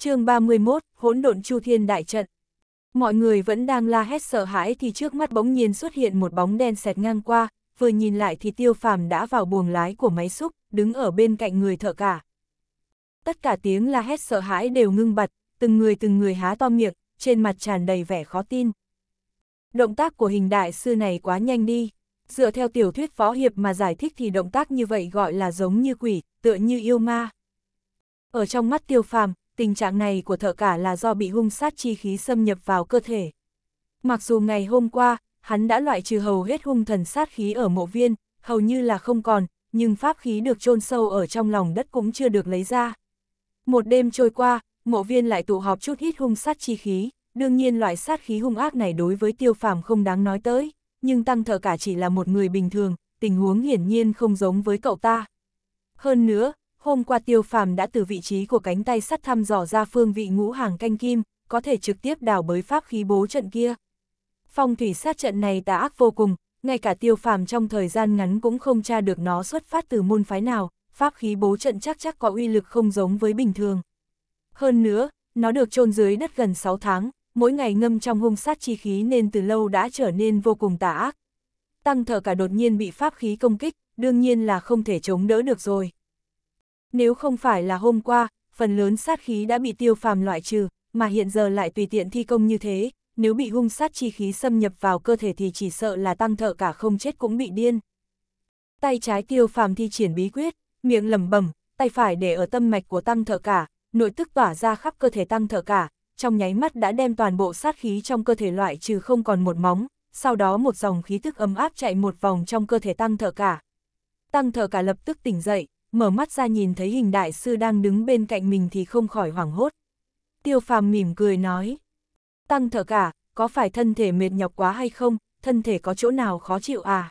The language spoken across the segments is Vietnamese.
chương 31, hỗn độn chu thiên đại trận. Mọi người vẫn đang la hét sợ hãi thì trước mắt bỗng nhiên xuất hiện một bóng đen xẹt ngang qua, vừa nhìn lại thì tiêu phàm đã vào buồng lái của máy xúc, đứng ở bên cạnh người thợ cả. Tất cả tiếng la hét sợ hãi đều ngưng bặt, từng người từng người há to miệng, trên mặt tràn đầy vẻ khó tin. Động tác của hình đại sư này quá nhanh đi, dựa theo tiểu thuyết phó hiệp mà giải thích thì động tác như vậy gọi là giống như quỷ, tựa như yêu ma. Ở trong mắt tiêu phàm, tình trạng này của thợ cả là do bị hung sát chi khí xâm nhập vào cơ thể. Mặc dù ngày hôm qua, hắn đã loại trừ hầu hết hung thần sát khí ở mộ viên, hầu như là không còn, nhưng pháp khí được chôn sâu ở trong lòng đất cũng chưa được lấy ra. Một đêm trôi qua, mộ viên lại tụ họp chút ít hung sát chi khí, đương nhiên loại sát khí hung ác này đối với tiêu phàm không đáng nói tới, nhưng tăng thợ cả chỉ là một người bình thường, tình huống hiển nhiên không giống với cậu ta. Hơn nữa, Hôm qua tiêu phàm đã từ vị trí của cánh tay sắt thăm dò ra phương vị ngũ hàng canh kim, có thể trực tiếp đào bới pháp khí bố trận kia. Phong thủy sát trận này tà ác vô cùng, ngay cả tiêu phàm trong thời gian ngắn cũng không tra được nó xuất phát từ môn phái nào, pháp khí bố trận chắc chắc có uy lực không giống với bình thường. Hơn nữa, nó được chôn dưới đất gần 6 tháng, mỗi ngày ngâm trong hung sát chi khí nên từ lâu đã trở nên vô cùng tà ác. Tăng thở cả đột nhiên bị pháp khí công kích, đương nhiên là không thể chống đỡ được rồi. Nếu không phải là hôm qua, phần lớn sát khí đã bị tiêu phàm loại trừ, mà hiện giờ lại tùy tiện thi công như thế, nếu bị hung sát chi khí xâm nhập vào cơ thể thì chỉ sợ là tăng thợ cả không chết cũng bị điên. Tay trái tiêu phàm thi triển bí quyết, miệng lầm bẩm tay phải để ở tâm mạch của tăng thợ cả, nội tức tỏa ra khắp cơ thể tăng thợ cả, trong nháy mắt đã đem toàn bộ sát khí trong cơ thể loại trừ không còn một móng, sau đó một dòng khí tức ấm áp chạy một vòng trong cơ thể tăng thợ cả. Tăng thợ cả lập tức tỉnh dậy, mở mắt ra nhìn thấy hình đại sư đang đứng bên cạnh mình thì không khỏi hoảng hốt. Tiêu phàm mỉm cười nói. Tăng thở cả, có phải thân thể mệt nhọc quá hay không, thân thể có chỗ nào khó chịu à?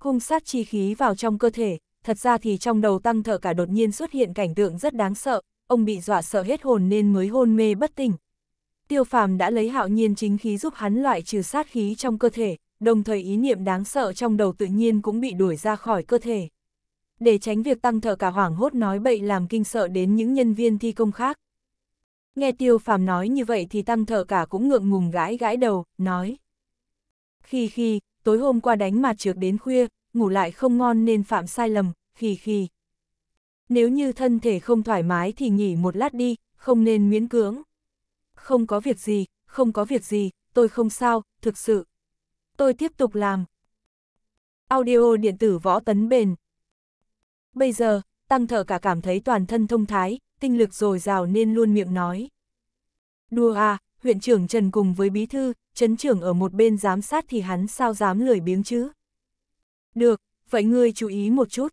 Hung sát chi khí vào trong cơ thể, thật ra thì trong đầu tăng thở cả đột nhiên xuất hiện cảnh tượng rất đáng sợ, ông bị dọa sợ hết hồn nên mới hôn mê bất tỉnh. Tiêu phàm đã lấy hạo nhiên chính khí giúp hắn loại trừ sát khí trong cơ thể, đồng thời ý niệm đáng sợ trong đầu tự nhiên cũng bị đuổi ra khỏi cơ thể để tránh việc tăng thợ cả hoảng hốt nói bậy làm kinh sợ đến những nhân viên thi công khác. Nghe tiêu phàm nói như vậy thì tăng thợ cả cũng ngượng ngùng gãi gãi đầu, nói. Khi khi, tối hôm qua đánh mà trượt đến khuya, ngủ lại không ngon nên phạm sai lầm, khi khi. Nếu như thân thể không thoải mái thì nghỉ một lát đi, không nên miễn cưỡng. Không có việc gì, không có việc gì, tôi không sao, thực sự. Tôi tiếp tục làm. Audio điện tử võ tấn bền, bây giờ, tăng thở cả cảm thấy toàn thân thông thái, tinh lực dồi dào nên luôn miệng nói. Đùa à, huyện trưởng Trần cùng với bí thư, chấn trưởng ở một bên giám sát thì hắn sao dám lười biếng chứ? Được, vậy ngươi chú ý một chút.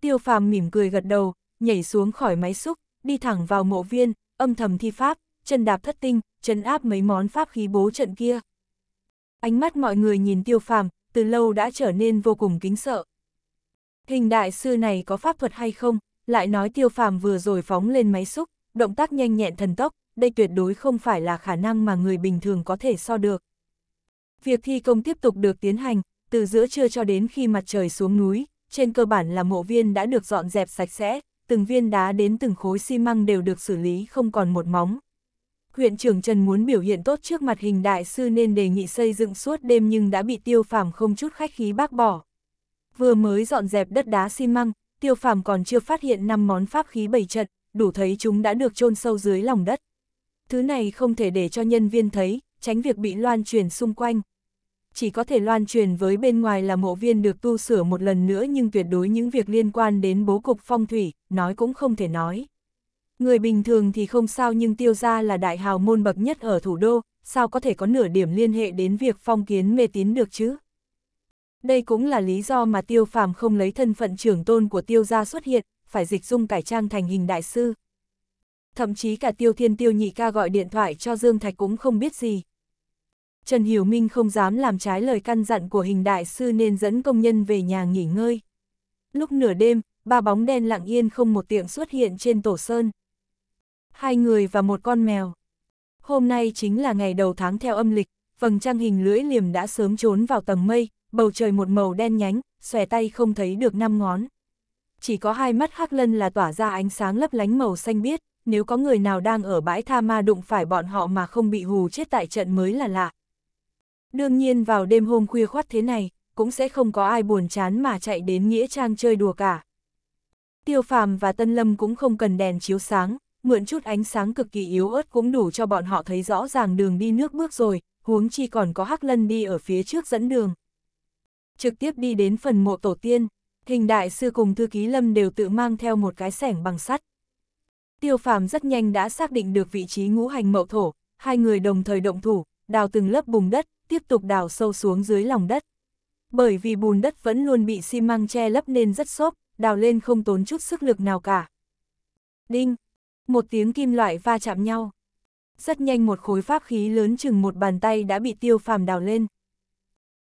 Tiêu phàm mỉm cười gật đầu, nhảy xuống khỏi máy xúc, đi thẳng vào mộ viên, âm thầm thi pháp, chân đạp thất tinh, chân áp mấy món pháp khí bố trận kia. Ánh mắt mọi người nhìn tiêu phàm, từ lâu đã trở nên vô cùng kính sợ. Hình đại sư này có pháp thuật hay không? Lại nói tiêu phàm vừa rồi phóng lên máy xúc, động tác nhanh nhẹn thần tốc, đây tuyệt đối không phải là khả năng mà người bình thường có thể so được. Việc thi công tiếp tục được tiến hành, từ giữa trưa cho đến khi mặt trời xuống núi, trên cơ bản là mộ viên đã được dọn dẹp sạch sẽ, từng viên đá đến từng khối xi măng đều được xử lý không còn một móng. Huyện trưởng Trần muốn biểu hiện tốt trước mặt hình đại sư nên đề nghị xây dựng suốt đêm nhưng đã bị tiêu phàm không chút khách khí bác bỏ. Vừa mới dọn dẹp đất đá xi măng, tiêu phàm còn chưa phát hiện năm món pháp khí bảy trận, đủ thấy chúng đã được chôn sâu dưới lòng đất. Thứ này không thể để cho nhân viên thấy, tránh việc bị loan truyền xung quanh. Chỉ có thể loan truyền với bên ngoài là mộ viên được tu sửa một lần nữa nhưng tuyệt đối những việc liên quan đến bố cục phong thủy, nói cũng không thể nói. Người bình thường thì không sao nhưng tiêu gia là đại hào môn bậc nhất ở thủ đô, sao có thể có nửa điểm liên hệ đến việc phong kiến mê tín được chứ? Đây cũng là lý do mà tiêu phàm không lấy thân phận trưởng tôn của tiêu gia xuất hiện, phải dịch dung cải trang thành hình đại sư. Thậm chí cả tiêu thiên tiêu nhị ca gọi điện thoại cho Dương Thạch cũng không biết gì. Trần Hiểu Minh không dám làm trái lời căn dặn của hình đại sư nên dẫn công nhân về nhà nghỉ ngơi. Lúc nửa đêm, ba bóng đen lặng yên không một tiếng xuất hiện trên tổ sơn. Hai người và một con mèo. Hôm nay chính là ngày đầu tháng theo âm lịch, vầng trăng hình lưỡi liềm đã sớm trốn vào tầng mây, bầu trời một màu đen nhánh, xòe tay không thấy được năm ngón. Chỉ có hai mắt Hắc Lân là tỏa ra ánh sáng lấp lánh màu xanh biếc, nếu có người nào đang ở bãi tha ma đụng phải bọn họ mà không bị hù chết tại trận mới là lạ. Đương nhiên vào đêm hôm khuya khoát thế này, cũng sẽ không có ai buồn chán mà chạy đến Nghĩa Trang chơi đùa cả. Tiêu Phàm và Tân Lâm cũng không cần đèn chiếu sáng, mượn chút ánh sáng cực kỳ yếu ớt cũng đủ cho bọn họ thấy rõ ràng đường đi nước bước rồi, huống chi còn có Hắc Lân đi ở phía trước dẫn đường trực tiếp đi đến phần mộ tổ tiên, hình đại sư cùng thư ký lâm đều tự mang theo một cái sẻng bằng sắt. Tiêu phàm rất nhanh đã xác định được vị trí ngũ hành mậu thổ, hai người đồng thời động thủ, đào từng lớp bùn đất, tiếp tục đào sâu xuống dưới lòng đất. Bởi vì bùn đất vẫn luôn bị xi măng che lấp nên rất xốp, đào lên không tốn chút sức lực nào cả. Đinh! Một tiếng kim loại va chạm nhau. Rất nhanh một khối pháp khí lớn chừng một bàn tay đã bị tiêu phàm đào lên,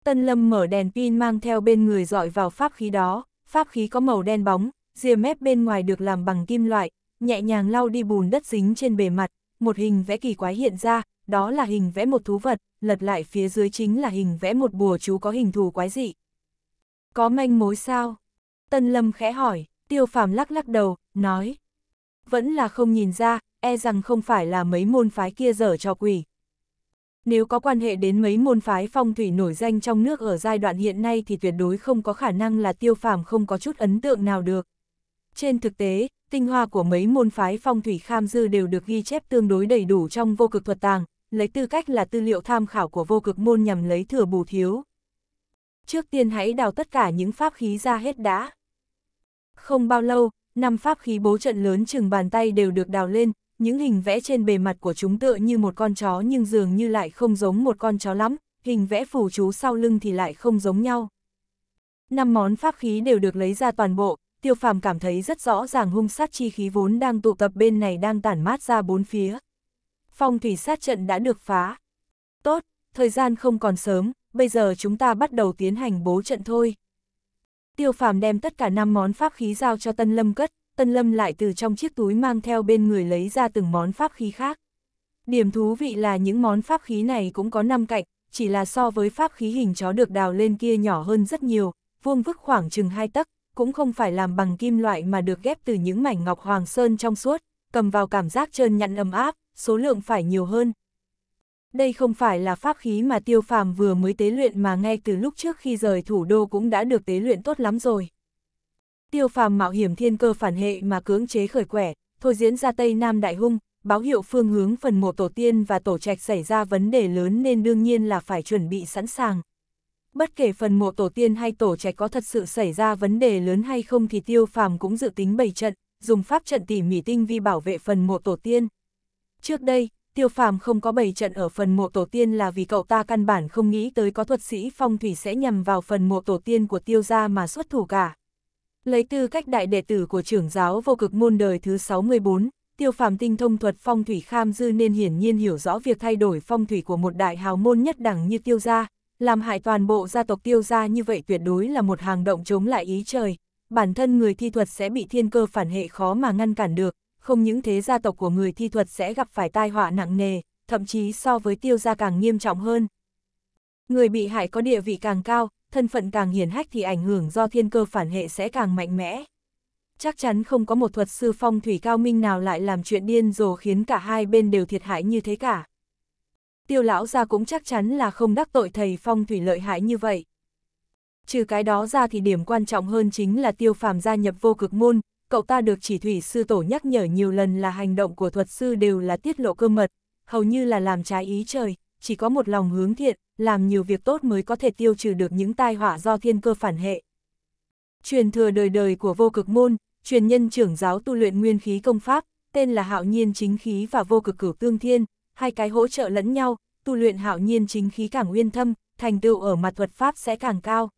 Tân Lâm mở đèn pin mang theo bên người dọi vào pháp khí đó, pháp khí có màu đen bóng, rìa mép bên ngoài được làm bằng kim loại, nhẹ nhàng lau đi bùn đất dính trên bề mặt, một hình vẽ kỳ quái hiện ra, đó là hình vẽ một thú vật, lật lại phía dưới chính là hình vẽ một bùa chú có hình thù quái dị. Có manh mối sao? Tân Lâm khẽ hỏi, tiêu phàm lắc lắc đầu, nói. Vẫn là không nhìn ra, e rằng không phải là mấy môn phái kia dở cho quỷ, nếu có quan hệ đến mấy môn phái phong thủy nổi danh trong nước ở giai đoạn hiện nay thì tuyệt đối không có khả năng là tiêu phàm không có chút ấn tượng nào được. Trên thực tế, tinh hoa của mấy môn phái phong thủy kham dư đều được ghi chép tương đối đầy đủ trong vô cực thuật tàng, lấy tư cách là tư liệu tham khảo của vô cực môn nhằm lấy thừa bù thiếu. Trước tiên hãy đào tất cả những pháp khí ra hết đã. Không bao lâu, năm pháp khí bố trận lớn chừng bàn tay đều được đào lên, những hình vẽ trên bề mặt của chúng tựa như một con chó nhưng dường như lại không giống một con chó lắm, hình vẽ phù chú sau lưng thì lại không giống nhau. Năm món pháp khí đều được lấy ra toàn bộ, tiêu phàm cảm thấy rất rõ ràng hung sát chi khí vốn đang tụ tập bên này đang tản mát ra bốn phía. Phong thủy sát trận đã được phá. Tốt, thời gian không còn sớm, bây giờ chúng ta bắt đầu tiến hành bố trận thôi. Tiêu phàm đem tất cả năm món pháp khí giao cho Tân Lâm cất, Tân Lâm lại từ trong chiếc túi mang theo bên người lấy ra từng món pháp khí khác. Điểm thú vị là những món pháp khí này cũng có 5 cạnh, chỉ là so với pháp khí hình chó được đào lên kia nhỏ hơn rất nhiều, vuông vức khoảng chừng 2 tấc, cũng không phải làm bằng kim loại mà được ghép từ những mảnh ngọc hoàng sơn trong suốt, cầm vào cảm giác trơn nhặn ấm áp, số lượng phải nhiều hơn. Đây không phải là pháp khí mà tiêu phàm vừa mới tế luyện mà ngay từ lúc trước khi rời thủ đô cũng đã được tế luyện tốt lắm rồi. Tiêu phàm mạo hiểm thiên cơ phản hệ mà cưỡng chế khởi quẻ, thôi diễn ra Tây Nam Đại Hung, báo hiệu phương hướng phần mộ tổ tiên và tổ trạch xảy ra vấn đề lớn nên đương nhiên là phải chuẩn bị sẵn sàng. Bất kể phần mộ tổ tiên hay tổ trạch có thật sự xảy ra vấn đề lớn hay không thì tiêu phàm cũng dự tính bày trận, dùng pháp trận tỉ mỉ tinh vi bảo vệ phần mộ tổ tiên. Trước đây, tiêu phàm không có bày trận ở phần mộ tổ tiên là vì cậu ta căn bản không nghĩ tới có thuật sĩ phong thủy sẽ nhằm vào phần mộ tổ tiên của tiêu gia mà xuất thủ cả. Lấy tư cách đại đệ tử của trưởng giáo vô cực môn đời thứ 64, tiêu phàm tinh thông thuật phong thủy kham dư nên hiển nhiên hiểu rõ việc thay đổi phong thủy của một đại hào môn nhất đẳng như tiêu gia, làm hại toàn bộ gia tộc tiêu gia như vậy tuyệt đối là một hàng động chống lại ý trời. Bản thân người thi thuật sẽ bị thiên cơ phản hệ khó mà ngăn cản được, không những thế gia tộc của người thi thuật sẽ gặp phải tai họa nặng nề, thậm chí so với tiêu gia càng nghiêm trọng hơn. Người bị hại có địa vị càng cao, thân phận càng hiển hách thì ảnh hưởng do thiên cơ phản hệ sẽ càng mạnh mẽ. Chắc chắn không có một thuật sư phong thủy cao minh nào lại làm chuyện điên rồ khiến cả hai bên đều thiệt hại như thế cả. Tiêu lão ra cũng chắc chắn là không đắc tội thầy phong thủy lợi hại như vậy. Trừ cái đó ra thì điểm quan trọng hơn chính là tiêu phàm gia nhập vô cực môn, cậu ta được chỉ thủy sư tổ nhắc nhở nhiều lần là hành động của thuật sư đều là tiết lộ cơ mật, hầu như là làm trái ý trời chỉ có một lòng hướng thiện, làm nhiều việc tốt mới có thể tiêu trừ được những tai họa do thiên cơ phản hệ. Truyền thừa đời đời của vô cực môn, truyền nhân trưởng giáo tu luyện nguyên khí công pháp, tên là hạo nhiên chính khí và vô cực cửu tương thiên, hai cái hỗ trợ lẫn nhau, tu luyện hạo nhiên chính khí càng uyên thâm, thành tựu ở mặt thuật pháp sẽ càng cao.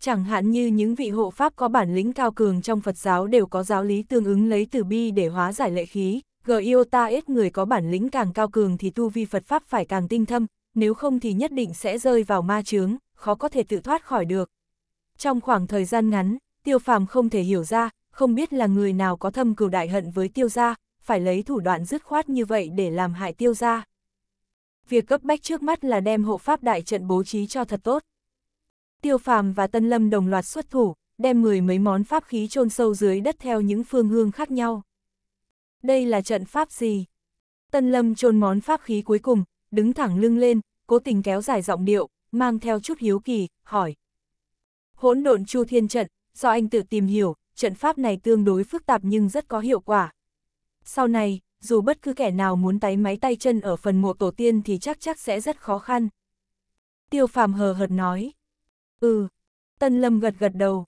Chẳng hạn như những vị hộ pháp có bản lĩnh cao cường trong Phật giáo đều có giáo lý tương ứng lấy từ bi để hóa giải lệ khí, Gyotta ít người có bản lĩnh càng cao cường thì tu vi Phật Pháp phải càng tinh thâm, nếu không thì nhất định sẽ rơi vào ma chướng, khó có thể tự thoát khỏi được. Trong khoảng thời gian ngắn, tiêu phàm không thể hiểu ra, không biết là người nào có thâm cửu đại hận với tiêu gia, phải lấy thủ đoạn dứt khoát như vậy để làm hại tiêu gia. Việc cấp bách trước mắt là đem hộ pháp đại trận bố trí cho thật tốt. Tiêu phàm và Tân Lâm đồng loạt xuất thủ, đem mười mấy món pháp khí chôn sâu dưới đất theo những phương hương khác nhau đây là trận pháp gì? Tân Lâm chôn món pháp khí cuối cùng, đứng thẳng lưng lên, cố tình kéo dài giọng điệu, mang theo chút hiếu kỳ, hỏi. Hỗn độn chu thiên trận, do anh tự tìm hiểu, trận pháp này tương đối phức tạp nhưng rất có hiệu quả. Sau này, dù bất cứ kẻ nào muốn tái máy tay chân ở phần mộ tổ tiên thì chắc chắc sẽ rất khó khăn. Tiêu phàm hờ hợt nói. Ừ. Tân Lâm gật gật đầu.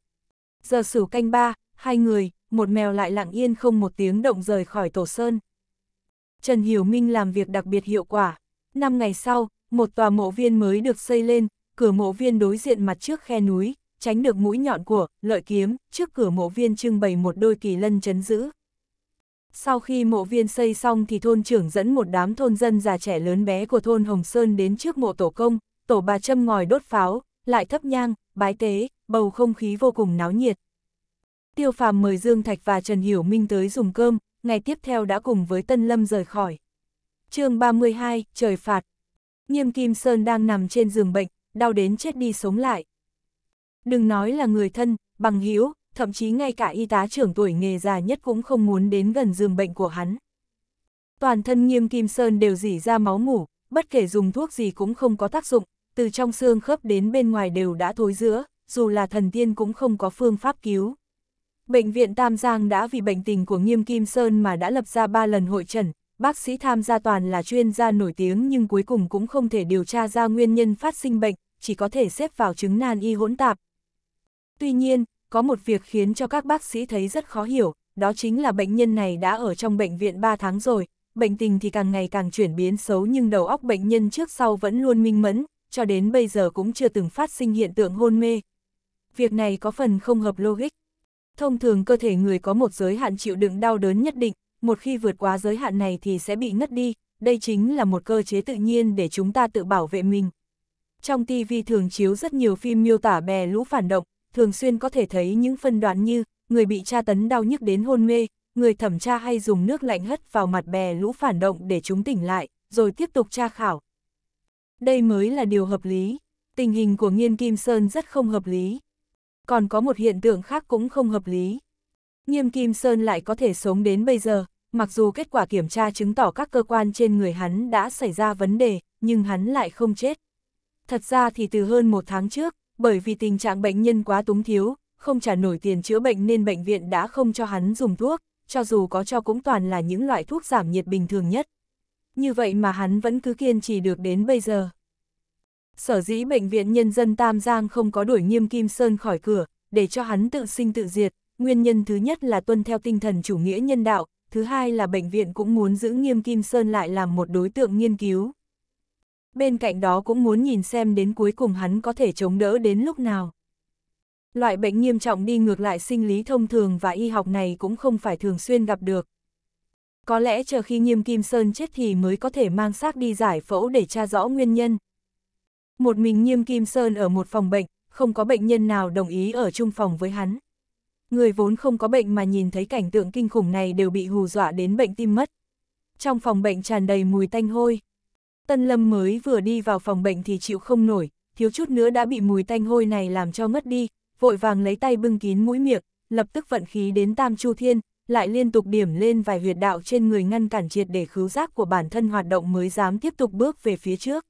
Giờ sửu canh ba, hai người, một mèo lại lặng yên không một tiếng động rời khỏi tổ sơn. Trần Hiểu Minh làm việc đặc biệt hiệu quả. Năm ngày sau, một tòa mộ viên mới được xây lên, cửa mộ viên đối diện mặt trước khe núi, tránh được mũi nhọn của lợi kiếm, trước cửa mộ viên trưng bày một đôi kỳ lân chấn giữ. Sau khi mộ viên xây xong thì thôn trưởng dẫn một đám thôn dân già trẻ lớn bé của thôn Hồng Sơn đến trước mộ tổ công, tổ bà châm ngòi đốt pháo, lại thấp nhang, bái tế, bầu không khí vô cùng náo nhiệt. Tiêu Phàm mời Dương Thạch và Trần Hiểu Minh tới dùng cơm, ngày tiếp theo đã cùng với Tân Lâm rời khỏi. chương 32, trời phạt. Nghiêm Kim Sơn đang nằm trên giường bệnh, đau đến chết đi sống lại. Đừng nói là người thân, bằng hữu thậm chí ngay cả y tá trưởng tuổi nghề già nhất cũng không muốn đến gần giường bệnh của hắn. Toàn thân Nghiêm Kim Sơn đều dỉ ra máu mủ, bất kể dùng thuốc gì cũng không có tác dụng, từ trong xương khớp đến bên ngoài đều đã thối rữa, dù là thần tiên cũng không có phương pháp cứu. Bệnh viện Tam Giang đã vì bệnh tình của Nghiêm Kim Sơn mà đã lập ra 3 lần hội trần, bác sĩ tham gia toàn là chuyên gia nổi tiếng nhưng cuối cùng cũng không thể điều tra ra nguyên nhân phát sinh bệnh, chỉ có thể xếp vào chứng nan y hỗn tạp. Tuy nhiên, có một việc khiến cho các bác sĩ thấy rất khó hiểu, đó chính là bệnh nhân này đã ở trong bệnh viện 3 tháng rồi, bệnh tình thì càng ngày càng chuyển biến xấu nhưng đầu óc bệnh nhân trước sau vẫn luôn minh mẫn, cho đến bây giờ cũng chưa từng phát sinh hiện tượng hôn mê. Việc này có phần không hợp logic. Thông thường cơ thể người có một giới hạn chịu đựng đau đớn nhất định, một khi vượt quá giới hạn này thì sẽ bị ngất đi, đây chính là một cơ chế tự nhiên để chúng ta tự bảo vệ mình. Trong TV thường chiếu rất nhiều phim miêu tả bè lũ phản động, thường xuyên có thể thấy những phân đoạn như người bị tra tấn đau nhức đến hôn mê, người thẩm tra hay dùng nước lạnh hất vào mặt bè lũ phản động để chúng tỉnh lại, rồi tiếp tục tra khảo. Đây mới là điều hợp lý. Tình hình của Nghiên Kim Sơn rất không hợp lý còn có một hiện tượng khác cũng không hợp lý. Nghiêm Kim Sơn lại có thể sống đến bây giờ, mặc dù kết quả kiểm tra chứng tỏ các cơ quan trên người hắn đã xảy ra vấn đề, nhưng hắn lại không chết. Thật ra thì từ hơn một tháng trước, bởi vì tình trạng bệnh nhân quá túng thiếu, không trả nổi tiền chữa bệnh nên bệnh viện đã không cho hắn dùng thuốc, cho dù có cho cũng toàn là những loại thuốc giảm nhiệt bình thường nhất. Như vậy mà hắn vẫn cứ kiên trì được đến bây giờ. Sở dĩ bệnh viện nhân dân Tam Giang không có đuổi nghiêm Kim Sơn khỏi cửa, để cho hắn tự sinh tự diệt, nguyên nhân thứ nhất là tuân theo tinh thần chủ nghĩa nhân đạo, thứ hai là bệnh viện cũng muốn giữ nghiêm Kim Sơn lại làm một đối tượng nghiên cứu. Bên cạnh đó cũng muốn nhìn xem đến cuối cùng hắn có thể chống đỡ đến lúc nào. Loại bệnh nghiêm trọng đi ngược lại sinh lý thông thường và y học này cũng không phải thường xuyên gặp được. Có lẽ chờ khi nghiêm Kim Sơn chết thì mới có thể mang xác đi giải phẫu để tra rõ nguyên nhân, một mình Nghiêm Kim Sơn ở một phòng bệnh, không có bệnh nhân nào đồng ý ở chung phòng với hắn. Người vốn không có bệnh mà nhìn thấy cảnh tượng kinh khủng này đều bị hù dọa đến bệnh tim mất. Trong phòng bệnh tràn đầy mùi tanh hôi. Tân Lâm mới vừa đi vào phòng bệnh thì chịu không nổi, thiếu chút nữa đã bị mùi tanh hôi này làm cho ngất đi, vội vàng lấy tay bưng kín mũi miệng, lập tức vận khí đến Tam Chu Thiên, lại liên tục điểm lên vài huyệt đạo trên người ngăn cản triệt để khứu giác của bản thân hoạt động mới dám tiếp tục bước về phía trước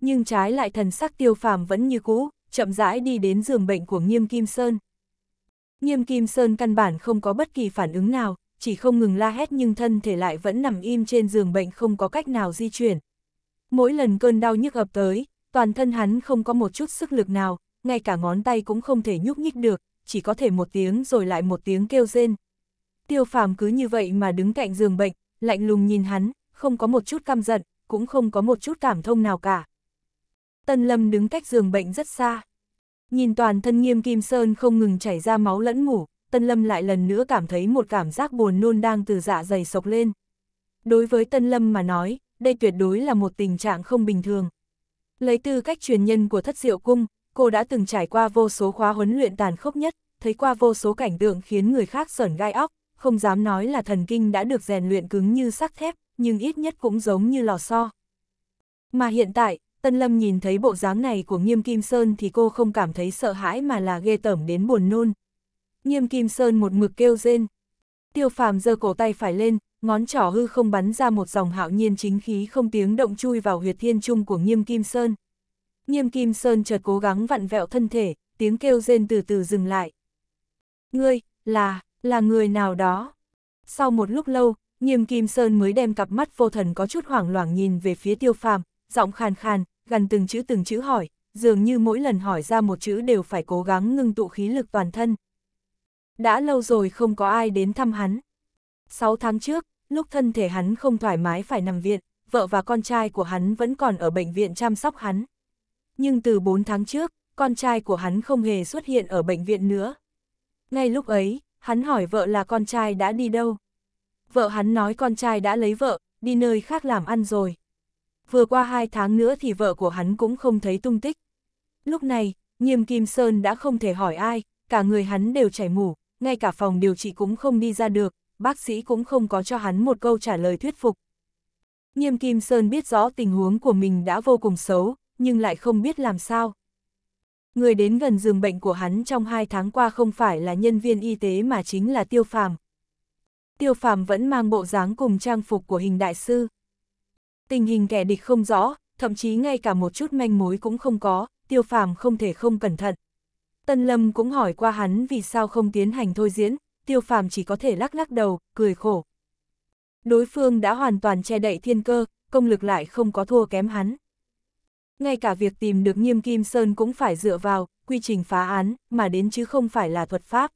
nhưng trái lại thần sắc tiêu phàm vẫn như cũ, chậm rãi đi đến giường bệnh của Nghiêm Kim Sơn. Nghiêm Kim Sơn căn bản không có bất kỳ phản ứng nào, chỉ không ngừng la hét nhưng thân thể lại vẫn nằm im trên giường bệnh không có cách nào di chuyển. Mỗi lần cơn đau nhức ập tới, toàn thân hắn không có một chút sức lực nào, ngay cả ngón tay cũng không thể nhúc nhích được, chỉ có thể một tiếng rồi lại một tiếng kêu rên. Tiêu phàm cứ như vậy mà đứng cạnh giường bệnh, lạnh lùng nhìn hắn, không có một chút căm giận, cũng không có một chút cảm thông nào cả. Tân Lâm đứng cách giường bệnh rất xa. Nhìn toàn thân nghiêm kim sơn không ngừng chảy ra máu lẫn ngủ, Tân Lâm lại lần nữa cảm thấy một cảm giác buồn nôn đang từ dạ dày sộc lên. Đối với Tân Lâm mà nói, đây tuyệt đối là một tình trạng không bình thường. Lấy tư cách truyền nhân của thất diệu cung, cô đã từng trải qua vô số khóa huấn luyện tàn khốc nhất, thấy qua vô số cảnh tượng khiến người khác sởn gai óc, không dám nói là thần kinh đã được rèn luyện cứng như sắt thép, nhưng ít nhất cũng giống như lò xo. Mà hiện tại, Tân Lâm nhìn thấy bộ dáng này của Nghiêm Kim Sơn thì cô không cảm thấy sợ hãi mà là ghê tởm đến buồn nôn. Nghiêm Kim Sơn một mực kêu rên. Tiêu phàm giơ cổ tay phải lên, ngón trỏ hư không bắn ra một dòng hạo nhiên chính khí không tiếng động chui vào huyệt thiên trung của Nghiêm Kim Sơn. Nghiêm Kim Sơn chợt cố gắng vặn vẹo thân thể, tiếng kêu rên từ từ dừng lại. Ngươi, là, là người nào đó. Sau một lúc lâu, Nghiêm Kim Sơn mới đem cặp mắt vô thần có chút hoảng loảng nhìn về phía tiêu phàm, giọng khàn khàn, gần từng chữ từng chữ hỏi, dường như mỗi lần hỏi ra một chữ đều phải cố gắng ngưng tụ khí lực toàn thân. Đã lâu rồi không có ai đến thăm hắn. sáu tháng trước, lúc thân thể hắn không thoải mái phải nằm viện, vợ và con trai của hắn vẫn còn ở bệnh viện chăm sóc hắn. Nhưng từ bốn tháng trước, con trai của hắn không hề xuất hiện ở bệnh viện nữa. Ngay lúc ấy, hắn hỏi vợ là con trai đã đi đâu. Vợ hắn nói con trai đã lấy vợ, đi nơi khác làm ăn rồi vừa qua hai tháng nữa thì vợ của hắn cũng không thấy tung tích. Lúc này, Nghiêm Kim Sơn đã không thể hỏi ai, cả người hắn đều chảy mù, ngay cả phòng điều trị cũng không đi ra được, bác sĩ cũng không có cho hắn một câu trả lời thuyết phục. Nghiêm Kim Sơn biết rõ tình huống của mình đã vô cùng xấu, nhưng lại không biết làm sao. Người đến gần giường bệnh của hắn trong hai tháng qua không phải là nhân viên y tế mà chính là Tiêu Phàm. Tiêu Phàm vẫn mang bộ dáng cùng trang phục của hình đại sư. Tình hình kẻ địch không rõ, thậm chí ngay cả một chút manh mối cũng không có, tiêu phàm không thể không cẩn thận. Tân Lâm cũng hỏi qua hắn vì sao không tiến hành thôi diễn, tiêu phàm chỉ có thể lắc lắc đầu, cười khổ. Đối phương đã hoàn toàn che đậy thiên cơ, công lực lại không có thua kém hắn. Ngay cả việc tìm được nghiêm kim sơn cũng phải dựa vào, quy trình phá án, mà đến chứ không phải là thuật pháp.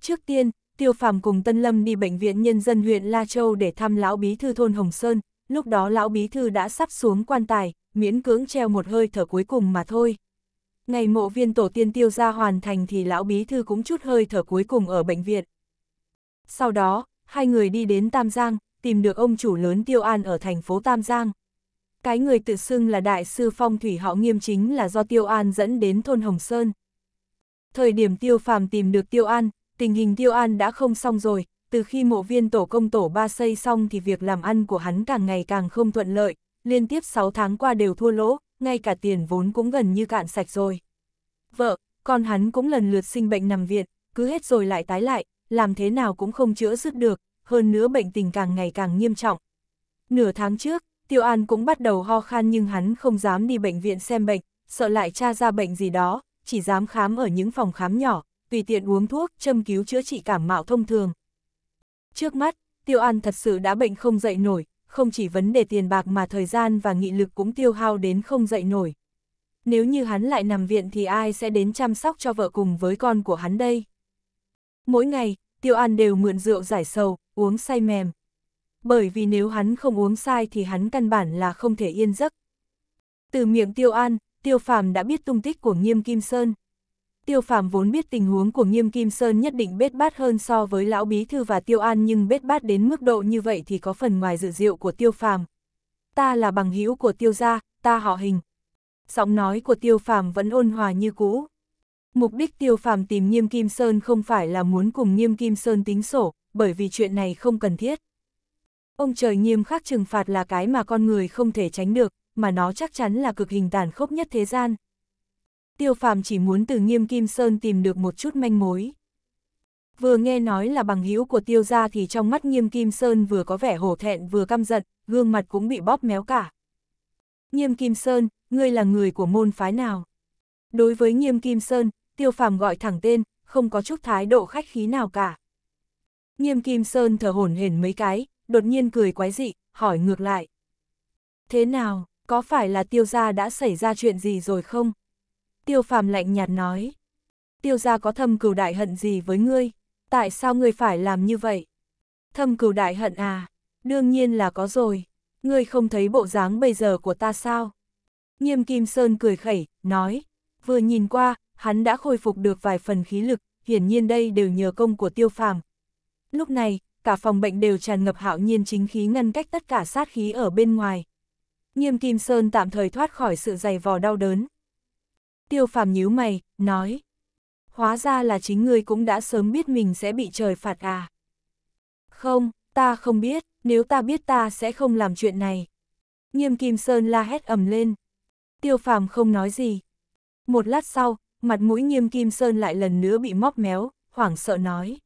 Trước tiên, Tiêu Phàm cùng Tân Lâm đi bệnh viện nhân dân huyện La Châu để thăm lão bí thư thôn Hồng Sơn, lúc đó lão bí thư đã sắp xuống quan tài, miễn cưỡng treo một hơi thở cuối cùng mà thôi. Ngày mộ viên tổ tiên tiêu ra hoàn thành thì lão bí thư cũng chút hơi thở cuối cùng ở bệnh viện. Sau đó, hai người đi đến Tam Giang, tìm được ông chủ lớn Tiêu An ở thành phố Tam Giang. Cái người tự xưng là đại sư phong thủy họ nghiêm chính là do Tiêu An dẫn đến thôn Hồng Sơn. Thời điểm Tiêu Phàm tìm được Tiêu An, tình hình Tiêu An đã không xong rồi, từ khi mộ viên tổ công tổ ba xây xong thì việc làm ăn của hắn càng ngày càng không thuận lợi, liên tiếp 6 tháng qua đều thua lỗ, ngay cả tiền vốn cũng gần như cạn sạch rồi. Vợ, con hắn cũng lần lượt sinh bệnh nằm viện, cứ hết rồi lại tái lại, làm thế nào cũng không chữa dứt được, hơn nữa bệnh tình càng ngày càng nghiêm trọng. Nửa tháng trước, Tiêu An cũng bắt đầu ho khan nhưng hắn không dám đi bệnh viện xem bệnh, sợ lại tra ra bệnh gì đó, chỉ dám khám ở những phòng khám nhỏ, tùy tiện uống thuốc, châm cứu chữa trị cảm mạo thông thường, Trước mắt, Tiêu An thật sự đã bệnh không dậy nổi, không chỉ vấn đề tiền bạc mà thời gian và nghị lực cũng tiêu hao đến không dậy nổi. Nếu như hắn lại nằm viện thì ai sẽ đến chăm sóc cho vợ cùng với con của hắn đây? Mỗi ngày, Tiêu An đều mượn rượu giải sầu, uống say mềm. Bởi vì nếu hắn không uống sai thì hắn căn bản là không thể yên giấc. Từ miệng Tiêu An, Tiêu Phàm đã biết tung tích của Nghiêm Kim Sơn. Tiêu Phàm vốn biết tình huống của Nghiêm Kim Sơn nhất định bết bát hơn so với Lão Bí Thư và Tiêu An nhưng bết bát đến mức độ như vậy thì có phần ngoài dự diệu của Tiêu Phàm. Ta là bằng hữu của Tiêu Gia, ta họ hình. Giọng nói của Tiêu Phàm vẫn ôn hòa như cũ. Mục đích Tiêu Phàm tìm Nghiêm Kim Sơn không phải là muốn cùng Nghiêm Kim Sơn tính sổ, bởi vì chuyện này không cần thiết. Ông trời nghiêm khắc trừng phạt là cái mà con người không thể tránh được, mà nó chắc chắn là cực hình tàn khốc nhất thế gian. Tiêu phàm chỉ muốn từ nghiêm kim sơn tìm được một chút manh mối. Vừa nghe nói là bằng hữu của tiêu gia thì trong mắt nghiêm kim sơn vừa có vẻ hổ thẹn vừa căm giận, gương mặt cũng bị bóp méo cả. Nghiêm kim sơn, ngươi là người của môn phái nào? Đối với nghiêm kim sơn, tiêu phàm gọi thẳng tên, không có chút thái độ khách khí nào cả. Nghiêm kim sơn thở hổn hển mấy cái, đột nhiên cười quái dị, hỏi ngược lại. Thế nào, có phải là tiêu gia đã xảy ra chuyện gì rồi không? Tiêu phàm lạnh nhạt nói. Tiêu gia có thâm cửu đại hận gì với ngươi? Tại sao ngươi phải làm như vậy? Thâm cửu đại hận à? Đương nhiên là có rồi. Ngươi không thấy bộ dáng bây giờ của ta sao? Nghiêm Kim Sơn cười khẩy, nói. Vừa nhìn qua, hắn đã khôi phục được vài phần khí lực, hiển nhiên đây đều nhờ công của tiêu phàm. Lúc này, cả phòng bệnh đều tràn ngập hạo nhiên chính khí ngăn cách tất cả sát khí ở bên ngoài. Nghiêm Kim Sơn tạm thời thoát khỏi sự dày vò đau đớn, tiêu phàm nhíu mày, nói. Hóa ra là chính ngươi cũng đã sớm biết mình sẽ bị trời phạt à. Không, ta không biết, nếu ta biết ta sẽ không làm chuyện này. Nghiêm Kim Sơn la hét ầm lên. Tiêu phàm không nói gì. Một lát sau, mặt mũi Nghiêm Kim Sơn lại lần nữa bị móc méo, hoảng sợ nói.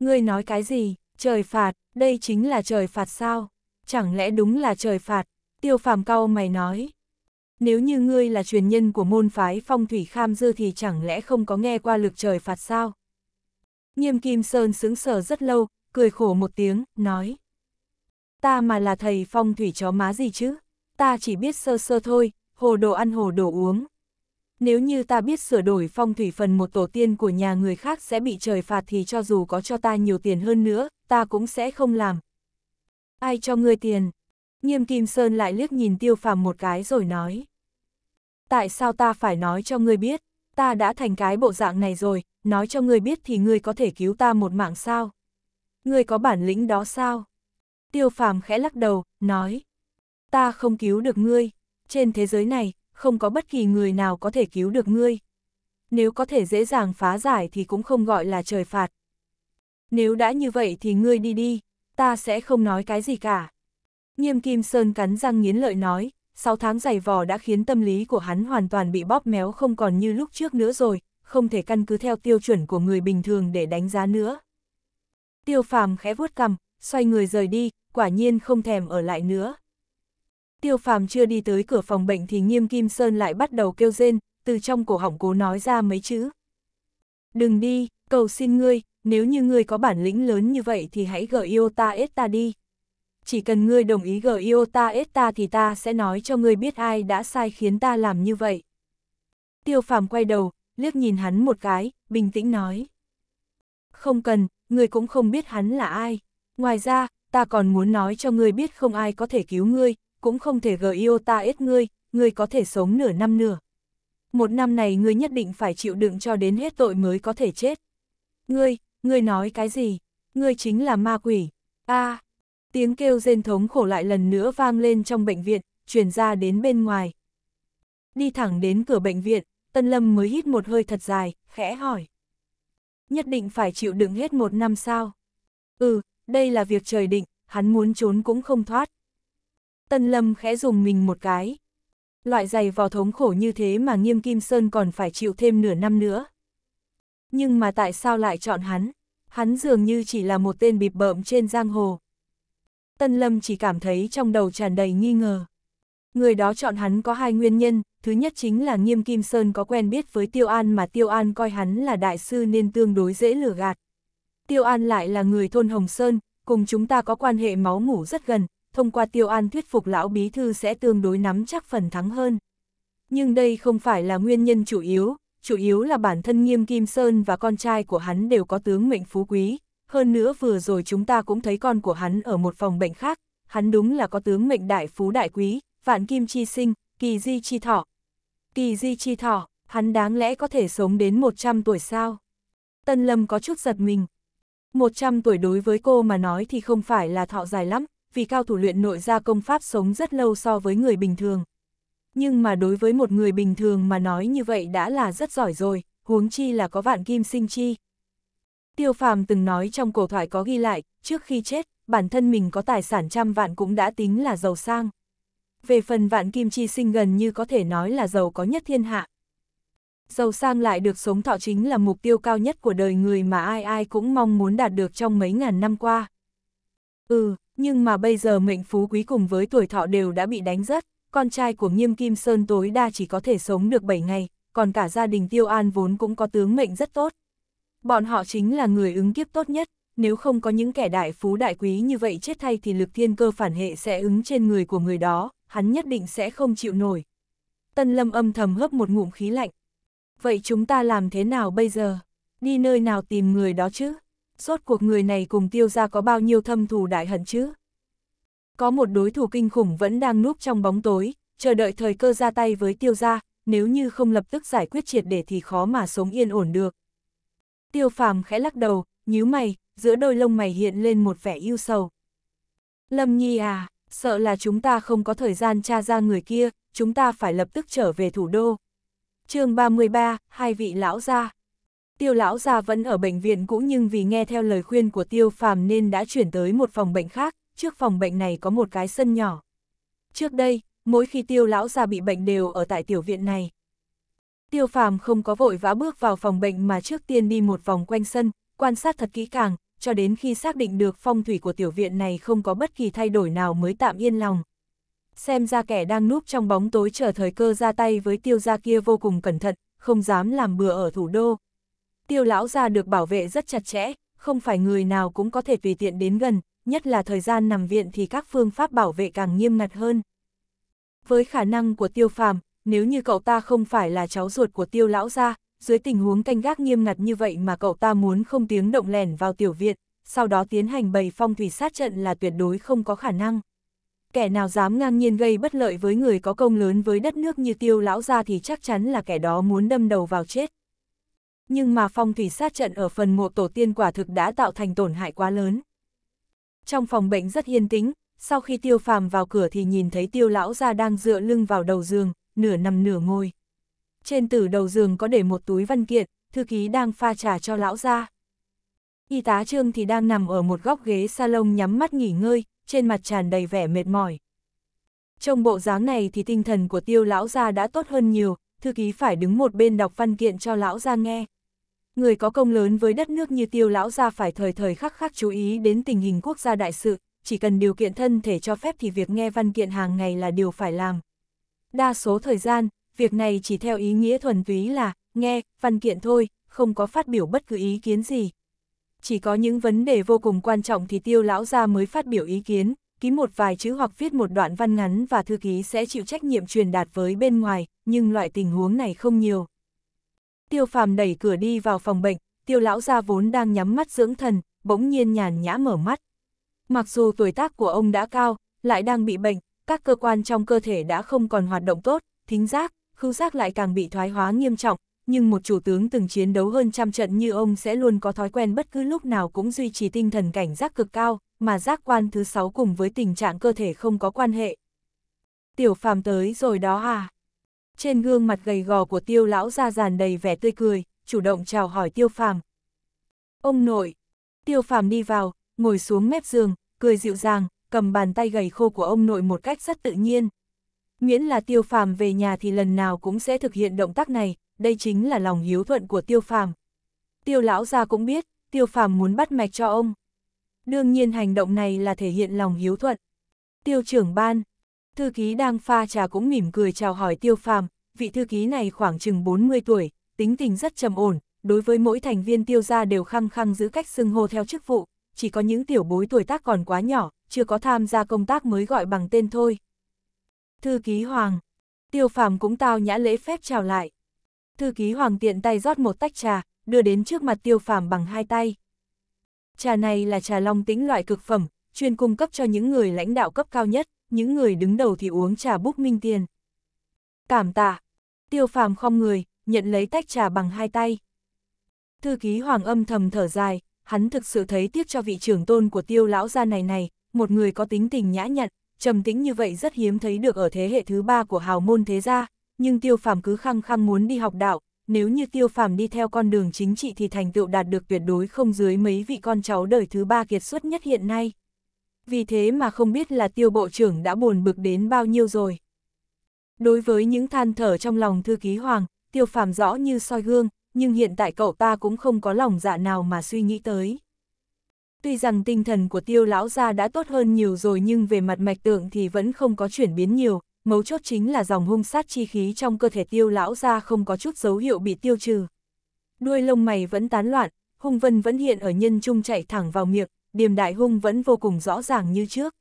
Ngươi nói cái gì, trời phạt, đây chính là trời phạt sao? Chẳng lẽ đúng là trời phạt? Tiêu phàm cau mày nói nếu như ngươi là truyền nhân của môn phái phong thủy kham dư thì chẳng lẽ không có nghe qua lực trời phạt sao? Nghiêm Kim Sơn sững sờ rất lâu, cười khổ một tiếng, nói. Ta mà là thầy phong thủy chó má gì chứ? Ta chỉ biết sơ sơ thôi, hồ đồ ăn hồ đồ uống. Nếu như ta biết sửa đổi phong thủy phần một tổ tiên của nhà người khác sẽ bị trời phạt thì cho dù có cho ta nhiều tiền hơn nữa, ta cũng sẽ không làm. Ai cho ngươi tiền? Nghiêm Kim Sơn lại liếc nhìn tiêu phàm một cái rồi nói. Tại sao ta phải nói cho ngươi biết, ta đã thành cái bộ dạng này rồi, nói cho ngươi biết thì ngươi có thể cứu ta một mạng sao? Ngươi có bản lĩnh đó sao? Tiêu phàm khẽ lắc đầu, nói. Ta không cứu được ngươi, trên thế giới này, không có bất kỳ người nào có thể cứu được ngươi. Nếu có thể dễ dàng phá giải thì cũng không gọi là trời phạt. Nếu đã như vậy thì ngươi đi đi, ta sẽ không nói cái gì cả. Nghiêm Kim Sơn cắn răng nghiến lợi nói, 6 tháng giày vò đã khiến tâm lý của hắn hoàn toàn bị bóp méo không còn như lúc trước nữa rồi, không thể căn cứ theo tiêu chuẩn của người bình thường để đánh giá nữa. Tiêu phàm khẽ vuốt cằm, xoay người rời đi, quả nhiên không thèm ở lại nữa. Tiêu phàm chưa đi tới cửa phòng bệnh thì nghiêm kim sơn lại bắt đầu kêu rên, từ trong cổ họng cố nói ra mấy chữ. Đừng đi, cầu xin ngươi, nếu như ngươi có bản lĩnh lớn như vậy thì hãy gợi yêu ta ết ta đi chỉ cần ngươi đồng ý gờ yêu ta ết ta thì ta sẽ nói cho ngươi biết ai đã sai khiến ta làm như vậy. Tiêu phàm quay đầu, liếc nhìn hắn một cái, bình tĩnh nói. Không cần, ngươi cũng không biết hắn là ai. Ngoài ra, ta còn muốn nói cho ngươi biết không ai có thể cứu ngươi, cũng không thể gờ yêu ta ết ngươi, ngươi có thể sống nửa năm nửa. Một năm này ngươi nhất định phải chịu đựng cho đến hết tội mới có thể chết. Ngươi, ngươi nói cái gì? Ngươi chính là ma quỷ. a à, Tiếng kêu rên thống khổ lại lần nữa vang lên trong bệnh viện, truyền ra đến bên ngoài. Đi thẳng đến cửa bệnh viện, Tân Lâm mới hít một hơi thật dài, khẽ hỏi. Nhất định phải chịu đựng hết một năm sao? Ừ, đây là việc trời định, hắn muốn trốn cũng không thoát. Tân Lâm khẽ dùng mình một cái. Loại giày vò thống khổ như thế mà Nghiêm Kim Sơn còn phải chịu thêm nửa năm nữa. Nhưng mà tại sao lại chọn hắn? Hắn dường như chỉ là một tên bịp bợm trên giang hồ, Tân Lâm chỉ cảm thấy trong đầu tràn đầy nghi ngờ. Người đó chọn hắn có hai nguyên nhân, thứ nhất chính là Nghiêm Kim Sơn có quen biết với Tiêu An mà Tiêu An coi hắn là đại sư nên tương đối dễ lừa gạt. Tiêu An lại là người thôn Hồng Sơn, cùng chúng ta có quan hệ máu mủ rất gần, thông qua Tiêu An thuyết phục lão bí thư sẽ tương đối nắm chắc phần thắng hơn. Nhưng đây không phải là nguyên nhân chủ yếu, chủ yếu là bản thân Nghiêm Kim Sơn và con trai của hắn đều có tướng mệnh phú quý, hơn nữa vừa rồi chúng ta cũng thấy con của hắn ở một phòng bệnh khác, hắn đúng là có tướng mệnh đại phú đại quý, vạn kim chi sinh, kỳ di chi thọ. Kỳ di chi thọ, hắn đáng lẽ có thể sống đến 100 tuổi sao? Tân Lâm có chút giật mình. 100 tuổi đối với cô mà nói thì không phải là thọ dài lắm, vì cao thủ luyện nội gia công pháp sống rất lâu so với người bình thường. Nhưng mà đối với một người bình thường mà nói như vậy đã là rất giỏi rồi, huống chi là có vạn kim sinh chi, Tiêu phàm từng nói trong cổ thoại có ghi lại, trước khi chết, bản thân mình có tài sản trăm vạn cũng đã tính là giàu sang. Về phần vạn kim chi sinh gần như có thể nói là giàu có nhất thiên hạ. Giàu sang lại được sống thọ chính là mục tiêu cao nhất của đời người mà ai ai cũng mong muốn đạt được trong mấy ngàn năm qua. Ừ, nhưng mà bây giờ mệnh phú quý cùng với tuổi thọ đều đã bị đánh rớt, con trai của nghiêm kim sơn tối đa chỉ có thể sống được 7 ngày, còn cả gia đình tiêu an vốn cũng có tướng mệnh rất tốt, bọn họ chính là người ứng kiếp tốt nhất, nếu không có những kẻ đại phú đại quý như vậy chết thay thì lực thiên cơ phản hệ sẽ ứng trên người của người đó, hắn nhất định sẽ không chịu nổi. Tân lâm âm thầm hấp một ngụm khí lạnh. Vậy chúng ta làm thế nào bây giờ? Đi nơi nào tìm người đó chứ? Rốt cuộc người này cùng tiêu ra có bao nhiêu thâm thù đại hận chứ? Có một đối thủ kinh khủng vẫn đang núp trong bóng tối, chờ đợi thời cơ ra tay với tiêu ra, nếu như không lập tức giải quyết triệt để thì khó mà sống yên ổn được. Tiêu phàm khẽ lắc đầu, nhíu mày, giữa đôi lông mày hiện lên một vẻ ưu sầu. Lâm Nhi à, sợ là chúng ta không có thời gian tra ra người kia, chúng ta phải lập tức trở về thủ đô. chương 33, hai vị lão gia. Tiêu lão gia vẫn ở bệnh viện cũng nhưng vì nghe theo lời khuyên của tiêu phàm nên đã chuyển tới một phòng bệnh khác, trước phòng bệnh này có một cái sân nhỏ. Trước đây, mỗi khi tiêu lão gia bị bệnh đều ở tại tiểu viện này. Tiêu phàm không có vội vã bước vào phòng bệnh mà trước tiên đi một vòng quanh sân, quan sát thật kỹ càng, cho đến khi xác định được phong thủy của tiểu viện này không có bất kỳ thay đổi nào mới tạm yên lòng. Xem ra kẻ đang núp trong bóng tối chờ thời cơ ra tay với tiêu gia kia vô cùng cẩn thận, không dám làm bừa ở thủ đô. Tiêu lão gia được bảo vệ rất chặt chẽ, không phải người nào cũng có thể tùy tiện đến gần, nhất là thời gian nằm viện thì các phương pháp bảo vệ càng nghiêm ngặt hơn. Với khả năng của tiêu phàm, nếu như cậu ta không phải là cháu ruột của tiêu lão gia, dưới tình huống canh gác nghiêm ngặt như vậy mà cậu ta muốn không tiếng động lèn vào tiểu viện, sau đó tiến hành bày phong thủy sát trận là tuyệt đối không có khả năng. Kẻ nào dám ngang nhiên gây bất lợi với người có công lớn với đất nước như tiêu lão gia thì chắc chắn là kẻ đó muốn đâm đầu vào chết. Nhưng mà phong thủy sát trận ở phần mộ tổ tiên quả thực đã tạo thành tổn hại quá lớn. Trong phòng bệnh rất yên tĩnh, sau khi tiêu phàm vào cửa thì nhìn thấy tiêu lão gia đang dựa lưng vào đầu giường, nửa nằm nửa ngồi. Trên tử đầu giường có để một túi văn kiện, thư ký đang pha trà cho lão ra. Y tá Trương thì đang nằm ở một góc ghế salon nhắm mắt nghỉ ngơi, trên mặt tràn đầy vẻ mệt mỏi. Trong bộ dáng này thì tinh thần của tiêu lão gia đã tốt hơn nhiều, thư ký phải đứng một bên đọc văn kiện cho lão gia nghe. Người có công lớn với đất nước như tiêu lão gia phải thời thời khắc khắc chú ý đến tình hình quốc gia đại sự, chỉ cần điều kiện thân thể cho phép thì việc nghe văn kiện hàng ngày là điều phải làm. Đa số thời gian, việc này chỉ theo ý nghĩa thuần túy là nghe văn kiện thôi, không có phát biểu bất cứ ý kiến gì. Chỉ có những vấn đề vô cùng quan trọng thì tiêu lão ra mới phát biểu ý kiến, ký một vài chữ hoặc viết một đoạn văn ngắn và thư ký sẽ chịu trách nhiệm truyền đạt với bên ngoài, nhưng loại tình huống này không nhiều. Tiêu phàm đẩy cửa đi vào phòng bệnh, tiêu lão ra vốn đang nhắm mắt dưỡng thần, bỗng nhiên nhàn nhã mở mắt. Mặc dù tuổi tác của ông đã cao, lại đang bị bệnh, các cơ quan trong cơ thể đã không còn hoạt động tốt, thính giác, khứu giác lại càng bị thoái hóa nghiêm trọng, nhưng một chủ tướng từng chiến đấu hơn trăm trận như ông sẽ luôn có thói quen bất cứ lúc nào cũng duy trì tinh thần cảnh giác cực cao, mà giác quan thứ sáu cùng với tình trạng cơ thể không có quan hệ. Tiểu phàm tới rồi đó à? Trên gương mặt gầy gò của tiêu lão ra dàn đầy vẻ tươi cười, chủ động chào hỏi tiêu phàm. Ông nội, tiêu phàm đi vào, ngồi xuống mép giường, cười dịu dàng, cầm bàn tay gầy khô của ông nội một cách rất tự nhiên. Miễn là tiêu phàm về nhà thì lần nào cũng sẽ thực hiện động tác này, đây chính là lòng hiếu thuận của tiêu phàm. Tiêu lão gia cũng biết, tiêu phàm muốn bắt mạch cho ông. Đương nhiên hành động này là thể hiện lòng hiếu thuận. Tiêu trưởng ban, thư ký đang pha trà cũng mỉm cười chào hỏi tiêu phàm, vị thư ký này khoảng chừng 40 tuổi, tính tình rất trầm ổn, đối với mỗi thành viên tiêu gia đều khăng khăng giữ cách xưng hô theo chức vụ, chỉ có những tiểu bối tuổi tác còn quá nhỏ, chưa có tham gia công tác mới gọi bằng tên thôi. Thư ký Hoàng, tiêu phàm cũng tao nhã lễ phép chào lại. Thư ký Hoàng tiện tay rót một tách trà, đưa đến trước mặt tiêu phàm bằng hai tay. Trà này là trà long tính loại cực phẩm, chuyên cung cấp cho những người lãnh đạo cấp cao nhất, những người đứng đầu thì uống trà búc minh tiền. Cảm tạ, tiêu phàm không người, nhận lấy tách trà bằng hai tay. Thư ký Hoàng âm thầm thở dài, hắn thực sự thấy tiếc cho vị trưởng tôn của tiêu lão gia này này, một người có tính tình nhã nhặn, trầm tĩnh như vậy rất hiếm thấy được ở thế hệ thứ ba của hào môn thế gia, nhưng tiêu phàm cứ khăng khăng muốn đi học đạo, nếu như tiêu phàm đi theo con đường chính trị thì thành tựu đạt được tuyệt đối không dưới mấy vị con cháu đời thứ ba kiệt xuất nhất hiện nay. Vì thế mà không biết là tiêu bộ trưởng đã buồn bực đến bao nhiêu rồi. Đối với những than thở trong lòng thư ký Hoàng, tiêu phàm rõ như soi gương, nhưng hiện tại cậu ta cũng không có lòng dạ nào mà suy nghĩ tới. Tuy rằng tinh thần của tiêu lão gia đã tốt hơn nhiều rồi nhưng về mặt mạch tượng thì vẫn không có chuyển biến nhiều, mấu chốt chính là dòng hung sát chi khí trong cơ thể tiêu lão gia không có chút dấu hiệu bị tiêu trừ. Đuôi lông mày vẫn tán loạn, hung vân vẫn hiện ở nhân trung chạy thẳng vào miệng, điềm đại hung vẫn vô cùng rõ ràng như trước.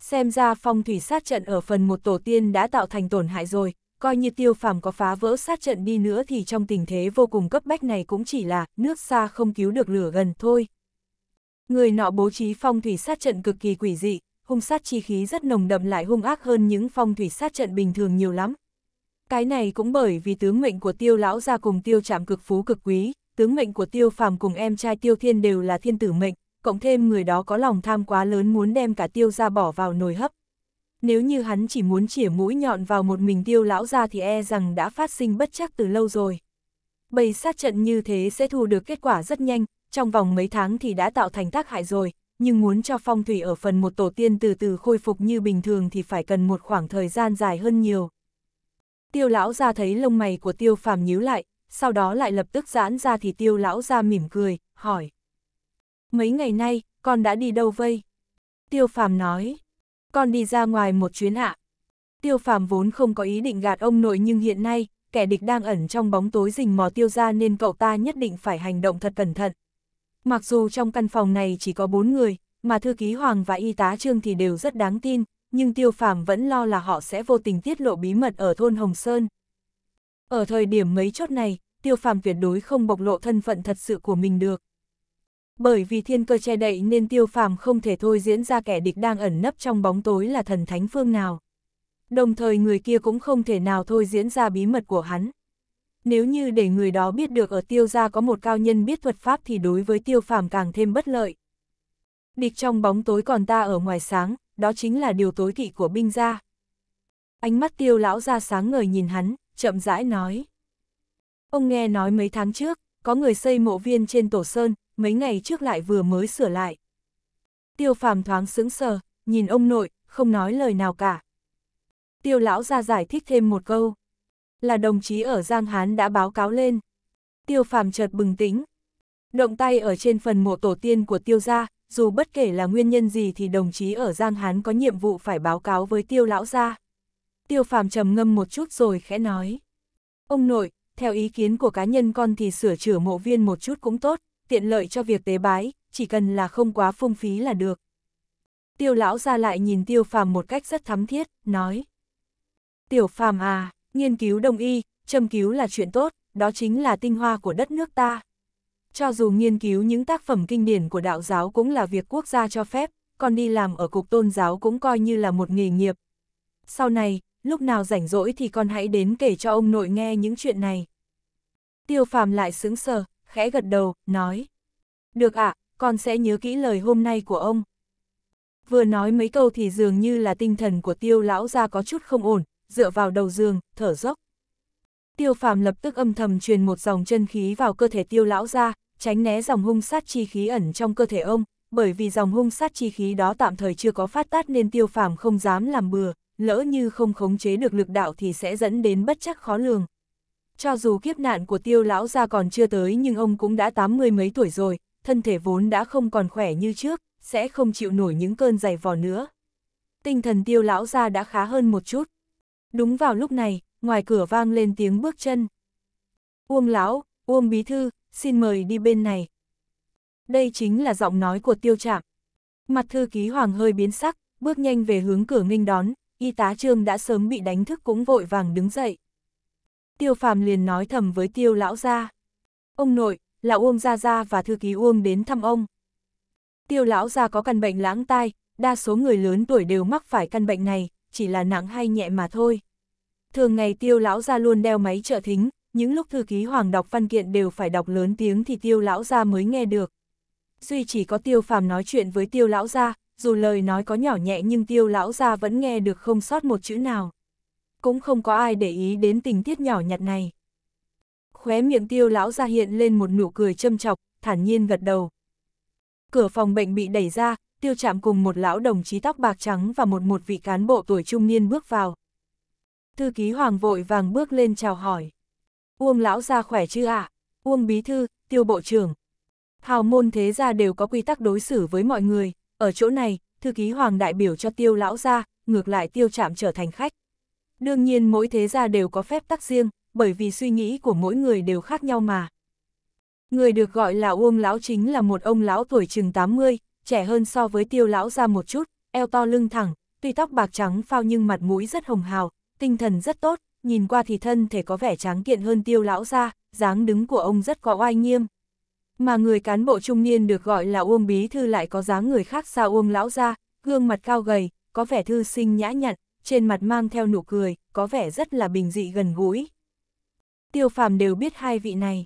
Xem ra phong thủy sát trận ở phần một tổ tiên đã tạo thành tổn hại rồi, coi như tiêu phàm có phá vỡ sát trận đi nữa thì trong tình thế vô cùng cấp bách này cũng chỉ là nước xa không cứu được lửa gần thôi. Người nọ bố trí phong thủy sát trận cực kỳ quỷ dị, hung sát chi khí rất nồng đậm lại hung ác hơn những phong thủy sát trận bình thường nhiều lắm. Cái này cũng bởi vì tướng mệnh của tiêu lão ra cùng tiêu trạm cực phú cực quý, tướng mệnh của tiêu phàm cùng em trai tiêu thiên đều là thiên tử mệnh, cộng thêm người đó có lòng tham quá lớn muốn đem cả tiêu ra bỏ vào nồi hấp, nếu như hắn chỉ muốn chỉa mũi nhọn vào một mình tiêu lão ra thì e rằng đã phát sinh bất chắc từ lâu rồi. Bầy sát trận như thế sẽ thu được kết quả rất nhanh, trong vòng mấy tháng thì đã tạo thành tác hại rồi, nhưng muốn cho phong thủy ở phần một tổ tiên từ từ khôi phục như bình thường thì phải cần một khoảng thời gian dài hơn nhiều. Tiêu lão ra thấy lông mày của tiêu phàm nhíu lại, sau đó lại lập tức giãn ra thì tiêu lão ra mỉm cười, hỏi. Mấy ngày nay, con đã đi đâu vây? Tiêu phàm nói con đi ra ngoài một chuyến hạ Tiêu phàm vốn không có ý định gạt ông nội nhưng hiện nay, kẻ địch đang ẩn trong bóng tối rình mò tiêu ra nên cậu ta nhất định phải hành động thật cẩn thận. Mặc dù trong căn phòng này chỉ có bốn người, mà thư ký Hoàng và y tá Trương thì đều rất đáng tin, nhưng tiêu phàm vẫn lo là họ sẽ vô tình tiết lộ bí mật ở thôn Hồng Sơn. Ở thời điểm mấy chốt này, tiêu phàm tuyệt đối không bộc lộ thân phận thật sự của mình được. Bởi vì thiên cơ che đậy nên tiêu phàm không thể thôi diễn ra kẻ địch đang ẩn nấp trong bóng tối là thần thánh phương nào. Đồng thời người kia cũng không thể nào thôi diễn ra bí mật của hắn. Nếu như để người đó biết được ở tiêu gia có một cao nhân biết thuật pháp thì đối với tiêu phàm càng thêm bất lợi. Địch trong bóng tối còn ta ở ngoài sáng, đó chính là điều tối kỵ của binh gia. Ánh mắt tiêu lão ra sáng ngời nhìn hắn, chậm rãi nói. Ông nghe nói mấy tháng trước, có người xây mộ viên trên tổ sơn, mấy ngày trước lại vừa mới sửa lại. Tiêu phàm thoáng sững sờ, nhìn ông nội, không nói lời nào cả. Tiêu lão ra giải thích thêm một câu. Là đồng chí ở Giang Hán đã báo cáo lên. Tiêu phàm chợt bừng tĩnh. Động tay ở trên phần mộ tổ tiên của tiêu gia, dù bất kể là nguyên nhân gì thì đồng chí ở Giang Hán có nhiệm vụ phải báo cáo với tiêu lão gia. Tiêu phàm trầm ngâm một chút rồi khẽ nói. Ông nội, theo ý kiến của cá nhân con thì sửa chữa mộ viên một chút cũng tốt, tiện lợi cho việc tế bái, chỉ cần là không quá phung phí là được. Tiêu lão ra lại nhìn tiêu phàm một cách rất thắm thiết, nói. Tiểu phàm à, nghiên cứu đông y, châm cứu là chuyện tốt, đó chính là tinh hoa của đất nước ta. Cho dù nghiên cứu những tác phẩm kinh điển của đạo giáo cũng là việc quốc gia cho phép, còn đi làm ở cục tôn giáo cũng coi như là một nghề nghiệp. Sau này, lúc nào rảnh rỗi thì con hãy đến kể cho ông nội nghe những chuyện này. Tiêu phàm lại sững sờ, khẽ gật đầu, nói. Được ạ, à, con sẽ nhớ kỹ lời hôm nay của ông. Vừa nói mấy câu thì dường như là tinh thần của tiêu lão ra có chút không ổn, dựa vào đầu giường, thở dốc. Tiêu phàm lập tức âm thầm truyền một dòng chân khí vào cơ thể tiêu lão ra, tránh né dòng hung sát chi khí ẩn trong cơ thể ông, bởi vì dòng hung sát chi khí đó tạm thời chưa có phát tát nên tiêu phàm không dám làm bừa, lỡ như không khống chế được lực đạo thì sẽ dẫn đến bất chắc khó lường. Cho dù kiếp nạn của tiêu lão ra còn chưa tới nhưng ông cũng đã tám mươi mấy tuổi rồi, thân thể vốn đã không còn khỏe như trước, sẽ không chịu nổi những cơn dày vò nữa. Tinh thần tiêu lão ra đã khá hơn một chút. Đúng vào lúc này, ngoài cửa vang lên tiếng bước chân. Uông lão, Uông bí thư, xin mời đi bên này. Đây chính là giọng nói của tiêu trạm. Mặt thư ký hoàng hơi biến sắc, bước nhanh về hướng cửa nghênh đón, y tá trương đã sớm bị đánh thức cũng vội vàng đứng dậy. Tiêu phàm liền nói thầm với tiêu lão gia. Ông nội, là Uông Gia Gia và thư ký Uông đến thăm ông. Tiêu lão gia có căn bệnh lãng tai, đa số người lớn tuổi đều mắc phải căn bệnh này, chỉ là nặng hay nhẹ mà thôi. Thường ngày tiêu lão gia luôn đeo máy trợ thính, những lúc thư ký hoàng đọc văn kiện đều phải đọc lớn tiếng thì tiêu lão gia mới nghe được. Duy chỉ có tiêu phàm nói chuyện với tiêu lão gia, dù lời nói có nhỏ nhẹ nhưng tiêu lão gia vẫn nghe được không sót một chữ nào cũng không có ai để ý đến tình tiết nhỏ nhặt này. Khóe miệng tiêu lão ra hiện lên một nụ cười châm chọc, thản nhiên gật đầu. Cửa phòng bệnh bị đẩy ra, tiêu chạm cùng một lão đồng chí tóc bạc trắng và một một vị cán bộ tuổi trung niên bước vào. Thư ký hoàng vội vàng bước lên chào hỏi. Uông lão ra khỏe chứ ạ? À? Uông bí thư, tiêu bộ trưởng. Hào môn thế gia đều có quy tắc đối xử với mọi người, ở chỗ này, thư ký hoàng đại biểu cho tiêu lão ra, ngược lại tiêu chạm trở thành khách. Đương nhiên mỗi thế gia đều có phép tắc riêng, bởi vì suy nghĩ của mỗi người đều khác nhau mà. Người được gọi là Uông Lão chính là một ông lão tuổi chừng 80, trẻ hơn so với tiêu lão ra một chút, eo to lưng thẳng, tuy tóc bạc trắng phao nhưng mặt mũi rất hồng hào, tinh thần rất tốt, nhìn qua thì thân thể có vẻ tráng kiện hơn tiêu lão ra, dáng đứng của ông rất có oai nghiêm. Mà người cán bộ trung niên được gọi là Uông Bí Thư lại có dáng người khác xa Uông Lão ra, gương mặt cao gầy, có vẻ thư sinh nhã nhặn, trên mặt mang theo nụ cười, có vẻ rất là bình dị gần gũi. Tiêu phàm đều biết hai vị này.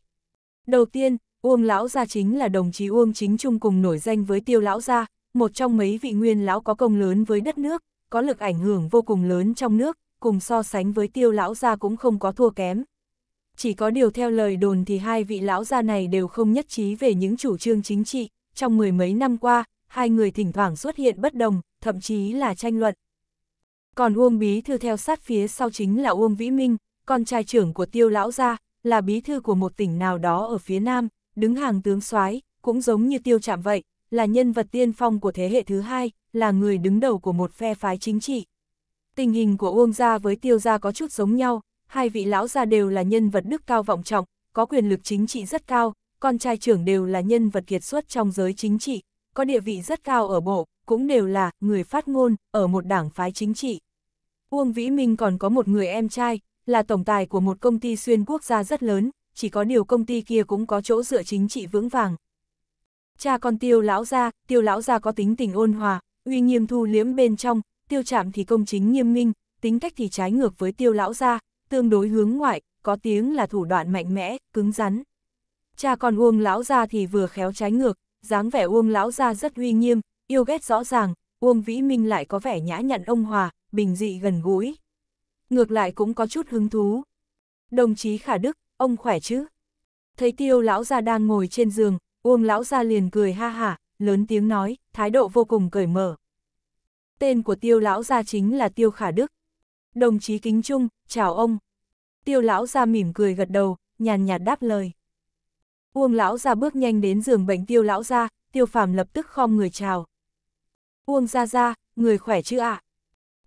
Đầu tiên, Uông Lão Gia chính là đồng chí Uông Chính Trung cùng nổi danh với Tiêu Lão Gia, một trong mấy vị nguyên lão có công lớn với đất nước, có lực ảnh hưởng vô cùng lớn trong nước, cùng so sánh với Tiêu Lão Gia cũng không có thua kém. Chỉ có điều theo lời đồn thì hai vị lão gia này đều không nhất trí về những chủ trương chính trị, trong mười mấy năm qua, hai người thỉnh thoảng xuất hiện bất đồng, thậm chí là tranh luận. Còn Uông Bí Thư theo sát phía sau chính là Uông Vĩ Minh, con trai trưởng của Tiêu Lão Gia, là bí thư của một tỉnh nào đó ở phía Nam, đứng hàng tướng soái cũng giống như Tiêu Chạm vậy, là nhân vật tiên phong của thế hệ thứ hai, là người đứng đầu của một phe phái chính trị. Tình hình của Uông Gia với Tiêu Gia có chút giống nhau, hai vị lão gia đều là nhân vật đức cao vọng trọng, có quyền lực chính trị rất cao, con trai trưởng đều là nhân vật kiệt xuất trong giới chính trị, có địa vị rất cao ở bộ, cũng đều là người phát ngôn ở một đảng phái chính trị. Uông Vĩ Minh còn có một người em trai, là tổng tài của một công ty xuyên quốc gia rất lớn, chỉ có điều công ty kia cũng có chỗ dựa chính trị vững vàng. Cha con tiêu lão gia, tiêu lão gia có tính tình ôn hòa, uy nghiêm thu liếm bên trong, tiêu chạm thì công chính nghiêm minh, tính cách thì trái ngược với tiêu lão gia, tương đối hướng ngoại, có tiếng là thủ đoạn mạnh mẽ, cứng rắn. Cha con Uông lão gia thì vừa khéo trái ngược, dáng vẻ Uông lão gia rất uy nghiêm, yêu ghét rõ ràng, Uông Vĩ Minh lại có vẻ nhã nhặn ông hòa, bình dị gần gũi. Ngược lại cũng có chút hứng thú. Đồng chí Khả Đức, ông khỏe chứ? Thấy tiêu lão gia đang ngồi trên giường, Uông lão gia liền cười ha hả, lớn tiếng nói, thái độ vô cùng cởi mở. Tên của tiêu lão gia chính là tiêu khả đức. Đồng chí kính trung, chào ông. Tiêu lão gia mỉm cười gật đầu, nhàn nhạt đáp lời. Uông lão gia bước nhanh đến giường bệnh tiêu lão gia, tiêu phàm lập tức khom người chào. Uông gia gia, người khỏe chứ ạ? À?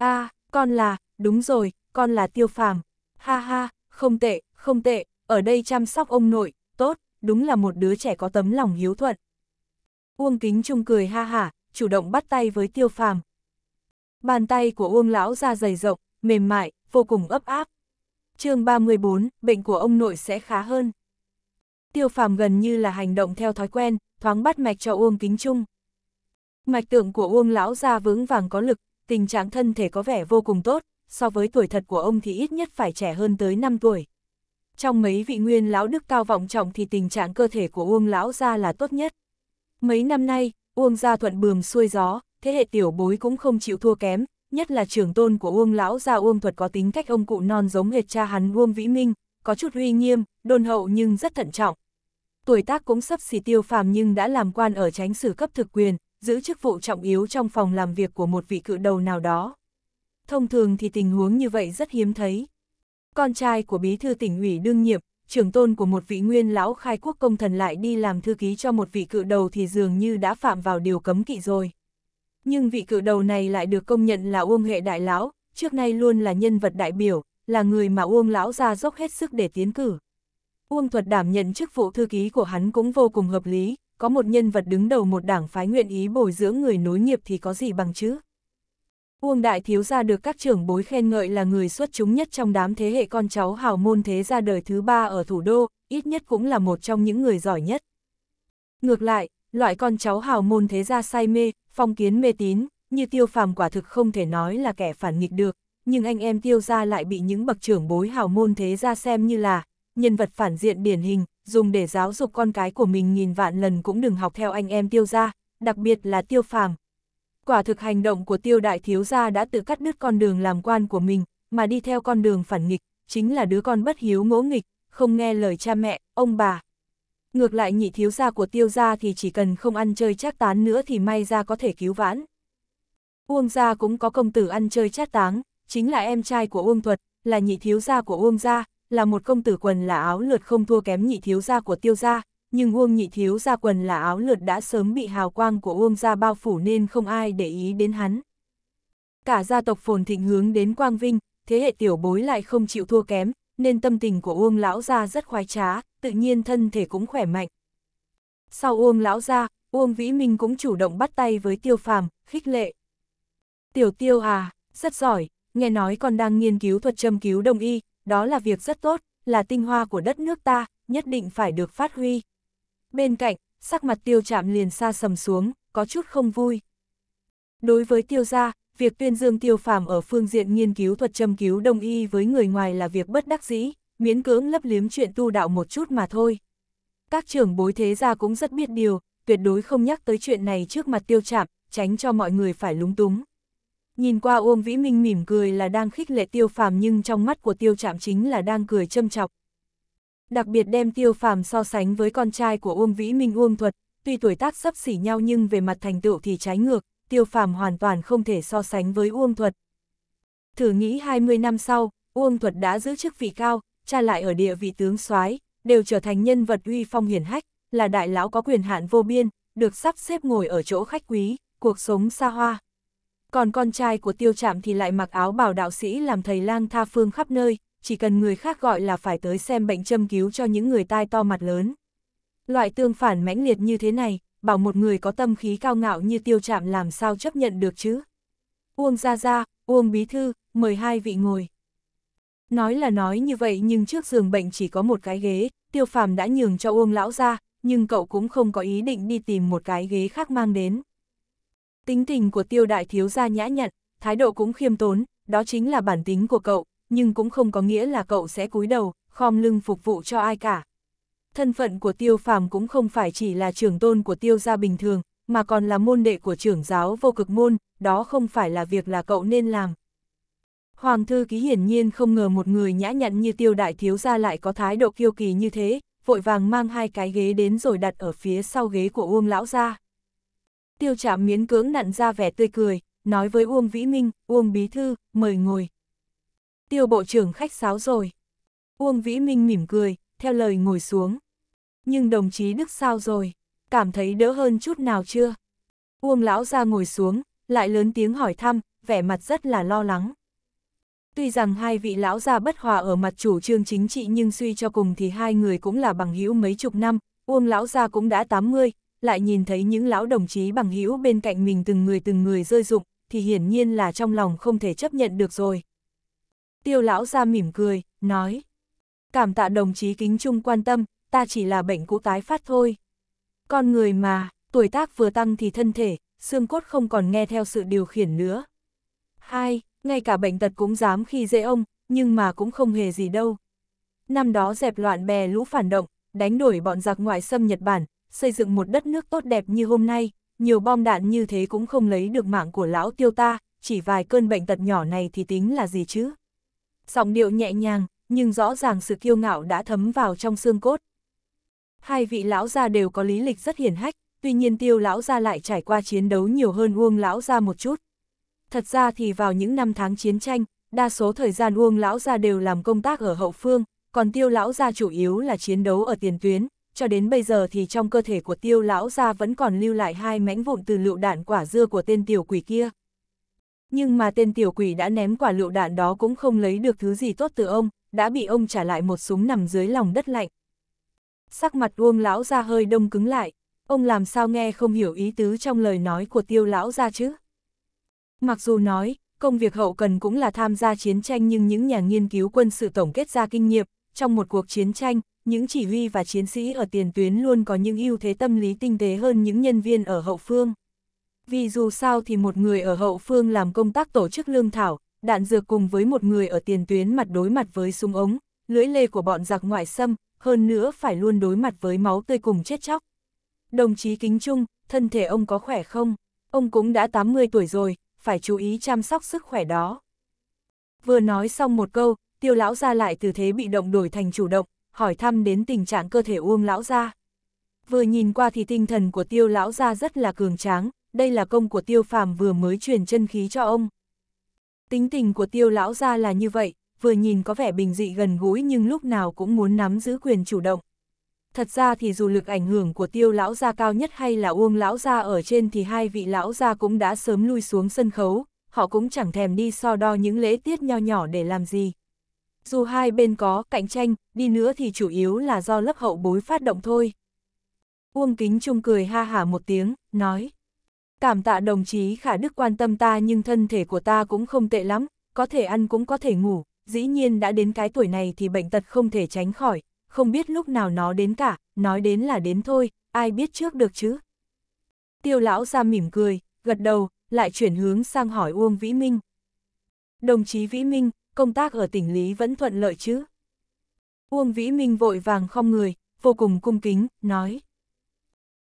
a à, con là, đúng rồi, con là tiêu phàm. Ha ha, không tệ, không tệ, ở đây chăm sóc ông nội, tốt, đúng là một đứa trẻ có tấm lòng hiếu thuận. Uông Kính Trung cười ha hả, chủ động bắt tay với tiêu phàm. Bàn tay của Uông Lão ra dày rộng, mềm mại, vô cùng ấp áp. chương 34, bệnh của ông nội sẽ khá hơn. Tiêu phàm gần như là hành động theo thói quen, thoáng bắt mạch cho Uông Kính Trung. Mạch tượng của Uông Lão ra vững vàng có lực, tình trạng thân thể có vẻ vô cùng tốt, so với tuổi thật của ông thì ít nhất phải trẻ hơn tới 5 tuổi. Trong mấy vị nguyên lão đức cao vọng trọng thì tình trạng cơ thể của Uông lão gia là tốt nhất. Mấy năm nay, Uông gia thuận bườm xuôi gió, thế hệ tiểu bối cũng không chịu thua kém, nhất là trưởng tôn của Uông lão gia Uông thuật có tính cách ông cụ non giống hệt cha hắn Uông Vĩ Minh, có chút uy nghiêm, đôn hậu nhưng rất thận trọng. Tuổi tác cũng sắp xỉ tiêu phàm nhưng đã làm quan ở tránh sử cấp thực quyền, giữ chức vụ trọng yếu trong phòng làm việc của một vị cự đầu nào đó. Thông thường thì tình huống như vậy rất hiếm thấy. Con trai của bí thư tỉnh ủy đương nhiệm, trưởng tôn của một vị nguyên lão khai quốc công thần lại đi làm thư ký cho một vị cự đầu thì dường như đã phạm vào điều cấm kỵ rồi. Nhưng vị cự đầu này lại được công nhận là Uông Hệ Đại Lão, trước nay luôn là nhân vật đại biểu, là người mà Uông Lão ra dốc hết sức để tiến cử. Uông Thuật đảm nhận chức vụ thư ký của hắn cũng vô cùng hợp lý, có một nhân vật đứng đầu một đảng phái nguyện ý bồi dưỡng người nối nghiệp thì có gì bằng chứ? Uông Đại Thiếu Gia được các trưởng bối khen ngợi là người xuất chúng nhất trong đám thế hệ con cháu hào môn thế gia đời thứ ba ở thủ đô, ít nhất cũng là một trong những người giỏi nhất. Ngược lại, loại con cháu hào môn thế gia say mê, phong kiến mê tín, như tiêu phàm quả thực không thể nói là kẻ phản nghịch được, nhưng anh em tiêu gia lại bị những bậc trưởng bối hào môn thế gia xem như là nhân vật phản diện điển hình, dùng để giáo dục con cái của mình nghìn vạn lần cũng đừng học theo anh em tiêu gia, đặc biệt là tiêu phàm. Quả thực hành động của tiêu đại thiếu gia đã tự cắt đứt con đường làm quan của mình, mà đi theo con đường phản nghịch, chính là đứa con bất hiếu ngỗ nghịch, không nghe lời cha mẹ, ông bà. Ngược lại nhị thiếu gia của tiêu gia thì chỉ cần không ăn chơi chắc tán nữa thì may ra có thể cứu vãn. Uông gia cũng có công tử ăn chơi chát táng, chính là em trai của Uông Thuật, là nhị thiếu gia của Uông gia, là một công tử quần là áo lượt không thua kém nhị thiếu gia của tiêu gia, nhưng Uông nhị thiếu gia quần là áo lượt đã sớm bị hào quang của Uông gia bao phủ nên không ai để ý đến hắn. Cả gia tộc phồn thịnh hướng đến quang vinh, thế hệ tiểu bối lại không chịu thua kém, nên tâm tình của Uông lão gia rất khoái trá, tự nhiên thân thể cũng khỏe mạnh. Sau Uông lão gia, Uông Vĩ Minh cũng chủ động bắt tay với Tiêu Phàm, khích lệ. "Tiểu Tiêu à, rất giỏi, nghe nói còn đang nghiên cứu thuật châm cứu đông y, đó là việc rất tốt, là tinh hoa của đất nước ta, nhất định phải được phát huy. Bên cạnh, sắc mặt tiêu chạm liền xa sầm xuống, có chút không vui. Đối với tiêu gia, việc tuyên dương tiêu phàm ở phương diện nghiên cứu thuật châm cứu đông y với người ngoài là việc bất đắc dĩ, miễn cưỡng lấp liếm chuyện tu đạo một chút mà thôi. Các trưởng bối thế gia cũng rất biết điều, tuyệt đối không nhắc tới chuyện này trước mặt tiêu chạm, tránh cho mọi người phải lúng túng. Nhìn qua Uông Vĩ Minh mỉm cười là đang khích lệ tiêu phàm nhưng trong mắt của tiêu Trạm chính là đang cười châm chọc. Đặc biệt đem tiêu phàm so sánh với con trai của Uông Vĩ Minh Uông Thuật, tuy tuổi tác sắp xỉ nhau nhưng về mặt thành tựu thì trái ngược, tiêu phàm hoàn toàn không thể so sánh với Uông Thuật. Thử nghĩ 20 năm sau, Uông Thuật đã giữ chức vị cao, cha lại ở địa vị tướng soái đều trở thành nhân vật uy phong hiển hách, là đại lão có quyền hạn vô biên, được sắp xếp ngồi ở chỗ khách quý, cuộc sống xa hoa, còn con trai của tiêu trạm thì lại mặc áo bảo đạo sĩ làm thầy lang tha phương khắp nơi, chỉ cần người khác gọi là phải tới xem bệnh châm cứu cho những người tai to mặt lớn. Loại tương phản mãnh liệt như thế này, bảo một người có tâm khí cao ngạo như tiêu trạm làm sao chấp nhận được chứ. Uông Gia Gia, Uông Bí Thư, mời hai vị ngồi. Nói là nói như vậy nhưng trước giường bệnh chỉ có một cái ghế, tiêu phàm đã nhường cho Uông Lão ra, nhưng cậu cũng không có ý định đi tìm một cái ghế khác mang đến. Tính tình của tiêu đại thiếu gia nhã nhặn, thái độ cũng khiêm tốn, đó chính là bản tính của cậu, nhưng cũng không có nghĩa là cậu sẽ cúi đầu, khom lưng phục vụ cho ai cả. Thân phận của tiêu phàm cũng không phải chỉ là trưởng tôn của tiêu gia bình thường, mà còn là môn đệ của trưởng giáo vô cực môn, đó không phải là việc là cậu nên làm. Hoàng thư ký hiển nhiên không ngờ một người nhã nhặn như tiêu đại thiếu gia lại có thái độ kiêu kỳ như thế, vội vàng mang hai cái ghế đến rồi đặt ở phía sau ghế của Uông lão gia tiêu chạm miến cưỡng nặn ra vẻ tươi cười, nói với Uông Vĩ Minh, Uông Bí Thư, mời ngồi. Tiêu Bộ trưởng khách sáo rồi. Uông Vĩ Minh mỉm cười, theo lời ngồi xuống. Nhưng đồng chí Đức sao rồi? Cảm thấy đỡ hơn chút nào chưa? Uông Lão ra ngồi xuống, lại lớn tiếng hỏi thăm, vẻ mặt rất là lo lắng. Tuy rằng hai vị lão gia bất hòa ở mặt chủ trương chính trị nhưng suy cho cùng thì hai người cũng là bằng hữu mấy chục năm, Uông lão gia cũng đã 80, lại nhìn thấy những lão đồng chí bằng hữu bên cạnh mình từng người từng người rơi rụng, thì hiển nhiên là trong lòng không thể chấp nhận được rồi. Tiêu lão ra mỉm cười, nói. Cảm tạ đồng chí kính trung quan tâm, ta chỉ là bệnh cũ tái phát thôi. Con người mà, tuổi tác vừa tăng thì thân thể, xương cốt không còn nghe theo sự điều khiển nữa. Hai, ngay cả bệnh tật cũng dám khi dễ ông, nhưng mà cũng không hề gì đâu. Năm đó dẹp loạn bè lũ phản động, đánh đuổi bọn giặc ngoại xâm Nhật Bản, xây dựng một đất nước tốt đẹp như hôm nay, nhiều bom đạn như thế cũng không lấy được mạng của lão tiêu ta, chỉ vài cơn bệnh tật nhỏ này thì tính là gì chứ? Giọng điệu nhẹ nhàng, nhưng rõ ràng sự kiêu ngạo đã thấm vào trong xương cốt. Hai vị lão gia đều có lý lịch rất hiển hách, tuy nhiên tiêu lão gia lại trải qua chiến đấu nhiều hơn uông lão gia một chút. Thật ra thì vào những năm tháng chiến tranh, đa số thời gian uông lão gia đều làm công tác ở hậu phương, còn tiêu lão gia chủ yếu là chiến đấu ở tiền tuyến, cho đến bây giờ thì trong cơ thể của tiêu lão gia vẫn còn lưu lại hai mảnh vụn từ lựu đạn quả dưa của tên tiểu quỷ kia. Nhưng mà tên tiểu quỷ đã ném quả lựu đạn đó cũng không lấy được thứ gì tốt từ ông, đã bị ông trả lại một súng nằm dưới lòng đất lạnh. Sắc mặt Uông lão gia hơi đông cứng lại, ông làm sao nghe không hiểu ý tứ trong lời nói của tiêu lão gia chứ. Mặc dù nói, công việc hậu cần cũng là tham gia chiến tranh nhưng những nhà nghiên cứu quân sự tổng kết ra kinh nghiệm, trong một cuộc chiến tranh, những chỉ huy và chiến sĩ ở tiền tuyến luôn có những ưu thế tâm lý tinh tế hơn những nhân viên ở hậu phương. Vì dù sao thì một người ở hậu phương làm công tác tổ chức lương thảo, đạn dược cùng với một người ở tiền tuyến mặt đối mặt với súng ống, lưỡi lê của bọn giặc ngoại xâm, hơn nữa phải luôn đối mặt với máu tươi cùng chết chóc. Đồng chí Kính Trung, thân thể ông có khỏe không? Ông cũng đã 80 tuổi rồi, phải chú ý chăm sóc sức khỏe đó. Vừa nói xong một câu, tiêu lão ra lại từ thế bị động đổi thành chủ động, hỏi thăm đến tình trạng cơ thể Uông lão gia. Vừa nhìn qua thì tinh thần của Tiêu lão gia rất là cường tráng, đây là công của Tiêu Phàm vừa mới truyền chân khí cho ông. Tính tình của Tiêu lão gia là như vậy, vừa nhìn có vẻ bình dị gần gũi nhưng lúc nào cũng muốn nắm giữ quyền chủ động. Thật ra thì dù lực ảnh hưởng của tiêu lão gia cao nhất hay là uông lão gia ở trên thì hai vị lão gia cũng đã sớm lui xuống sân khấu, họ cũng chẳng thèm đi so đo những lễ tiết nho nhỏ để làm gì. Dù hai bên có cạnh tranh, đi nữa thì chủ yếu là do lớp hậu bối phát động thôi. Uông Kính Trung cười ha hả một tiếng, nói. Cảm tạ đồng chí khả đức quan tâm ta nhưng thân thể của ta cũng không tệ lắm, có thể ăn cũng có thể ngủ, dĩ nhiên đã đến cái tuổi này thì bệnh tật không thể tránh khỏi, không biết lúc nào nó đến cả, nói đến là đến thôi, ai biết trước được chứ. Tiêu lão ra mỉm cười, gật đầu, lại chuyển hướng sang hỏi Uông Vĩ Minh. Đồng chí Vĩ Minh, công tác ở tỉnh Lý vẫn thuận lợi chứ. Uông Vĩ Minh vội vàng không người, vô cùng cung kính, nói.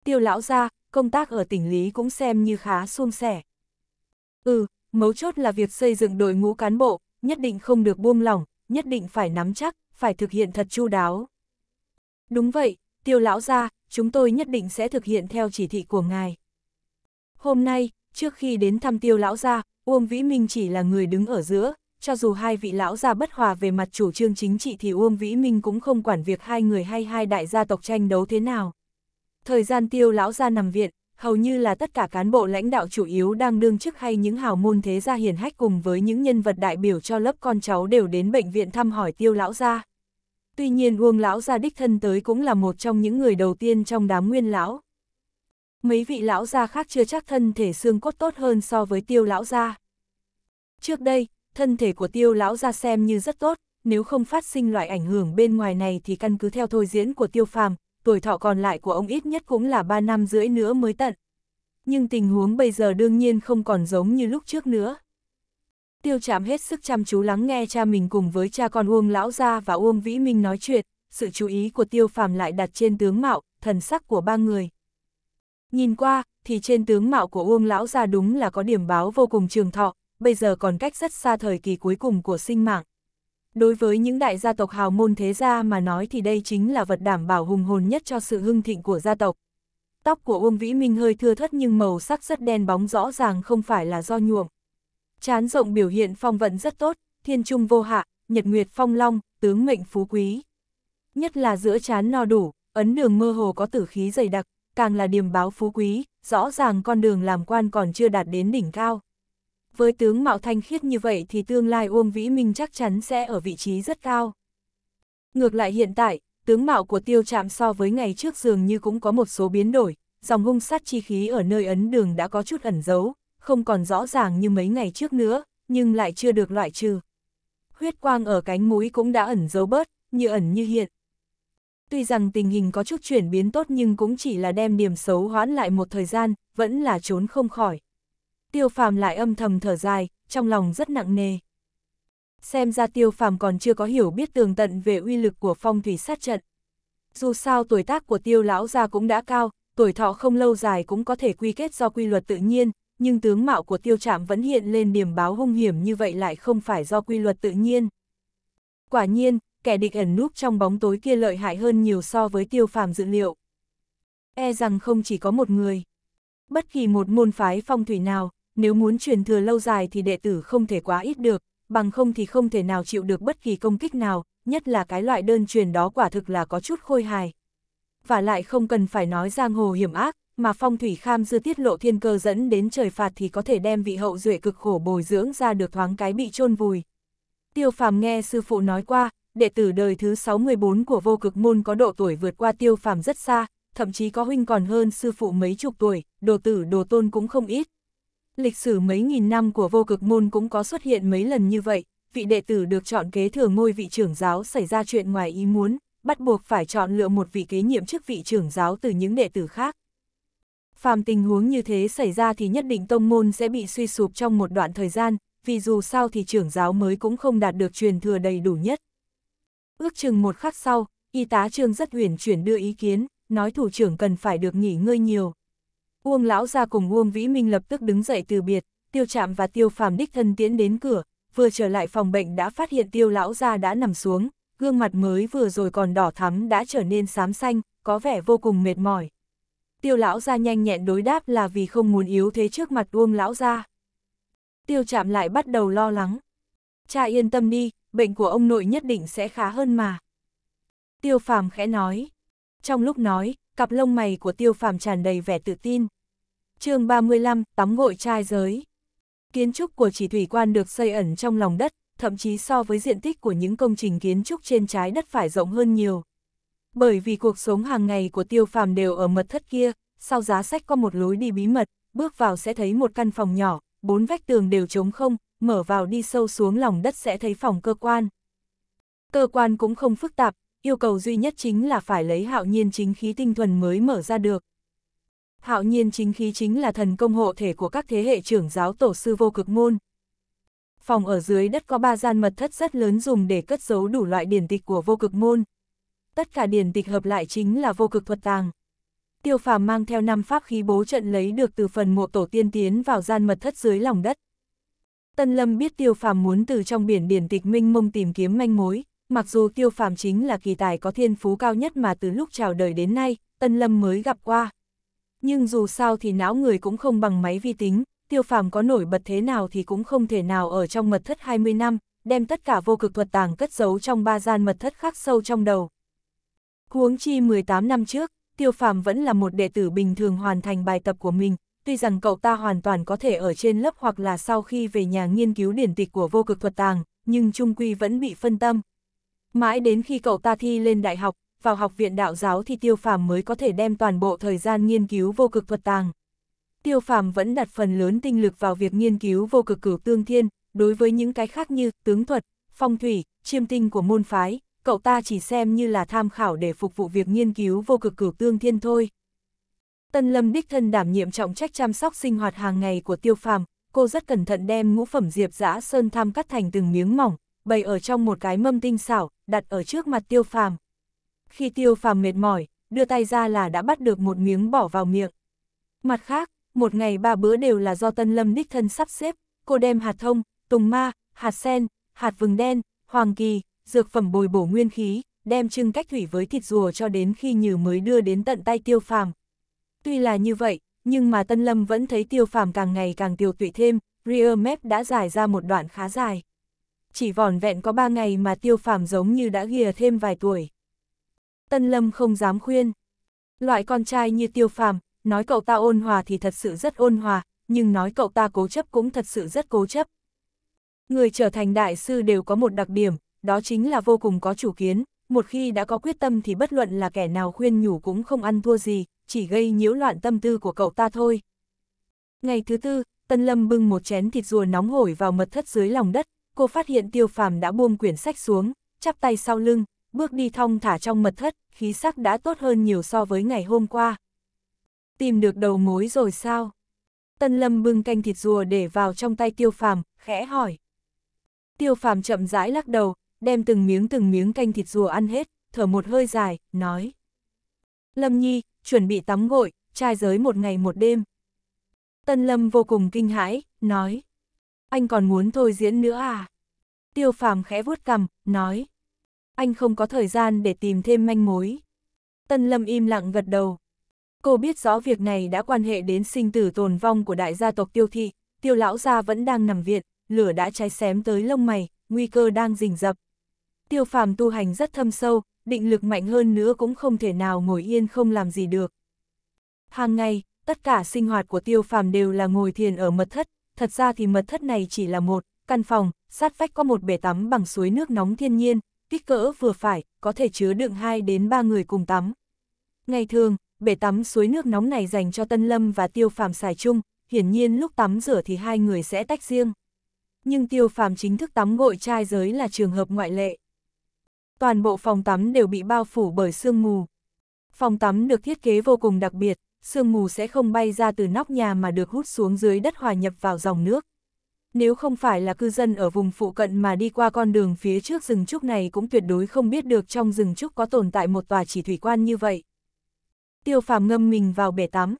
Tiêu lão ra, công tác ở tỉnh Lý cũng xem như khá suôn sẻ. Ừ, mấu chốt là việc xây dựng đội ngũ cán bộ, nhất định không được buông lỏng, nhất định phải nắm chắc, phải thực hiện thật chu đáo. Đúng vậy, tiêu lão ra, chúng tôi nhất định sẽ thực hiện theo chỉ thị của ngài. Hôm nay, trước khi đến thăm tiêu lão ra, Uông Vĩ Minh chỉ là người đứng ở giữa, cho dù hai vị lão già bất hòa về mặt chủ trương chính trị thì Uông Vĩ Minh cũng không quản việc hai người hay hai đại gia tộc tranh đấu thế nào. Thời gian tiêu lão gia nằm viện, hầu như là tất cả cán bộ lãnh đạo chủ yếu đang đương chức hay những hào môn thế gia hiển hách cùng với những nhân vật đại biểu cho lớp con cháu đều đến bệnh viện thăm hỏi tiêu lão gia. Tuy nhiên Uông lão gia đích thân tới cũng là một trong những người đầu tiên trong đám nguyên lão. Mấy vị lão gia khác chưa chắc thân thể xương cốt tốt hơn so với tiêu lão gia. Trước đây, thân thể của tiêu lão ra xem như rất tốt, nếu không phát sinh loại ảnh hưởng bên ngoài này thì căn cứ theo thôi diễn của tiêu phàm, tuổi thọ còn lại của ông ít nhất cũng là 3 năm rưỡi nữa mới tận. Nhưng tình huống bây giờ đương nhiên không còn giống như lúc trước nữa. Tiêu chạm hết sức chăm chú lắng nghe cha mình cùng với cha con Uông Lão Gia và Uông Vĩ Minh nói chuyện, sự chú ý của tiêu phàm lại đặt trên tướng mạo, thần sắc của ba người. Nhìn qua, thì trên tướng mạo của Uông Lão Gia đúng là có điểm báo vô cùng trường thọ, bây giờ còn cách rất xa thời kỳ cuối cùng của sinh mạng. Đối với những đại gia tộc hào môn thế gia mà nói thì đây chính là vật đảm bảo hùng hồn nhất cho sự hưng thịnh của gia tộc. Tóc của Uông Vĩ Minh hơi thưa thất nhưng màu sắc rất đen bóng rõ ràng không phải là do nhuộm. Chán rộng biểu hiện phong vận rất tốt, thiên trung vô hạ, nhật nguyệt phong long, tướng mệnh phú quý. Nhất là giữa chán no đủ, ấn đường mơ hồ có tử khí dày đặc, càng là điềm báo phú quý, rõ ràng con đường làm quan còn chưa đạt đến đỉnh cao với tướng mạo thanh khiết như vậy thì tương lai Uông Vĩ Minh chắc chắn sẽ ở vị trí rất cao. Ngược lại hiện tại, tướng mạo của tiêu trạm so với ngày trước dường như cũng có một số biến đổi, dòng hung sát chi khí ở nơi ấn đường đã có chút ẩn giấu, không còn rõ ràng như mấy ngày trước nữa, nhưng lại chưa được loại trừ. Huyết quang ở cánh mũi cũng đã ẩn giấu bớt, như ẩn như hiện. Tuy rằng tình hình có chút chuyển biến tốt nhưng cũng chỉ là đem điểm xấu hoãn lại một thời gian, vẫn là trốn không khỏi tiêu phàm lại âm thầm thở dài, trong lòng rất nặng nề. Xem ra tiêu phàm còn chưa có hiểu biết tường tận về uy lực của phong thủy sát trận. Dù sao tuổi tác của tiêu lão gia cũng đã cao, tuổi thọ không lâu dài cũng có thể quy kết do quy luật tự nhiên, nhưng tướng mạo của tiêu trạm vẫn hiện lên điểm báo hung hiểm như vậy lại không phải do quy luật tự nhiên. Quả nhiên, kẻ địch ẩn núp trong bóng tối kia lợi hại hơn nhiều so với tiêu phàm dự liệu. E rằng không chỉ có một người. Bất kỳ một môn phái phong thủy nào, nếu muốn truyền thừa lâu dài thì đệ tử không thể quá ít được, bằng không thì không thể nào chịu được bất kỳ công kích nào, nhất là cái loại đơn truyền đó quả thực là có chút khôi hài. Và lại không cần phải nói giang hồ hiểm ác, mà phong thủy kham dư tiết lộ thiên cơ dẫn đến trời phạt thì có thể đem vị hậu duệ cực khổ bồi dưỡng ra được thoáng cái bị chôn vùi. Tiêu phàm nghe sư phụ nói qua, đệ tử đời thứ 614 của vô cực môn có độ tuổi vượt qua tiêu phàm rất xa, thậm chí có huynh còn hơn sư phụ mấy chục tuổi, đồ tử đồ tôn cũng không ít. Lịch sử mấy nghìn năm của vô cực môn cũng có xuất hiện mấy lần như vậy, vị đệ tử được chọn kế thừa ngôi vị trưởng giáo xảy ra chuyện ngoài ý muốn, bắt buộc phải chọn lựa một vị kế nhiệm chức vị trưởng giáo từ những đệ tử khác. Phàm tình huống như thế xảy ra thì nhất định tông môn sẽ bị suy sụp trong một đoạn thời gian, vì dù sao thì trưởng giáo mới cũng không đạt được truyền thừa đầy đủ nhất. Ước chừng một khắc sau, y tá trương rất huyền chuyển đưa ý kiến, nói thủ trưởng cần phải được nghỉ ngơi nhiều, Uông lão ra cùng Uông Vĩ Minh lập tức đứng dậy từ biệt, tiêu chạm và tiêu phàm đích thân tiến đến cửa, vừa trở lại phòng bệnh đã phát hiện tiêu lão ra đã nằm xuống, gương mặt mới vừa rồi còn đỏ thắm đã trở nên xám xanh, có vẻ vô cùng mệt mỏi. Tiêu lão ra nhanh nhẹn đối đáp là vì không muốn yếu thế trước mặt Uông lão ra. Tiêu chạm lại bắt đầu lo lắng. Cha yên tâm đi, bệnh của ông nội nhất định sẽ khá hơn mà. Tiêu phàm khẽ nói. Trong lúc nói, cặp lông mày của tiêu phàm tràn đầy vẻ tự tin. chương 35, tắm gội trai giới. Kiến trúc của chỉ thủy quan được xây ẩn trong lòng đất, thậm chí so với diện tích của những công trình kiến trúc trên trái đất phải rộng hơn nhiều. Bởi vì cuộc sống hàng ngày của tiêu phàm đều ở mật thất kia, sau giá sách có một lối đi bí mật, bước vào sẽ thấy một căn phòng nhỏ, bốn vách tường đều trống không, mở vào đi sâu xuống lòng đất sẽ thấy phòng cơ quan. Cơ quan cũng không phức tạp, yêu cầu duy nhất chính là phải lấy hạo nhiên chính khí tinh thuần mới mở ra được. Hạo nhiên chính khí chính là thần công hộ thể của các thế hệ trưởng giáo tổ sư vô cực môn. Phòng ở dưới đất có ba gian mật thất rất lớn dùng để cất giấu đủ loại điển tịch của vô cực môn. Tất cả điển tịch hợp lại chính là vô cực thuật tàng. Tiêu phàm mang theo năm pháp khí bố trận lấy được từ phần mộ tổ tiên tiến vào gian mật thất dưới lòng đất. Tân Lâm biết Tiêu phàm muốn từ trong biển điển tịch minh mông tìm kiếm manh mối, Mặc dù tiêu phàm chính là kỳ tài có thiên phú cao nhất mà từ lúc chào đời đến nay, Tân Lâm mới gặp qua. Nhưng dù sao thì não người cũng không bằng máy vi tính, tiêu phàm có nổi bật thế nào thì cũng không thể nào ở trong mật thất 20 năm, đem tất cả vô cực thuật tàng cất giấu trong ba gian mật thất khác sâu trong đầu. Huống chi 18 năm trước, tiêu phàm vẫn là một đệ tử bình thường hoàn thành bài tập của mình, tuy rằng cậu ta hoàn toàn có thể ở trên lớp hoặc là sau khi về nhà nghiên cứu điển tịch của vô cực thuật tàng, nhưng trung quy vẫn bị phân tâm. Mãi đến khi cậu ta thi lên đại học, vào học viện đạo giáo thì Tiêu Phàm mới có thể đem toàn bộ thời gian nghiên cứu vô cực thuật tàng. Tiêu Phàm vẫn đặt phần lớn tinh lực vào việc nghiên cứu vô cực cửu tương thiên, đối với những cái khác như tướng thuật, phong thủy, chiêm tinh của môn phái, cậu ta chỉ xem như là tham khảo để phục vụ việc nghiên cứu vô cực cửu tương thiên thôi. Tân Lâm đích thân đảm nhiệm trọng trách chăm sóc sinh hoạt hàng ngày của Tiêu Phàm, cô rất cẩn thận đem ngũ phẩm diệp dã sơn tham cắt thành từng miếng mỏng, bày ở trong một cái mâm tinh xảo, đặt ở trước mặt tiêu phàm. Khi tiêu phàm mệt mỏi, đưa tay ra là đã bắt được một miếng bỏ vào miệng. Mặt khác, một ngày ba bữa đều là do Tân Lâm đích thân sắp xếp, cô đem hạt thông, tùng ma, hạt sen, hạt vừng đen, hoàng kỳ, dược phẩm bồi bổ nguyên khí, đem trưng cách thủy với thịt rùa cho đến khi nhừ mới đưa đến tận tay tiêu phàm. Tuy là như vậy, nhưng mà Tân Lâm vẫn thấy tiêu phàm càng ngày càng tiêu tụy thêm, rear map đã dài ra một đoạn khá dài chỉ vỏn vẹn có ba ngày mà tiêu phàm giống như đã ghìa thêm vài tuổi. Tân Lâm không dám khuyên. Loại con trai như tiêu phàm, nói cậu ta ôn hòa thì thật sự rất ôn hòa, nhưng nói cậu ta cố chấp cũng thật sự rất cố chấp. Người trở thành đại sư đều có một đặc điểm, đó chính là vô cùng có chủ kiến, một khi đã có quyết tâm thì bất luận là kẻ nào khuyên nhủ cũng không ăn thua gì, chỉ gây nhiễu loạn tâm tư của cậu ta thôi. Ngày thứ tư, Tân Lâm bưng một chén thịt rùa nóng hổi vào mật thất dưới lòng đất, cô phát hiện tiêu phàm đã buông quyển sách xuống, chắp tay sau lưng, bước đi thong thả trong mật thất, khí sắc đã tốt hơn nhiều so với ngày hôm qua. Tìm được đầu mối rồi sao? Tân Lâm bưng canh thịt rùa để vào trong tay tiêu phàm, khẽ hỏi. Tiêu phàm chậm rãi lắc đầu, đem từng miếng từng miếng canh thịt rùa ăn hết, thở một hơi dài, nói. Lâm Nhi, chuẩn bị tắm gội, trai giới một ngày một đêm. Tân Lâm vô cùng kinh hãi, nói anh còn muốn thôi diễn nữa à? Tiêu phàm khẽ vuốt cằm, nói. Anh không có thời gian để tìm thêm manh mối. Tân Lâm im lặng gật đầu. Cô biết rõ việc này đã quan hệ đến sinh tử tồn vong của đại gia tộc tiêu thị, tiêu lão gia vẫn đang nằm viện, lửa đã cháy xém tới lông mày, nguy cơ đang rình rập. Tiêu phàm tu hành rất thâm sâu, định lực mạnh hơn nữa cũng không thể nào ngồi yên không làm gì được. Hàng ngày, tất cả sinh hoạt của tiêu phàm đều là ngồi thiền ở mật thất, thật ra thì mật thất này chỉ là một, căn phòng, sát vách có một bể tắm bằng suối nước nóng thiên nhiên, kích cỡ vừa phải, có thể chứa đựng 2 đến 3 người cùng tắm. Ngày thường, bể tắm suối nước nóng này dành cho Tân Lâm và Tiêu Phàm xài chung, hiển nhiên lúc tắm rửa thì hai người sẽ tách riêng. Nhưng Tiêu Phàm chính thức tắm gội trai giới là trường hợp ngoại lệ. Toàn bộ phòng tắm đều bị bao phủ bởi sương mù. Phòng tắm được thiết kế vô cùng đặc biệt, sương mù sẽ không bay ra từ nóc nhà mà được hút xuống dưới đất hòa nhập vào dòng nước. Nếu không phải là cư dân ở vùng phụ cận mà đi qua con đường phía trước rừng trúc này cũng tuyệt đối không biết được trong rừng trúc có tồn tại một tòa chỉ thủy quan như vậy. Tiêu phàm ngâm mình vào bể tắm.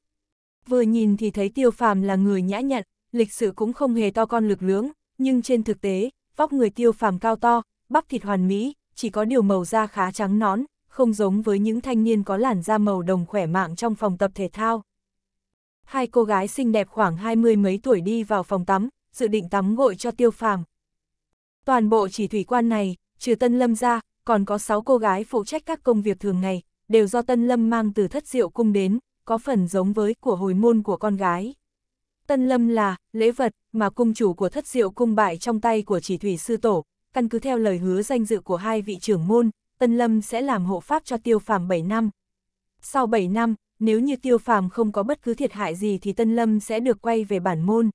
Vừa nhìn thì thấy tiêu phàm là người nhã nhặn, lịch sự cũng không hề to con lực lưỡng, nhưng trên thực tế, vóc người tiêu phàm cao to, bắp thịt hoàn mỹ, chỉ có điều màu da khá trắng nón, không giống với những thanh niên có làn da màu đồng khỏe mạng trong phòng tập thể thao. Hai cô gái xinh đẹp khoảng hai mươi mấy tuổi đi vào phòng tắm, dự định tắm gội cho tiêu phàm. Toàn bộ chỉ thủy quan này, trừ Tân Lâm ra, còn có sáu cô gái phụ trách các công việc thường ngày, đều do Tân Lâm mang từ thất diệu cung đến, có phần giống với của hồi môn của con gái. Tân Lâm là lễ vật mà cung chủ của thất diệu cung bại trong tay của chỉ thủy sư tổ, căn cứ theo lời hứa danh dự của hai vị trưởng môn, Tân Lâm sẽ làm hộ pháp cho Tiêu Phàm 7 năm. Sau 7 năm, nếu như Tiêu Phàm không có bất cứ thiệt hại gì thì Tân Lâm sẽ được quay về bản môn.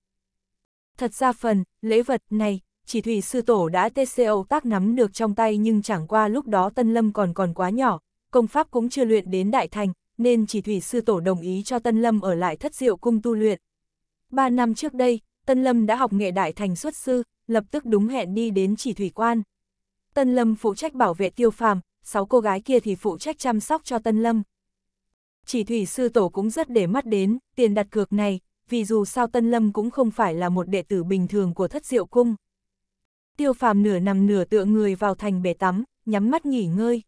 Thật ra phần, lễ vật này, chỉ thủy sư tổ đã TCO tác nắm được trong tay nhưng chẳng qua lúc đó Tân Lâm còn còn quá nhỏ, công pháp cũng chưa luyện đến đại thành, nên chỉ thủy sư tổ đồng ý cho Tân Lâm ở lại thất diệu cung tu luyện. Ba năm trước đây, Tân Lâm đã học nghệ đại thành xuất sư, lập tức đúng hẹn đi đến chỉ thủy quan. Tân Lâm phụ trách bảo vệ tiêu phàm, sáu cô gái kia thì phụ trách chăm sóc cho Tân Lâm. Chỉ thủy sư tổ cũng rất để mắt đến, tiền đặt cược này, vì dù sao Tân Lâm cũng không phải là một đệ tử bình thường của thất diệu cung. Tiêu phàm nửa nằm nửa tựa người vào thành bể tắm, nhắm mắt nghỉ ngơi.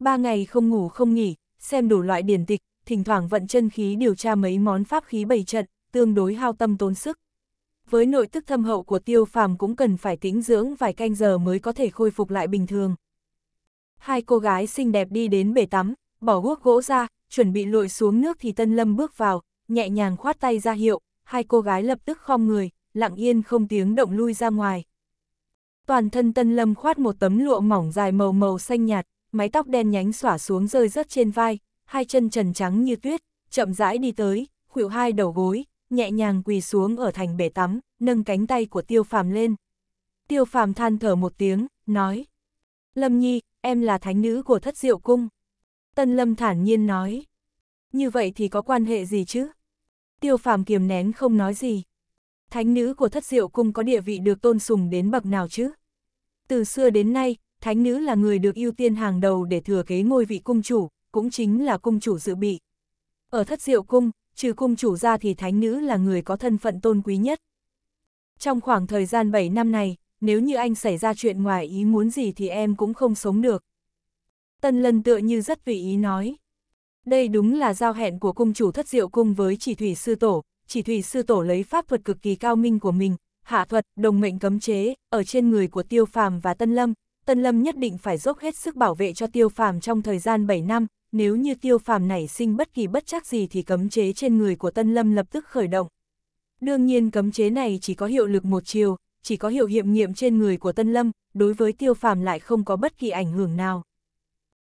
Ba ngày không ngủ không nghỉ, xem đủ loại điển tịch, thỉnh thoảng vận chân khí điều tra mấy món pháp khí bày trận, tương đối hao tâm tốn sức với nội tức thâm hậu của tiêu phàm cũng cần phải tính dưỡng vài canh giờ mới có thể khôi phục lại bình thường. Hai cô gái xinh đẹp đi đến bể tắm, bỏ guốc gỗ ra, chuẩn bị lội xuống nước thì Tân Lâm bước vào, nhẹ nhàng khoát tay ra hiệu, hai cô gái lập tức khom người, lặng yên không tiếng động lui ra ngoài. Toàn thân Tân Lâm khoát một tấm lụa mỏng dài màu màu xanh nhạt, mái tóc đen nhánh xỏa xuống rơi rớt trên vai, hai chân trần trắng như tuyết, chậm rãi đi tới, khuỷu hai đầu gối, nhẹ nhàng quỳ xuống ở thành bể tắm, nâng cánh tay của tiêu phàm lên. Tiêu phàm than thở một tiếng, nói. Lâm Nhi, em là thánh nữ của thất diệu cung. Tân Lâm thản nhiên nói. Như vậy thì có quan hệ gì chứ? Tiêu phàm kiềm nén không nói gì. Thánh nữ của thất diệu cung có địa vị được tôn sùng đến bậc nào chứ? Từ xưa đến nay, thánh nữ là người được ưu tiên hàng đầu để thừa kế ngôi vị cung chủ, cũng chính là cung chủ dự bị. Ở thất diệu cung, trừ cung chủ ra thì thánh nữ là người có thân phận tôn quý nhất. Trong khoảng thời gian 7 năm này, nếu như anh xảy ra chuyện ngoài ý muốn gì thì em cũng không sống được. Tân lân tựa như rất vị ý nói. Đây đúng là giao hẹn của cung chủ thất diệu cung với chỉ thủy sư tổ, chỉ thủy sư tổ lấy pháp thuật cực kỳ cao minh của mình, hạ thuật, đồng mệnh cấm chế, ở trên người của tiêu phàm và tân lâm, tân lâm nhất định phải dốc hết sức bảo vệ cho tiêu phàm trong thời gian 7 năm, nếu như tiêu phàm nảy sinh bất kỳ bất chắc gì thì cấm chế trên người của Tân Lâm lập tức khởi động. Đương nhiên cấm chế này chỉ có hiệu lực một chiều, chỉ có hiệu hiểm nghiệm trên người của Tân Lâm, đối với tiêu phàm lại không có bất kỳ ảnh hưởng nào.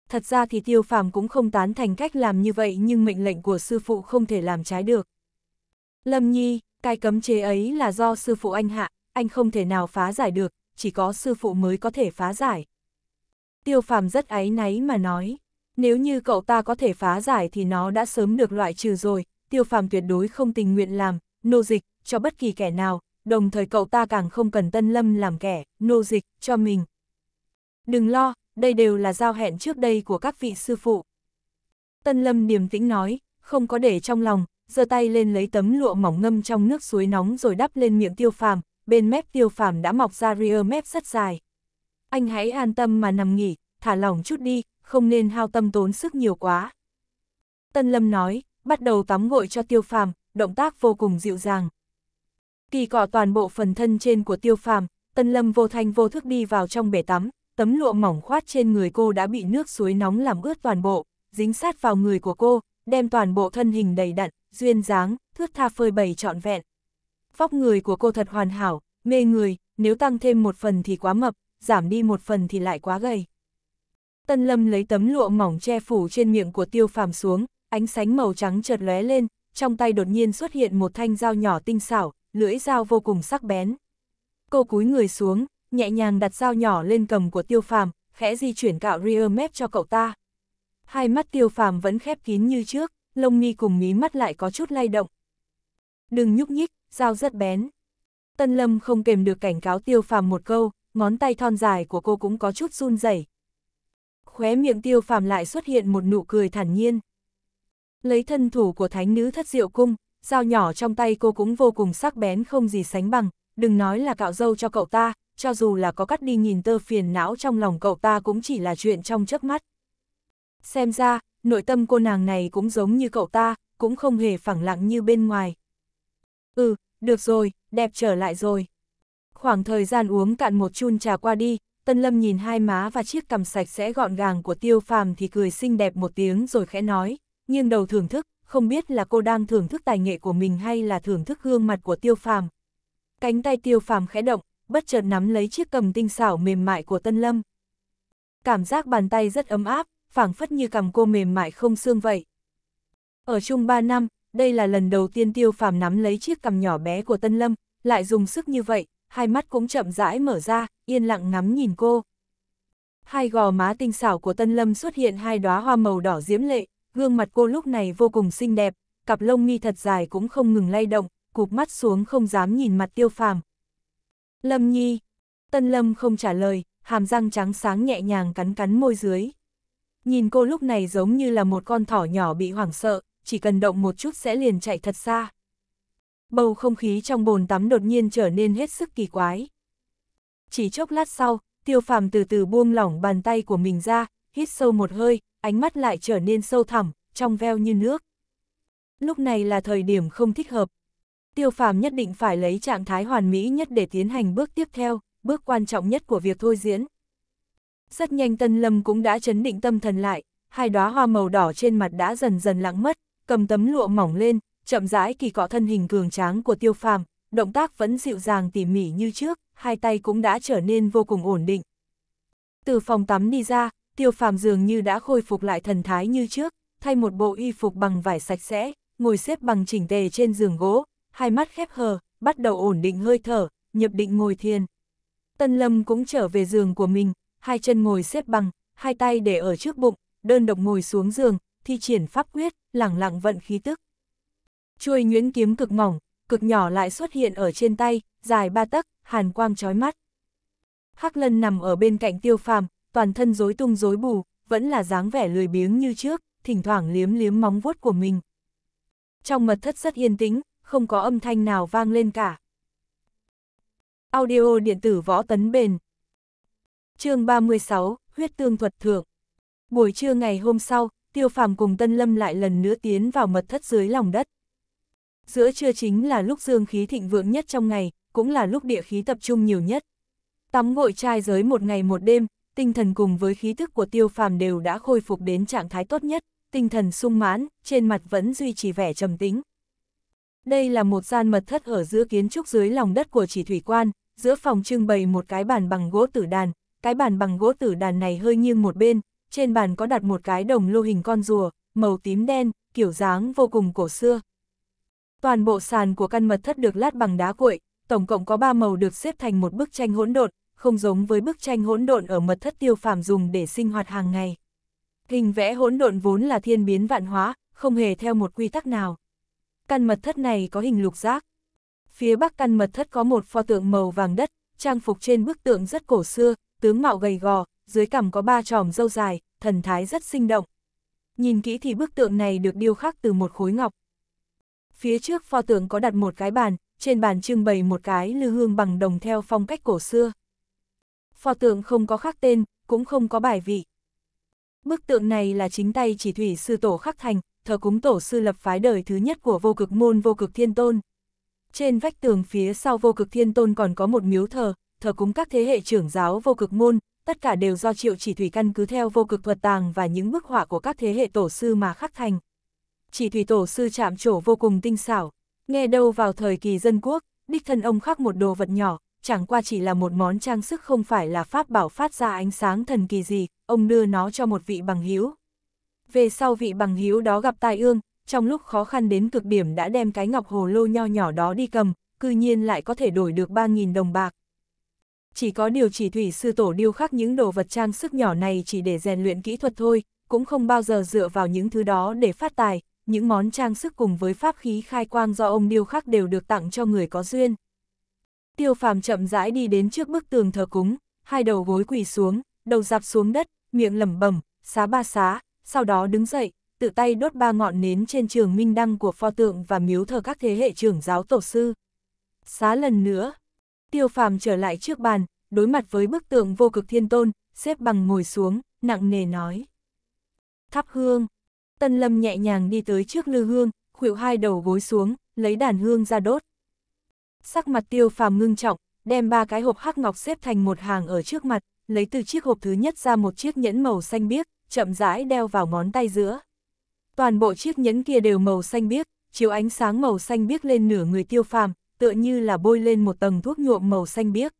Thật ra thì tiêu phàm cũng không tán thành cách làm như vậy nhưng mệnh lệnh của sư phụ không thể làm trái được. Lâm Nhi, cái cấm chế ấy là do sư phụ anh hạ, anh không thể nào phá giải được, chỉ có sư phụ mới có thể phá giải. Tiêu phàm rất áy náy mà nói. Nếu như cậu ta có thể phá giải thì nó đã sớm được loại trừ rồi, tiêu phàm tuyệt đối không tình nguyện làm, nô dịch, cho bất kỳ kẻ nào, đồng thời cậu ta càng không cần tân lâm làm kẻ, nô dịch, cho mình. Đừng lo, đây đều là giao hẹn trước đây của các vị sư phụ. Tân lâm điềm tĩnh nói, không có để trong lòng, giơ tay lên lấy tấm lụa mỏng ngâm trong nước suối nóng rồi đắp lên miệng tiêu phàm, bên mép tiêu phàm đã mọc ra ria mép rất dài. Anh hãy an tâm mà nằm nghỉ, thả lỏng chút đi, không nên hao tâm tốn sức nhiều quá. Tân Lâm nói, bắt đầu tắm gội cho tiêu phàm, động tác vô cùng dịu dàng. Kỳ cọ toàn bộ phần thân trên của tiêu phàm, Tân Lâm vô thanh vô thức đi vào trong bể tắm, tấm lụa mỏng khoát trên người cô đã bị nước suối nóng làm ướt toàn bộ, dính sát vào người của cô, đem toàn bộ thân hình đầy đặn, duyên dáng, thướt tha phơi bày trọn vẹn. Vóc người của cô thật hoàn hảo, mê người, nếu tăng thêm một phần thì quá mập, giảm đi một phần thì lại quá gầy. Tân Lâm lấy tấm lụa mỏng che phủ trên miệng của Tiêu Phàm xuống, ánh sánh màu trắng chợt lóe lên, trong tay đột nhiên xuất hiện một thanh dao nhỏ tinh xảo, lưỡi dao vô cùng sắc bén. Cô cúi người xuống, nhẹ nhàng đặt dao nhỏ lên cầm của Tiêu Phàm, khẽ di chuyển cạo rear mép cho cậu ta. Hai mắt Tiêu Phàm vẫn khép kín như trước, lông mi cùng mí mắt lại có chút lay động. Đừng nhúc nhích, dao rất bén. Tân Lâm không kềm được cảnh cáo Tiêu Phàm một câu, ngón tay thon dài của cô cũng có chút run rẩy, Khóe miệng tiêu phàm lại xuất hiện một nụ cười thản nhiên. Lấy thân thủ của thánh nữ thất diệu cung, dao nhỏ trong tay cô cũng vô cùng sắc bén không gì sánh bằng, đừng nói là cạo dâu cho cậu ta, cho dù là có cắt đi nhìn tơ phiền não trong lòng cậu ta cũng chỉ là chuyện trong chớp mắt. Xem ra, nội tâm cô nàng này cũng giống như cậu ta, cũng không hề phẳng lặng như bên ngoài. Ừ, được rồi, đẹp trở lại rồi. Khoảng thời gian uống cạn một chun trà qua đi, Tân Lâm nhìn hai má và chiếc cằm sạch sẽ gọn gàng của tiêu phàm thì cười xinh đẹp một tiếng rồi khẽ nói, nghiêng đầu thưởng thức, không biết là cô đang thưởng thức tài nghệ của mình hay là thưởng thức gương mặt của tiêu phàm. Cánh tay tiêu phàm khẽ động, bất chợt nắm lấy chiếc cầm tinh xảo mềm mại của Tân Lâm. Cảm giác bàn tay rất ấm áp, phảng phất như cầm cô mềm mại không xương vậy. Ở chung 3 năm, đây là lần đầu tiên tiêu phàm nắm lấy chiếc cầm nhỏ bé của Tân Lâm, lại dùng sức như vậy, hai mắt cũng chậm rãi mở ra, yên lặng ngắm nhìn cô. Hai gò má tinh xảo của Tân Lâm xuất hiện hai đóa hoa màu đỏ diễm lệ, gương mặt cô lúc này vô cùng xinh đẹp, cặp lông mi thật dài cũng không ngừng lay động, cụp mắt xuống không dám nhìn mặt tiêu phàm. Lâm Nhi, Tân Lâm không trả lời, hàm răng trắng sáng nhẹ nhàng cắn cắn môi dưới. Nhìn cô lúc này giống như là một con thỏ nhỏ bị hoảng sợ, chỉ cần động một chút sẽ liền chạy thật xa. Bầu không khí trong bồn tắm đột nhiên trở nên hết sức kỳ quái chỉ chốc lát sau, tiêu phàm từ từ buông lỏng bàn tay của mình ra, hít sâu một hơi, ánh mắt lại trở nên sâu thẳm, trong veo như nước. Lúc này là thời điểm không thích hợp. Tiêu phàm nhất định phải lấy trạng thái hoàn mỹ nhất để tiến hành bước tiếp theo, bước quan trọng nhất của việc thôi diễn. Rất nhanh Tân Lâm cũng đã chấn định tâm thần lại, hai đóa hoa màu đỏ trên mặt đã dần dần lắng mất, cầm tấm lụa mỏng lên, chậm rãi kỳ cọ thân hình cường tráng của tiêu phàm, động tác vẫn dịu dàng tỉ mỉ như trước, hai tay cũng đã trở nên vô cùng ổn định. Từ phòng tắm đi ra, tiêu phàm dường như đã khôi phục lại thần thái như trước, thay một bộ y phục bằng vải sạch sẽ, ngồi xếp bằng chỉnh tề trên giường gỗ, hai mắt khép hờ, bắt đầu ổn định hơi thở, nhập định ngồi thiền. Tân Lâm cũng trở về giường của mình, hai chân ngồi xếp bằng, hai tay để ở trước bụng, đơn độc ngồi xuống giường, thi triển pháp quyết, lẳng lặng vận khí tức. Chuôi nhuyễn kiếm cực mỏng, cực nhỏ lại xuất hiện ở trên tay, dài ba tấc, hàn quang chói mắt. Hắc Lân nằm ở bên cạnh Tiêu Phàm, toàn thân rối tung rối bù, vẫn là dáng vẻ lười biếng như trước, thỉnh thoảng liếm liếm móng vuốt của mình. Trong mật thất rất yên tĩnh, không có âm thanh nào vang lên cả. Audio điện tử võ tấn bền. Chương 36, huyết tương thuật thượng. Buổi trưa ngày hôm sau, Tiêu Phàm cùng Tân Lâm lại lần nữa tiến vào mật thất dưới lòng đất. Giữa trưa chính là lúc dương khí thịnh vượng nhất trong ngày, cũng là lúc địa khí tập trung nhiều nhất. Tắm gội trai giới một ngày một đêm, tinh thần cùng với khí thức của tiêu phàm đều đã khôi phục đến trạng thái tốt nhất, tinh thần sung mãn, trên mặt vẫn duy trì vẻ trầm tính. Đây là một gian mật thất ở giữa kiến trúc dưới lòng đất của chỉ thủy quan, giữa phòng trưng bày một cái bàn bằng gỗ tử đàn, cái bàn bằng gỗ tử đàn này hơi nghiêng một bên, trên bàn có đặt một cái đồng lô hình con rùa, màu tím đen, kiểu dáng vô cùng cổ xưa. Toàn bộ sàn của căn mật thất được lát bằng đá cuội, tổng cộng có 3 màu được xếp thành một bức tranh hỗn độn, không giống với bức tranh hỗn độn ở mật thất tiêu phàm dùng để sinh hoạt hàng ngày. Hình vẽ hỗn độn vốn là thiên biến vạn hóa, không hề theo một quy tắc nào. Căn mật thất này có hình lục giác. Phía bắc căn mật thất có một pho tượng màu vàng đất, trang phục trên bức tượng rất cổ xưa, tướng mạo gầy gò, dưới cằm có ba tròm râu dài, thần thái rất sinh động. Nhìn kỹ thì bức tượng này được điêu khắc từ một khối ngọc. Phía trước pho tượng có đặt một cái bàn, trên bàn trưng bày một cái lư hương bằng đồng theo phong cách cổ xưa. Pho tượng không có khắc tên, cũng không có bài vị. Bức tượng này là chính tay chỉ thủy sư tổ khắc thành, thờ cúng tổ sư lập phái đời thứ nhất của vô cực môn vô cực thiên tôn. Trên vách tường phía sau vô cực thiên tôn còn có một miếu thờ, thờ cúng các thế hệ trưởng giáo vô cực môn, tất cả đều do triệu chỉ thủy căn cứ theo vô cực thuật tàng và những bức họa của các thế hệ tổ sư mà khắc thành chỉ thủy tổ sư chạm trổ vô cùng tinh xảo, nghe đâu vào thời kỳ dân quốc, đích thân ông khắc một đồ vật nhỏ, chẳng qua chỉ là một món trang sức không phải là pháp bảo phát ra ánh sáng thần kỳ gì, ông đưa nó cho một vị bằng hiếu. Về sau vị bằng hiếu đó gặp tai ương, trong lúc khó khăn đến cực điểm đã đem cái ngọc hồ lô nho nhỏ đó đi cầm, cư nhiên lại có thể đổi được 3.000 đồng bạc. Chỉ có điều chỉ thủy sư tổ điêu khắc những đồ vật trang sức nhỏ này chỉ để rèn luyện kỹ thuật thôi, cũng không bao giờ dựa vào những thứ đó để phát tài, những món trang sức cùng với pháp khí khai quang do ông điêu khắc đều được tặng cho người có duyên. Tiêu phàm chậm rãi đi đến trước bức tường thờ cúng, hai đầu gối quỳ xuống, đầu dạp xuống đất, miệng lẩm bẩm, xá ba xá, sau đó đứng dậy, tự tay đốt ba ngọn nến trên trường minh đăng của pho tượng và miếu thờ các thế hệ trưởng giáo tổ sư. Xá lần nữa, tiêu phàm trở lại trước bàn, đối mặt với bức tượng vô cực thiên tôn, xếp bằng ngồi xuống, nặng nề nói. Thắp hương, Tân Lâm nhẹ nhàng đi tới trước lư hương, khuỵu hai đầu gối xuống, lấy đàn hương ra đốt. Sắc mặt tiêu phàm ngưng trọng, đem ba cái hộp hắc ngọc xếp thành một hàng ở trước mặt, lấy từ chiếc hộp thứ nhất ra một chiếc nhẫn màu xanh biếc, chậm rãi đeo vào ngón tay giữa. Toàn bộ chiếc nhẫn kia đều màu xanh biếc, chiếu ánh sáng màu xanh biếc lên nửa người tiêu phàm, tựa như là bôi lên một tầng thuốc nhuộm màu xanh biếc.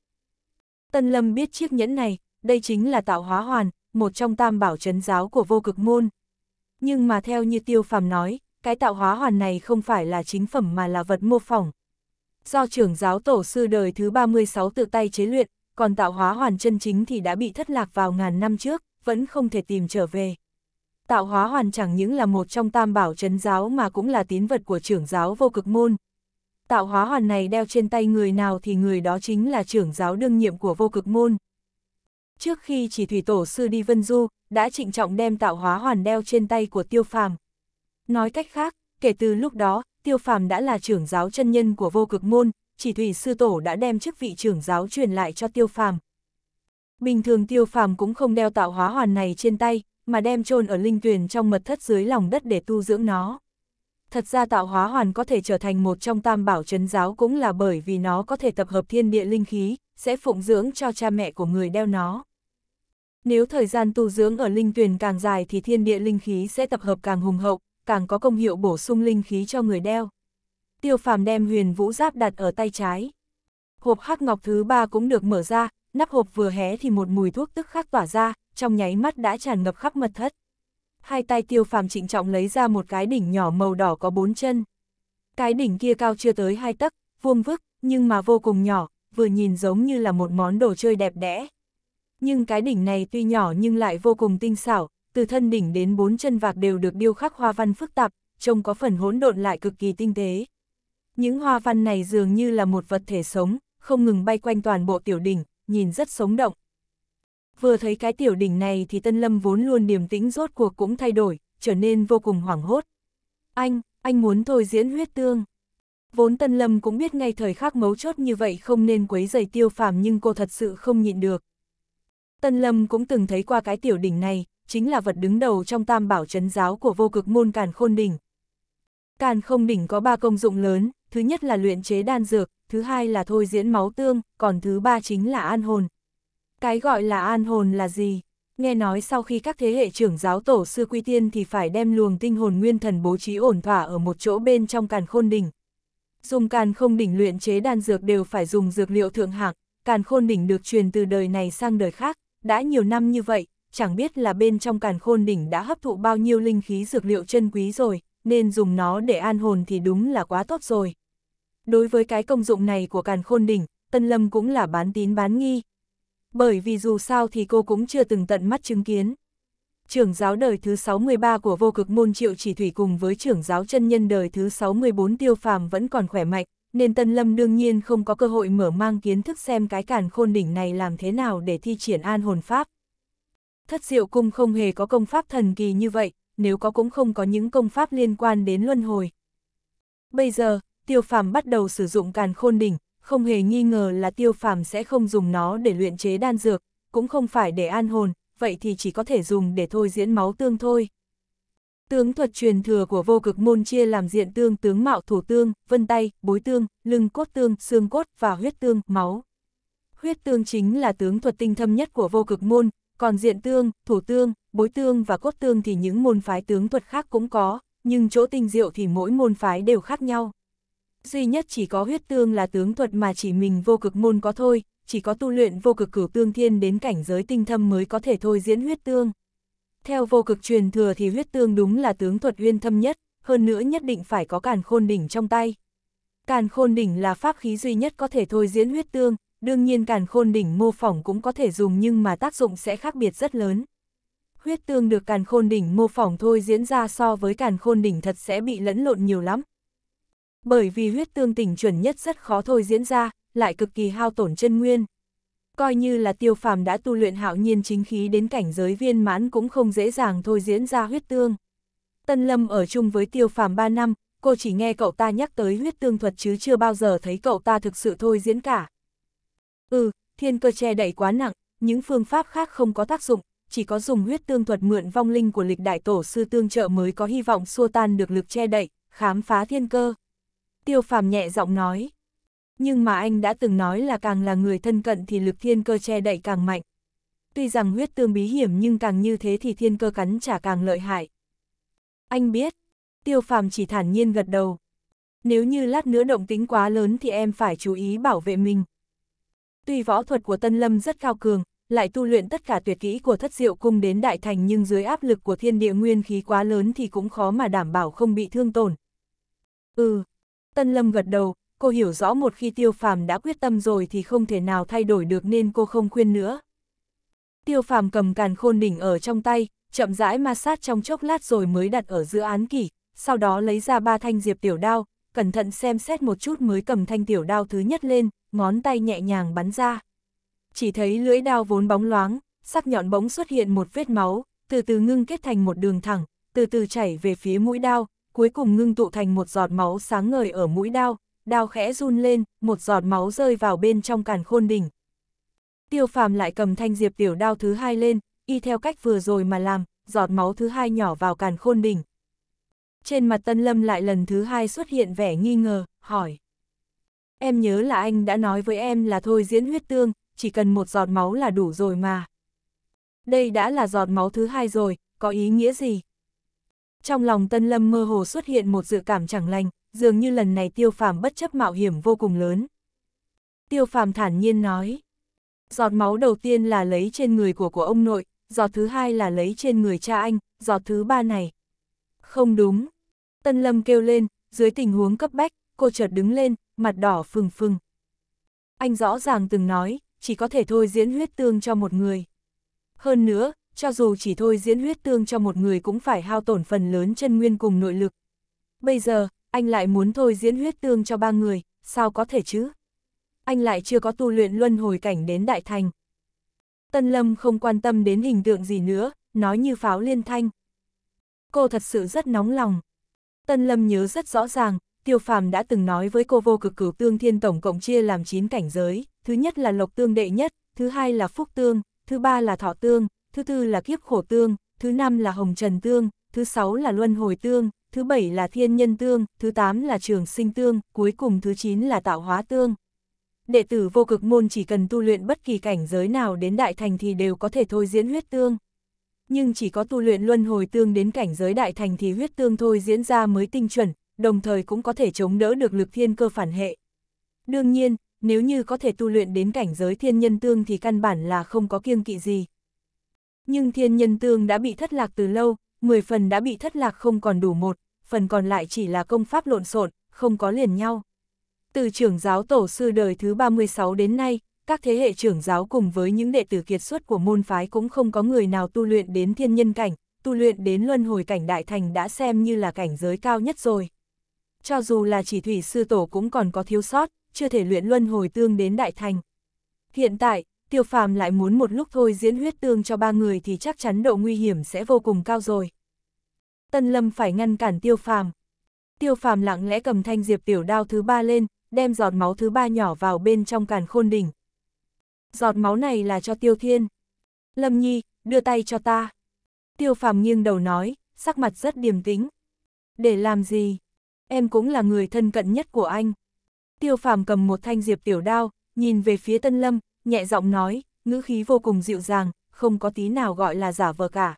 Tân Lâm biết chiếc nhẫn này, đây chính là tạo hóa hoàn, một trong tam bảo Trấn giáo của vô cực môn, nhưng mà theo như tiêu phàm nói, cái tạo hóa hoàn này không phải là chính phẩm mà là vật mô phỏng. Do trưởng giáo tổ sư đời thứ 36 tự tay chế luyện, còn tạo hóa hoàn chân chính thì đã bị thất lạc vào ngàn năm trước, vẫn không thể tìm trở về. Tạo hóa hoàn chẳng những là một trong tam bảo chấn giáo mà cũng là tín vật của trưởng giáo vô cực môn. Tạo hóa hoàn này đeo trên tay người nào thì người đó chính là trưởng giáo đương nhiệm của vô cực môn. Trước khi chỉ thủy tổ sư đi Vân Du, đã trịnh trọng đem tạo hóa hoàn đeo trên tay của tiêu phàm. Nói cách khác, kể từ lúc đó, tiêu phàm đã là trưởng giáo chân nhân của vô cực môn, chỉ thủy sư tổ đã đem chức vị trưởng giáo truyền lại cho tiêu phàm. Bình thường tiêu phàm cũng không đeo tạo hóa hoàn này trên tay, mà đem chôn ở linh tuyền trong mật thất dưới lòng đất để tu dưỡng nó. Thật ra tạo hóa hoàn có thể trở thành một trong tam bảo chấn giáo cũng là bởi vì nó có thể tập hợp thiên địa linh khí, sẽ phụng dưỡng cho cha mẹ của người đeo nó. Nếu thời gian tu dưỡng ở linh tuyền càng dài thì thiên địa linh khí sẽ tập hợp càng hùng hậu, càng có công hiệu bổ sung linh khí cho người đeo. Tiêu phàm đem huyền vũ giáp đặt ở tay trái. Hộp hắc ngọc thứ ba cũng được mở ra, nắp hộp vừa hé thì một mùi thuốc tức khắc tỏa ra, trong nháy mắt đã tràn ngập khắp mật thất hai tay tiêu phàm trịnh trọng lấy ra một cái đỉnh nhỏ màu đỏ có bốn chân. Cái đỉnh kia cao chưa tới hai tấc, vuông vức, nhưng mà vô cùng nhỏ, vừa nhìn giống như là một món đồ chơi đẹp đẽ. Nhưng cái đỉnh này tuy nhỏ nhưng lại vô cùng tinh xảo, từ thân đỉnh đến bốn chân vạc đều được điêu khắc hoa văn phức tạp, trông có phần hỗn độn lại cực kỳ tinh tế. Những hoa văn này dường như là một vật thể sống, không ngừng bay quanh toàn bộ tiểu đỉnh, nhìn rất sống động vừa thấy cái tiểu đỉnh này thì Tân Lâm vốn luôn điềm tĩnh rốt cuộc cũng thay đổi, trở nên vô cùng hoảng hốt. Anh, anh muốn thôi diễn huyết tương. Vốn Tân Lâm cũng biết ngay thời khắc mấu chốt như vậy không nên quấy giày tiêu phàm nhưng cô thật sự không nhịn được. Tân Lâm cũng từng thấy qua cái tiểu đỉnh này, chính là vật đứng đầu trong tam bảo chấn giáo của vô cực môn Càn Khôn Đỉnh. Càn khôn Đỉnh có ba công dụng lớn, thứ nhất là luyện chế đan dược, thứ hai là thôi diễn máu tương, còn thứ ba chính là an hồn. Cái gọi là an hồn là gì? Nghe nói sau khi các thế hệ trưởng giáo tổ sư quy tiên thì phải đem luồng tinh hồn nguyên thần bố trí ổn thỏa ở một chỗ bên trong càn khôn đỉnh. Dùng càn khôn đỉnh luyện chế đan dược đều phải dùng dược liệu thượng hạng, càn khôn đỉnh được truyền từ đời này sang đời khác, đã nhiều năm như vậy, chẳng biết là bên trong càn khôn đỉnh đã hấp thụ bao nhiêu linh khí dược liệu chân quý rồi, nên dùng nó để an hồn thì đúng là quá tốt rồi. Đối với cái công dụng này của càn khôn đỉnh, Tân Lâm cũng là bán tín bán nghi, bởi vì dù sao thì cô cũng chưa từng tận mắt chứng kiến. Trưởng giáo đời thứ 63 của vô cực môn triệu chỉ thủy cùng với trưởng giáo chân nhân đời thứ 64 tiêu phàm vẫn còn khỏe mạnh, nên Tân Lâm đương nhiên không có cơ hội mở mang kiến thức xem cái càn khôn đỉnh này làm thế nào để thi triển an hồn pháp. Thất diệu cung không hề có công pháp thần kỳ như vậy, nếu có cũng không có những công pháp liên quan đến luân hồi. Bây giờ, tiêu phàm bắt đầu sử dụng càn khôn đỉnh, không hề nghi ngờ là tiêu phàm sẽ không dùng nó để luyện chế đan dược, cũng không phải để an hồn, vậy thì chỉ có thể dùng để thôi diễn máu tương thôi. Tướng thuật truyền thừa của vô cực môn chia làm diện tương tướng mạo thủ tương, vân tay, bối tương, lưng cốt tương, xương cốt và huyết tương, máu. Huyết tương chính là tướng thuật tinh thâm nhất của vô cực môn, còn diện tương, thủ tương, bối tương và cốt tương thì những môn phái tướng thuật khác cũng có, nhưng chỗ tinh diệu thì mỗi môn phái đều khác nhau duy nhất chỉ có huyết tương là tướng thuật mà chỉ mình vô cực môn có thôi, chỉ có tu luyện vô cực cửu tương thiên đến cảnh giới tinh thâm mới có thể thôi diễn huyết tương. Theo vô cực truyền thừa thì huyết tương đúng là tướng thuật uyên thâm nhất, hơn nữa nhất định phải có càn khôn đỉnh trong tay. Càn khôn đỉnh là pháp khí duy nhất có thể thôi diễn huyết tương, đương nhiên càn khôn đỉnh mô phỏng cũng có thể dùng nhưng mà tác dụng sẽ khác biệt rất lớn. Huyết tương được càn khôn đỉnh mô phỏng thôi diễn ra so với càn khôn đỉnh thật sẽ bị lẫn lộn nhiều lắm, bởi vì huyết tương tình chuẩn nhất rất khó thôi diễn ra, lại cực kỳ hao tổn chân nguyên. Coi như là tiêu phàm đã tu luyện hạo nhiên chính khí đến cảnh giới viên mãn cũng không dễ dàng thôi diễn ra huyết tương. Tân Lâm ở chung với tiêu phàm 3 năm, cô chỉ nghe cậu ta nhắc tới huyết tương thuật chứ chưa bao giờ thấy cậu ta thực sự thôi diễn cả. Ừ, thiên cơ che đẩy quá nặng, những phương pháp khác không có tác dụng, chỉ có dùng huyết tương thuật mượn vong linh của lịch đại tổ sư tương trợ mới có hy vọng xua tan được lực che đẩy, khám phá thiên cơ tiêu phàm nhẹ giọng nói. Nhưng mà anh đã từng nói là càng là người thân cận thì lực thiên cơ che đậy càng mạnh. Tuy rằng huyết tương bí hiểm nhưng càng như thế thì thiên cơ cắn trả càng lợi hại. Anh biết, tiêu phàm chỉ thản nhiên gật đầu. Nếu như lát nữa động tính quá lớn thì em phải chú ý bảo vệ mình. Tuy võ thuật của Tân Lâm rất cao cường, lại tu luyện tất cả tuyệt kỹ của thất diệu cung đến đại thành nhưng dưới áp lực của thiên địa nguyên khí quá lớn thì cũng khó mà đảm bảo không bị thương tổn. Ừ, Tân Lâm gật đầu, cô hiểu rõ một khi Tiêu Phàm đã quyết tâm rồi thì không thể nào thay đổi được nên cô không khuyên nữa. Tiêu Phàm cầm càn khôn đỉnh ở trong tay, chậm rãi ma sát trong chốc lát rồi mới đặt ở giữa án kỷ, sau đó lấy ra ba thanh diệp tiểu đao, cẩn thận xem xét một chút mới cầm thanh tiểu đao thứ nhất lên, ngón tay nhẹ nhàng bắn ra. Chỉ thấy lưỡi đao vốn bóng loáng, sắc nhọn bóng xuất hiện một vết máu, từ từ ngưng kết thành một đường thẳng, từ từ chảy về phía mũi đao, cuối cùng ngưng tụ thành một giọt máu sáng ngời ở mũi đao, đao khẽ run lên, một giọt máu rơi vào bên trong càn khôn đỉnh. Tiêu phàm lại cầm thanh diệp tiểu đao thứ hai lên, y theo cách vừa rồi mà làm, giọt máu thứ hai nhỏ vào càn khôn đỉnh. Trên mặt tân lâm lại lần thứ hai xuất hiện vẻ nghi ngờ, hỏi. Em nhớ là anh đã nói với em là thôi diễn huyết tương, chỉ cần một giọt máu là đủ rồi mà. Đây đã là giọt máu thứ hai rồi, có ý nghĩa gì? Trong lòng Tân Lâm mơ hồ xuất hiện một dự cảm chẳng lành, dường như lần này tiêu phàm bất chấp mạo hiểm vô cùng lớn. Tiêu phàm thản nhiên nói. Giọt máu đầu tiên là lấy trên người của của ông nội, giọt thứ hai là lấy trên người cha anh, giọt thứ ba này. Không đúng. Tân Lâm kêu lên, dưới tình huống cấp bách, cô chợt đứng lên, mặt đỏ phừng phừng. Anh rõ ràng từng nói, chỉ có thể thôi diễn huyết tương cho một người. Hơn nữa, cho dù chỉ thôi diễn huyết tương cho một người cũng phải hao tổn phần lớn chân nguyên cùng nội lực. Bây giờ, anh lại muốn thôi diễn huyết tương cho ba người, sao có thể chứ? Anh lại chưa có tu luyện luân hồi cảnh đến đại thành. Tân Lâm không quan tâm đến hình tượng gì nữa, nói như pháo liên thanh. Cô thật sự rất nóng lòng. Tân Lâm nhớ rất rõ ràng, Tiêu Phàm đã từng nói với cô vô cực cửu tương thiên tổng cộng chia làm 9 cảnh giới, thứ nhất là lộc tương đệ nhất, thứ hai là phúc tương, thứ ba là thọ tương, thứ tư là kiếp khổ tương, thứ năm là hồng trần tương, thứ sáu là luân hồi tương, thứ bảy là thiên nhân tương, thứ tám là trường sinh tương, cuối cùng thứ chín là tạo hóa tương. Đệ tử vô cực môn chỉ cần tu luyện bất kỳ cảnh giới nào đến đại thành thì đều có thể thôi diễn huyết tương. Nhưng chỉ có tu luyện luân hồi tương đến cảnh giới đại thành thì huyết tương thôi diễn ra mới tinh chuẩn, đồng thời cũng có thể chống đỡ được lực thiên cơ phản hệ. Đương nhiên, nếu như có thể tu luyện đến cảnh giới thiên nhân tương thì căn bản là không có kiêng kỵ gì. Nhưng thiên nhân tương đã bị thất lạc từ lâu, 10 phần đã bị thất lạc không còn đủ một, phần còn lại chỉ là công pháp lộn xộn, không có liền nhau. Từ trưởng giáo tổ sư đời thứ 36 đến nay, các thế hệ trưởng giáo cùng với những đệ tử kiệt xuất của môn phái cũng không có người nào tu luyện đến thiên nhân cảnh, tu luyện đến luân hồi cảnh đại thành đã xem như là cảnh giới cao nhất rồi. Cho dù là chỉ thủy sư tổ cũng còn có thiếu sót, chưa thể luyện luân hồi tương đến đại thành. Hiện tại, Tiêu phàm lại muốn một lúc thôi diễn huyết tương cho ba người thì chắc chắn độ nguy hiểm sẽ vô cùng cao rồi. Tân Lâm phải ngăn cản tiêu phàm. Tiêu phàm lặng lẽ cầm thanh diệp tiểu đao thứ ba lên, đem giọt máu thứ ba nhỏ vào bên trong càn khôn đỉnh. Giọt máu này là cho tiêu thiên. Lâm Nhi, đưa tay cho ta. Tiêu phàm nghiêng đầu nói, sắc mặt rất điềm tĩnh. Để làm gì? Em cũng là người thân cận nhất của anh. Tiêu phàm cầm một thanh diệp tiểu đao, nhìn về phía Tân Lâm, nhẹ giọng nói, ngữ khí vô cùng dịu dàng, không có tí nào gọi là giả vờ cả.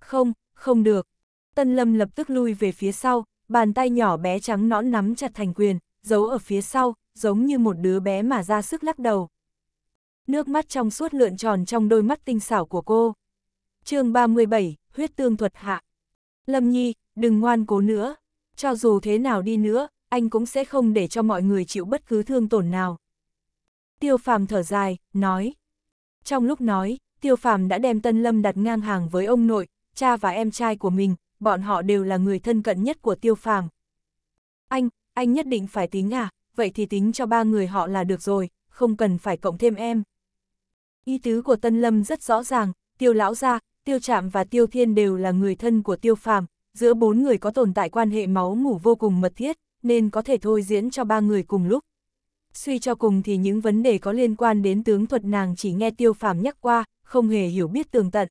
Không, không được. Tân Lâm lập tức lui về phía sau, bàn tay nhỏ bé trắng nõn nắm chặt thành quyền, giấu ở phía sau, giống như một đứa bé mà ra sức lắc đầu. Nước mắt trong suốt lượn tròn trong đôi mắt tinh xảo của cô. chương 37, huyết tương thuật hạ. Lâm Nhi, đừng ngoan cố nữa. Cho dù thế nào đi nữa, anh cũng sẽ không để cho mọi người chịu bất cứ thương tổn nào. Tiêu phàm thở dài, nói. Trong lúc nói, tiêu phàm đã đem Tân Lâm đặt ngang hàng với ông nội, cha và em trai của mình, bọn họ đều là người thân cận nhất của tiêu phàm. Anh, anh nhất định phải tính à, vậy thì tính cho ba người họ là được rồi, không cần phải cộng thêm em. Ý tứ của Tân Lâm rất rõ ràng, tiêu lão gia, tiêu trạm và tiêu thiên đều là người thân của tiêu phàm, giữa bốn người có tồn tại quan hệ máu mủ vô cùng mật thiết, nên có thể thôi diễn cho ba người cùng lúc, Suy cho cùng thì những vấn đề có liên quan đến tướng thuật nàng chỉ nghe tiêu phàm nhắc qua, không hề hiểu biết tường tận.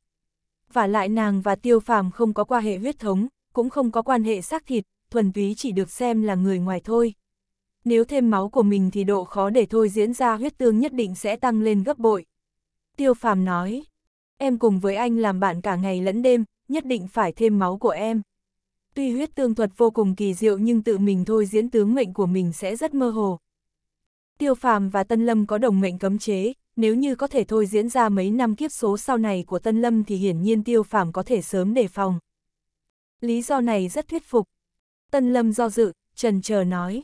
Và lại nàng và tiêu phàm không có quan hệ huyết thống, cũng không có quan hệ xác thịt, thuần túy chỉ được xem là người ngoài thôi. Nếu thêm máu của mình thì độ khó để thôi diễn ra huyết tương nhất định sẽ tăng lên gấp bội. Tiêu phàm nói, em cùng với anh làm bạn cả ngày lẫn đêm, nhất định phải thêm máu của em. Tuy huyết tương thuật vô cùng kỳ diệu nhưng tự mình thôi diễn tướng mệnh của mình sẽ rất mơ hồ. Tiêu phàm và Tân Lâm có đồng mệnh cấm chế, nếu như có thể thôi diễn ra mấy năm kiếp số sau này của Tân Lâm thì hiển nhiên tiêu phàm có thể sớm đề phòng. Lý do này rất thuyết phục. Tân Lâm do dự, trần chờ nói.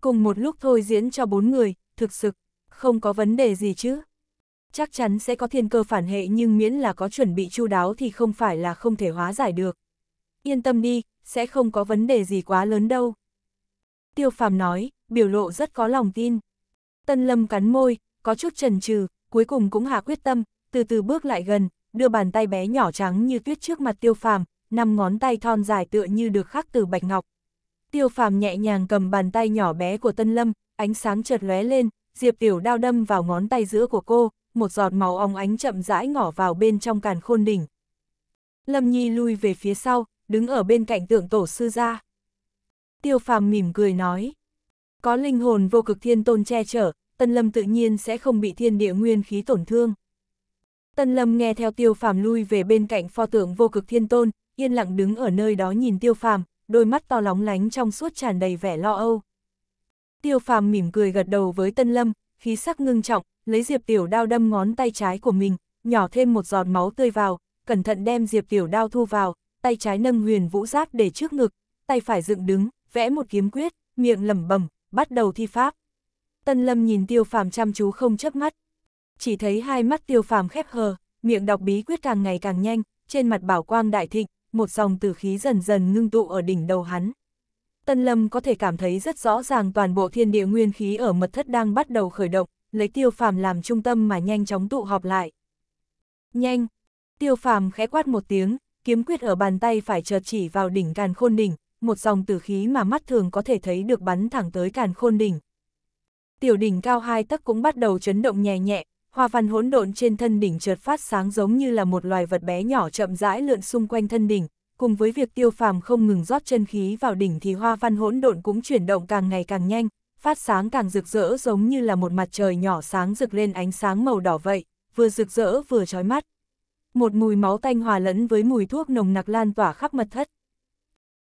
Cùng một lúc thôi diễn cho bốn người, thực sự, không có vấn đề gì chứ. Chắc chắn sẽ có thiên cơ phản hệ nhưng miễn là có chuẩn bị chu đáo thì không phải là không thể hóa giải được. Yên tâm đi, sẽ không có vấn đề gì quá lớn đâu. Tiêu phàm nói, biểu lộ rất có lòng tin. Tân Lâm cắn môi, có chút chần chừ, cuối cùng cũng hạ quyết tâm, từ từ bước lại gần, đưa bàn tay bé nhỏ trắng như tuyết trước mặt Tiêu Phàm, năm ngón tay thon dài tựa như được khắc từ bạch ngọc. Tiêu Phàm nhẹ nhàng cầm bàn tay nhỏ bé của Tân Lâm, ánh sáng chợt lóe lên, Diệp Tiểu đao đâm vào ngón tay giữa của cô, một giọt máu óng ánh chậm rãi ngỏ vào bên trong càn khôn đỉnh. Lâm Nhi lui về phía sau, đứng ở bên cạnh tượng tổ sư gia. Tiêu Phàm mỉm cười nói, có linh hồn vô cực thiên tôn che chở, Tân Lâm tự nhiên sẽ không bị thiên địa nguyên khí tổn thương. Tân Lâm nghe theo Tiêu Phàm lui về bên cạnh pho tượng vô cực thiên tôn, yên lặng đứng ở nơi đó nhìn Tiêu Phàm, đôi mắt to lóng lánh trong suốt tràn đầy vẻ lo âu. Tiêu Phàm mỉm cười gật đầu với Tân Lâm, khí sắc ngưng trọng, lấy Diệp Tiểu Đao đâm ngón tay trái của mình, nhỏ thêm một giọt máu tươi vào, cẩn thận đem Diệp Tiểu Đao thu vào, tay trái nâng Huyền Vũ Giáp để trước ngực, tay phải dựng đứng, vẽ một kiếm quyết, miệng lẩm bẩm, bắt đầu thi pháp. Tân Lâm nhìn Tiêu Phàm chăm chú không chớp mắt. Chỉ thấy hai mắt Tiêu Phàm khép hờ, miệng đọc bí quyết càng ngày càng nhanh, trên mặt bảo quang đại thịnh, một dòng tử khí dần dần ngưng tụ ở đỉnh đầu hắn. Tân Lâm có thể cảm thấy rất rõ ràng toàn bộ thiên địa nguyên khí ở mật thất đang bắt đầu khởi động, lấy Tiêu Phàm làm trung tâm mà nhanh chóng tụ họp lại. Nhanh! Tiêu Phàm khẽ quát một tiếng, kiếm quyết ở bàn tay phải chợt chỉ vào đỉnh càn khôn đỉnh, một dòng tử khí mà mắt thường có thể thấy được bắn thẳng tới càn khôn đỉnh. Tiểu đỉnh cao hai tấc cũng bắt đầu chấn động nhẹ nhẹ, hoa văn hỗn độn trên thân đỉnh chợt phát sáng giống như là một loài vật bé nhỏ chậm rãi lượn xung quanh thân đỉnh, cùng với việc tiêu phàm không ngừng rót chân khí vào đỉnh thì hoa văn hỗn độn cũng chuyển động càng ngày càng nhanh, phát sáng càng rực rỡ giống như là một mặt trời nhỏ sáng rực lên ánh sáng màu đỏ vậy, vừa rực rỡ vừa chói mắt. Một mùi máu tanh hòa lẫn với mùi thuốc nồng nặc lan tỏa khắp mật thất.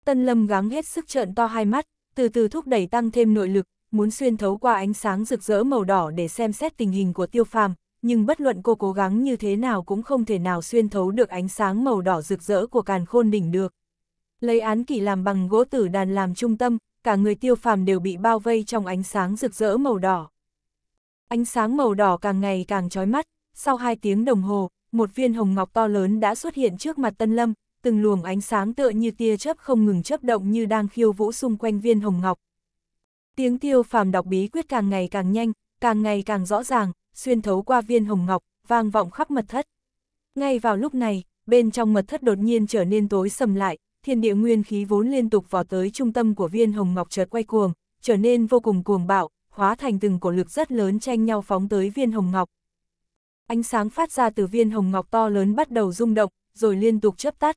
Tân Lâm gắng hết sức trợn to hai mắt, từ từ thúc đẩy tăng thêm nội lực, muốn xuyên thấu qua ánh sáng rực rỡ màu đỏ để xem xét tình hình của tiêu phàm, nhưng bất luận cô cố gắng như thế nào cũng không thể nào xuyên thấu được ánh sáng màu đỏ rực rỡ của càn khôn đỉnh được. Lấy án kỷ làm bằng gỗ tử đàn làm trung tâm, cả người tiêu phàm đều bị bao vây trong ánh sáng rực rỡ màu đỏ. Ánh sáng màu đỏ càng ngày càng chói mắt, sau hai tiếng đồng hồ, một viên hồng ngọc to lớn đã xuất hiện trước mặt Tân Lâm, từng luồng ánh sáng tựa như tia chớp không ngừng chớp động như đang khiêu vũ xung quanh viên hồng ngọc. Tiếng tiêu phàm đọc bí quyết càng ngày càng nhanh, càng ngày càng rõ ràng, xuyên thấu qua viên hồng ngọc, vang vọng khắp mật thất. Ngay vào lúc này, bên trong mật thất đột nhiên trở nên tối sầm lại, thiên địa nguyên khí vốn liên tục vào tới trung tâm của viên hồng ngọc chợt quay cuồng, trở nên vô cùng cuồng bạo, hóa thành từng cổ lực rất lớn tranh nhau phóng tới viên hồng ngọc. Ánh sáng phát ra từ viên hồng ngọc to lớn bắt đầu rung động, rồi liên tục chớp tắt,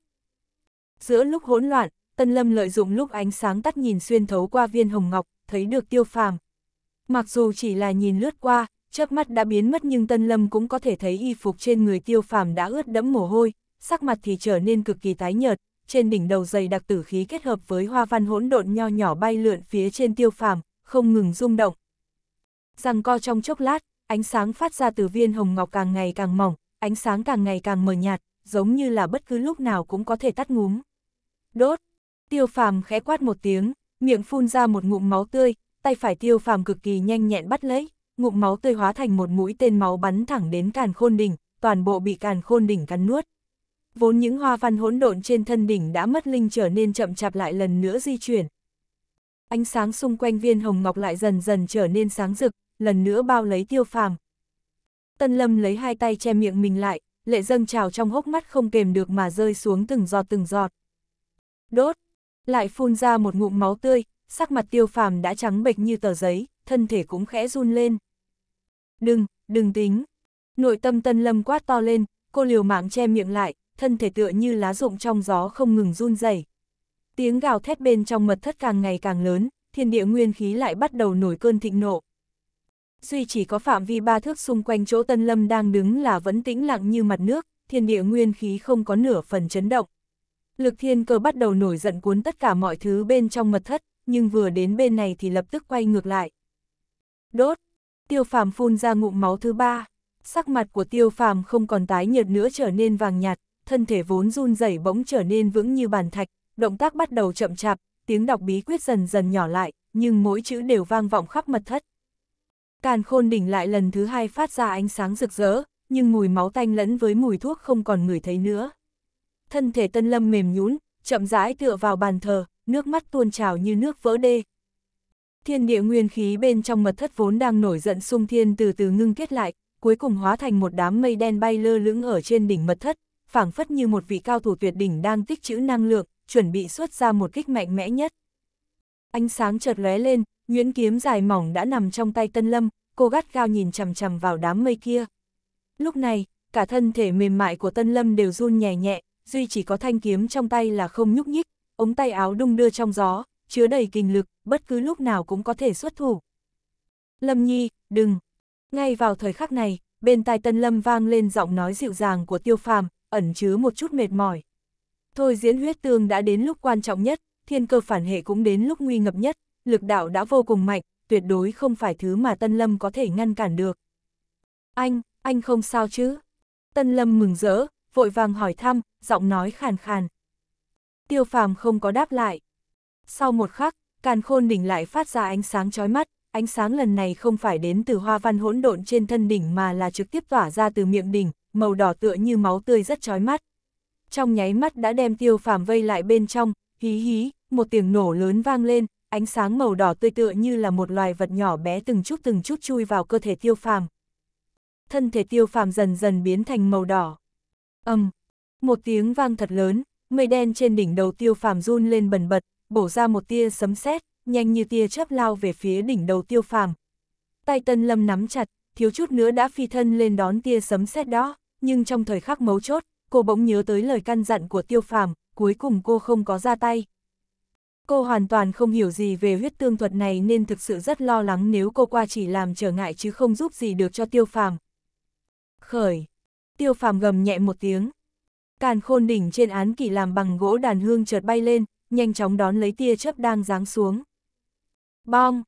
Giữa lúc hỗn loạn, Tân Lâm lợi dụng lúc ánh sáng tắt nhìn xuyên thấu qua viên hồng ngọc, thấy được tiêu phàm. Mặc dù chỉ là nhìn lướt qua, chớp mắt đã biến mất nhưng Tân Lâm cũng có thể thấy y phục trên người tiêu phàm đã ướt đẫm mồ hôi, sắc mặt thì trở nên cực kỳ tái nhợt, trên đỉnh đầu dày đặc tử khí kết hợp với hoa văn hỗn độn nho nhỏ bay lượn phía trên tiêu phàm, không ngừng rung động. Rằng co trong chốc lát, ánh sáng phát ra từ viên hồng ngọc càng ngày càng mỏng, ánh sáng càng ngày càng mờ nhạt, giống như là bất cứ lúc nào cũng có thể tắt ngúm đốt. Tiêu phàm khẽ quát một tiếng, miệng phun ra một ngụm máu tươi, tay phải tiêu phàm cực kỳ nhanh nhẹn bắt lấy, ngụm máu tươi hóa thành một mũi tên máu bắn thẳng đến càn khôn đỉnh, toàn bộ bị càn khôn đỉnh cắn nuốt. Vốn những hoa văn hỗn độn trên thân đỉnh đã mất linh trở nên chậm chạp lại lần nữa di chuyển. Ánh sáng xung quanh viên hồng ngọc lại dần dần trở nên sáng rực, lần nữa bao lấy tiêu phàm. Tân lâm lấy hai tay che miệng mình lại, lệ dâng trào trong hốc mắt không kềm được mà rơi xuống từng giọt từng giọt đốt, lại phun ra một ngụm máu tươi, sắc mặt tiêu phàm đã trắng bệch như tờ giấy, thân thể cũng khẽ run lên. Đừng, đừng tính. Nội tâm tân lâm quát to lên, cô liều mạng che miệng lại, thân thể tựa như lá rụng trong gió không ngừng run rẩy. Tiếng gào thét bên trong mật thất càng ngày càng lớn, thiên địa nguyên khí lại bắt đầu nổi cơn thịnh nộ. Duy chỉ có phạm vi ba thước xung quanh chỗ Tân Lâm đang đứng là vẫn tĩnh lặng như mặt nước, thiên địa nguyên khí không có nửa phần chấn động, Lực thiên cơ bắt đầu nổi giận cuốn tất cả mọi thứ bên trong mật thất, nhưng vừa đến bên này thì lập tức quay ngược lại. Đốt! Tiêu phàm phun ra ngụm máu thứ ba. Sắc mặt của tiêu phàm không còn tái nhợt nữa trở nên vàng nhạt, thân thể vốn run rẩy bỗng trở nên vững như bàn thạch, động tác bắt đầu chậm chạp, tiếng đọc bí quyết dần dần nhỏ lại, nhưng mỗi chữ đều vang vọng khắp mật thất. Càn khôn đỉnh lại lần thứ hai phát ra ánh sáng rực rỡ, nhưng mùi máu tanh lẫn với mùi thuốc không còn người thấy nữa thân thể tân lâm mềm nhũn chậm rãi tựa vào bàn thờ, nước mắt tuôn trào như nước vỡ đê. Thiên địa nguyên khí bên trong mật thất vốn đang nổi giận xung thiên từ từ ngưng kết lại, cuối cùng hóa thành một đám mây đen bay lơ lửng ở trên đỉnh mật thất, phảng phất như một vị cao thủ tuyệt đỉnh đang tích trữ năng lượng, chuẩn bị xuất ra một kích mạnh mẽ nhất. Ánh sáng chợt lóe lên, nguyễn kiếm dài mỏng đã nằm trong tay Tân Lâm, cô gắt gao nhìn chằm chằm vào đám mây kia. Lúc này, cả thân thể mềm mại của Tân Lâm đều run nhẹ nhẹ, duy chỉ có thanh kiếm trong tay là không nhúc nhích, ống tay áo đung đưa trong gió, chứa đầy kinh lực, bất cứ lúc nào cũng có thể xuất thủ. Lâm Nhi, đừng! Ngay vào thời khắc này, bên tai Tân Lâm vang lên giọng nói dịu dàng của Tiêu Phàm, ẩn chứa một chút mệt mỏi. Thôi diễn huyết tương đã đến lúc quan trọng nhất, thiên cơ phản hệ cũng đến lúc nguy ngập nhất, lực đạo đã vô cùng mạnh, tuyệt đối không phải thứ mà Tân Lâm có thể ngăn cản được. Anh, anh không sao chứ? Tân Lâm mừng rỡ, vội vàng hỏi thăm, giọng nói khàn khàn. Tiêu phàm không có đáp lại. Sau một khắc, càn khôn đỉnh lại phát ra ánh sáng chói mắt, ánh sáng lần này không phải đến từ hoa văn hỗn độn trên thân đỉnh mà là trực tiếp tỏa ra từ miệng đỉnh, màu đỏ tựa như máu tươi rất chói mắt. Trong nháy mắt đã đem tiêu phàm vây lại bên trong, hí hí, một tiếng nổ lớn vang lên, ánh sáng màu đỏ tươi tựa như là một loài vật nhỏ bé từng chút từng chút chui vào cơ thể tiêu phàm. Thân thể tiêu phàm dần dần biến thành màu đỏ. Âm, um, một tiếng vang thật lớn, mây đen trên đỉnh đầu tiêu phàm run lên bần bật, bổ ra một tia sấm sét, nhanh như tia chớp lao về phía đỉnh đầu tiêu phàm. Tay tân lâm nắm chặt, thiếu chút nữa đã phi thân lên đón tia sấm sét đó, nhưng trong thời khắc mấu chốt, cô bỗng nhớ tới lời căn dặn của tiêu phàm, cuối cùng cô không có ra tay. Cô hoàn toàn không hiểu gì về huyết tương thuật này nên thực sự rất lo lắng nếu cô qua chỉ làm trở ngại chứ không giúp gì được cho tiêu phàm. Khởi tiêu phàm gầm nhẹ một tiếng. Càn khôn đỉnh trên án kỷ làm bằng gỗ đàn hương chợt bay lên, nhanh chóng đón lấy tia chớp đang giáng xuống. Bong!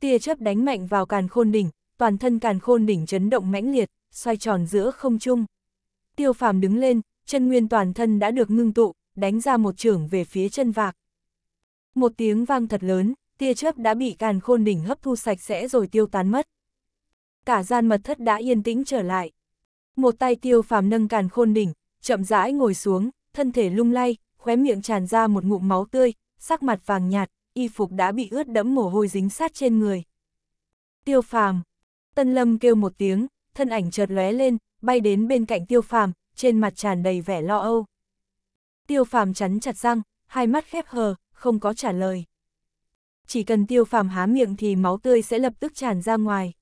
Tia chớp đánh mạnh vào càn khôn đỉnh, toàn thân càn khôn đỉnh chấn động mãnh liệt, xoay tròn giữa không trung. Tiêu phàm đứng lên, chân nguyên toàn thân đã được ngưng tụ, đánh ra một trưởng về phía chân vạc. Một tiếng vang thật lớn, tia chớp đã bị càn khôn đỉnh hấp thu sạch sẽ rồi tiêu tán mất. Cả gian mật thất đã yên tĩnh trở lại. Một tay tiêu phàm nâng càn khôn đỉnh, chậm rãi ngồi xuống, thân thể lung lay, khóe miệng tràn ra một ngụm máu tươi, sắc mặt vàng nhạt, y phục đã bị ướt đẫm mồ hôi dính sát trên người. Tiêu phàm. Tân lâm kêu một tiếng, thân ảnh chợt lóe lên, bay đến bên cạnh tiêu phàm, trên mặt tràn đầy vẻ lo âu. Tiêu phàm chắn chặt răng, hai mắt khép hờ, không có trả lời. Chỉ cần tiêu phàm há miệng thì máu tươi sẽ lập tức tràn ra ngoài.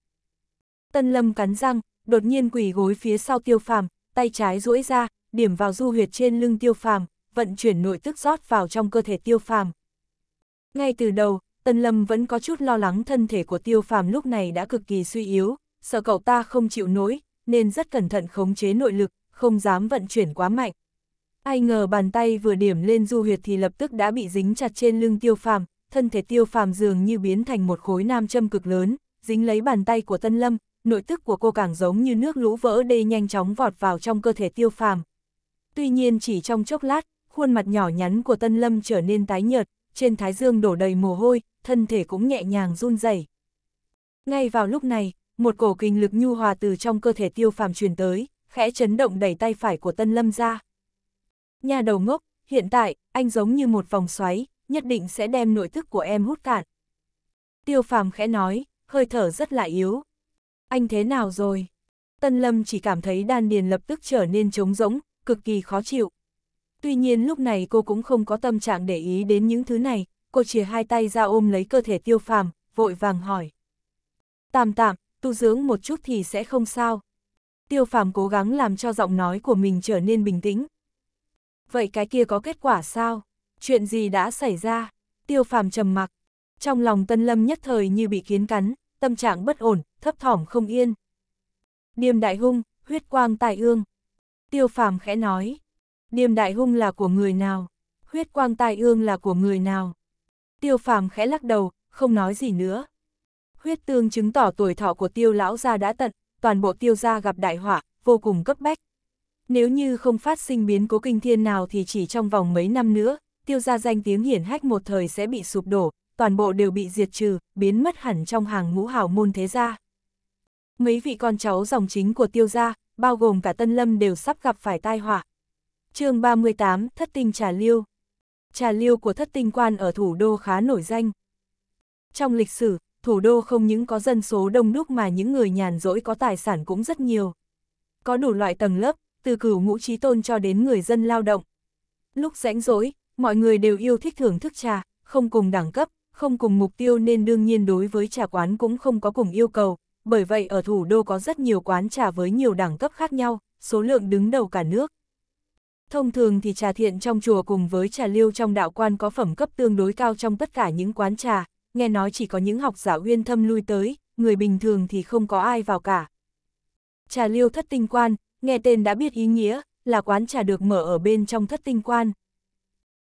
Tân lâm cắn răng, đột nhiên quỳ gối phía sau tiêu phàm, tay trái duỗi ra, điểm vào du huyệt trên lưng tiêu phàm, vận chuyển nội tức rót vào trong cơ thể tiêu phàm. Ngay từ đầu, Tân Lâm vẫn có chút lo lắng thân thể của tiêu phàm lúc này đã cực kỳ suy yếu, sợ cậu ta không chịu nổi, nên rất cẩn thận khống chế nội lực, không dám vận chuyển quá mạnh. Ai ngờ bàn tay vừa điểm lên du huyệt thì lập tức đã bị dính chặt trên lưng tiêu phàm, thân thể tiêu phàm dường như biến thành một khối nam châm cực lớn, dính lấy bàn tay của Tân Lâm, nội tức của cô càng giống như nước lũ vỡ đê nhanh chóng vọt vào trong cơ thể tiêu phàm. Tuy nhiên chỉ trong chốc lát, khuôn mặt nhỏ nhắn của Tân Lâm trở nên tái nhợt, trên thái dương đổ đầy mồ hôi, thân thể cũng nhẹ nhàng run rẩy. Ngay vào lúc này, một cổ kinh lực nhu hòa từ trong cơ thể tiêu phàm truyền tới, khẽ chấn động đẩy tay phải của Tân Lâm ra. Nhà đầu ngốc, hiện tại, anh giống như một vòng xoáy, nhất định sẽ đem nội thức của em hút cạn. Tiêu phàm khẽ nói, hơi thở rất là yếu, anh thế nào rồi? Tân Lâm chỉ cảm thấy đan điền lập tức trở nên trống rỗng, cực kỳ khó chịu. Tuy nhiên lúc này cô cũng không có tâm trạng để ý đến những thứ này, cô chỉ hai tay ra ôm lấy cơ thể tiêu phàm, vội vàng hỏi. Tạm tạm, tu dưỡng một chút thì sẽ không sao. Tiêu phàm cố gắng làm cho giọng nói của mình trở nên bình tĩnh. Vậy cái kia có kết quả sao? Chuyện gì đã xảy ra? Tiêu phàm trầm mặc. Trong lòng tân lâm nhất thời như bị kiến cắn, tâm trạng bất ổn, thấp thỏm không yên. Niềm đại hung, huyết quang tài ương. Tiêu phàm khẽ nói, niềm đại hung là của người nào, huyết quang tài ương là của người nào. Tiêu phàm khẽ lắc đầu, không nói gì nữa. Huyết tương chứng tỏ tuổi thọ của tiêu lão gia đã tận, toàn bộ tiêu gia gặp đại họa, vô cùng cấp bách. Nếu như không phát sinh biến cố kinh thiên nào thì chỉ trong vòng mấy năm nữa, tiêu gia danh tiếng hiển hách một thời sẽ bị sụp đổ, toàn bộ đều bị diệt trừ, biến mất hẳn trong hàng ngũ hào môn thế gia. Mấy vị con cháu dòng chính của tiêu gia, bao gồm cả Tân Lâm đều sắp gặp phải tai họa. chương 38, Thất Tinh Trà Liêu Trà Liêu của Thất Tinh Quan ở thủ đô khá nổi danh. Trong lịch sử, thủ đô không những có dân số đông đúc mà những người nhàn rỗi có tài sản cũng rất nhiều. Có đủ loại tầng lớp, từ cửu ngũ trí tôn cho đến người dân lao động. Lúc rãnh rỗi, mọi người đều yêu thích thưởng thức trà, không cùng đẳng cấp, không cùng mục tiêu nên đương nhiên đối với trà quán cũng không có cùng yêu cầu, bởi vậy ở thủ đô có rất nhiều quán trà với nhiều đẳng cấp khác nhau, số lượng đứng đầu cả nước. Thông thường thì trà thiện trong chùa cùng với trà liêu trong đạo quan có phẩm cấp tương đối cao trong tất cả những quán trà, nghe nói chỉ có những học giả uyên thâm lui tới, người bình thường thì không có ai vào cả. Trà liêu thất tinh quan, nghe tên đã biết ý nghĩa, là quán trà được mở ở bên trong thất tinh quan.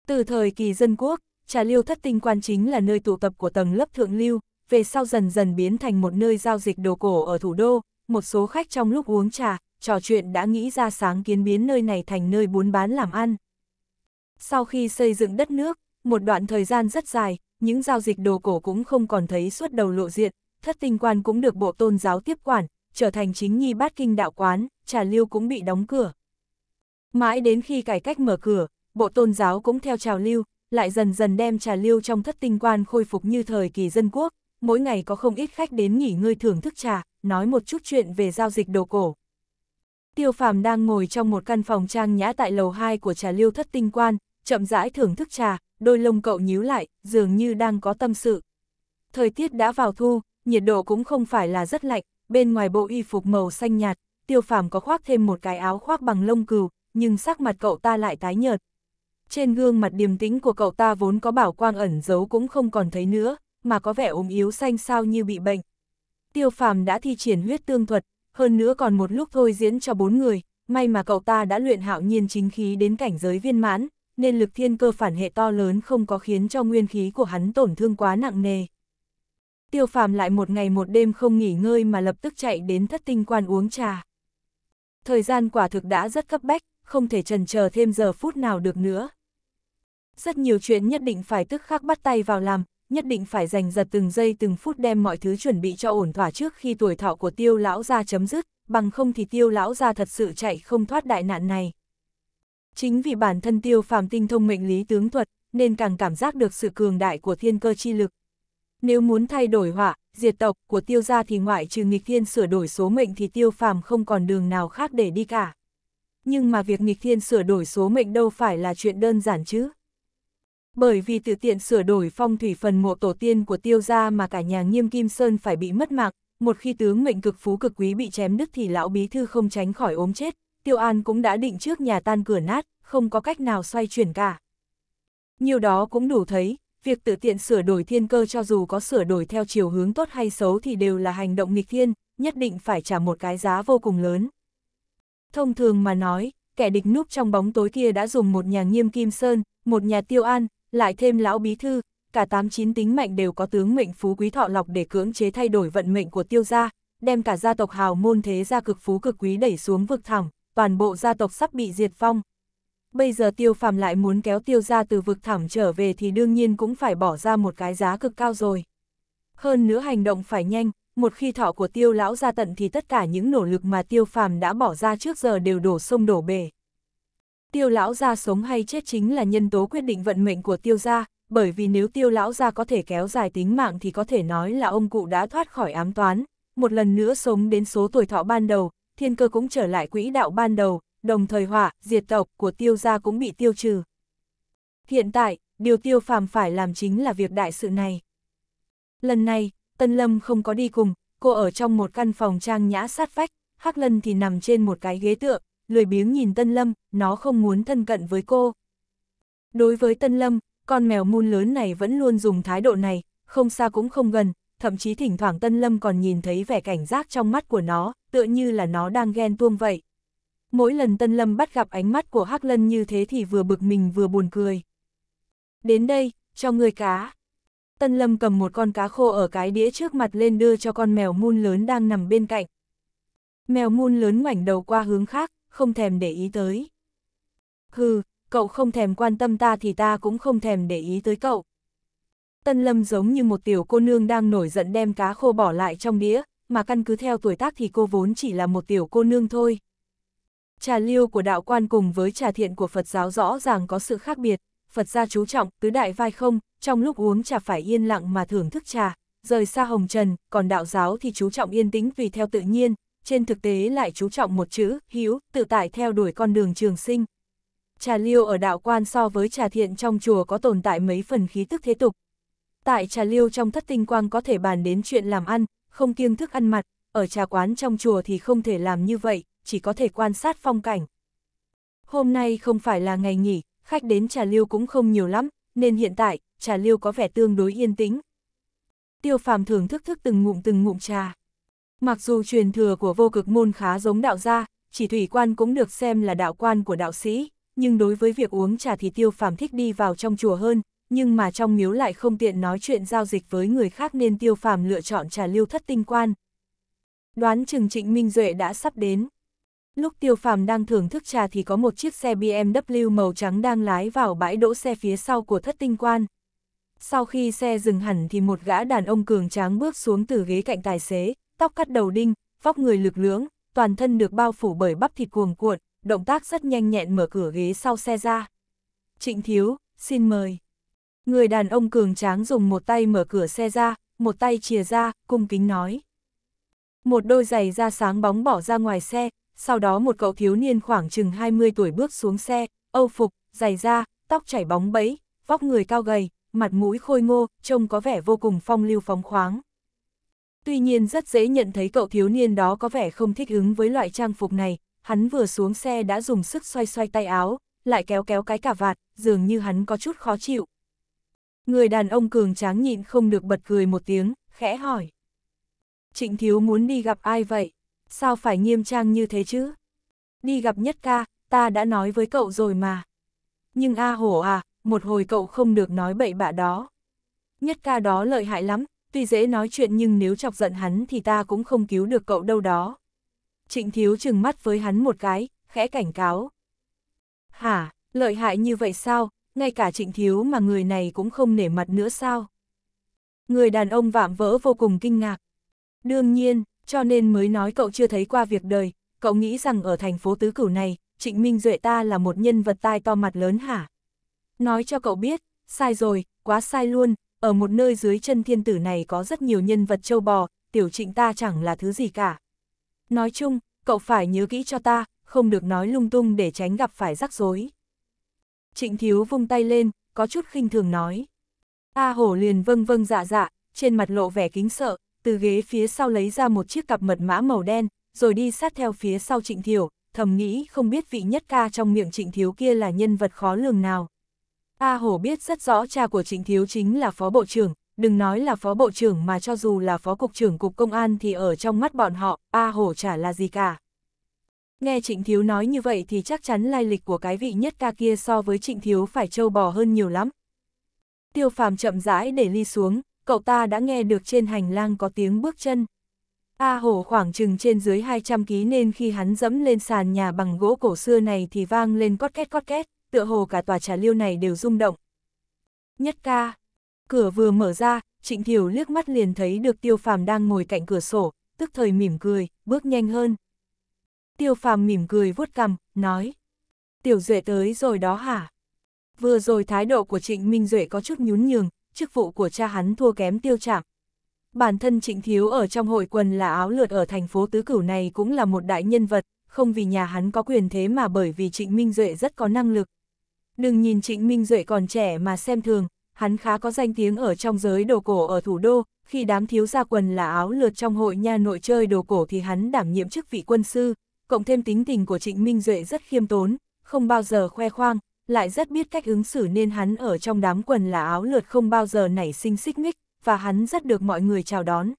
Từ thời kỳ dân quốc, trà liêu thất tinh quan chính là nơi tụ tập của tầng lớp thượng lưu, về sau dần dần biến thành một nơi giao dịch đồ cổ ở thủ đô, một số khách trong lúc uống trà, trò chuyện đã nghĩ ra sáng kiến biến nơi này thành nơi buôn bán làm ăn. Sau khi xây dựng đất nước, một đoạn thời gian rất dài, những giao dịch đồ cổ cũng không còn thấy suốt đầu lộ diện, thất tinh quan cũng được bộ tôn giáo tiếp quản, trở thành chính nhi bát kinh đạo quán, trà lưu cũng bị đóng cửa. Mãi đến khi cải cách mở cửa, bộ tôn giáo cũng theo trào lưu, lại dần dần đem trà lưu trong thất tinh quan khôi phục như thời kỳ dân quốc, mỗi ngày có không ít khách đến nghỉ ngơi thưởng thức trà, nói một chút chuyện về giao dịch đồ cổ. Tiêu Phàm đang ngồi trong một căn phòng trang nhã tại lầu 2 của trà liêu thất tinh quan, chậm rãi thưởng thức trà, đôi lông cậu nhíu lại, dường như đang có tâm sự. Thời tiết đã vào thu, nhiệt độ cũng không phải là rất lạnh, bên ngoài bộ y phục màu xanh nhạt, Tiêu Phàm có khoác thêm một cái áo khoác bằng lông cừu, nhưng sắc mặt cậu ta lại tái nhợt. Trên gương mặt điềm tĩnh của cậu ta vốn có bảo quang ẩn giấu cũng không còn thấy nữa, mà có vẻ ốm yếu xanh sao như bị bệnh. Tiêu phàm đã thi triển huyết tương thuật, hơn nữa còn một lúc thôi diễn cho bốn người, may mà cậu ta đã luyện hạo nhiên chính khí đến cảnh giới viên mãn, nên lực thiên cơ phản hệ to lớn không có khiến cho nguyên khí của hắn tổn thương quá nặng nề. Tiêu phàm lại một ngày một đêm không nghỉ ngơi mà lập tức chạy đến thất tinh quan uống trà. Thời gian quả thực đã rất cấp bách, không thể trần chờ thêm giờ phút nào được nữa. Rất nhiều chuyện nhất định phải tức khắc bắt tay vào làm, nhất định phải dành giật từng giây từng phút đem mọi thứ chuẩn bị cho ổn thỏa trước khi tuổi thọ của tiêu lão gia chấm dứt, bằng không thì tiêu lão gia thật sự chạy không thoát đại nạn này. Chính vì bản thân tiêu phàm tinh thông mệnh lý tướng thuật, nên càng cảm giác được sự cường đại của thiên cơ chi lực. Nếu muốn thay đổi họa, diệt tộc của tiêu gia thì ngoại trừ nghịch thiên sửa đổi số mệnh thì tiêu phàm không còn đường nào khác để đi cả. Nhưng mà việc nghịch thiên sửa đổi số mệnh đâu phải là chuyện đơn giản chứ bởi vì từ tiện sửa đổi phong thủy phần mộ tổ tiên của tiêu gia mà cả nhà nghiêm kim sơn phải bị mất mạng, một khi tướng mệnh cực phú cực quý bị chém đứt thì lão bí thư không tránh khỏi ốm chết, tiêu an cũng đã định trước nhà tan cửa nát, không có cách nào xoay chuyển cả. Nhiều đó cũng đủ thấy, việc tự tiện sửa đổi thiên cơ cho dù có sửa đổi theo chiều hướng tốt hay xấu thì đều là hành động nghịch thiên, nhất định phải trả một cái giá vô cùng lớn. Thông thường mà nói, kẻ địch núp trong bóng tối kia đã dùng một nhà nghiêm kim sơn, một nhà tiêu an, lại thêm lão bí thư, cả tám chín tính mạnh đều có tướng mệnh phú quý thọ lọc để cưỡng chế thay đổi vận mệnh của tiêu gia, đem cả gia tộc hào môn thế gia cực phú cực quý đẩy xuống vực thẳm, toàn bộ gia tộc sắp bị diệt phong. Bây giờ tiêu phàm lại muốn kéo tiêu gia từ vực thẳm trở về thì đương nhiên cũng phải bỏ ra một cái giá cực cao rồi. Hơn nữa hành động phải nhanh, một khi thọ của tiêu lão ra tận thì tất cả những nỗ lực mà tiêu phàm đã bỏ ra trước giờ đều đổ sông đổ bể. Tiêu lão gia sống hay chết chính là nhân tố quyết định vận mệnh của tiêu gia, bởi vì nếu tiêu lão gia có thể kéo dài tính mạng thì có thể nói là ông cụ đã thoát khỏi ám toán, một lần nữa sống đến số tuổi thọ ban đầu, thiên cơ cũng trở lại quỹ đạo ban đầu, đồng thời hỏa, diệt tộc của tiêu gia cũng bị tiêu trừ. Hiện tại, điều tiêu phàm phải làm chính là việc đại sự này. Lần này, Tân Lâm không có đi cùng, cô ở trong một căn phòng trang nhã sát vách, Hắc Lân thì nằm trên một cái ghế tựa, lười biếng nhìn Tân Lâm, nó không muốn thân cận với cô. Đối với Tân Lâm, con mèo mun lớn này vẫn luôn dùng thái độ này, không xa cũng không gần, thậm chí thỉnh thoảng Tân Lâm còn nhìn thấy vẻ cảnh giác trong mắt của nó, tựa như là nó đang ghen tuông vậy. Mỗi lần Tân Lâm bắt gặp ánh mắt của Hắc Lân như thế thì vừa bực mình vừa buồn cười. Đến đây, cho người cá. Tân Lâm cầm một con cá khô ở cái đĩa trước mặt lên đưa cho con mèo mun lớn đang nằm bên cạnh. Mèo mun lớn ngoảnh đầu qua hướng khác, không thèm để ý tới. Hừ, cậu không thèm quan tâm ta thì ta cũng không thèm để ý tới cậu. Tân Lâm giống như một tiểu cô nương đang nổi giận đem cá khô bỏ lại trong đĩa, mà căn cứ theo tuổi tác thì cô vốn chỉ là một tiểu cô nương thôi. Trà liêu của đạo quan cùng với trà thiện của Phật giáo rõ ràng có sự khác biệt, Phật gia chú trọng, tứ đại vai không, trong lúc uống trà phải yên lặng mà thưởng thức trà, rời xa hồng trần, còn đạo giáo thì chú trọng yên tĩnh vì theo tự nhiên, trên thực tế lại chú trọng một chữ, hiếu, tự tại theo đuổi con đường trường sinh. Trà liêu ở đạo quan so với trà thiện trong chùa có tồn tại mấy phần khí tức thế tục. Tại trà liêu trong thất tinh quang có thể bàn đến chuyện làm ăn, không kiêng thức ăn mặt, ở trà quán trong chùa thì không thể làm như vậy, chỉ có thể quan sát phong cảnh. Hôm nay không phải là ngày nghỉ, khách đến trà liêu cũng không nhiều lắm, nên hiện tại, trà liêu có vẻ tương đối yên tĩnh. Tiêu phàm thưởng thức thức từng ngụm từng ngụm trà. Mặc dù truyền thừa của vô cực môn khá giống đạo gia, chỉ thủy quan cũng được xem là đạo quan của đạo sĩ, nhưng đối với việc uống trà thì tiêu phàm thích đi vào trong chùa hơn, nhưng mà trong miếu lại không tiện nói chuyện giao dịch với người khác nên tiêu phàm lựa chọn trà lưu thất tinh quan. Đoán chừng trịnh Minh Duệ đã sắp đến. Lúc tiêu phàm đang thưởng thức trà thì có một chiếc xe BMW màu trắng đang lái vào bãi đỗ xe phía sau của thất tinh quan. Sau khi xe dừng hẳn thì một gã đàn ông cường tráng bước xuống từ ghế cạnh tài xế, tóc cắt đầu đinh, vóc người lực lưỡng, toàn thân được bao phủ bởi bắp thịt cuồng cuộn, động tác rất nhanh nhẹn mở cửa ghế sau xe ra. Trịnh Thiếu, xin mời. Người đàn ông cường tráng dùng một tay mở cửa xe ra, một tay chìa ra, cung kính nói. Một đôi giày da sáng bóng bỏ ra ngoài xe, sau đó một cậu thiếu niên khoảng chừng 20 tuổi bước xuống xe, âu phục, giày da, tóc chảy bóng bẫy, vóc người cao gầy, mặt mũi khôi ngô, trông có vẻ vô cùng phong lưu phóng khoáng. Tuy nhiên rất dễ nhận thấy cậu thiếu niên đó có vẻ không thích ứng với loại trang phục này, hắn vừa xuống xe đã dùng sức xoay xoay tay áo, lại kéo kéo cái cà vạt, dường như hắn có chút khó chịu. Người đàn ông cường tráng nhịn không được bật cười một tiếng, khẽ hỏi. Trịnh thiếu muốn đi gặp ai vậy? Sao phải nghiêm trang như thế chứ? Đi gặp nhất ca, ta đã nói với cậu rồi mà. Nhưng A hổ à, một hồi cậu không được nói bậy bạ đó. Nhất ca đó lợi hại lắm, tuy dễ nói chuyện nhưng nếu chọc giận hắn thì ta cũng không cứu được cậu đâu đó. Trịnh Thiếu chừng mắt với hắn một cái, khẽ cảnh cáo. Hả, lợi hại như vậy sao, ngay cả Trịnh Thiếu mà người này cũng không nể mặt nữa sao? Người đàn ông vạm vỡ vô cùng kinh ngạc. Đương nhiên, cho nên mới nói cậu chưa thấy qua việc đời, cậu nghĩ rằng ở thành phố Tứ Cửu này, Trịnh Minh Duệ ta là một nhân vật tai to mặt lớn hả? Nói cho cậu biết, sai rồi, quá sai luôn, ở một nơi dưới chân thiên tử này có rất nhiều nhân vật châu bò, tiểu trịnh ta chẳng là thứ gì cả. Nói chung, cậu phải nhớ kỹ cho ta, không được nói lung tung để tránh gặp phải rắc rối. Trịnh thiếu vung tay lên, có chút khinh thường nói. A hổ liền vâng vâng dạ dạ, trên mặt lộ vẻ kính sợ, từ ghế phía sau lấy ra một chiếc cặp mật mã màu đen, rồi đi sát theo phía sau trịnh thiểu, thầm nghĩ không biết vị nhất ca trong miệng trịnh thiếu kia là nhân vật khó lường nào. A Hổ biết rất rõ cha của Trịnh Thiếu chính là Phó Bộ trưởng, đừng nói là Phó Bộ trưởng mà cho dù là Phó Cục trưởng Cục Công an thì ở trong mắt bọn họ, A Hổ chả là gì cả. Nghe Trịnh Thiếu nói như vậy thì chắc chắn lai lịch của cái vị nhất ca kia so với Trịnh Thiếu phải trâu bò hơn nhiều lắm. Tiêu phàm chậm rãi để ly xuống, cậu ta đã nghe được trên hành lang có tiếng bước chân. A hổ khoảng chừng trên dưới 200 ký nên khi hắn dẫm lên sàn nhà bằng gỗ cổ xưa này thì vang lên cót két cót két tựa hồ cả tòa trà liêu này đều rung động. Nhất ca, cửa vừa mở ra, Trịnh Thiểu liếc mắt liền thấy được Tiêu Phàm đang ngồi cạnh cửa sổ, tức thời mỉm cười, bước nhanh hơn. Tiêu Phàm mỉm cười vuốt cằm, nói: "Tiểu Duệ tới rồi đó hả?" Vừa rồi thái độ của Trịnh Minh Duệ có chút nhún nhường, chức vụ của cha hắn thua kém Tiêu Trạm. Bản thân Trịnh Thiếu ở trong hội quần là áo lượt ở thành phố Tứ Cửu này cũng là một đại nhân vật, không vì nhà hắn có quyền thế mà bởi vì Trịnh Minh Duệ rất có năng lực đừng nhìn Trịnh Minh Duệ còn trẻ mà xem thường, hắn khá có danh tiếng ở trong giới đồ cổ ở thủ đô, khi đám thiếu gia quần là áo lượt trong hội nha nội chơi đồ cổ thì hắn đảm nhiệm chức vị quân sư, cộng thêm tính tình của Trịnh Minh Duệ rất khiêm tốn, không bao giờ khoe khoang, lại rất biết cách ứng xử nên hắn ở trong đám quần là áo lượt không bao giờ nảy sinh xích mích, và hắn rất được mọi người chào đón.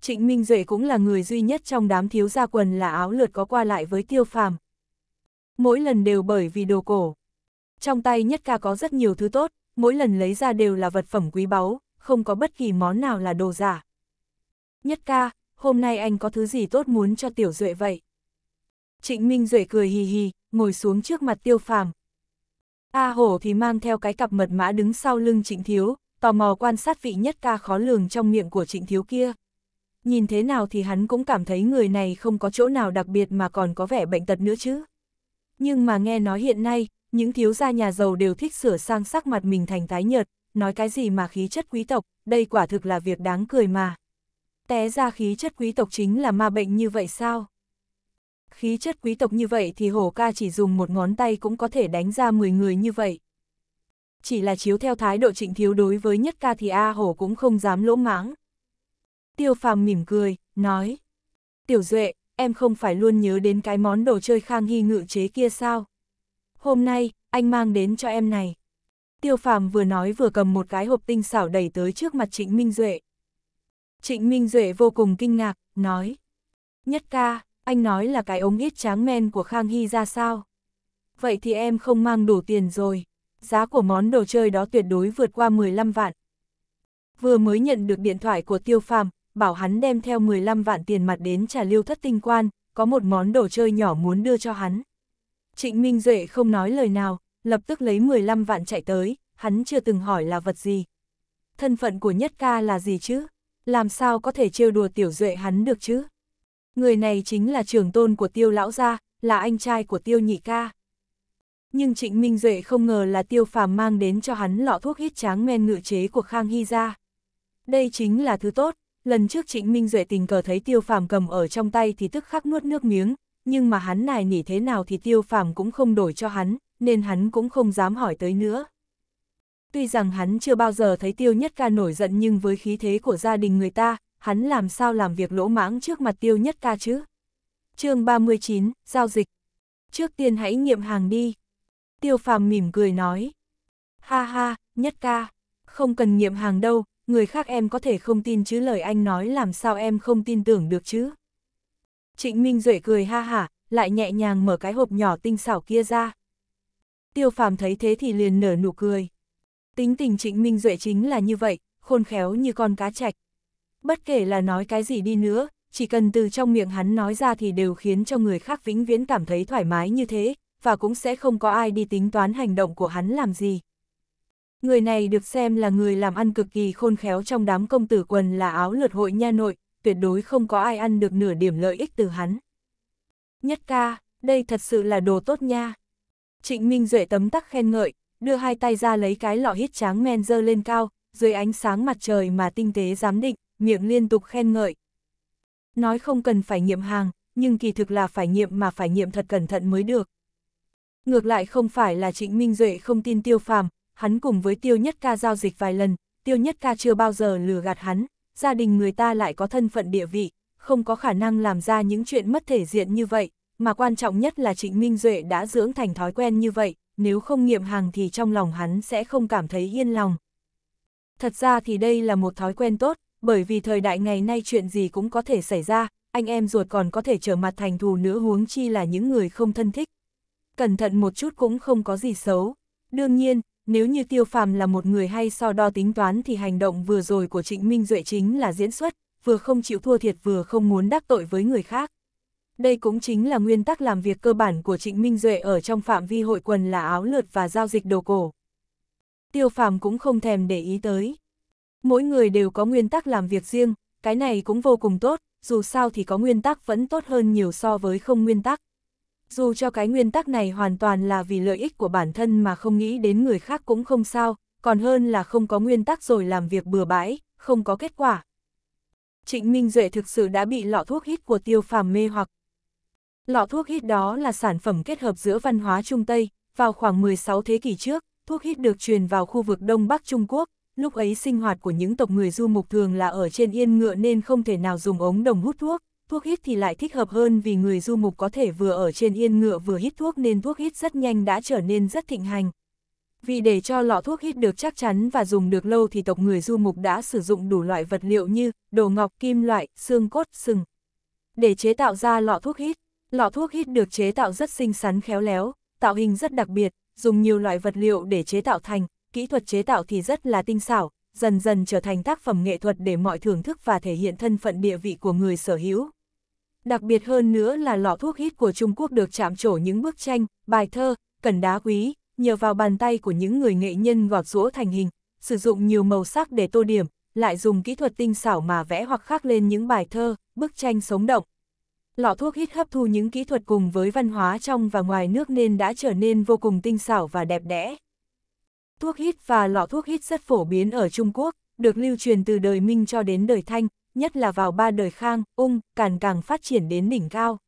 Trịnh Minh Duệ cũng là người duy nhất trong đám thiếu gia quần là áo lượt có qua lại với tiêu phàm. Mỗi lần đều bởi vì đồ cổ, trong tay nhất ca có rất nhiều thứ tốt, mỗi lần lấy ra đều là vật phẩm quý báu, không có bất kỳ món nào là đồ giả. Nhất ca, hôm nay anh có thứ gì tốt muốn cho Tiểu Duệ vậy? Trịnh Minh Duệ cười hì hì, ngồi xuống trước mặt Tiêu Phàm. A Hổ thì mang theo cái cặp mật mã đứng sau lưng Trịnh Thiếu, tò mò quan sát vị nhất ca khó lường trong miệng của Trịnh Thiếu kia. Nhìn thế nào thì hắn cũng cảm thấy người này không có chỗ nào đặc biệt mà còn có vẻ bệnh tật nữa chứ. Nhưng mà nghe nói hiện nay, những thiếu gia nhà giàu đều thích sửa sang sắc mặt mình thành tái nhợt, nói cái gì mà khí chất quý tộc, đây quả thực là việc đáng cười mà. Té ra khí chất quý tộc chính là ma bệnh như vậy sao? Khí chất quý tộc như vậy thì hổ ca chỉ dùng một ngón tay cũng có thể đánh ra 10 người như vậy. Chỉ là chiếu theo thái độ trịnh thiếu đối với nhất ca thì A hổ cũng không dám lỗ mãng. Tiêu phàm mỉm cười, nói. Tiểu duệ, em không phải luôn nhớ đến cái món đồ chơi khang hy ngự chế kia sao? hôm nay, anh mang đến cho em này. Tiêu phàm vừa nói vừa cầm một cái hộp tinh xảo đẩy tới trước mặt Trịnh Minh Duệ. Trịnh Minh Duệ vô cùng kinh ngạc, nói. Nhất ca, anh nói là cái ống ít tráng men của Khang Hy ra sao? Vậy thì em không mang đủ tiền rồi. Giá của món đồ chơi đó tuyệt đối vượt qua 15 vạn. Vừa mới nhận được điện thoại của Tiêu phàm, bảo hắn đem theo 15 vạn tiền mặt đến trả liêu thất tinh quan, có một món đồ chơi nhỏ muốn đưa cho hắn. Trịnh Minh Duệ không nói lời nào, lập tức lấy 15 vạn chạy tới, hắn chưa từng hỏi là vật gì. Thân phận của Nhất Ca là gì chứ? Làm sao có thể trêu đùa Tiểu Duệ hắn được chứ? Người này chính là trưởng tôn của Tiêu Lão Gia, là anh trai của Tiêu Nhị Ca. Nhưng Trịnh Minh Duệ không ngờ là Tiêu Phàm mang đến cho hắn lọ thuốc hít tráng men ngự chế của Khang Hy gia. Đây chính là thứ tốt, lần trước Trịnh Minh Duệ tình cờ thấy Tiêu Phàm cầm ở trong tay thì tức khắc nuốt nước miếng, nhưng mà hắn nài nỉ thế nào thì tiêu phàm cũng không đổi cho hắn, nên hắn cũng không dám hỏi tới nữa. Tuy rằng hắn chưa bao giờ thấy tiêu nhất ca nổi giận nhưng với khí thế của gia đình người ta, hắn làm sao làm việc lỗ mãng trước mặt tiêu nhất ca chứ? chương 39, Giao dịch Trước tiên hãy nghiệm hàng đi. Tiêu phàm mỉm cười nói. Ha ha, nhất ca, không cần nghiệm hàng đâu, người khác em có thể không tin chứ lời anh nói làm sao em không tin tưởng được chứ? Trịnh Minh Duệ cười ha hả, lại nhẹ nhàng mở cái hộp nhỏ tinh xảo kia ra. Tiêu phàm thấy thế thì liền nở nụ cười. Tính tình Trịnh Minh Duệ chính là như vậy, khôn khéo như con cá chạch. Bất kể là nói cái gì đi nữa, chỉ cần từ trong miệng hắn nói ra thì đều khiến cho người khác vĩnh viễn cảm thấy thoải mái như thế, và cũng sẽ không có ai đi tính toán hành động của hắn làm gì. Người này được xem là người làm ăn cực kỳ khôn khéo trong đám công tử quần là áo lượt hội nha nội, tuyệt đối không có ai ăn được nửa điểm lợi ích từ hắn. Nhất ca, đây thật sự là đồ tốt nha. Trịnh Minh Duệ tấm tắc khen ngợi, đưa hai tay ra lấy cái lọ hít tráng men dơ lên cao, dưới ánh sáng mặt trời mà tinh tế giám định, miệng liên tục khen ngợi. Nói không cần phải nghiệm hàng, nhưng kỳ thực là phải nghiệm mà phải nghiệm thật cẩn thận mới được. Ngược lại không phải là Trịnh Minh Duệ không tin Tiêu Phàm, hắn cùng với Tiêu Nhất Ca giao dịch vài lần, Tiêu Nhất Ca chưa bao giờ lừa gạt hắn, gia đình người ta lại có thân phận địa vị, không có khả năng làm ra những chuyện mất thể diện như vậy, mà quan trọng nhất là Trịnh Minh Duệ đã dưỡng thành thói quen như vậy, nếu không nghiệm hàng thì trong lòng hắn sẽ không cảm thấy yên lòng. Thật ra thì đây là một thói quen tốt, bởi vì thời đại ngày nay chuyện gì cũng có thể xảy ra, anh em ruột còn có thể trở mặt thành thù nữa huống chi là những người không thân thích. Cẩn thận một chút cũng không có gì xấu. Đương nhiên, nếu như tiêu phàm là một người hay so đo tính toán thì hành động vừa rồi của Trịnh Minh Duệ chính là diễn xuất, vừa không chịu thua thiệt vừa không muốn đắc tội với người khác. Đây cũng chính là nguyên tắc làm việc cơ bản của Trịnh Minh Duệ ở trong phạm vi hội quần là áo lượt và giao dịch đồ cổ. Tiêu phàm cũng không thèm để ý tới. Mỗi người đều có nguyên tắc làm việc riêng, cái này cũng vô cùng tốt, dù sao thì có nguyên tắc vẫn tốt hơn nhiều so với không nguyên tắc dù cho cái nguyên tắc này hoàn toàn là vì lợi ích của bản thân mà không nghĩ đến người khác cũng không sao, còn hơn là không có nguyên tắc rồi làm việc bừa bãi, không có kết quả. Trịnh Minh Duệ thực sự đã bị lọ thuốc hít của tiêu phàm mê hoặc. Lọ thuốc hít đó là sản phẩm kết hợp giữa văn hóa Trung Tây, vào khoảng 16 thế kỷ trước, thuốc hít được truyền vào khu vực Đông Bắc Trung Quốc, lúc ấy sinh hoạt của những tộc người du mục thường là ở trên yên ngựa nên không thể nào dùng ống đồng hút thuốc, thuốc hít thì lại thích hợp hơn vì người du mục có thể vừa ở trên yên ngựa vừa hít thuốc nên thuốc hít rất nhanh đã trở nên rất thịnh hành. Vì để cho lọ thuốc hít được chắc chắn và dùng được lâu thì tộc người du mục đã sử dụng đủ loại vật liệu như đồ ngọc, kim loại, xương cốt, sừng. Để chế tạo ra lọ thuốc hít, lọ thuốc hít được chế tạo rất xinh xắn khéo léo, tạo hình rất đặc biệt, dùng nhiều loại vật liệu để chế tạo thành, kỹ thuật chế tạo thì rất là tinh xảo, dần dần trở thành tác phẩm nghệ thuật để mọi thưởng thức và thể hiện thân phận địa vị của người sở hữu. Đặc biệt hơn nữa là lọ thuốc hít của Trung Quốc được chạm trổ những bức tranh, bài thơ, cần đá quý, nhờ vào bàn tay của những người nghệ nhân gọt rũa thành hình, sử dụng nhiều màu sắc để tô điểm, lại dùng kỹ thuật tinh xảo mà vẽ hoặc khắc lên những bài thơ, bức tranh sống động. Lọ thuốc hít hấp thu những kỹ thuật cùng với văn hóa trong và ngoài nước nên đã trở nên vô cùng tinh xảo và đẹp đẽ. Thuốc hít và lọ thuốc hít rất phổ biến ở Trung Quốc, được lưu truyền từ đời Minh cho đến đời Thanh, nhất là vào ba đời khang, ung, càng càng phát triển đến đỉnh cao.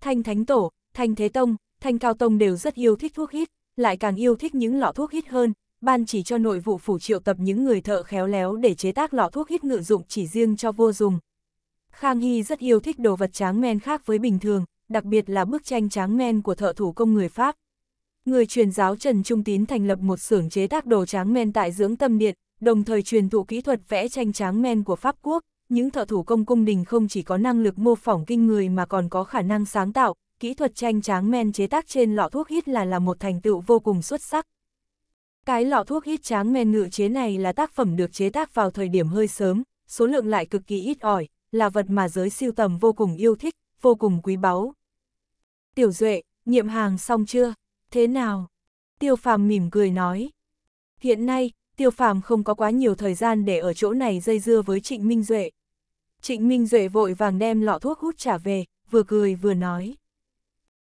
Thanh Thánh Tổ, Thanh Thế Tông, Thanh Cao Tông đều rất yêu thích thuốc hít, lại càng yêu thích những lọ thuốc hít hơn, ban chỉ cho nội vụ phủ triệu tập những người thợ khéo léo để chế tác lọ thuốc hít ngự dụng chỉ riêng cho vua dùng. Khang Hy rất yêu thích đồ vật tráng men khác với bình thường, đặc biệt là bức tranh tráng men của thợ thủ công người Pháp. Người truyền giáo Trần Trung Tín thành lập một xưởng chế tác đồ tráng men tại dưỡng tâm điện, đồng thời truyền thụ kỹ thuật vẽ tranh tráng men của Pháp Quốc, những thợ thủ công cung đình không chỉ có năng lực mô phỏng kinh người mà còn có khả năng sáng tạo, kỹ thuật tranh tráng men chế tác trên lọ thuốc hít là là một thành tựu vô cùng xuất sắc. Cái lọ thuốc hít tráng men ngự chế này là tác phẩm được chế tác vào thời điểm hơi sớm, số lượng lại cực kỳ ít ỏi, là vật mà giới siêu tầm vô cùng yêu thích, vô cùng quý báu. Tiểu Duệ, nghiệm hàng xong chưa? Thế nào? Tiêu Phàm mỉm cười nói. Hiện nay, Tiêu Phàm không có quá nhiều thời gian để ở chỗ này dây dưa với Trịnh Minh Duệ. Trịnh Minh Duệ vội vàng đem lọ thuốc hút trả về, vừa cười vừa nói.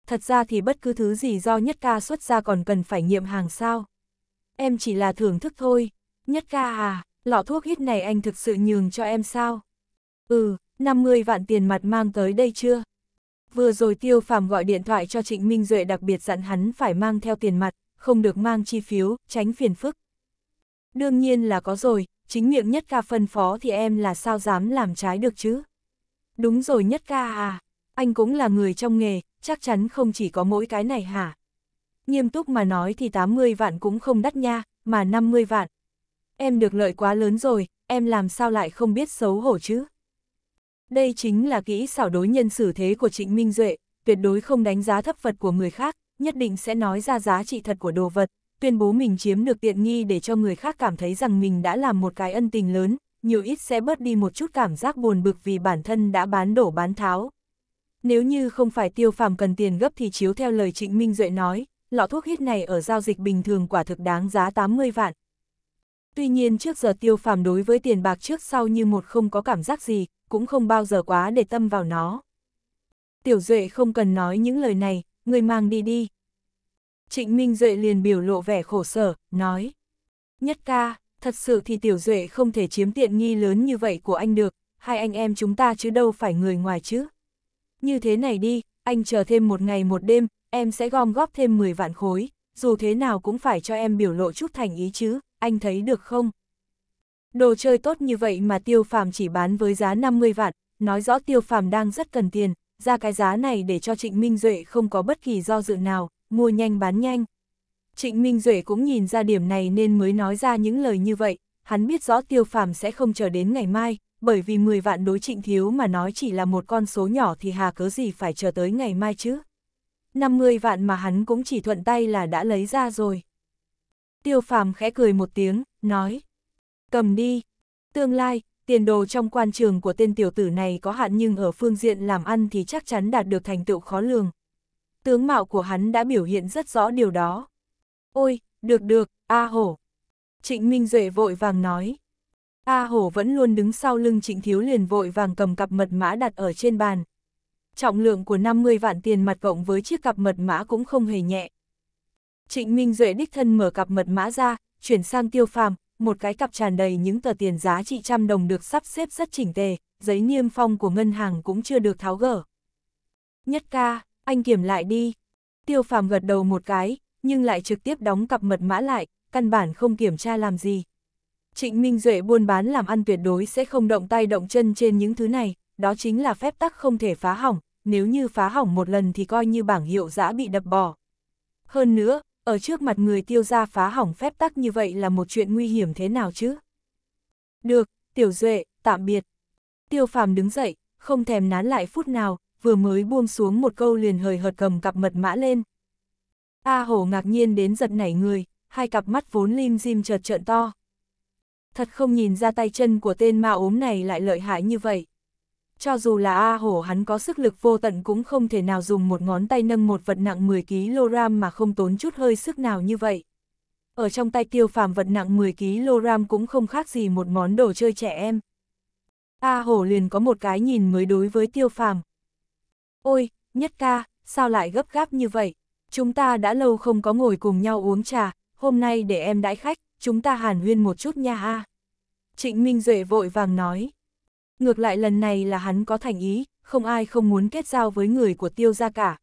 Thật ra thì bất cứ thứ gì do nhất ca xuất ra còn cần phải nghiệm hàng sao. Em chỉ là thưởng thức thôi, nhất ca à, lọ thuốc hít này anh thực sự nhường cho em sao? Ừ, 50 vạn tiền mặt mang tới đây chưa? Vừa rồi Tiêu Phàm gọi điện thoại cho Trịnh Minh Duệ đặc biệt dặn hắn phải mang theo tiền mặt, không được mang chi phiếu, tránh phiền phức. Đương nhiên là có rồi, chính miệng nhất ca phân phó thì em là sao dám làm trái được chứ? Đúng rồi nhất ca à, anh cũng là người trong nghề, chắc chắn không chỉ có mỗi cái này hả? Nghiêm túc mà nói thì 80 vạn cũng không đắt nha, mà 50 vạn. Em được lợi quá lớn rồi, em làm sao lại không biết xấu hổ chứ? Đây chính là kỹ xảo đối nhân xử thế của Trịnh Minh Duệ, tuyệt đối không đánh giá thấp vật của người khác, nhất định sẽ nói ra giá trị thật của đồ vật, tuyên bố mình chiếm được tiện nghi để cho người khác cảm thấy rằng mình đã làm một cái ân tình lớn, nhiều ít sẽ bớt đi một chút cảm giác buồn bực vì bản thân đã bán đổ bán tháo. Nếu như không phải tiêu phàm cần tiền gấp thì chiếu theo lời Trịnh Minh Duệ nói, lọ thuốc hít này ở giao dịch bình thường quả thực đáng giá 80 vạn. Tuy nhiên trước giờ tiêu phàm đối với tiền bạc trước sau như một không có cảm giác gì, cũng không bao giờ quá để tâm vào nó. Tiểu Duệ không cần nói những lời này, người mang đi đi, Trịnh Minh Duệ liền biểu lộ vẻ khổ sở, nói. Nhất ca, thật sự thì Tiểu Duệ không thể chiếm tiện nghi lớn như vậy của anh được, hai anh em chúng ta chứ đâu phải người ngoài chứ. Như thế này đi, anh chờ thêm một ngày một đêm, em sẽ gom góp thêm 10 vạn khối, dù thế nào cũng phải cho em biểu lộ chút thành ý chứ, anh thấy được không? Đồ chơi tốt như vậy mà tiêu phàm chỉ bán với giá 50 vạn, nói rõ tiêu phàm đang rất cần tiền, ra cái giá này để cho Trịnh Minh Duệ không có bất kỳ do dự nào, mua nhanh bán nhanh. Trịnh Minh Duệ cũng nhìn ra điểm này nên mới nói ra những lời như vậy, hắn biết rõ tiêu phàm sẽ không chờ đến ngày mai, bởi vì 10 vạn đối trịnh thiếu mà nói chỉ là một con số nhỏ thì hà cớ gì phải chờ tới ngày mai chứ. 50 vạn mà hắn cũng chỉ thuận tay là đã lấy ra rồi. Tiêu phàm khẽ cười một tiếng, nói, cầm đi, tương lai, tiền đồ trong quan trường của tên tiểu tử này có hạn nhưng ở phương diện làm ăn thì chắc chắn đạt được thành tựu khó lường, tướng mạo của hắn đã biểu hiện rất rõ điều đó. Ôi, được được, A Hổ. Trịnh Minh Duệ vội vàng nói. A Hổ vẫn luôn đứng sau lưng Trịnh Thiếu liền vội vàng cầm cặp mật mã đặt ở trên bàn. Trọng lượng của 50 vạn tiền mặt cộng với chiếc cặp mật mã cũng không hề nhẹ. Trịnh Minh Duệ đích thân mở cặp mật mã ra, chuyển sang tiêu phàm, một cái cặp tràn đầy những tờ tiền giá trị trăm đồng được sắp xếp rất chỉnh tề, giấy niêm phong của ngân hàng cũng chưa được tháo gỡ. Nhất ca, anh kiểm lại đi. Tiêu phàm gật đầu một cái, nhưng lại trực tiếp đóng cặp mật mã lại, căn bản không kiểm tra làm gì. Trịnh Minh Duệ buôn bán làm ăn tuyệt đối sẽ không động tay động chân trên những thứ này, đó chính là phép tắc không thể phá hỏng, nếu như phá hỏng một lần thì coi như bảng hiệu giã bị đập bỏ. Hơn nữa, ở trước mặt người tiêu gia phá hỏng phép tắc như vậy là một chuyện nguy hiểm thế nào chứ? Được, Tiểu Duệ, tạm biệt. Tiêu Phàm đứng dậy, không thèm nán lại phút nào, vừa mới buông xuống một câu liền hời hợt cầm cặp mật mã lên. A hổ ngạc nhiên đến giật nảy người, hai cặp mắt vốn lim dim chợt trợn to. Thật không nhìn ra tay chân của tên ma ốm này lại lợi hại như vậy. Cho dù là A hổ hắn có sức lực vô tận cũng không thể nào dùng một ngón tay nâng một vật nặng 10kg mà không tốn chút hơi sức nào như vậy. Ở trong tay tiêu phàm vật nặng 10kg cũng không khác gì một món đồ chơi trẻ em. A hổ liền có một cái nhìn mới đối với tiêu phàm, Ôi, nhất ca, sao lại gấp gáp như vậy? Chúng ta đã lâu không có ngồi cùng nhau uống trà, hôm nay để em đãi khách, chúng ta hàn huyên một chút nha ha. Trịnh Minh Duệ vội vàng nói. Ngược lại lần này là hắn có thành ý, không ai không muốn kết giao với người của tiêu gia cả.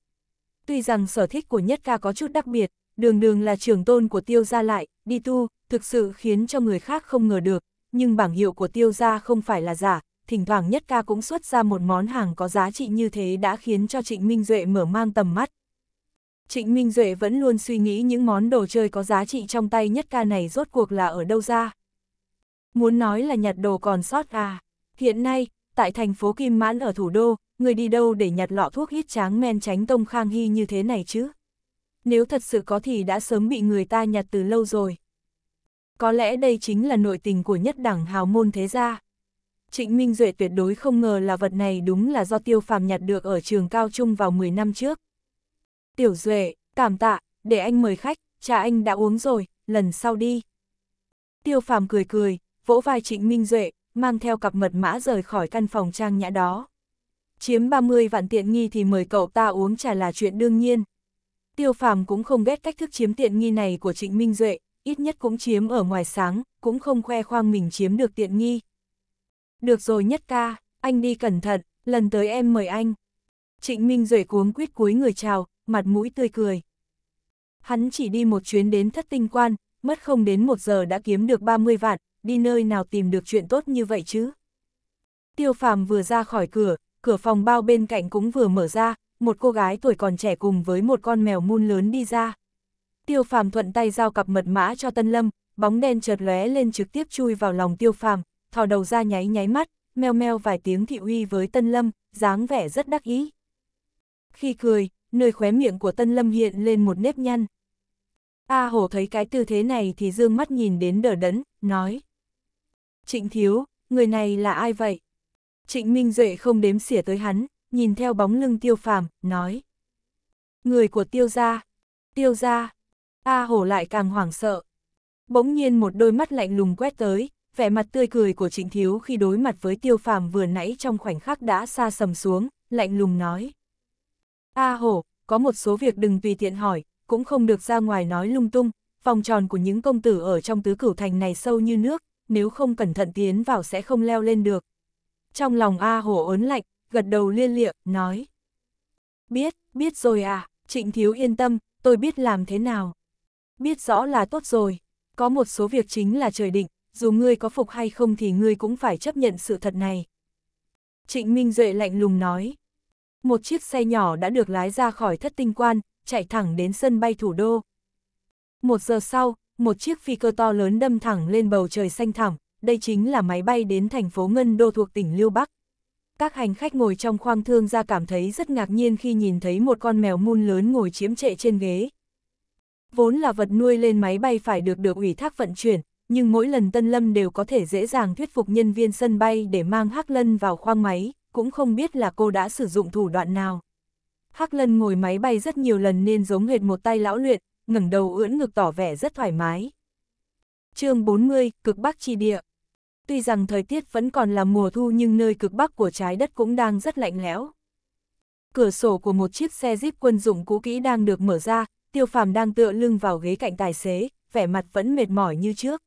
Tuy rằng sở thích của nhất ca có chút đặc biệt, đường đường là trưởng tôn của tiêu gia lại, đi tu, thực sự khiến cho người khác không ngờ được, nhưng bảng hiệu của tiêu gia không phải là giả, thỉnh thoảng nhất ca cũng xuất ra một món hàng có giá trị như thế đã khiến cho Trịnh Minh Duệ mở mang tầm mắt. Trịnh Minh Duệ vẫn luôn suy nghĩ những món đồ chơi có giá trị trong tay nhất ca này rốt cuộc là ở đâu ra. Muốn nói là nhặt đồ còn sót à. Hiện nay, tại thành phố Kim Mãn ở thủ đô, người đi đâu để nhặt lọ thuốc hít tráng men tránh tông khang hy như thế này chứ? Nếu thật sự có thì đã sớm bị người ta nhặt từ lâu rồi. Có lẽ đây chính là nội tình của nhất đẳng hào môn thế gia. Trịnh Minh Duệ tuyệt đối không ngờ là vật này đúng là do tiêu phàm nhặt được ở trường cao trung vào 10 năm trước. Tiểu Duệ, cảm tạ, để anh mời khách, trà anh đã uống rồi, lần sau đi. Tiêu phàm cười cười, vỗ vai Trịnh Minh Duệ, mang theo cặp mật mã rời khỏi căn phòng trang nhã đó. Chiếm 30 vạn tiện nghi thì mời cậu ta uống trà là chuyện đương nhiên. Tiêu phàm cũng không ghét cách thức chiếm tiện nghi này của Trịnh Minh Duệ, ít nhất cũng chiếm ở ngoài sáng, cũng không khoe khoang mình chiếm được tiện nghi. Được rồi nhất ca, anh đi cẩn thận, lần tới em mời anh. Trịnh Minh Duệ cuống quýt cúi người chào, mặt mũi tươi cười. Hắn chỉ đi một chuyến đến thất tinh quan, mất không đến một giờ đã kiếm được 30 vạn, đi nơi nào tìm được chuyện tốt như vậy chứ. Tiêu phàm vừa ra khỏi cửa, cửa phòng bao bên cạnh cũng vừa mở ra, một cô gái tuổi còn trẻ cùng với một con mèo mun lớn đi ra. Tiêu phàm thuận tay giao cặp mật mã cho Tân Lâm, bóng đen chợt lóe lên trực tiếp chui vào lòng tiêu phàm, thò đầu ra nháy nháy mắt, meo meo vài tiếng thị uy với Tân Lâm, dáng vẻ rất đắc ý. Khi cười, nơi khóe miệng của Tân Lâm hiện lên một nếp nhăn. A à, hổ thấy cái tư thế này thì dương mắt nhìn đến đờ đẫn, nói. Trịnh Thiếu, người này là ai vậy? Trịnh Minh Duệ không đếm xỉa tới hắn, nhìn theo bóng lưng tiêu phàm, nói. Người của tiêu gia, tiêu gia, A hổ lại càng hoảng sợ. Bỗng nhiên một đôi mắt lạnh lùng quét tới, vẻ mặt tươi cười của Trịnh Thiếu khi đối mặt với tiêu phàm vừa nãy trong khoảnh khắc đã xa sầm xuống, lạnh lùng nói. A hổ, có một số việc đừng tùy tiện hỏi, cũng không được ra ngoài nói lung tung, vòng tròn của những công tử ở trong tứ cửu thành này sâu như nước, nếu không cẩn thận tiến vào sẽ không leo lên được. Trong lòng A hổ ớn lạnh, gật đầu liên lịa, nói. Biết, biết rồi à, trịnh thiếu yên tâm, tôi biết làm thế nào. Biết rõ là tốt rồi, có một số việc chính là trời định, dù ngươi có phục hay không thì ngươi cũng phải chấp nhận sự thật này. Trịnh Minh Duệ lạnh lùng nói. Một chiếc xe nhỏ đã được lái ra khỏi thất tinh quan, chạy thẳng đến sân bay thủ đô. Một giờ sau, một chiếc phi cơ to lớn đâm thẳng lên bầu trời xanh thẳm, đây chính là máy bay đến thành phố Ngân Đô thuộc tỉnh Lưu Bắc. Các hành khách ngồi trong khoang thương ra cảm thấy rất ngạc nhiên khi nhìn thấy một con mèo mun lớn ngồi chiếm trệ trên ghế. Vốn là vật nuôi lên máy bay phải được được ủy thác vận chuyển, nhưng mỗi lần Tân Lâm đều có thể dễ dàng thuyết phục nhân viên sân bay để mang Hắc Lân vào khoang máy, cũng không biết là cô đã sử dụng thủ đoạn nào. Hắc Lân ngồi máy bay rất nhiều lần nên giống hệt một tay lão luyện, ngẩng đầu ưỡn ngực tỏ vẻ rất thoải mái. chương 40, cực bắc chi địa. Tuy rằng thời tiết vẫn còn là mùa thu nhưng nơi cực bắc của trái đất cũng đang rất lạnh lẽo. Cửa sổ của một chiếc xe jeep quân dụng cũ kỹ đang được mở ra, Tiêu Phàm đang tựa lưng vào ghế cạnh tài xế, vẻ mặt vẫn mệt mỏi như trước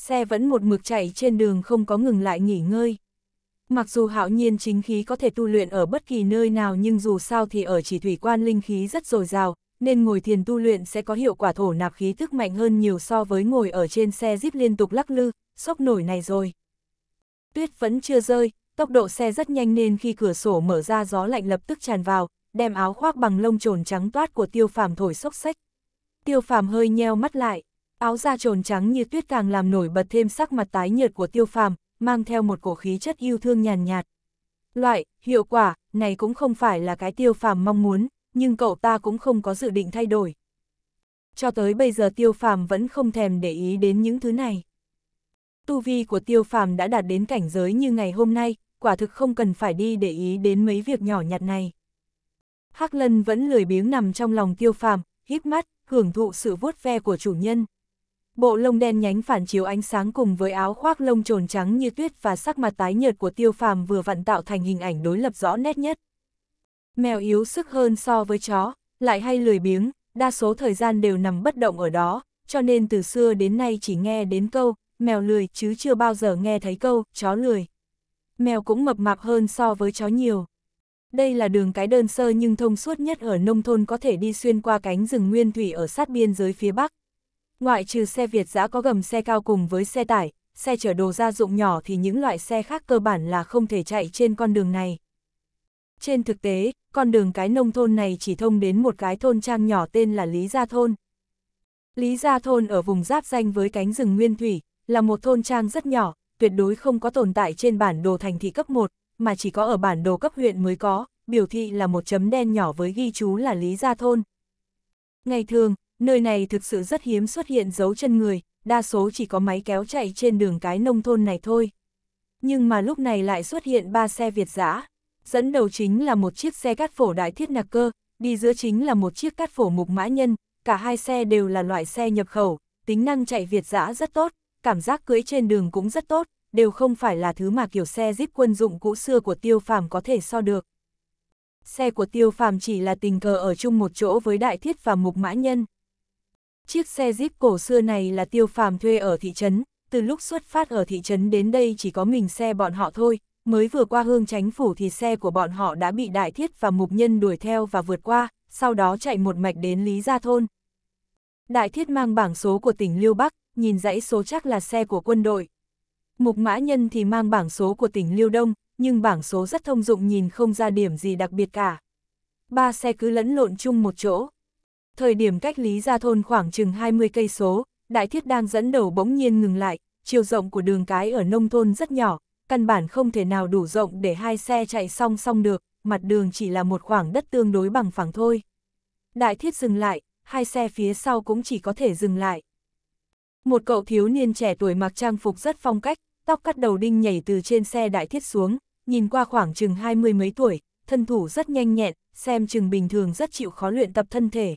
xe vẫn một mực chạy trên đường không có ngừng lại nghỉ ngơi. Mặc dù hạo nhiên chính khí có thể tu luyện ở bất kỳ nơi nào nhưng dù sao thì ở chỉ thủy quan linh khí rất dồi dào, nên ngồi thiền tu luyện sẽ có hiệu quả thổ nạp khí thức mạnh hơn nhiều so với ngồi ở trên xe jeep liên tục lắc lư, sốc nổi này rồi. Tuyết vẫn chưa rơi, tốc độ xe rất nhanh nên khi cửa sổ mở ra gió lạnh lập tức tràn vào, đem áo khoác bằng lông trồn trắng toát của tiêu phàm thổi sốc sách. Tiêu phàm hơi nheo mắt lại. Áo da trồn trắng như tuyết càng làm nổi bật thêm sắc mặt tái nhợt của tiêu phàm, mang theo một cổ khí chất yêu thương nhàn nhạt, Loại, hiệu quả, này cũng không phải là cái tiêu phàm mong muốn, nhưng cậu ta cũng không có dự định thay đổi. Cho tới bây giờ tiêu phàm vẫn không thèm để ý đến những thứ này. Tu vi của tiêu phàm đã đạt đến cảnh giới như ngày hôm nay, quả thực không cần phải đi để ý đến mấy việc nhỏ nhặt này. Hắc Lân vẫn lười biếng nằm trong lòng tiêu phàm, híp mắt, hưởng thụ sự vuốt ve của chủ nhân bộ lông đen nhánh phản chiếu ánh sáng cùng với áo khoác lông trồn trắng như tuyết và sắc mặt tái nhợt của tiêu phàm vừa vặn tạo thành hình ảnh đối lập rõ nét nhất. Mèo yếu sức hơn so với chó, lại hay lười biếng, đa số thời gian đều nằm bất động ở đó, cho nên từ xưa đến nay chỉ nghe đến câu, mèo lười chứ chưa bao giờ nghe thấy câu, chó lười. Mèo cũng mập mạp hơn so với chó nhiều. Đây là đường cái đơn sơ nhưng thông suốt nhất ở nông thôn có thể đi xuyên qua cánh rừng nguyên thủy ở sát biên giới phía Bắc, ngoại trừ xe Việt giã có gầm xe cao cùng với xe tải, xe chở đồ gia dụng nhỏ thì những loại xe khác cơ bản là không thể chạy trên con đường này. Trên thực tế, con đường cái nông thôn này chỉ thông đến một cái thôn trang nhỏ tên là Lý Gia Thôn. Lý Gia Thôn ở vùng giáp danh với cánh rừng Nguyên Thủy, là một thôn trang rất nhỏ, tuyệt đối không có tồn tại trên bản đồ thành thị cấp 1, mà chỉ có ở bản đồ cấp huyện mới có, biểu thị là một chấm đen nhỏ với ghi chú là Lý Gia Thôn. Ngày thường, nơi này thực sự rất hiếm xuất hiện dấu chân người, đa số chỉ có máy kéo chạy trên đường cái nông thôn này thôi. Nhưng mà lúc này lại xuất hiện ba xe Việt giã, dẫn đầu chính là một chiếc xe cắt phổ đại thiết nạc cơ, đi giữa chính là một chiếc cắt phổ mục mã nhân, cả hai xe đều là loại xe nhập khẩu, tính năng chạy Việt giã rất tốt, cảm giác cưỡi trên đường cũng rất tốt, đều không phải là thứ mà kiểu xe Jeep quân dụng cũ xưa của Tiêu Phàm có thể so được. Xe của Tiêu Phàm chỉ là tình cờ ở chung một chỗ với Đại Thiết và Mục Mã Nhân. Chiếc xe Jeep cổ xưa này là tiêu phàm thuê ở thị trấn, từ lúc xuất phát ở thị trấn đến đây chỉ có mình xe bọn họ thôi, mới vừa qua hương chánh phủ thì xe của bọn họ đã bị đại thiết và mục nhân đuổi theo và vượt qua, sau đó chạy một mạch đến Lý Gia Thôn. Đại thiết mang bảng số của tỉnh Liêu Bắc, nhìn dãy số chắc là xe của quân đội. Mục mã nhân thì mang bảng số của tỉnh Liêu Đông, nhưng bảng số rất thông dụng nhìn không ra điểm gì đặc biệt cả. Ba xe cứ lẫn lộn chung một chỗ thời điểm cách lý ra thôn khoảng chừng 20 cây số, đại thiết đang dẫn đầu bỗng nhiên ngừng lại, chiều rộng của đường cái ở nông thôn rất nhỏ, căn bản không thể nào đủ rộng để hai xe chạy song song được, mặt đường chỉ là một khoảng đất tương đối bằng phẳng thôi. Đại thiết dừng lại, hai xe phía sau cũng chỉ có thể dừng lại. Một cậu thiếu niên trẻ tuổi mặc trang phục rất phong cách, tóc cắt đầu đinh nhảy từ trên xe đại thiết xuống, nhìn qua khoảng chừng hai mươi mấy tuổi, thân thủ rất nhanh nhẹn, xem chừng bình thường rất chịu khó luyện tập thân thể,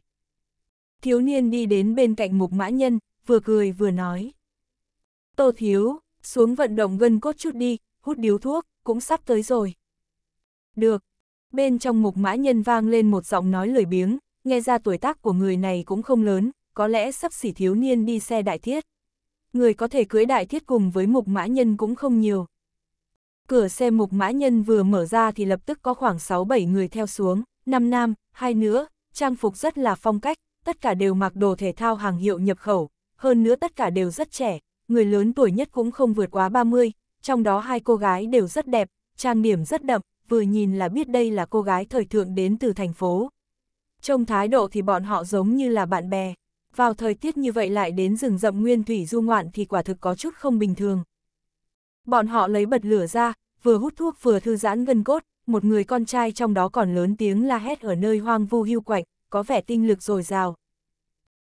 thiếu niên đi đến bên cạnh mục mã nhân, vừa cười vừa nói. Tô thiếu, xuống vận động gân cốt chút đi, hút điếu thuốc, cũng sắp tới rồi. Được. Bên trong mục mã nhân vang lên một giọng nói lười biếng, nghe ra tuổi tác của người này cũng không lớn, có lẽ sắp xỉ thiếu niên đi xe đại thiết. Người có thể cưới đại thiết cùng với mục mã nhân cũng không nhiều. Cửa xe mục mã nhân vừa mở ra thì lập tức có khoảng 6-7 người theo xuống, 5 nam, hai nữa, trang phục rất là phong cách, tất cả đều mặc đồ thể thao hàng hiệu nhập khẩu, hơn nữa tất cả đều rất trẻ, người lớn tuổi nhất cũng không vượt quá 30, trong đó hai cô gái đều rất đẹp, trang điểm rất đậm, vừa nhìn là biết đây là cô gái thời thượng đến từ thành phố. Trong thái độ thì bọn họ giống như là bạn bè, vào thời tiết như vậy lại đến rừng rậm nguyên thủy du ngoạn thì quả thực có chút không bình thường. Bọn họ lấy bật lửa ra, vừa hút thuốc vừa thư giãn gân cốt, một người con trai trong đó còn lớn tiếng la hét ở nơi hoang vu hưu quạnh có vẻ tinh lực dồi dào.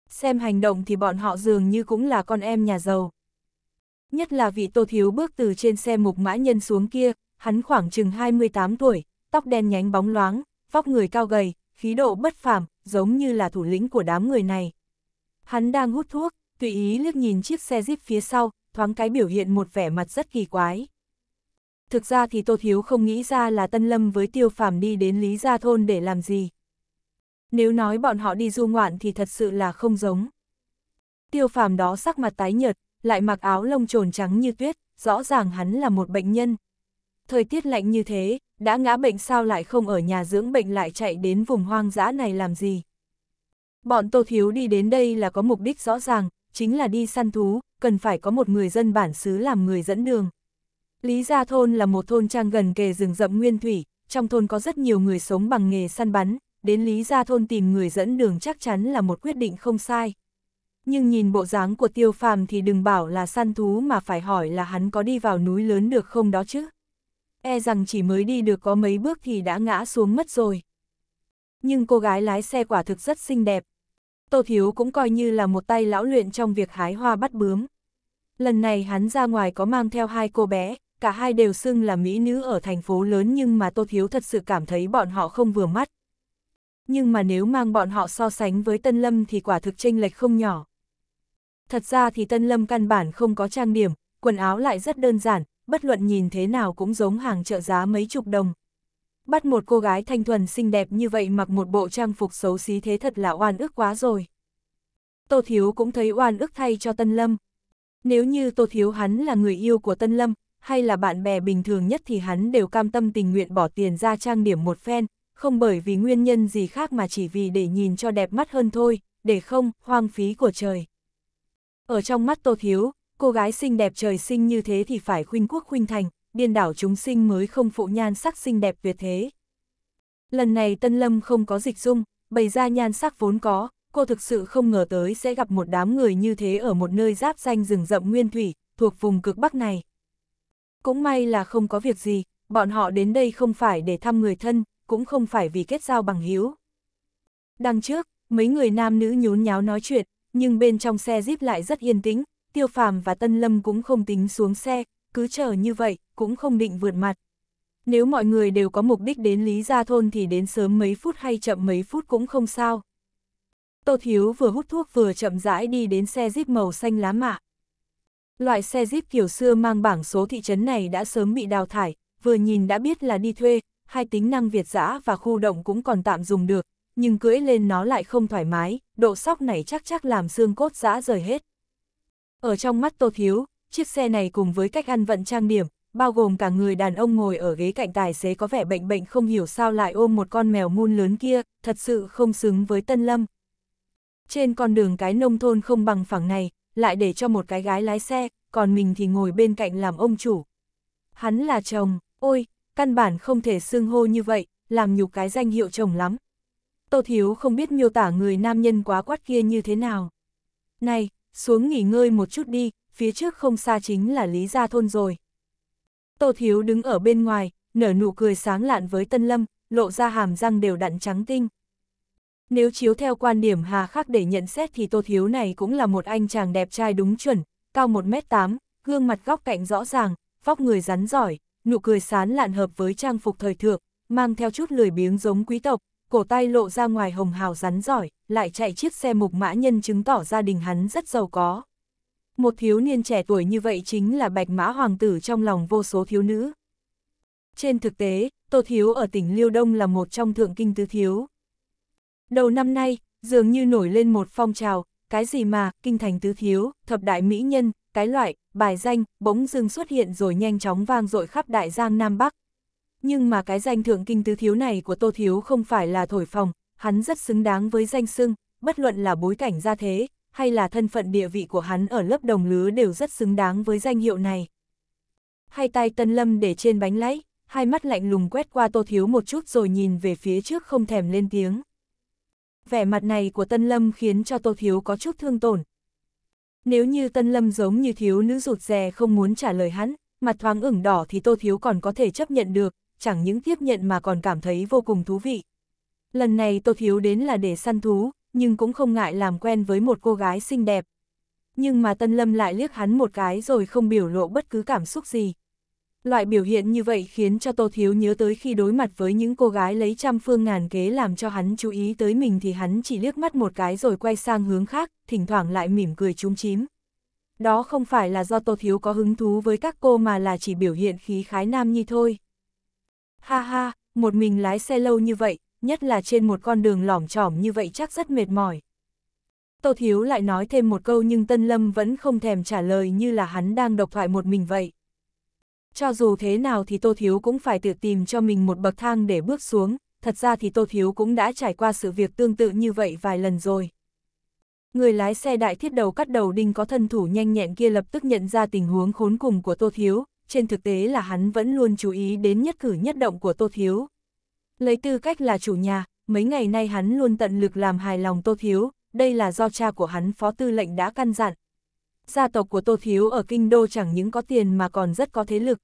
Xem hành động thì bọn họ dường như cũng là con em nhà giàu. Nhất là vị Tô Thiếu bước từ trên xe mục mã nhân xuống kia, hắn khoảng chừng 28 tuổi, tóc đen nhánh bóng loáng, vóc người cao gầy, khí độ bất phàm, giống như là thủ lĩnh của đám người này. Hắn đang hút thuốc, tùy ý liếc nhìn chiếc xe jeep phía sau, thoáng cái biểu hiện một vẻ mặt rất kỳ quái. Thực ra thì Tô Thiếu không nghĩ ra là Tân Lâm với Tiêu Phàm đi đến Lý Gia Thôn để làm gì nếu nói bọn họ đi du ngoạn thì thật sự là không giống. Tiêu phàm đó sắc mặt tái nhợt, lại mặc áo lông trồn trắng như tuyết, rõ ràng hắn là một bệnh nhân. Thời tiết lạnh như thế, đã ngã bệnh sao lại không ở nhà dưỡng bệnh lại chạy đến vùng hoang dã này làm gì. Bọn Tô Thiếu đi đến đây là có mục đích rõ ràng, chính là đi săn thú, cần phải có một người dân bản xứ làm người dẫn đường. Lý Gia Thôn là một thôn trang gần kề rừng rậm nguyên thủy, trong thôn có rất nhiều người sống bằng nghề săn bắn, đến Lý Gia Thôn tìm người dẫn đường chắc chắn là một quyết định không sai. Nhưng nhìn bộ dáng của tiêu phàm thì đừng bảo là săn thú mà phải hỏi là hắn có đi vào núi lớn được không đó chứ. E rằng chỉ mới đi được có mấy bước thì đã ngã xuống mất rồi. Nhưng cô gái lái xe quả thực rất xinh đẹp. Tô Thiếu cũng coi như là một tay lão luyện trong việc hái hoa bắt bướm. Lần này hắn ra ngoài có mang theo hai cô bé, cả hai đều xưng là mỹ nữ ở thành phố lớn nhưng mà Tô Thiếu thật sự cảm thấy bọn họ không vừa mắt nhưng mà nếu mang bọn họ so sánh với Tân Lâm thì quả thực chênh lệch không nhỏ. Thật ra thì Tân Lâm căn bản không có trang điểm, quần áo lại rất đơn giản, bất luận nhìn thế nào cũng giống hàng trợ giá mấy chục đồng. Bắt một cô gái thanh thuần xinh đẹp như vậy mặc một bộ trang phục xấu xí thế thật là oan ức quá rồi. Tô Thiếu cũng thấy oan ức thay cho Tân Lâm. Nếu như Tô Thiếu hắn là người yêu của Tân Lâm, hay là bạn bè bình thường nhất thì hắn đều cam tâm tình nguyện bỏ tiền ra trang điểm một phen, không bởi vì nguyên nhân gì khác mà chỉ vì để nhìn cho đẹp mắt hơn thôi, để không, hoang phí của trời. Ở trong mắt Tô Thiếu, cô gái xinh đẹp trời sinh như thế thì phải khuynh quốc khuynh thành, điên đảo chúng sinh mới không phụ nhan sắc xinh đẹp tuyệt thế. Lần này Tân Lâm không có dịch dung, bày ra nhan sắc vốn có, cô thực sự không ngờ tới sẽ gặp một đám người như thế ở một nơi giáp danh rừng rậm nguyên thủy, thuộc vùng cực Bắc này. Cũng may là không có việc gì, bọn họ đến đây không phải để thăm người thân, cũng không phải vì kết giao bằng hiếu. Đằng trước, mấy người nam nữ nhún nháo nói chuyện, nhưng bên trong xe Jeep lại rất yên tĩnh, Tiêu Phàm và Tân Lâm cũng không tính xuống xe, cứ chờ như vậy, cũng không định vượt mặt. Nếu mọi người đều có mục đích đến Lý Gia Thôn thì đến sớm mấy phút hay chậm mấy phút cũng không sao. Tô Thiếu vừa hút thuốc vừa chậm rãi đi đến xe Jeep màu xanh lá mạ. Loại xe Jeep kiểu xưa mang bảng số thị trấn này đã sớm bị đào thải, vừa nhìn đã biết là đi thuê, hai tính năng việt dã và khu động cũng còn tạm dùng được, nhưng cưỡi lên nó lại không thoải mái, độ sóc này chắc chắc làm xương cốt dã rời hết. Ở trong mắt Tô Thiếu, chiếc xe này cùng với cách ăn vận trang điểm, bao gồm cả người đàn ông ngồi ở ghế cạnh tài xế có vẻ bệnh bệnh không hiểu sao lại ôm một con mèo mun lớn kia, thật sự không xứng với Tân Lâm. Trên con đường cái nông thôn không bằng phẳng này, lại để cho một cái gái lái xe, còn mình thì ngồi bên cạnh làm ông chủ. Hắn là chồng, ôi, căn bản không thể xưng hô như vậy, làm nhục cái danh hiệu chồng lắm. Tô Thiếu không biết miêu tả người nam nhân quá quát kia như thế nào. Này, xuống nghỉ ngơi một chút đi, phía trước không xa chính là Lý Gia Thôn rồi. Tô Thiếu đứng ở bên ngoài, nở nụ cười sáng lạn với Tân Lâm, lộ ra hàm răng đều đặn trắng tinh. Nếu chiếu theo quan điểm hà khắc để nhận xét thì Tô Thiếu này cũng là một anh chàng đẹp trai đúng chuẩn, cao 1m8, gương mặt góc cạnh rõ ràng, vóc người rắn giỏi, nụ cười sán lạn hợp với trang phục thời thượng, mang theo chút lười biếng giống quý tộc, cổ tay lộ ra ngoài hồng hào rắn giỏi, lại chạy chiếc xe mục mã nhân chứng tỏ gia đình hắn rất giàu có. Một thiếu niên trẻ tuổi như vậy chính là bạch mã hoàng tử trong lòng vô số thiếu nữ. Trên thực tế, Tô Thiếu ở tỉnh Liêu Đông là một trong thượng kinh tứ thiếu. Đầu năm nay, dường như nổi lên một phong trào, cái gì mà, kinh thành tứ thiếu, thập đại mỹ nhân, cái loại, bài danh, bỗng dưng xuất hiện rồi nhanh chóng vang dội khắp đại giang Nam Bắc. Nhưng mà cái danh thượng kinh tứ thiếu này của Tô Thiếu không phải là thổi phòng, hắn rất xứng đáng với danh xưng, bất luận là bối cảnh gia thế, hay là thân phận địa vị của hắn ở lớp đồng lứa đều rất xứng đáng với danh hiệu này. Hai tay Tân Lâm để trên bánh lái, hai mắt lạnh lùng quét qua Tô Thiếu một chút rồi nhìn về phía trước không thèm lên tiếng. Vẻ mặt này của Tân Lâm khiến cho Tô Thiếu có chút thương tổn, nếu như Tân Lâm giống như thiếu nữ rụt rè không muốn trả lời hắn, mặt thoáng ửng đỏ thì Tô Thiếu còn có thể chấp nhận được, chẳng những tiếp nhận mà còn cảm thấy vô cùng thú vị. Lần này Tô Thiếu đến là để săn thú, nhưng cũng không ngại làm quen với một cô gái xinh đẹp. Nhưng mà Tân Lâm lại liếc hắn một cái rồi không biểu lộ bất cứ cảm xúc gì. Loại biểu hiện như vậy khiến cho Tô Thiếu nhớ tới khi đối mặt với những cô gái lấy trăm phương ngàn kế làm cho hắn chú ý tới mình thì hắn chỉ liếc mắt một cái rồi quay sang hướng khác, thỉnh thoảng lại mỉm cười trúng chím. Đó không phải là do Tô Thiếu có hứng thú với các cô mà là chỉ biểu hiện khí khái nam nhi thôi. Ha ha, một mình lái xe lâu như vậy, nhất là trên một con đường lỏm trỏm như vậy chắc rất mệt mỏi. Tô Thiếu lại nói thêm một câu nhưng Tân Lâm vẫn không thèm trả lời như là hắn đang độc thoại một mình vậy. Cho dù thế nào thì Tô Thiếu cũng phải tự tìm cho mình một bậc thang để bước xuống, thật ra thì Tô Thiếu cũng đã trải qua sự việc tương tự như vậy vài lần rồi. Người lái xe đại thiết đầu cắt đầu đinh có thân thủ nhanh nhẹn kia lập tức nhận ra tình huống khốn cùng của Tô Thiếu, trên thực tế là hắn vẫn luôn chú ý đến nhất cử nhất động của Tô Thiếu. Lấy tư cách là chủ nhà, mấy ngày nay hắn luôn tận lực làm hài lòng Tô Thiếu, đây là do cha của hắn phó tư lệnh đã căn dặn, gia tộc của Tô Thiếu ở Kinh Đô chẳng những có tiền mà còn rất có thế lực.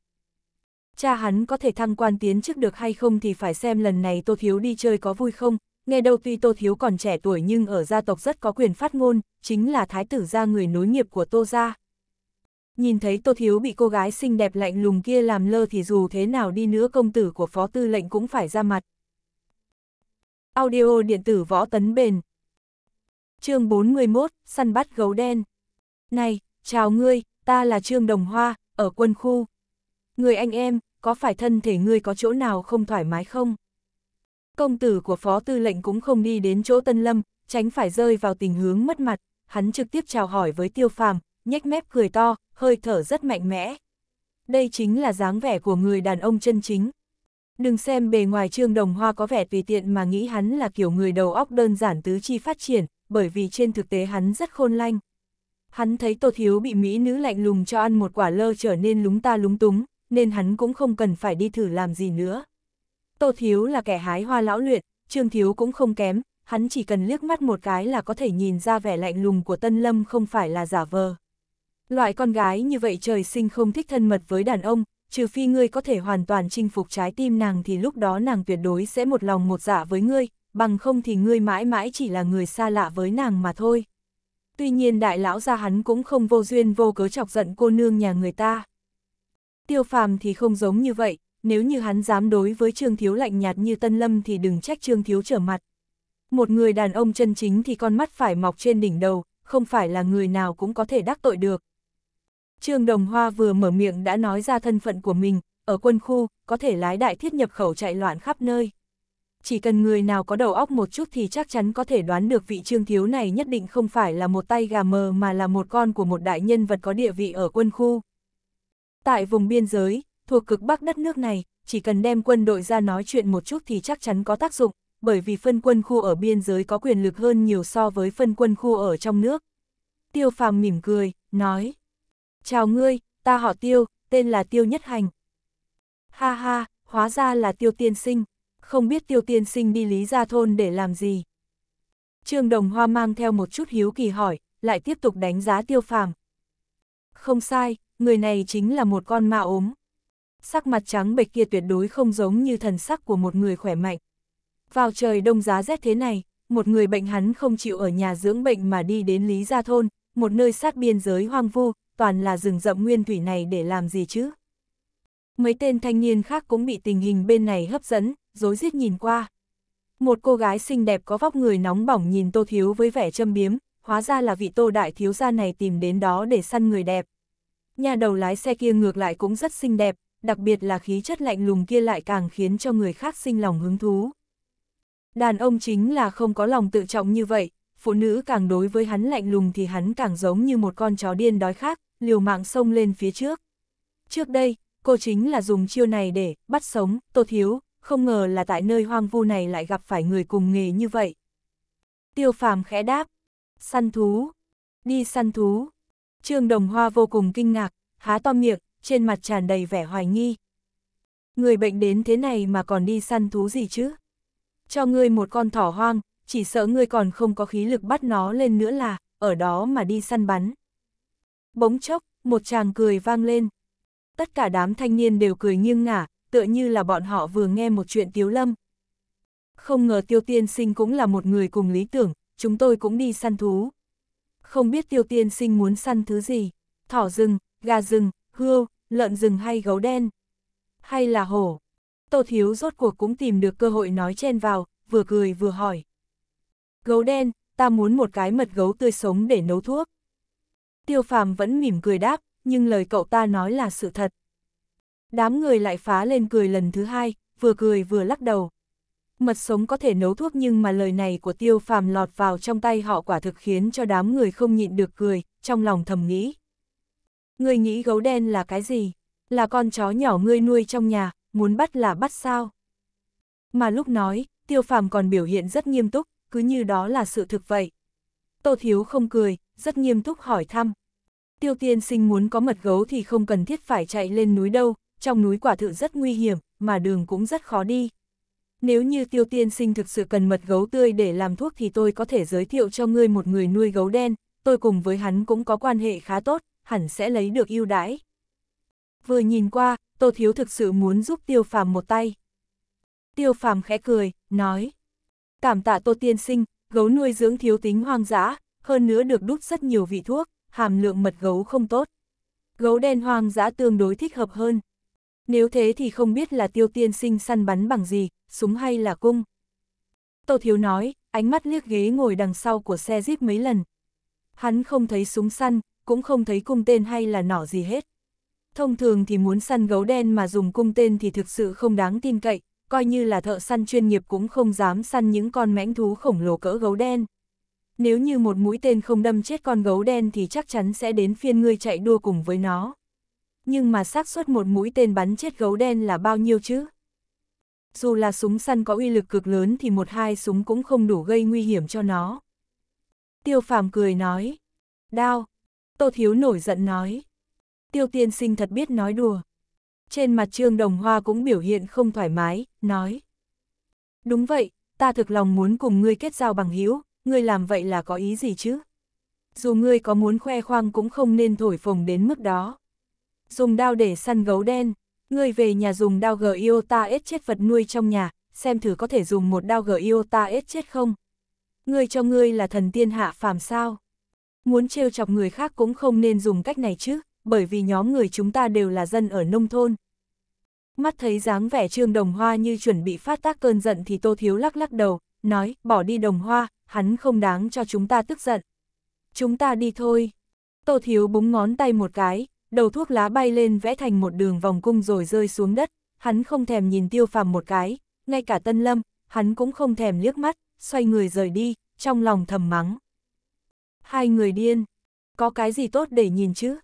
Cha hắn có thể thăng quan tiến chức được hay không thì phải xem lần này Tô Thiếu đi chơi có vui không, nghe đâu tuy Tô Thiếu còn trẻ tuổi nhưng ở gia tộc rất có quyền phát ngôn, chính là thái tử gia người nối nghiệp của Tô Gia. Nhìn thấy Tô Thiếu bị cô gái xinh đẹp lạnh lùng kia làm lơ thì dù thế nào đi nữa công tử của phó tư lệnh cũng phải ra mặt. Audio điện tử võ tấn bền Chương 41, săn bắt gấu đen này, chào ngươi, ta là Trương Đồng Hoa, ở quân khu. Người anh em, có phải thân thể ngươi có chỗ nào không thoải mái không? Công tử của phó tư lệnh cũng không đi đến chỗ Tân Lâm, tránh phải rơi vào tình hướng mất mặt, hắn trực tiếp chào hỏi với tiêu phàm, nhếch mép cười to, hơi thở rất mạnh mẽ. Đây chính là dáng vẻ của người đàn ông chân chính. Đừng xem bề ngoài Trương Đồng Hoa có vẻ tùy tiện mà nghĩ hắn là kiểu người đầu óc đơn giản tứ chi phát triển, bởi vì trên thực tế hắn rất khôn lanh. Hắn thấy Tô Thiếu bị mỹ nữ lạnh lùng cho ăn một quả lơ trở nên lúng ta lúng túng, nên hắn cũng không cần phải đi thử làm gì nữa. Tô Thiếu là kẻ hái hoa lão luyện, Trương Thiếu cũng không kém, hắn chỉ cần liếc mắt một cái là có thể nhìn ra vẻ lạnh lùng của Tân Lâm không phải là giả vờ. Loại con gái như vậy trời sinh không thích thân mật với đàn ông, trừ phi ngươi có thể hoàn toàn chinh phục trái tim nàng thì lúc đó nàng tuyệt đối sẽ một lòng một dạ với ngươi, bằng không thì ngươi mãi mãi chỉ là người xa lạ với nàng mà thôi tuy nhiên đại lão gia hắn cũng không vô duyên vô cớ chọc giận cô nương nhà người ta. Tiêu phàm thì không giống như vậy, nếu như hắn dám đối với Trương Thiếu lạnh nhạt như Tân Lâm thì đừng trách Trương Thiếu trở mặt. Một người đàn ông chân chính thì con mắt phải mọc trên đỉnh đầu, không phải là người nào cũng có thể đắc tội được. Trương Đồng Hoa vừa mở miệng đã nói ra thân phận của mình, ở quân khu, có thể lái đại thiết nhập khẩu chạy loạn khắp nơi chỉ cần người nào có đầu óc một chút thì chắc chắn có thể đoán được vị trương thiếu này nhất định không phải là một tay gà mờ mà là một con của một đại nhân vật có địa vị ở quân khu. Tại vùng biên giới, thuộc cực bắc đất nước này, chỉ cần đem quân đội ra nói chuyện một chút thì chắc chắn có tác dụng, bởi vì phân quân khu ở biên giới có quyền lực hơn nhiều so với phân quân khu ở trong nước. Tiêu phàm mỉm cười, nói. Chào ngươi, ta họ tiêu, tên là Tiêu Nhất Hành. Ha ha, hóa ra là Tiêu Tiên Sinh, không biết tiêu tiên sinh đi lý gia thôn để làm gì. Trương Đồng Hoa mang theo một chút hiếu kỳ hỏi, lại tiếp tục đánh giá tiêu phàm. Không sai, người này chính là một con ma ốm. Sắc mặt trắng bệch kia tuyệt đối không giống như thần sắc của một người khỏe mạnh. Vào trời đông giá rét thế này, một người bệnh hắn không chịu ở nhà dưỡng bệnh mà đi đến Lý Gia Thôn, một nơi sát biên giới hoang vu, toàn là rừng rậm nguyên thủy này để làm gì chứ. Mấy tên thanh niên khác cũng bị tình hình bên này hấp dẫn, dối rít nhìn qua. Một cô gái xinh đẹp có vóc người nóng bỏng nhìn Tô Thiếu với vẻ châm biếm, hóa ra là vị Tô Đại Thiếu gia này tìm đến đó để săn người đẹp. Nhà đầu lái xe kia ngược lại cũng rất xinh đẹp, đặc biệt là khí chất lạnh lùng kia lại càng khiến cho người khác sinh lòng hứng thú. Đàn ông chính là không có lòng tự trọng như vậy, phụ nữ càng đối với hắn lạnh lùng thì hắn càng giống như một con chó điên đói khát, liều mạng xông lên phía trước. Trước đây, cô chính là dùng chiêu này để bắt sống Tô Thiếu, không ngờ là tại nơi hoang vu này lại gặp phải người cùng nghề như vậy. Tiêu phàm khẽ đáp, săn thú, đi săn thú. Trương Đồng Hoa vô cùng kinh ngạc, há to miệng, trên mặt tràn đầy vẻ hoài nghi. Người bệnh đến thế này mà còn đi săn thú gì chứ? Cho ngươi một con thỏ hoang, chỉ sợ ngươi còn không có khí lực bắt nó lên nữa là, ở đó mà đi săn bắn. Bỗng chốc, một chàng cười vang lên. Tất cả đám thanh niên đều cười nghiêng ngả, tựa như là bọn họ vừa nghe một chuyện Tiếu Lâm. Không ngờ Tiêu Tiên Sinh cũng là một người cùng lý tưởng, chúng tôi cũng đi săn thú. Không biết Tiêu Tiên Sinh muốn săn thứ gì, thỏ rừng, gà rừng, hươu, lợn rừng hay gấu đen, hay là hổ. Tô Thiếu rốt cuộc cũng tìm được cơ hội nói chen vào, vừa cười vừa hỏi. Gấu đen, ta muốn một cái mật gấu tươi sống để nấu thuốc. Tiêu phàm vẫn mỉm cười đáp, nhưng lời cậu ta nói là sự thật. Đám người lại phá lên cười lần thứ hai, vừa cười vừa lắc đầu. Mật sống có thể nấu thuốc nhưng mà lời này của tiêu phàm lọt vào trong tay họ quả thực khiến cho đám người không nhịn được cười, trong lòng thầm nghĩ. người nghĩ gấu đen là cái gì? Là con chó nhỏ ngươi nuôi trong nhà, muốn bắt là bắt sao? Mà lúc nói, tiêu phàm còn biểu hiện rất nghiêm túc, cứ như đó là sự thực vậy. Tô Thiếu không cười, rất nghiêm túc hỏi thăm. Tiêu tiên sinh muốn có mật gấu thì không cần thiết phải chạy lên núi đâu, trong núi quả thực rất nguy hiểm, mà đường cũng rất khó đi. Nếu như tiêu tiên sinh thực sự cần mật gấu tươi để làm thuốc thì tôi có thể giới thiệu cho ngươi một người nuôi gấu đen, tôi cùng với hắn cũng có quan hệ khá tốt, hẳn sẽ lấy được ưu đãi. Vừa nhìn qua, Tô Thiếu thực sự muốn giúp tiêu phàm một tay. Tiêu phàm khẽ cười, nói. Cảm tạ Tô Tiên Sinh, gấu nuôi dưỡng thiếu tính hoang dã, hơn nữa được đút rất nhiều vị thuốc, hàm lượng mật gấu không tốt. Gấu đen hoang dã tương đối thích hợp hơn nếu thế thì không biết là tiêu tiên sinh săn bắn bằng gì, súng hay là cung. Tô Thiếu nói, ánh mắt liếc ghế ngồi đằng sau của xe jeep mấy lần. Hắn không thấy súng săn, cũng không thấy cung tên hay là nỏ gì hết. Thông thường thì muốn săn gấu đen mà dùng cung tên thì thực sự không đáng tin cậy, coi như là thợ săn chuyên nghiệp cũng không dám săn những con mãnh thú khổng lồ cỡ gấu đen. Nếu như một mũi tên không đâm chết con gấu đen thì chắc chắn sẽ đến phiên ngươi chạy đua cùng với nó nhưng mà xác suất một mũi tên bắn chết gấu đen là bao nhiêu chứ? Dù là súng săn có uy lực cực lớn thì một hai súng cũng không đủ gây nguy hiểm cho nó. Tiêu phàm cười nói. Đao. Tô Thiếu nổi giận nói. Tiêu tiên sinh thật biết nói đùa. Trên mặt Trương Đồng Hoa cũng biểu hiện không thoải mái, nói. Đúng vậy, ta thực lòng muốn cùng ngươi kết giao bằng hữu, ngươi làm vậy là có ý gì chứ? Dù ngươi có muốn khoe khoang cũng không nên thổi phồng đến mức đó dùng đao để săn gấu đen, ngươi về nhà dùng đao gờ yêu ết chết vật nuôi trong nhà, xem thử có thể dùng một đao gờ yêu ết chết không. Ngươi cho ngươi là thần tiên hạ phàm sao. Muốn trêu chọc người khác cũng không nên dùng cách này chứ, bởi vì nhóm người chúng ta đều là dân ở nông thôn. Mắt thấy dáng vẻ trương đồng hoa như chuẩn bị phát tác cơn giận thì tô thiếu lắc lắc đầu, nói, bỏ đi đồng hoa, hắn không đáng cho chúng ta tức giận. Chúng ta đi thôi. Tô thiếu búng ngón tay một cái, đầu thuốc lá bay lên vẽ thành một đường vòng cung rồi rơi xuống đất, hắn không thèm nhìn tiêu phàm một cái, ngay cả tân lâm, hắn cũng không thèm liếc mắt, xoay người rời đi, trong lòng thầm mắng. Hai người điên, có cái gì tốt để nhìn chứ?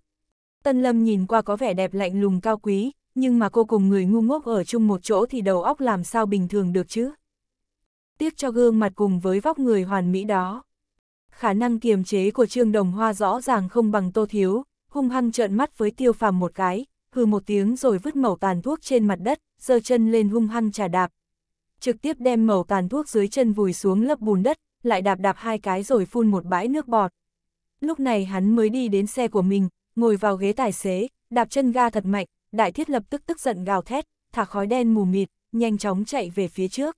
Tân lâm nhìn qua có vẻ đẹp lạnh lùng cao quý, nhưng mà cô cùng người ngu ngốc ở chung một chỗ thì đầu óc làm sao bình thường được chứ? Tiếc cho gương mặt cùng với vóc người hoàn mỹ đó. Khả năng kiềm chế của Trương Đồng Hoa rõ ràng không bằng Tô Thiếu, hung hăng trợn mắt với tiêu phàm một cái, hừ một tiếng rồi vứt mẩu tàn thuốc trên mặt đất, giơ chân lên hung hăng trà đạp. Trực tiếp đem mẩu tàn thuốc dưới chân vùi xuống lớp bùn đất, lại đạp đạp hai cái rồi phun một bãi nước bọt. Lúc này hắn mới đi đến xe của mình, ngồi vào ghế tài xế, đạp chân ga thật mạnh, đại thiết lập tức tức giận gào thét, thả khói đen mù mịt, nhanh chóng chạy về phía trước.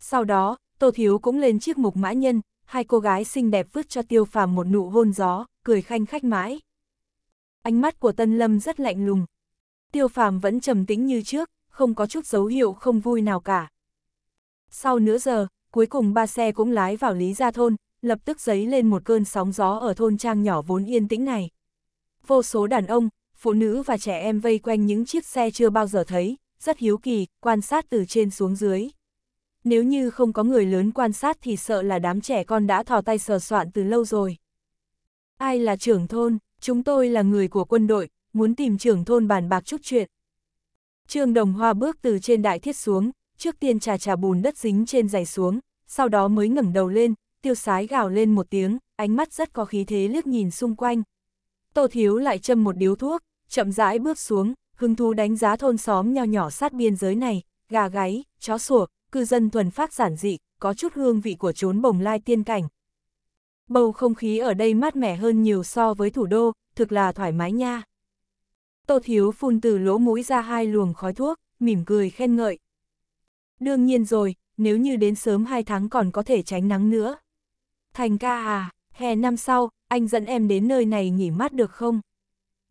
Sau đó, Tô Thiếu cũng lên chiếc mục mã nhân, hai cô gái xinh đẹp vứt cho tiêu phàm một nụ hôn gió, cười khanh khách mãi ánh mắt của Tân Lâm rất lạnh lùng. Tiêu phàm vẫn trầm tĩnh như trước, không có chút dấu hiệu không vui nào cả. Sau nửa giờ, cuối cùng ba xe cũng lái vào Lý Gia Thôn, lập tức dấy lên một cơn sóng gió ở thôn trang nhỏ vốn yên tĩnh này. Vô số đàn ông, phụ nữ và trẻ em vây quanh những chiếc xe chưa bao giờ thấy, rất hiếu kỳ, quan sát từ trên xuống dưới. Nếu như không có người lớn quan sát thì sợ là đám trẻ con đã thò tay sờ soạn từ lâu rồi. Ai là trưởng thôn? chúng tôi là người của quân đội, muốn tìm trưởng thôn bàn bạc chút chuyện. Trương Đồng Hoa bước từ trên đại thiết xuống, trước tiên trà trà bùn đất dính trên giày xuống, sau đó mới ngẩng đầu lên, tiêu sái gào lên một tiếng, ánh mắt rất có khí thế liếc nhìn xung quanh. Tô Thiếu lại châm một điếu thuốc, chậm rãi bước xuống, hứng thú đánh giá thôn xóm nho nhỏ sát biên giới này, gà gáy, chó sủa, cư dân thuần phát giản dị, có chút hương vị của chốn bồng lai tiên cảnh, bầu không khí ở đây mát mẻ hơn nhiều so với thủ đô, thực là thoải mái nha. Tô Thiếu phun từ lỗ mũi ra hai luồng khói thuốc, mỉm cười khen ngợi. Đương nhiên rồi, nếu như đến sớm hai tháng còn có thể tránh nắng nữa. Thành ca à, hè năm sau, anh dẫn em đến nơi này nghỉ mát được không?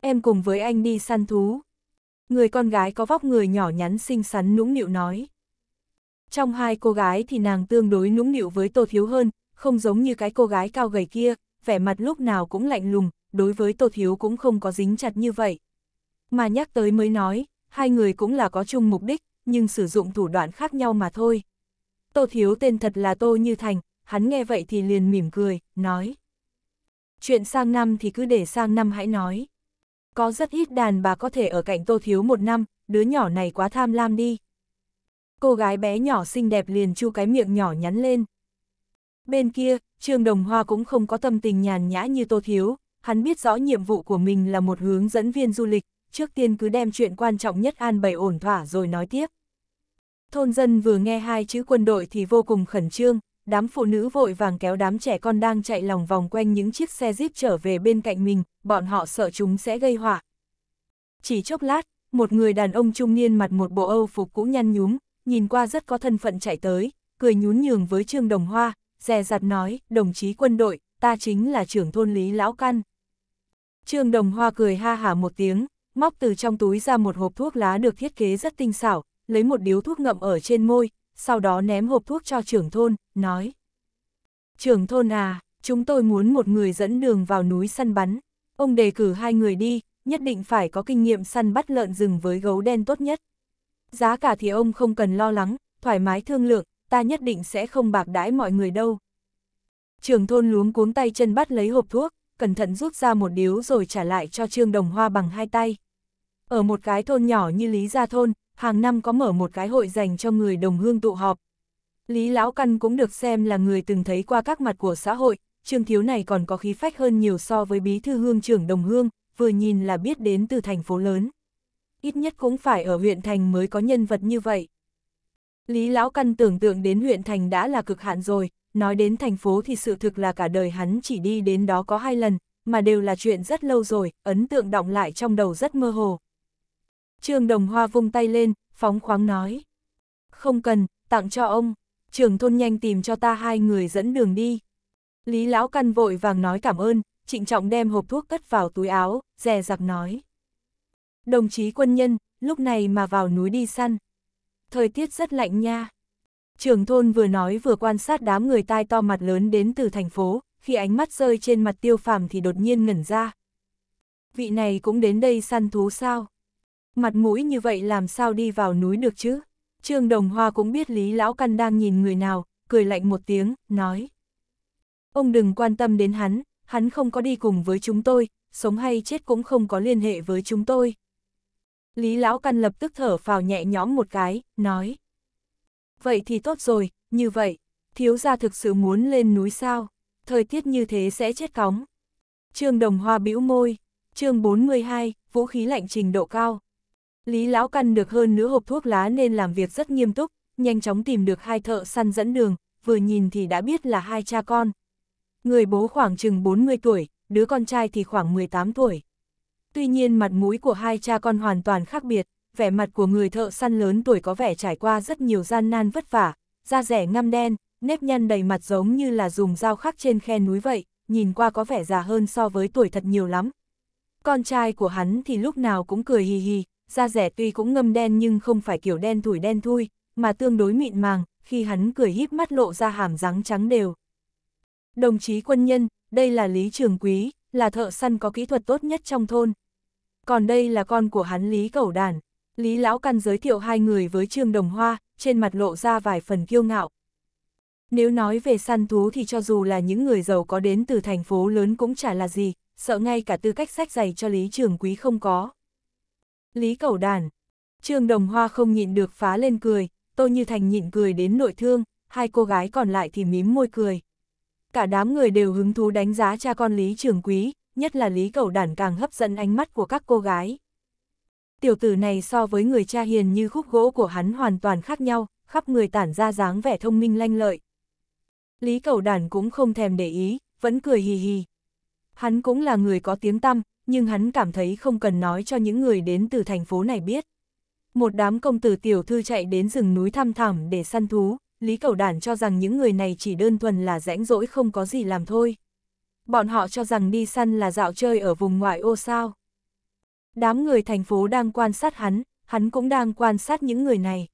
Em cùng với anh đi săn thú. Người con gái có vóc người nhỏ nhắn xinh xắn nũng nịu nói. Trong hai cô gái thì nàng tương đối nũng nịu với Tô Thiếu hơn, không giống như cái cô gái cao gầy kia, vẻ mặt lúc nào cũng lạnh lùng, đối với Tô Thiếu cũng không có dính chặt như vậy. Mà nhắc tới mới nói, hai người cũng là có chung mục đích, nhưng sử dụng thủ đoạn khác nhau mà thôi. Tô Thiếu tên thật là Tô Như Thành, hắn nghe vậy thì liền mỉm cười, nói. Chuyện sang năm thì cứ để sang năm hãy nói. Có rất ít đàn bà có thể ở cạnh Tô Thiếu một năm, đứa nhỏ này quá tham lam đi. Cô gái bé nhỏ xinh đẹp liền chu cái miệng nhỏ nhắn lên. Bên kia, Trương Đồng Hoa cũng không có tâm tình nhàn nhã như Tô Thiếu, hắn biết rõ nhiệm vụ của mình là một hướng dẫn viên du lịch, trước tiên cứ đem chuyện quan trọng nhất an bày ổn thỏa rồi nói tiếp. Thôn dân vừa nghe hai chữ quân đội thì vô cùng khẩn trương, đám phụ nữ vội vàng kéo đám trẻ con đang chạy lòng vòng quanh những chiếc xe jeep trở về bên cạnh mình, bọn họ sợ chúng sẽ gây họa. Chỉ chốc lát, một người đàn ông trung niên mặt một bộ Âu phục cũ nhăn nhúm, nhìn qua rất có thân phận chạy tới, cười nhún nhường với Trương Đồng Hoa, dè dặt nói, đồng chí quân đội, ta chính là trưởng thôn Lý Lão Căn. Trương Đồng Hoa cười ha hả một tiếng, móc từ trong túi ra một hộp thuốc lá được thiết kế rất tinh xảo, lấy một điếu thuốc ngậm ở trên môi, sau đó ném hộp thuốc cho trưởng thôn, nói. Trưởng thôn à, chúng tôi muốn một người dẫn đường vào núi săn bắn. Ông đề cử hai người đi, nhất định phải có kinh nghiệm săn bắt lợn rừng với gấu đen tốt nhất. Giá cả thì ông không cần lo lắng, thoải mái thương lượng, ta nhất định sẽ không bạc đãi mọi người đâu. Trường thôn luống cuống tay chân bắt lấy hộp thuốc, cẩn thận rút ra một điếu rồi trả lại cho Trương Đồng Hoa bằng hai tay. Ở một cái thôn nhỏ như Lý Gia Thôn, hàng năm có mở một cái hội dành cho người đồng hương tụ họp. Lý Lão Căn cũng được xem là người từng thấy qua các mặt của xã hội, Trương Thiếu này còn có khí phách hơn nhiều so với bí thư hương trưởng đồng hương, vừa nhìn là biết đến từ thành phố lớn. Ít nhất cũng phải ở huyện thành mới có nhân vật như vậy. Lý Lão Căn tưởng tượng đến huyện thành đã là cực hạn rồi, nói đến thành phố thì sự thực là cả đời hắn chỉ đi đến đó có hai lần, mà đều là chuyện rất lâu rồi, ấn tượng động lại trong đầu rất mơ hồ. Trường Đồng Hoa vung tay lên, phóng khoáng nói. Không cần, tặng cho ông, trường thôn nhanh tìm cho ta hai người dẫn đường đi. Lý Lão Căn vội vàng nói cảm ơn, trịnh trọng đem hộp thuốc cất vào túi áo, dè dặc nói. Đồng chí quân nhân, lúc này mà vào núi đi săn, thời tiết rất lạnh nha. Trường thôn vừa nói vừa quan sát đám người tai to mặt lớn đến từ thành phố, khi ánh mắt rơi trên mặt tiêu phàm thì đột nhiên ngẩn ra. Vị này cũng đến đây săn thú sao? Mặt mũi như vậy làm sao đi vào núi được chứ? Trương Đồng Hoa cũng biết Lý Lão Căn đang nhìn người nào, cười lạnh một tiếng, nói. Ông đừng quan tâm đến hắn, hắn không có đi cùng với chúng tôi, sống hay chết cũng không có liên hệ với chúng tôi. Lý Lão Căn lập tức thở phào nhẹ nhõm một cái, nói. Vậy thì tốt rồi, như vậy, thiếu gia thực sự muốn lên núi sao, thời tiết như thế sẽ chết cóng. Trương Đồng Hoa bĩu môi, chương 42, vũ khí lạnh trình độ cao. Lý Lão Căn được hơn nửa hộp thuốc lá nên làm việc rất nghiêm túc, nhanh chóng tìm được hai thợ săn dẫn đường, vừa nhìn thì đã biết là hai cha con. Người bố khoảng chừng 40 tuổi, đứa con trai thì khoảng 18 tuổi. Tuy nhiên mặt mũi của hai cha con hoàn toàn khác biệt, vẻ mặt của người thợ săn lớn tuổi có vẻ trải qua rất nhiều gian nan vất vả, da rẻ ngăm đen, nếp nhăn đầy mặt giống như là dùng dao khắc trên khe núi vậy, nhìn qua có vẻ già hơn so với tuổi thật nhiều lắm. Con trai của hắn thì lúc nào cũng cười hì hì, da rẻ tuy cũng ngâm đen nhưng không phải kiểu đen thủi đen thui, mà tương đối mịn màng, khi hắn cười híp mắt lộ ra hàm răng trắng đều. Đồng chí quân nhân, đây là Lý Trường Quý, là thợ săn có kỹ thuật tốt nhất trong thôn, còn đây là con của hắn Lý Cẩu Đàn. Lý Lão Căn giới thiệu hai người với Trương Đồng Hoa, trên mặt lộ ra vài phần kiêu ngạo. Nếu nói về săn thú thì cho dù là những người giàu có đến từ thành phố lớn cũng chả là gì, sợ ngay cả tư cách sách giày cho Lý Trường Quý không có. Lý Cẩu Đàn Trương Đồng Hoa không nhịn được phá lên cười, Tô Như Thành nhịn cười đến nội thương, hai cô gái còn lại thì mím môi cười. Cả đám người đều hứng thú đánh giá cha con Lý Trường Quý, nhất là Lý Cầu Đản càng hấp dẫn ánh mắt của các cô gái. Tiểu tử này so với người cha hiền như khúc gỗ của hắn hoàn toàn khác nhau, khắp người tản ra dáng vẻ thông minh lanh lợi. Lý Cầu Đản cũng không thèm để ý, vẫn cười hì hì. Hắn cũng là người có tiếng tăm, nhưng hắn cảm thấy không cần nói cho những người đến từ thành phố này biết. Một đám công tử tiểu thư chạy đến rừng núi thăm thẳm để săn thú, Lý Cầu Đản cho rằng những người này chỉ đơn thuần là rãnh rỗi không có gì làm thôi bọn họ cho rằng đi săn là dạo chơi ở vùng ngoại ô sao. Đám người thành phố đang quan sát hắn, hắn cũng đang quan sát những người này.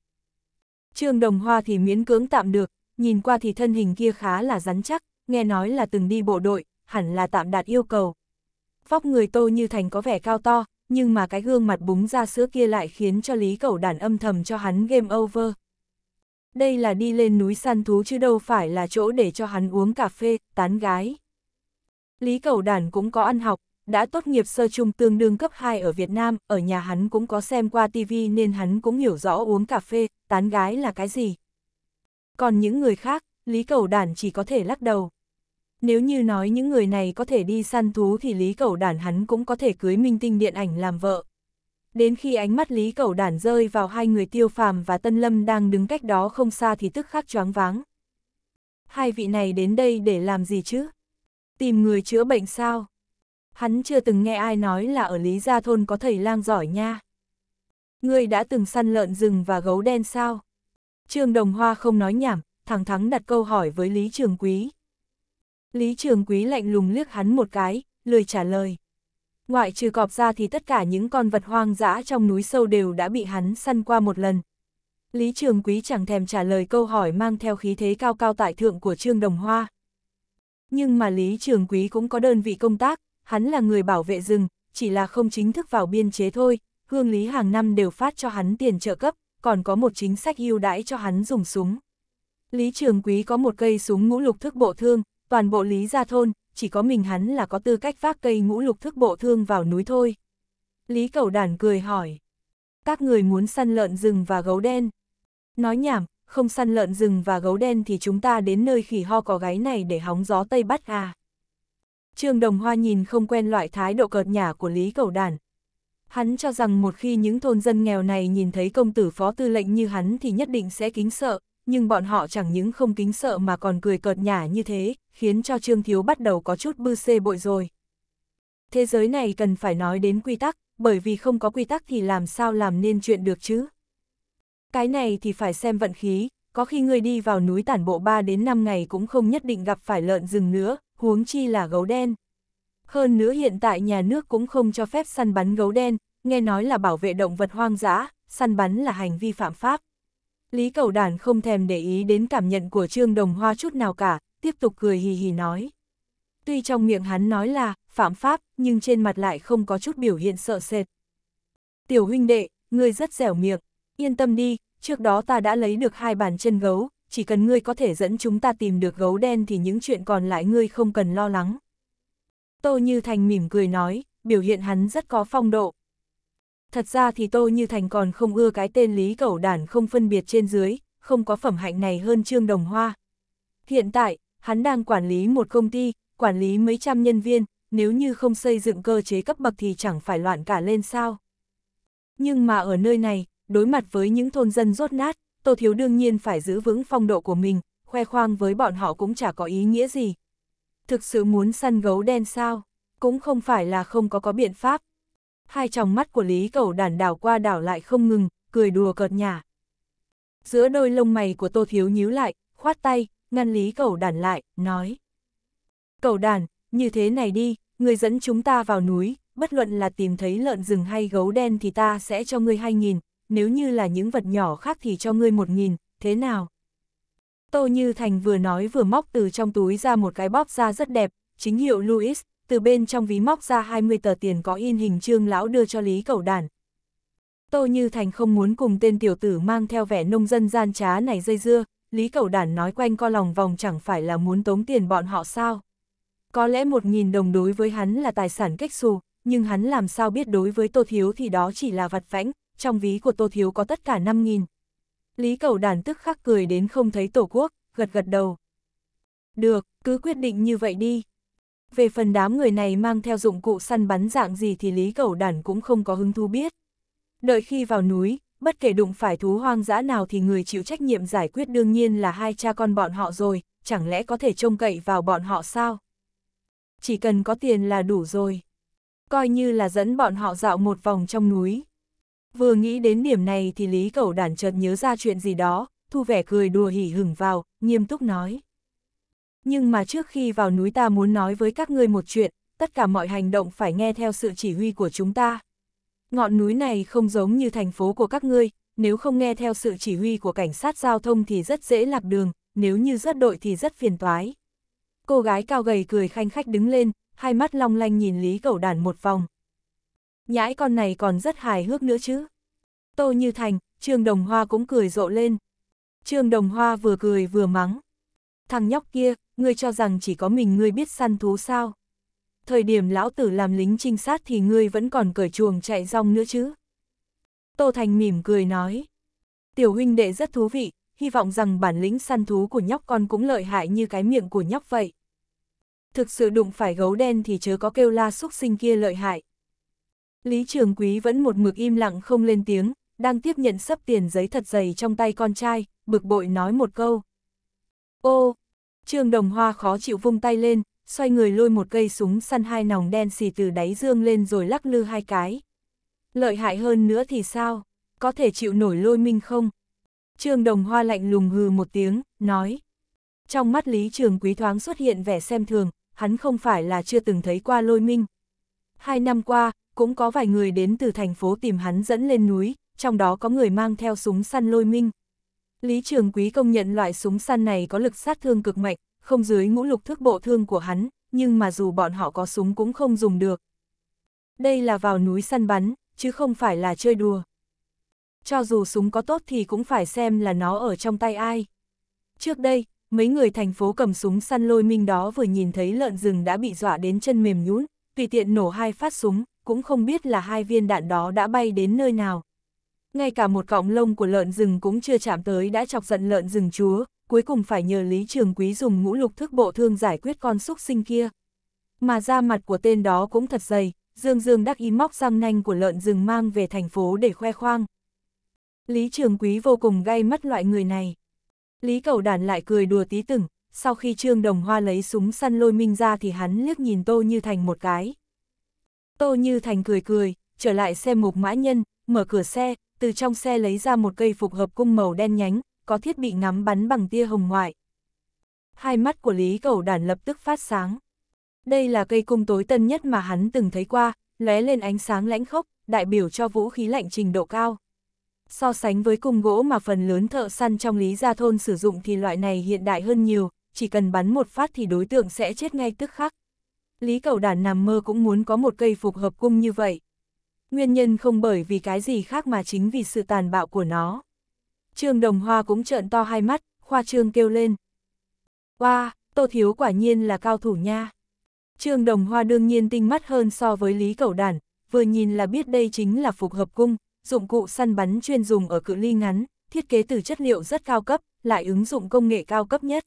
Trương Đồng Hoa thì miễn cưỡng tạm được, nhìn qua thì thân hình kia khá là rắn chắc, nghe nói là từng đi bộ đội, hẳn là tạm đạt yêu cầu. Vóc người Tô Như Thành có vẻ cao to, nhưng mà cái gương mặt búng ra sữa kia lại khiến cho Lý Cẩu đàn âm thầm cho hắn game over. Đây là đi lên núi săn thú chứ đâu phải là chỗ để cho hắn uống cà phê, tán gái. Lý Cầu Đản cũng có ăn học, đã tốt nghiệp sơ trung tương đương cấp 2 ở Việt Nam, ở nhà hắn cũng có xem qua TV nên hắn cũng hiểu rõ uống cà phê, tán gái là cái gì. Còn những người khác, Lý Cầu Đản chỉ có thể lắc đầu. Nếu như nói những người này có thể đi săn thú thì Lý Cầu Đản hắn cũng có thể cưới minh tinh điện ảnh làm vợ. Đến khi ánh mắt Lý Cầu Đản rơi vào hai người tiêu phàm và Tân Lâm đang đứng cách đó không xa thì tức khắc choáng váng. Hai vị này đến đây để làm gì chứ? Tìm người chữa bệnh sao? Hắn chưa từng nghe ai nói là ở Lý Gia Thôn có thầy lang giỏi nha. Ngươi đã từng săn lợn rừng và gấu đen sao? Trương Đồng Hoa không nói nhảm, thẳng thắn đặt câu hỏi với Lý Trường Quý. Lý Trường Quý lạnh lùng liếc hắn một cái, lười trả lời. Ngoại trừ cọp ra thì tất cả những con vật hoang dã trong núi sâu đều đã bị hắn săn qua một lần. Lý Trường Quý chẳng thèm trả lời câu hỏi mang theo khí thế cao cao tại thượng của Trương Đồng Hoa nhưng mà Lý Trường Quý cũng có đơn vị công tác, hắn là người bảo vệ rừng, chỉ là không chính thức vào biên chế thôi, hương lý hàng năm đều phát cho hắn tiền trợ cấp, còn có một chính sách ưu đãi cho hắn dùng súng. Lý Trường Quý có một cây súng ngũ lục thức bộ thương, toàn bộ Lý Gia Thôn, chỉ có mình hắn là có tư cách phát cây ngũ lục thức bộ thương vào núi thôi. Lý cầu Đản cười hỏi, các người muốn săn lợn rừng và gấu đen. Nói nhảm, không săn lợn rừng và gấu đen thì chúng ta đến nơi khỉ ho có gáy này để hóng gió Tây Bắc à. Trương Đồng Hoa nhìn không quen loại thái độ cợt nhả của Lý Cầu Đản. Hắn cho rằng một khi những thôn dân nghèo này nhìn thấy công tử phó tư lệnh như hắn thì nhất định sẽ kính sợ, nhưng bọn họ chẳng những không kính sợ mà còn cười cợt nhả như thế, khiến cho Trương Thiếu bắt đầu có chút bư xê bội rồi. Thế giới này cần phải nói đến quy tắc, bởi vì không có quy tắc thì làm sao làm nên chuyện được chứ? Cái này thì phải xem vận khí, có khi người đi vào núi tản bộ 3 đến 5 ngày cũng không nhất định gặp phải lợn rừng nữa, huống chi là gấu đen. Hơn nữa hiện tại nhà nước cũng không cho phép săn bắn gấu đen, nghe nói là bảo vệ động vật hoang dã, săn bắn là hành vi phạm pháp. Lý Cầu Đản không thèm để ý đến cảm nhận của Trương Đồng Hoa chút nào cả, tiếp tục cười hì hì nói. Tuy trong miệng hắn nói là phạm pháp, nhưng trên mặt lại không có chút biểu hiện sợ sệt. Tiểu huynh đệ, ngươi rất dẻo miệng, yên tâm đi, trước đó ta đã lấy được hai bàn chân gấu, chỉ cần ngươi có thể dẫn chúng ta tìm được gấu đen thì những chuyện còn lại ngươi không cần lo lắng. Tô Như Thành mỉm cười nói, biểu hiện hắn rất có phong độ. Thật ra thì Tô Như Thành còn không ưa cái tên Lý Cẩu Đản không phân biệt trên dưới, không có phẩm hạnh này hơn Trương Đồng Hoa. Hiện tại, hắn đang quản lý một công ty, quản lý mấy trăm nhân viên, nếu như không xây dựng cơ chế cấp bậc thì chẳng phải loạn cả lên sao. Nhưng mà ở nơi này, đối mặt với những thôn dân rốt nát, Tô Thiếu đương nhiên phải giữ vững phong độ của mình, khoe khoang với bọn họ cũng chả có ý nghĩa gì. Thực sự muốn săn gấu đen sao, cũng không phải là không có có biện pháp. Hai tròng mắt của Lý Cẩu đàn đảo qua đảo lại không ngừng, cười đùa cợt nhả. Giữa đôi lông mày của Tô Thiếu nhíu lại, khoát tay, ngăn Lý Cẩu đàn lại, nói. Cẩu đàn, như thế này đi, người dẫn chúng ta vào núi, bất luận là tìm thấy lợn rừng hay gấu đen thì ta sẽ cho ngươi hai nghìn nếu như là những vật nhỏ khác thì cho ngươi một nghìn, thế nào? Tô Như Thành vừa nói vừa móc từ trong túi ra một cái bóp da rất đẹp, chính hiệu Louis, từ bên trong ví móc ra 20 tờ tiền có in hình trương lão đưa cho Lý Cẩu Đản. Tô Như Thành không muốn cùng tên tiểu tử mang theo vẻ nông dân gian trá này dây dưa, Lý Cẩu Đản nói quanh co lòng vòng chẳng phải là muốn tống tiền bọn họ sao. Có lẽ một nghìn đồng đối với hắn là tài sản cách xù, nhưng hắn làm sao biết đối với Tô Thiếu thì đó chỉ là vặt vãnh, trong ví của Tô Thiếu có tất cả 5.000. Lý Cầu Đàn tức khắc cười đến không thấy Tổ quốc, gật gật đầu. Được, cứ quyết định như vậy đi. Về phần đám người này mang theo dụng cụ săn bắn dạng gì thì Lý Cầu Đản cũng không có hứng thú biết. Đợi khi vào núi, bất kể đụng phải thú hoang dã nào thì người chịu trách nhiệm giải quyết đương nhiên là hai cha con bọn họ rồi, chẳng lẽ có thể trông cậy vào bọn họ sao? Chỉ cần có tiền là đủ rồi. Coi như là dẫn bọn họ dạo một vòng trong núi. Vừa nghĩ đến điểm này thì Lý Cẩu đản chợt nhớ ra chuyện gì đó, thu vẻ cười đùa hỉ hửng vào, nghiêm túc nói. Nhưng mà trước khi vào núi ta muốn nói với các ngươi một chuyện, tất cả mọi hành động phải nghe theo sự chỉ huy của chúng ta. Ngọn núi này không giống như thành phố của các ngươi, nếu không nghe theo sự chỉ huy của cảnh sát giao thông thì rất dễ lạc đường, nếu như rất đội thì rất phiền toái. Cô gái cao gầy cười khanh khách đứng lên, hai mắt long lanh nhìn Lý Cẩu Đản một vòng, nhãi con này còn rất hài hước nữa chứ. Tô Như Thành, Trương Đồng Hoa cũng cười rộ lên. Trương Đồng Hoa vừa cười vừa mắng. Thằng nhóc kia, ngươi cho rằng chỉ có mình ngươi biết săn thú sao. Thời điểm lão tử làm lính trinh sát thì ngươi vẫn còn cởi chuồng chạy rong nữa chứ. Tô Thành mỉm cười nói. Tiểu huynh đệ rất thú vị, hy vọng rằng bản lĩnh săn thú của nhóc con cũng lợi hại như cái miệng của nhóc vậy. Thực sự đụng phải gấu đen thì chớ có kêu la xúc sinh kia lợi hại. Lý Trường Quý vẫn một mực im lặng không lên tiếng, đang tiếp nhận sấp tiền giấy thật dày trong tay con trai, bực bội nói một câu. Ô, Trương Đồng Hoa khó chịu vung tay lên, xoay người lôi một cây súng săn hai nòng đen xì từ đáy dương lên rồi lắc lư hai cái. Lợi hại hơn nữa thì sao? Có thể chịu nổi lôi minh không? Trương Đồng Hoa lạnh lùng hừ một tiếng, nói. Trong mắt Lý Trường Quý thoáng xuất hiện vẻ xem thường, hắn không phải là chưa từng thấy qua lôi minh. Hai năm qua, cũng có vài người đến từ thành phố tìm hắn dẫn lên núi, trong đó có người mang theo súng săn lôi minh. Lý Trường Quý công nhận loại súng săn này có lực sát thương cực mạnh, không dưới ngũ lục thước bộ thương của hắn, nhưng mà dù bọn họ có súng cũng không dùng được. Đây là vào núi săn bắn, chứ không phải là chơi đùa. Cho dù súng có tốt thì cũng phải xem là nó ở trong tay ai. Trước đây, mấy người thành phố cầm súng săn lôi minh đó vừa nhìn thấy lợn rừng đã bị dọa đến chân mềm nhũn, tùy tiện nổ hai phát súng, cũng không biết là hai viên đạn đó đã bay đến nơi nào. Ngay cả một cọng lông của lợn rừng cũng chưa chạm tới đã chọc giận lợn rừng chúa, cuối cùng phải nhờ Lý Trường Quý dùng ngũ lục thức bộ thương giải quyết con xúc sinh kia. Mà da mặt của tên đó cũng thật dày, Dương Dương đắc ý móc răng nanh của lợn rừng mang về thành phố để khoe khoang. Lý Trường Quý vô cùng gay mắt loại người này. Lý Cầu Đản lại cười đùa tí tửng, sau khi Trương Đồng Hoa lấy súng săn lôi minh ra thì hắn liếc nhìn Tô Như Thành một cái. Tô Như Thành cười cười, trở lại xe mục mã nhân, mở cửa xe, từ trong xe lấy ra một cây phục hợp cung màu đen nhánh, có thiết bị ngắm bắn bằng tia hồng ngoại. Hai mắt của Lý Cẩu Đản lập tức phát sáng. Đây là cây cung tối tân nhất mà hắn từng thấy qua, lóe lên ánh sáng lãnh khốc, đại biểu cho vũ khí lạnh trình độ cao. So sánh với cung gỗ mà phần lớn thợ săn trong Lý Gia Thôn sử dụng thì loại này hiện đại hơn nhiều, chỉ cần bắn một phát thì đối tượng sẽ chết ngay tức khắc. Lý Cầu Đản nằm mơ cũng muốn có một cây phục hợp cung như vậy. Nguyên nhân không bởi vì cái gì khác mà chính vì sự tàn bạo của nó. Trương Đồng Hoa cũng trợn to hai mắt, khoa trương kêu lên. Wow, Tô Thiếu quả nhiên là cao thủ nha. Trương Đồng Hoa đương nhiên tinh mắt hơn so với Lý Cầu Đản, vừa nhìn là biết đây chính là phục hợp cung, dụng cụ săn bắn chuyên dùng ở cự ly ngắn, thiết kế từ chất liệu rất cao cấp, lại ứng dụng công nghệ cao cấp nhất.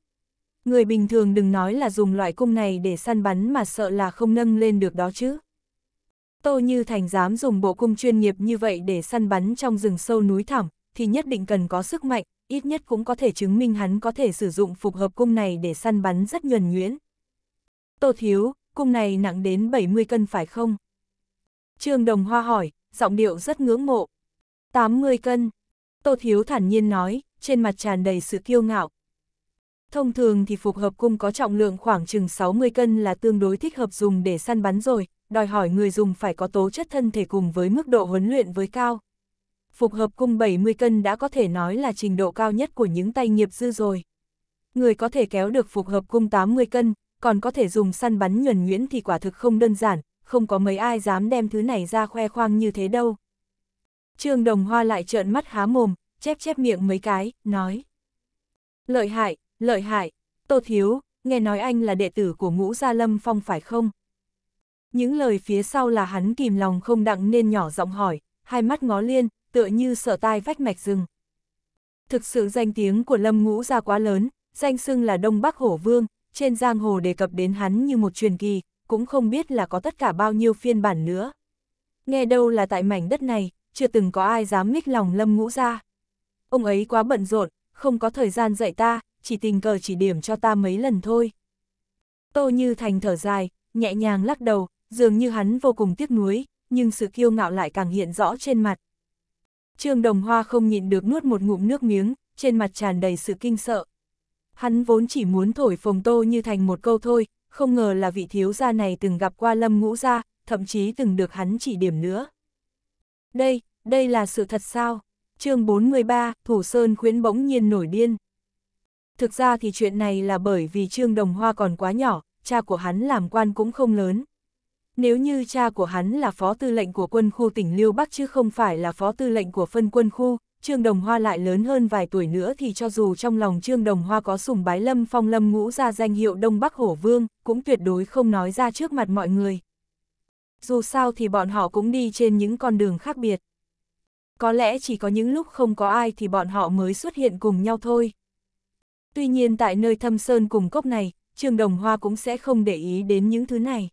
Người bình thường đừng nói là dùng loại cung này để săn bắn mà sợ là không nâng lên được đó chứ. Tô Như Thành dám dùng bộ cung chuyên nghiệp như vậy để săn bắn trong rừng sâu núi thẳm, thì nhất định cần có sức mạnh, ít nhất cũng có thể chứng minh hắn có thể sử dụng phục hợp cung này để săn bắn rất nhuần nhuyễn. Tô Thiếu, cung này nặng đến 70 cân phải không? Trương Đồng Hoa hỏi, giọng điệu rất ngưỡng mộ. 80 cân. Tô Thiếu thản nhiên nói, trên mặt tràn đầy sự kiêu ngạo, Thông thường thì phục hợp cung có trọng lượng khoảng chừng 60 cân là tương đối thích hợp dùng để săn bắn rồi, đòi hỏi người dùng phải có tố chất thân thể cùng với mức độ huấn luyện với cao. Phục hợp cung 70 cân đã có thể nói là trình độ cao nhất của những tay nghiệp dư rồi. Người có thể kéo được phục hợp cung 80 cân, còn có thể dùng săn bắn nhuần nhuyễn thì quả thực không đơn giản, không có mấy ai dám đem thứ này ra khoe khoang như thế đâu. Trương Đồng Hoa lại trợn mắt há mồm, chép chép miệng mấy cái, nói. Lợi hại, Lợi hại, Tô Thiếu, nghe nói anh là đệ tử của ngũ gia Lâm Phong phải không? Những lời phía sau là hắn kìm lòng không đặng nên nhỏ giọng hỏi, hai mắt ngó liên, tựa như sợ tai vách mạch rừng. Thực sự danh tiếng của Lâm Ngũ gia quá lớn, danh xưng là Đông Bắc Hổ Vương, trên giang hồ đề cập đến hắn như một truyền kỳ, cũng không biết là có tất cả bao nhiêu phiên bản nữa. Nghe đâu là tại mảnh đất này, chưa từng có ai dám mích lòng Lâm Ngũ gia. Ông ấy quá bận rộn, không có thời gian dạy ta, chỉ tình cờ chỉ điểm cho ta mấy lần thôi. Tô Như Thành thở dài, nhẹ nhàng lắc đầu, dường như hắn vô cùng tiếc nuối, nhưng sự kiêu ngạo lại càng hiện rõ trên mặt. Trương Đồng Hoa không nhịn được nuốt một ngụm nước miếng, trên mặt tràn đầy sự kinh sợ. Hắn vốn chỉ muốn thổi phồng Tô Như Thành một câu thôi, không ngờ là vị thiếu gia này từng gặp qua Lâm Ngũ Gia, thậm chí từng được hắn chỉ điểm nữa. Đây, đây là sự thật sao? chương 43, Thủ Sơn khuyến bỗng nhiên nổi điên. Thực ra thì chuyện này là bởi vì Trương Đồng Hoa còn quá nhỏ, cha của hắn làm quan cũng không lớn. Nếu như cha của hắn là phó tư lệnh của quân khu tỉnh Liêu Bắc chứ không phải là phó tư lệnh của phân quân khu, Trương Đồng Hoa lại lớn hơn vài tuổi nữa thì cho dù trong lòng Trương Đồng Hoa có sùng bái lâm phong lâm ngũ ra danh hiệu Đông Bắc Hổ Vương, cũng tuyệt đối không nói ra trước mặt mọi người. Dù sao thì bọn họ cũng đi trên những con đường khác biệt. Có lẽ chỉ có những lúc không có ai thì bọn họ mới xuất hiện cùng nhau thôi. Tuy nhiên tại nơi thâm sơn cùng cốc này, Trương Đồng Hoa cũng sẽ không để ý đến những thứ này.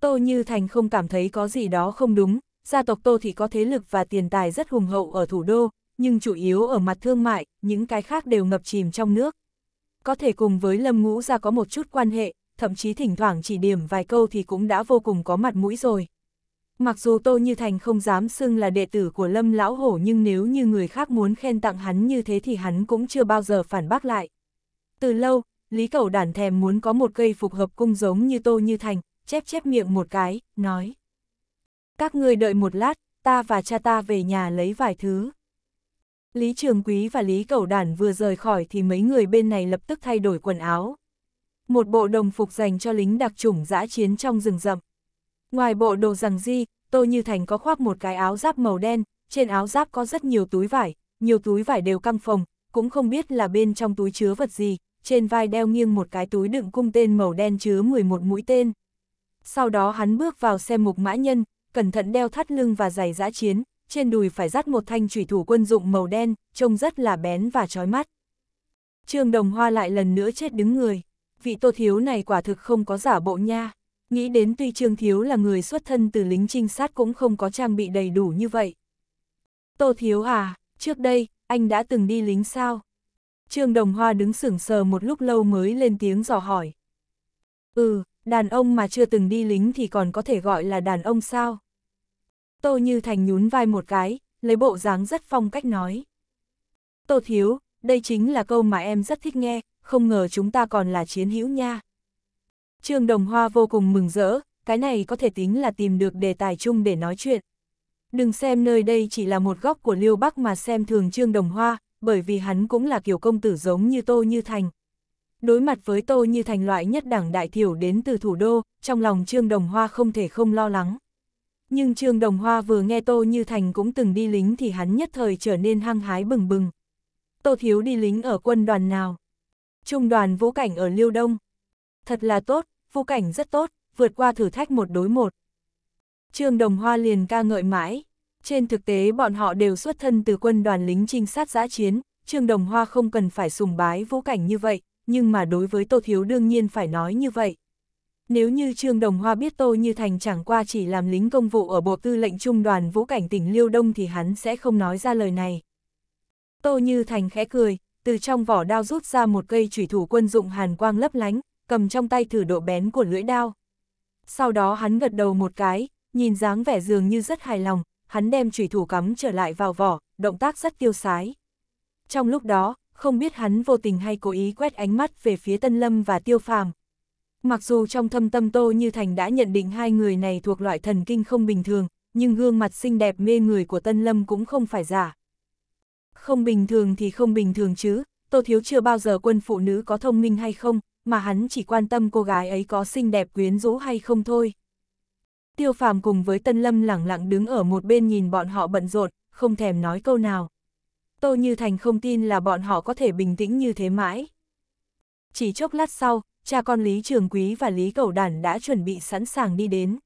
Tô Như Thành không cảm thấy có gì đó không đúng, gia tộc Tô thì có thế lực và tiền tài rất hùng hậu ở thủ đô, nhưng chủ yếu ở mặt thương mại, những cái khác đều ngập chìm trong nước. Có thể cùng với Lâm Ngũ ra có một chút quan hệ, thậm chí thỉnh thoảng chỉ điểm vài câu thì cũng đã vô cùng có mặt mũi rồi. Mặc dù Tô Như Thành không dám xưng là đệ tử của Lâm Lão Hổ nhưng nếu như người khác muốn khen tặng hắn như thế thì hắn cũng chưa bao giờ phản bác lại. Từ lâu, Lý Cẩu đản thèm muốn có một cây phục hợp cung giống như Tô Như Thành, chép chép miệng một cái, nói. Các người đợi một lát, ta và cha ta về nhà lấy vài thứ. Lý Trường Quý và Lý Cẩu Đản vừa rời khỏi thì mấy người bên này lập tức thay đổi quần áo. Một bộ đồng phục dành cho lính đặc chủng dã chiến trong rừng rậm. Ngoài bộ đồ rằng di, Tô Như Thành có khoác một cái áo giáp màu đen, trên áo giáp có rất nhiều túi vải, nhiều túi vải đều căng phồng, cũng không biết là bên trong túi chứa vật gì, trên vai đeo nghiêng một cái túi đựng cung tên màu đen chứa 11 mũi tên. Sau đó hắn bước vào xem mục mã nhân, cẩn thận đeo thắt lưng và giày giã chiến, trên đùi phải dắt một thanh thủy thủ quân dụng màu đen, trông rất là bén và chói mắt. Trương Đồng Hoa lại lần nữa chết đứng người, vị Tô thiếu này quả thực không có giả bộ nha nghĩ đến tuy Trương Thiếu là người xuất thân từ lính trinh sát cũng không có trang bị đầy đủ như vậy. Tô Thiếu à, trước đây, anh đã từng đi lính sao? Trương Đồng Hoa đứng sững sờ một lúc lâu mới lên tiếng dò hỏi. Ừ, đàn ông mà chưa từng đi lính thì còn có thể gọi là đàn ông sao? Tô Như Thành nhún vai một cái, lấy bộ dáng rất phong cách nói. Tô Thiếu, đây chính là câu mà em rất thích nghe, không ngờ chúng ta còn là chiến hữu nha. Trương Đồng Hoa vô cùng mừng rỡ, cái này có thể tính là tìm được đề tài chung để nói chuyện. Đừng xem nơi đây chỉ là một góc của Liêu Bắc mà xem thường Trương Đồng Hoa, bởi vì hắn cũng là kiểu công tử giống như Tô Như Thành. Đối mặt với Tô Như Thành loại nhất đảng đại thiểu đến từ thủ đô, trong lòng Trương Đồng Hoa không thể không lo lắng. Nhưng Trương Đồng Hoa vừa nghe Tô Như Thành cũng từng đi lính thì hắn nhất thời trở nên hăng hái bừng bừng. Tô Thiếu đi lính ở quân đoàn nào? Trung đoàn vũ cảnh ở Liêu Đông. Thật là tốt, vô cảnh rất tốt, vượt qua thử thách một đối một. Trương Đồng Hoa liền ca ngợi mãi. Trên thực tế bọn họ đều xuất thân từ quân đoàn lính trinh sát giã chiến, Trương Đồng Hoa không cần phải sùng bái vũ cảnh như vậy, nhưng mà đối với Tô Thiếu đương nhiên phải nói như vậy. Nếu như Trương Đồng Hoa biết Tô Như Thành chẳng qua chỉ làm lính công vụ ở Bộ Tư lệnh Trung đoàn Vũ Cảnh tỉnh Liêu Đông thì hắn sẽ không nói ra lời này. Tô Như Thành khẽ cười, từ trong vỏ đao rút ra một cây chủy thủ quân dụng hàn quang lấp lánh, cầm trong tay thử độ bén của lưỡi đao. Sau đó hắn gật đầu một cái, nhìn dáng vẻ dường như rất hài lòng, hắn đem chủy thủ cắm trở lại vào vỏ, động tác rất tiêu sái. Trong lúc đó, không biết hắn vô tình hay cố ý quét ánh mắt về phía Tân Lâm và Tiêu Phàm. Mặc dù trong thâm tâm Tô Như Thành đã nhận định hai người này thuộc loại thần kinh không bình thường, nhưng gương mặt xinh đẹp mê người của Tân Lâm cũng không phải giả. Không bình thường thì không bình thường chứ, Tô Thiếu chưa bao giờ quân phụ nữ có thông minh hay không, mà hắn chỉ quan tâm cô gái ấy có xinh đẹp quyến rũ hay không thôi. Tiêu phàm cùng với Tân Lâm lẳng lặng đứng ở một bên nhìn bọn họ bận rộn, không thèm nói câu nào. Tô Như Thành không tin là bọn họ có thể bình tĩnh như thế mãi. Chỉ chốc lát sau, cha con Lý Trường Quý và Lý Cẩu Đản đã chuẩn bị sẵn sàng đi đến.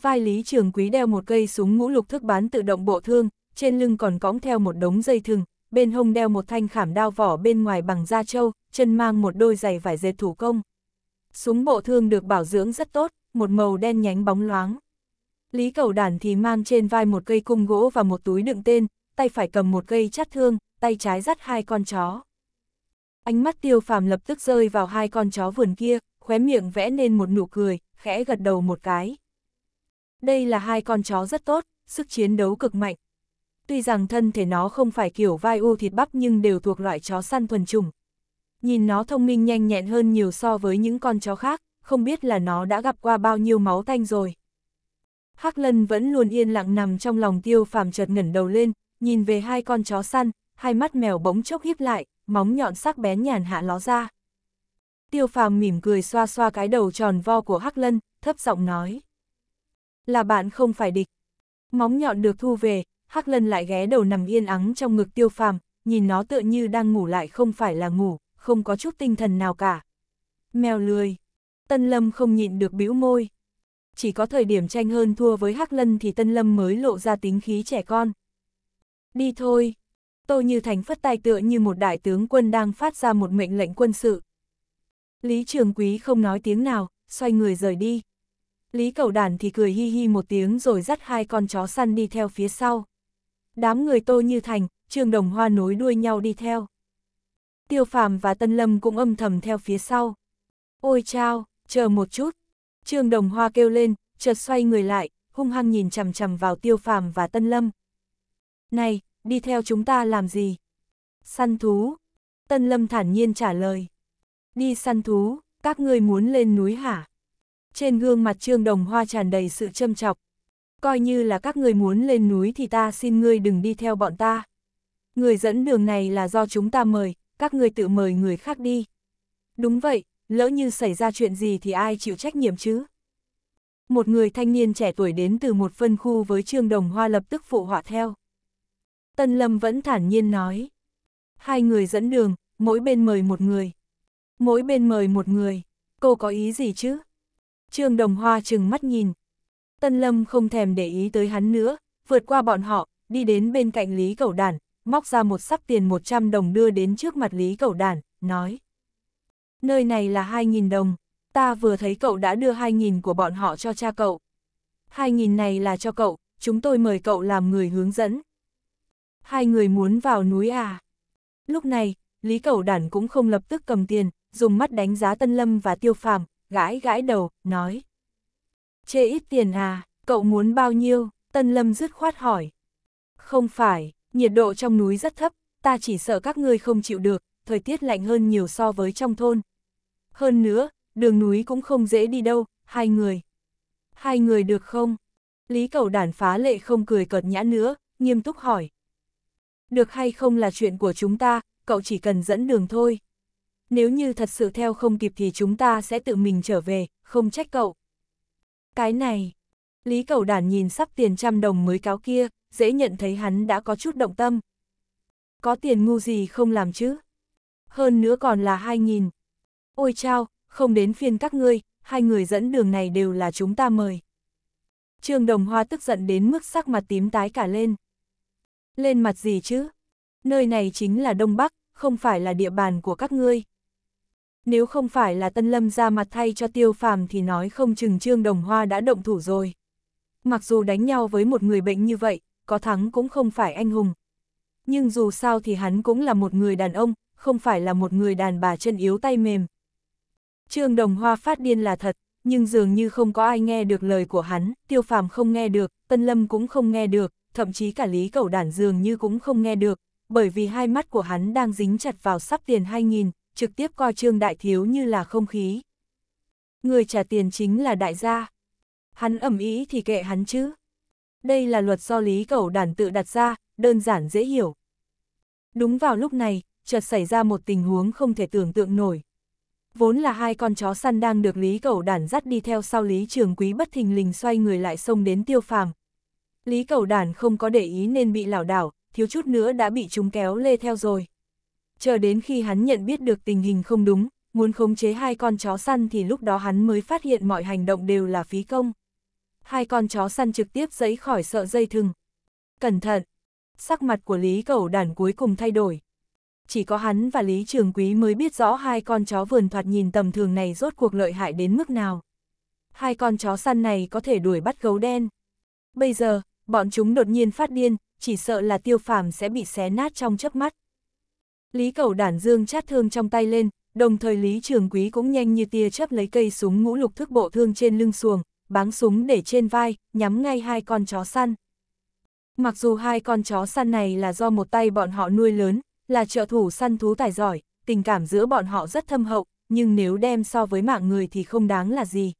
Vai Lý Trường Quý đeo một cây súng ngũ lục thức bán tự động bộ thương, trên lưng còn cõng theo một đống dây thừng, bên hông đeo một thanh khảm đao vỏ bên ngoài bằng da trâu, chân mang một đôi giày vải dệt thủ công. Súng bộ thương được bảo dưỡng rất tốt, một màu đen nhánh bóng loáng. Lý cầu đàn thì mang trên vai một cây cung gỗ và một túi đựng tên, tay phải cầm một cây chát thương, tay trái dắt hai con chó. Ánh mắt tiêu phàm lập tức rơi vào hai con chó vườn kia, khóe miệng vẽ nên một nụ cười, khẽ gật đầu một cái. Đây là hai con chó rất tốt, sức chiến đấu cực mạnh, tuy rằng thân thể nó không phải kiểu vai u thịt bắp nhưng đều thuộc loại chó săn thuần chủng. Nhìn nó thông minh nhanh nhẹn hơn nhiều so với những con chó khác, không biết là nó đã gặp qua bao nhiêu máu tanh rồi. Hắc lân vẫn luôn yên lặng nằm trong lòng tiêu phàm chợt ngẩn đầu lên, nhìn về hai con chó săn, hai mắt mèo bỗng chốc híp lại, móng nhọn sắc bén nhàn hạ ló ra. Tiêu phàm mỉm cười xoa xoa cái đầu tròn vo của Hắc lân, thấp giọng nói. Là bạn không phải địch. Móng nhọn được thu về, Hắc Lân lại ghé đầu nằm yên ắng trong ngực tiêu phàm, nhìn nó tựa như đang ngủ lại không phải là ngủ, không có chút tinh thần nào cả. Mèo lười. Tân Lâm không nhịn được bĩu môi. Chỉ có thời điểm tranh hơn thua với Hắc Lân thì Tân Lâm mới lộ ra tính khí trẻ con. Đi thôi. Tô Như Thành phất tay tựa như một đại tướng quân đang phát ra một mệnh lệnh quân sự. Lý Trường Quý không nói tiếng nào, xoay người rời đi. Lý Cầu Đản thì cười hi hi một tiếng rồi dắt hai con chó săn đi theo phía sau. Đám người Tô Như Thành, Trương Đồng Hoa nối đuôi nhau đi theo. Tiêu Phàm và Tân Lâm cũng âm thầm theo phía sau. Ôi chao, chờ một chút. Trương Đồng Hoa kêu lên, chợt xoay người lại, hung hăng nhìn chằm chằm vào Tiêu Phàm và Tân Lâm. Này, đi theo chúng ta làm gì? Săn thú. Tân Lâm thản nhiên trả lời. Đi săn thú, các ngươi muốn lên núi hả? Trên gương mặt Trương Đồng Hoa tràn đầy sự châm chọc, coi như là các người muốn lên núi thì ta xin ngươi đừng đi theo bọn ta. Người dẫn đường này là do chúng ta mời, các ngươi tự mời người khác đi. Đúng vậy, lỡ như xảy ra chuyện gì thì ai chịu trách nhiệm chứ? Một người thanh niên trẻ tuổi đến từ một phân khu với Trương Đồng Hoa lập tức phụ họa theo. Tân Lâm vẫn thản nhiên nói. Hai người dẫn đường, mỗi bên mời một người. Mỗi bên mời một người, cô có ý gì chứ? Trương Đồng Hoa chừng mắt nhìn, Tân Lâm không thèm để ý tới hắn nữa, vượt qua bọn họ, đi đến bên cạnh Lý Cẩu Đản, móc ra một sắp tiền 100 đồng đưa đến trước mặt Lý Cẩu Đản, nói. Nơi này là 2.000 đồng, ta vừa thấy cậu đã đưa 2.000 của bọn họ cho cha cậu. 2.000 này là cho cậu, chúng tôi mời cậu làm người hướng dẫn. Hai người muốn vào núi à? Lúc này, Lý Cẩu Đản cũng không lập tức cầm tiền, dùng mắt đánh giá Tân Lâm và Tiêu Phàm, gãi gãi đầu, nói. Chê ít tiền à, cậu muốn bao nhiêu? Tân Lâm dứt khoát hỏi. Không phải, nhiệt độ trong núi rất thấp, ta chỉ sợ các ngươi không chịu được, thời tiết lạnh hơn nhiều so với trong thôn. Hơn nữa, đường núi cũng không dễ đi đâu, hai người. Hai người được không? Lý cầu đản phá lệ không cười cợt nhã nữa, nghiêm túc hỏi. Được hay không là chuyện của chúng ta, cậu chỉ cần dẫn đường thôi. Nếu như thật sự theo không kịp thì chúng ta sẽ tự mình trở về, không trách cậu. Cái này, Lý Cẩu Đản nhìn sắp tiền trăm đồng mới cáo kia, dễ nhận thấy hắn đã có chút động tâm. Có tiền ngu gì không làm chứ? Hơn nữa còn là hai nghìn. Ôi chao, không đến phiên các ngươi, hai người dẫn đường này đều là chúng ta mời. Trương Đồng Hoa tức giận đến mức sắc mặt tím tái cả lên. Lên mặt gì chứ? Nơi này chính là Đông Bắc, không phải là địa bàn của các ngươi. Nếu không phải là Tân Lâm ra mặt thay cho Tiêu Phàm thì nói không chừng Trương Đồng Hoa đã động thủ rồi. Mặc dù đánh nhau với một người bệnh như vậy, có thắng cũng không phải anh hùng. Nhưng dù sao thì hắn cũng là một người đàn ông, không phải là một người đàn bà chân yếu tay mềm. Trương Đồng Hoa phát điên là thật, nhưng dường như không có ai nghe được lời của hắn, Tiêu Phàm không nghe được, Tân Lâm cũng không nghe được, thậm chí cả Lý Cẩu Đản dường như cũng không nghe được, bởi vì hai mắt của hắn đang dính chặt vào sắp tiền 2000, trực tiếp coi Trương Đại Thiếu như là không khí. Người trả tiền chính là đại gia. Hắn ẩm ý thì kệ hắn chứ. Đây là luật do Lý Cẩu Đản tự đặt ra, đơn giản dễ hiểu. Đúng vào lúc này, chợt xảy ra một tình huống không thể tưởng tượng nổi. Vốn là hai con chó săn đang được Lý Cẩu Đản dắt đi theo sau Lý Trường Quý bất thình lình xoay người lại xông đến Tiêu Phàm. Lý Cẩu Đản không có để ý nên bị lảo đảo, thiếu chút nữa đã bị chúng kéo lê theo rồi chờ đến khi hắn nhận biết được tình hình không đúng, muốn khống chế hai con chó săn thì lúc đó hắn mới phát hiện mọi hành động đều là phí công. Hai con chó săn trực tiếp giãy khỏi sợ dây thừng. Cẩn thận! Sắc mặt của Lý Cẩu đản cuối cùng thay đổi. Chỉ có hắn và Lý Trường Quý mới biết rõ hai con chó vườn thoạt nhìn tầm thường này rốt cuộc lợi hại đến mức nào. Hai con chó săn này có thể đuổi bắt gấu đen. Bây giờ, bọn chúng đột nhiên phát điên, chỉ sợ là tiêu phàm sẽ bị xé nát trong chớp mắt. Lý Cẩu Đản Dương chát thương trong tay lên, đồng thời Lý Trường Quý cũng nhanh như tia chớp lấy cây súng ngũ lục thức bộ thương trên lưng xuồng, báng súng để trên vai, nhắm ngay hai con chó săn. Mặc dù hai con chó săn này là do một tay bọn họ nuôi lớn, là trợ thủ săn thú tài giỏi, tình cảm giữa bọn họ rất thâm hậu, nhưng nếu đem so với mạng người thì không đáng là gì.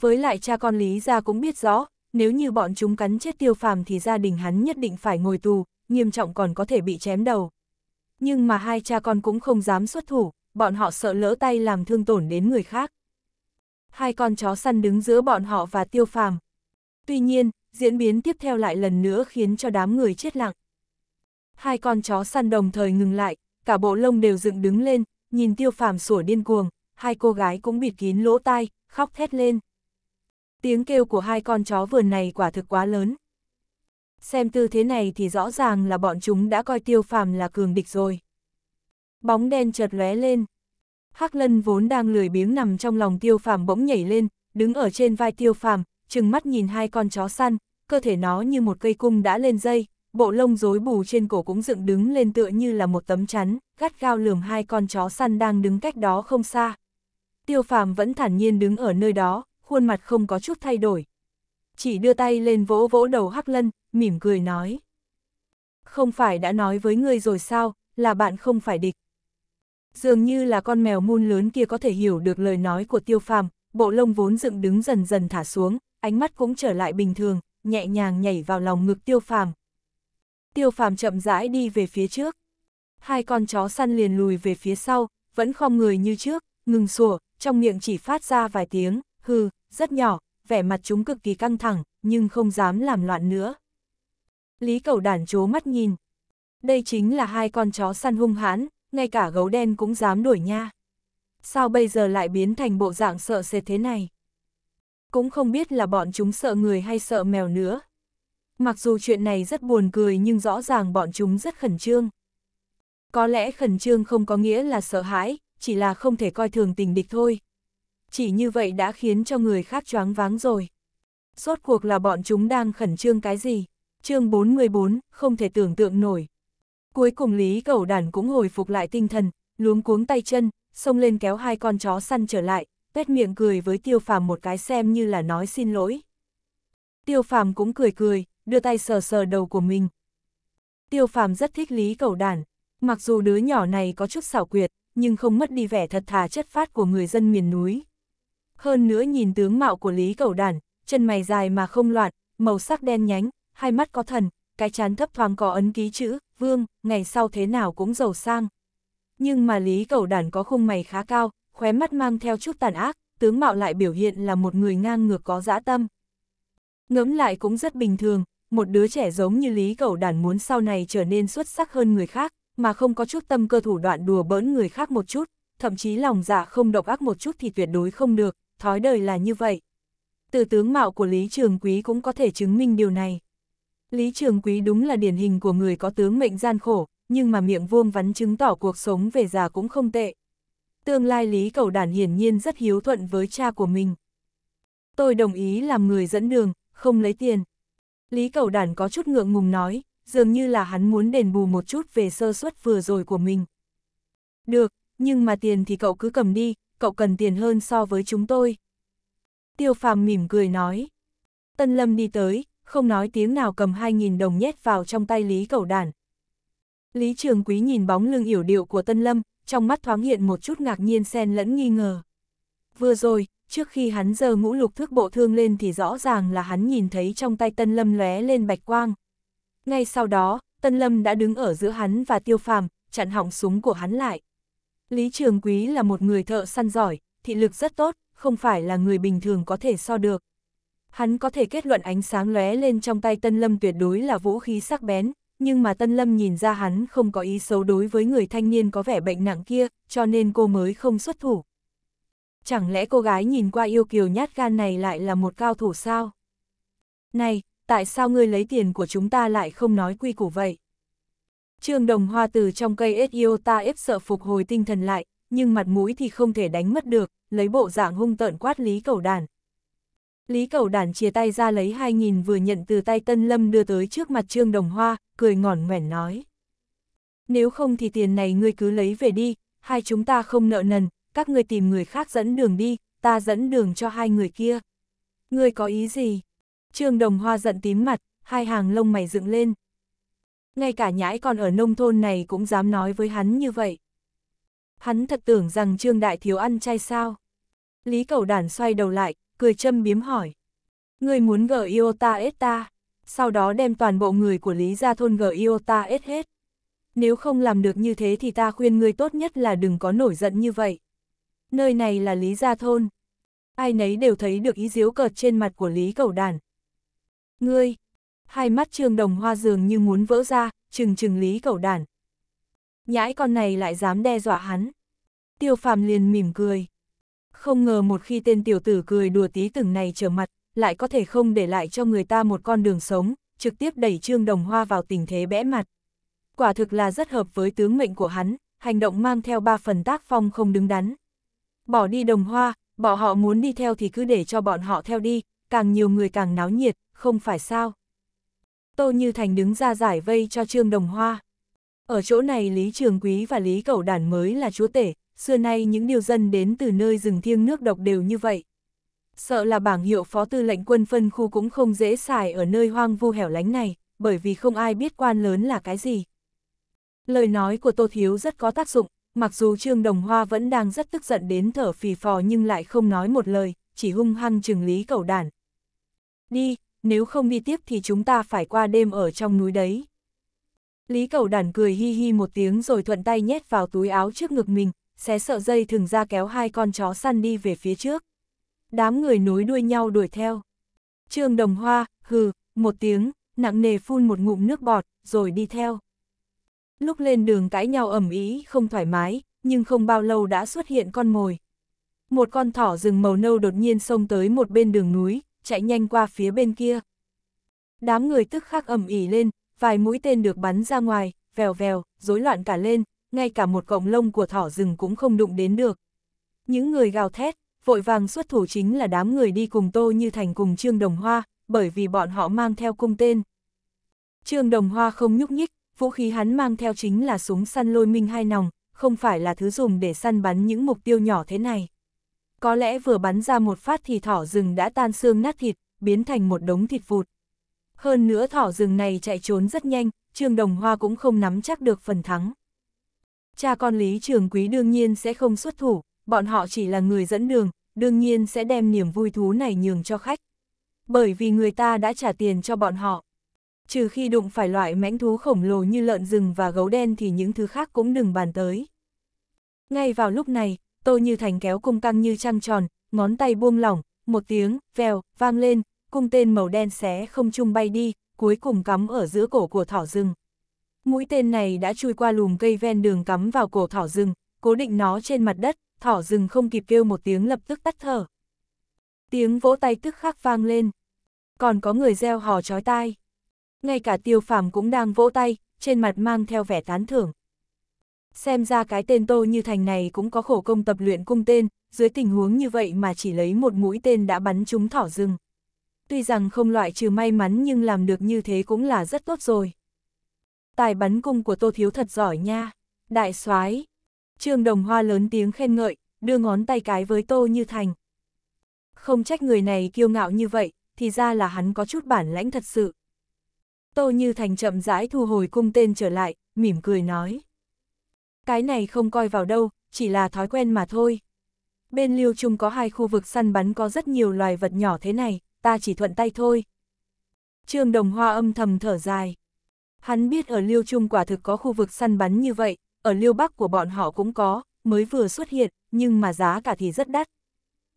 Với lại cha con Lý gia cũng biết rõ, nếu như bọn chúng cắn chết tiêu phàm thì gia đình hắn nhất định phải ngồi tù, nghiêm trọng còn có thể bị chém đầu nhưng mà hai cha con cũng không dám xuất thủ, bọn họ sợ lỡ tay làm thương tổn đến người khác. Hai con chó săn đứng giữa bọn họ và tiêu phàm. Tuy nhiên, diễn biến tiếp theo lại lần nữa khiến cho đám người chết lặng. Hai con chó săn đồng thời ngừng lại, cả bộ lông đều dựng đứng lên, nhìn tiêu phàm sủa điên cuồng, hai cô gái cũng bịt kín lỗ tai, khóc thét lên. Tiếng kêu của hai con chó vườn này quả thực quá lớn xem tư thế này thì rõ ràng là bọn chúng đã coi tiêu phàm là cường địch rồi. Bóng đen chợt lóe lên. Hắc lân vốn đang lười biếng nằm trong lòng tiêu phàm bỗng nhảy lên, đứng ở trên vai tiêu phàm, trừng mắt nhìn hai con chó săn, cơ thể nó như một cây cung đã lên dây, bộ lông rối bù trên cổ cũng dựng đứng lên tựa như là một tấm chắn, gắt gao lườm hai con chó săn đang đứng cách đó không xa. Tiêu phàm vẫn thản nhiên đứng ở nơi đó, khuôn mặt không có chút thay đổi. Chỉ đưa tay lên vỗ vỗ đầu Hắc Lân, mỉm cười nói. Không phải đã nói với ngươi rồi sao, là bạn không phải địch. Dường như là con mèo muôn lớn kia có thể hiểu được lời nói của tiêu phàm, bộ lông vốn dựng đứng dần dần thả xuống, ánh mắt cũng trở lại bình thường, nhẹ nhàng nhảy vào lòng ngực tiêu phàm. Tiêu phàm chậm rãi đi về phía trước. Hai con chó săn liền lùi về phía sau, vẫn khom người như trước, ngừng sủa, trong miệng chỉ phát ra vài tiếng, hừ, rất nhỏ, vẻ mặt chúng cực kỳ căng thẳng, nhưng không dám làm loạn nữa. Lý Cầu đản chố mắt nhìn. Đây chính là hai con chó săn hung hãn, ngay cả gấu đen cũng dám đuổi nha. Sao bây giờ lại biến thành bộ dạng sợ sệt thế này? Cũng không biết là bọn chúng sợ người hay sợ mèo nữa. Mặc dù chuyện này rất buồn cười nhưng rõ ràng bọn chúng rất khẩn trương. Có lẽ khẩn trương không có nghĩa là sợ hãi, chỉ là không thể coi thường tình địch thôi. Chỉ như vậy đã khiến cho người khác choáng váng rồi. Rốt cuộc là bọn chúng đang khẩn trương cái gì? chương 44, không thể tưởng tượng nổi. Cuối cùng Lý Cẩu Đản cũng hồi phục lại tinh thần, luống cuống tay chân, xông lên kéo hai con chó săn trở lại, bét miệng cười với Tiêu Phàm một cái xem như là nói xin lỗi. Tiêu Phàm cũng cười cười, đưa tay sờ sờ đầu của mình. Tiêu Phàm rất thích Lý Cẩu Đản, mặc dù đứa nhỏ này có chút xảo quyệt, nhưng không mất đi vẻ thật thà chất phát của người dân miền núi. Hơn nữa nhìn tướng mạo của Lý Cẩu Đản, chân mày dài mà không loạn, màu sắc đen nhánh, hai mắt có thần, cái chán thấp thoáng có ấn ký chữ, vương, ngày sau thế nào cũng giàu sang. Nhưng mà Lý Cẩu Đản có khung mày khá cao, khóe mắt mang theo chút tàn ác, tướng mạo lại biểu hiện là một người ngang ngược có dã tâm. Ngẫm lại cũng rất bình thường, một đứa trẻ giống như Lý Cẩu Đản muốn sau này trở nên xuất sắc hơn người khác, mà không có chút tâm cơ thủ đoạn đùa bỡn người khác một chút, thậm chí lòng dạ không độc ác một chút thì tuyệt đối không được, thói đời là như vậy. Từ tướng mạo của Lý Trường Quý cũng có thể chứng minh điều này. Lý Trường Quý đúng là điển hình của người có tướng mệnh gian khổ, nhưng mà miệng vuông vắn chứng tỏ cuộc sống về già cũng không tệ. Tương lai Lý Cầu Đản hiển nhiên rất hiếu thuận với cha của mình. Tôi đồng ý làm người dẫn đường, không lấy tiền. Lý Cầu Đản có chút ngượng ngùng nói, dường như là hắn muốn đền bù một chút về sơ suất vừa rồi của mình. Được, nhưng mà tiền thì cậu cứ cầm đi, cậu cần tiền hơn so với chúng tôi. Tiêu Phàm mỉm cười nói. Tân Lâm đi tới, không nói tiếng nào cầm 2.000 đồng nhét vào trong tay Lý Cẩu Đản. Lý Trường Quý nhìn bóng lưng yểu điệu của Tân Lâm, trong mắt thoáng hiện một chút ngạc nhiên xen lẫn nghi ngờ. Vừa rồi, trước khi hắn giờ ngũ lục thước bộ thương lên thì rõ ràng là hắn nhìn thấy trong tay Tân Lâm lóe lên bạch quang. Ngay sau đó, Tân Lâm đã đứng ở giữa hắn và tiêu phàm, chặn hỏng súng của hắn lại. Lý Trường Quý là một người thợ săn giỏi, thị lực rất tốt, không phải là người bình thường có thể so được hắn có thể kết luận ánh sáng lóe lên trong tay Tân Lâm tuyệt đối là vũ khí sắc bén, nhưng mà Tân Lâm nhìn ra hắn không có ý xấu đối với người thanh niên có vẻ bệnh nặng kia, cho nên cô mới không xuất thủ. Chẳng lẽ cô gái nhìn qua yêu kiều nhát gan này lại là một cao thủ sao? Này, tại sao ngươi lấy tiền của chúng ta lại không nói quy củ vậy? Trương Đồng Hoa từ trong cây s i ta ép sợ phục hồi tinh thần lại, nhưng mặt mũi thì không thể đánh mất được, lấy bộ dạng hung tợn quát lý cầu đàn. Lý Cầu Đản chia tay ra lấy 2.000 vừa nhận từ tay Tân Lâm đưa tới trước mặt Trương Đồng Hoa, cười ngỏn ngoẻn nói. Nếu không thì tiền này ngươi cứ lấy về đi, hai chúng ta không nợ nần, các ngươi tìm người khác dẫn đường đi, ta dẫn đường cho hai người kia. Ngươi có ý gì? Trương Đồng Hoa giận tím mặt, hai hàng lông mày dựng lên. Ngay cả nhãi còn ở nông thôn này cũng dám nói với hắn như vậy. Hắn thật tưởng rằng Trương Đại Thiếu ăn chay sao. Lý Cầu Đản xoay đầu lại, cười châm biếm hỏi. Người muốn gở Iota S ta, sau đó đem toàn bộ người của Lý Gia Thôn gở Iota S hết. Nếu không làm được như thế thì ta khuyên người tốt nhất là đừng có nổi giận như vậy. Nơi này là Lý Gia Thôn. Ai nấy đều thấy được ý diếu cợt trên mặt của Lý Cầu Đản. Ngươi, hai mắt trương đồng hoa dường như muốn vỡ ra, trừng trừng Lý Cầu Đản. Nhãi con này lại dám đe dọa hắn. Tiêu phàm liền mỉm cười không ngờ một khi tên tiểu tử cười đùa tí từng này trở mặt, lại có thể không để lại cho người ta một con đường sống, trực tiếp đẩy Trương Đồng Hoa vào tình thế bẽ mặt. Quả thực là rất hợp với tướng mệnh của hắn, hành động mang theo ba phần tác phong không đứng đắn. Bỏ đi Đồng Hoa, bỏ họ muốn đi theo thì cứ để cho bọn họ theo đi, càng nhiều người càng náo nhiệt, không phải sao. Tô Như Thành đứng ra giải vây cho Trương Đồng Hoa. Ở chỗ này Lý Trường Quý và Lý Cẩu Đản mới là chúa tể, xưa nay những điều dân đến từ nơi rừng thiêng nước độc đều như vậy. Sợ là bảng hiệu phó tư lệnh quân phân khu cũng không dễ xài ở nơi hoang vu hẻo lánh này, bởi vì không ai biết quan lớn là cái gì. Lời nói của Tô Thiếu rất có tác dụng, mặc dù Trương Đồng Hoa vẫn đang rất tức giận đến thở phì phò nhưng lại không nói một lời, chỉ hung hăng trừng lý cầu đản. Đi, nếu không đi tiếp thì chúng ta phải qua đêm ở trong núi đấy. Lý cầu đản cười hi hi một tiếng rồi thuận tay nhét vào túi áo trước ngực mình, xé sợ dây thường ra kéo hai con chó săn đi về phía trước. Đám người nối đuôi nhau đuổi theo. Trương Đồng Hoa, hừ, một tiếng, nặng nề phun một ngụm nước bọt, rồi đi theo. Lúc lên đường cãi nhau ẩm ý, không thoải mái, nhưng không bao lâu đã xuất hiện con mồi. Một con thỏ rừng màu nâu đột nhiên xông tới một bên đường núi, chạy nhanh qua phía bên kia. Đám người tức khắc ẩm ỉ lên, vài mũi tên được bắn ra ngoài, vèo vèo, rối loạn cả lên, ngay cả một cọng lông của thỏ rừng cũng không đụng đến được. Những người gào thét, vội vàng xuất thủ chính là đám người đi cùng Tô Như Thành cùng Trương Đồng Hoa, bởi vì bọn họ mang theo cung tên. Trương Đồng Hoa không nhúc nhích, vũ khí hắn mang theo chính là súng săn lôi minh hai nòng, không phải là thứ dùng để săn bắn những mục tiêu nhỏ thế này. Có lẽ vừa bắn ra một phát thì thỏ rừng đã tan xương nát thịt, biến thành một đống thịt vụt. Hơn nữa thỏ rừng này chạy trốn rất nhanh, Trương Đồng Hoa cũng không nắm chắc được phần thắng. Cha con Lý Trường Quý đương nhiên sẽ không xuất thủ, bọn họ chỉ là người dẫn đường, đương nhiên sẽ đem niềm vui thú này nhường cho khách. Bởi vì người ta đã trả tiền cho bọn họ. Trừ khi đụng phải loại mãnh thú khổng lồ như lợn rừng và gấu đen thì những thứ khác cũng đừng bàn tới. Ngay vào lúc này, Tô Như Thành kéo cung căng như trăng tròn, ngón tay buông lỏng, một tiếng, vèo, vang lên, cung tên màu đen xé không trung bay đi, cuối cùng cắm ở giữa cổ của thỏ rừng. Mũi tên này đã chui qua lùm cây ven đường cắm vào cổ thỏ rừng, cố định nó trên mặt đất, thỏ rừng không kịp kêu một tiếng lập tức tắt thở. Tiếng vỗ tay tức khắc vang lên. Còn có người reo hò chói tai. Ngay cả tiêu phàm cũng đang vỗ tay, trên mặt mang theo vẻ tán thưởng. Xem ra cái tên tô như thành này cũng có khổ công tập luyện cung tên, dưới tình huống như vậy mà chỉ lấy một mũi tên đã bắn trúng thỏ rừng. Tuy rằng không loại trừ may mắn nhưng làm được như thế cũng là rất tốt rồi. Tài bắn cung của Tô Thiếu thật giỏi nha. Đại soái Trương Đồng Hoa lớn tiếng khen ngợi, đưa ngón tay cái với Tô Như Thành. Không trách người này kiêu ngạo như vậy, thì ra là hắn có chút bản lãnh thật sự. Tô Như Thành chậm rãi thu hồi cung tên trở lại, mỉm cười nói. Cái này không coi vào đâu, chỉ là thói quen mà thôi. Bên Liêu Trung có hai khu vực săn bắn có rất nhiều loài vật nhỏ thế này, ta chỉ thuận tay thôi. Trương Đồng Hoa âm thầm thở dài. Hắn biết ở Liêu Trung quả thực có khu vực săn bắn như vậy, ở Liêu Bắc của bọn họ cũng có, mới vừa xuất hiện, nhưng mà giá cả thì rất đắt.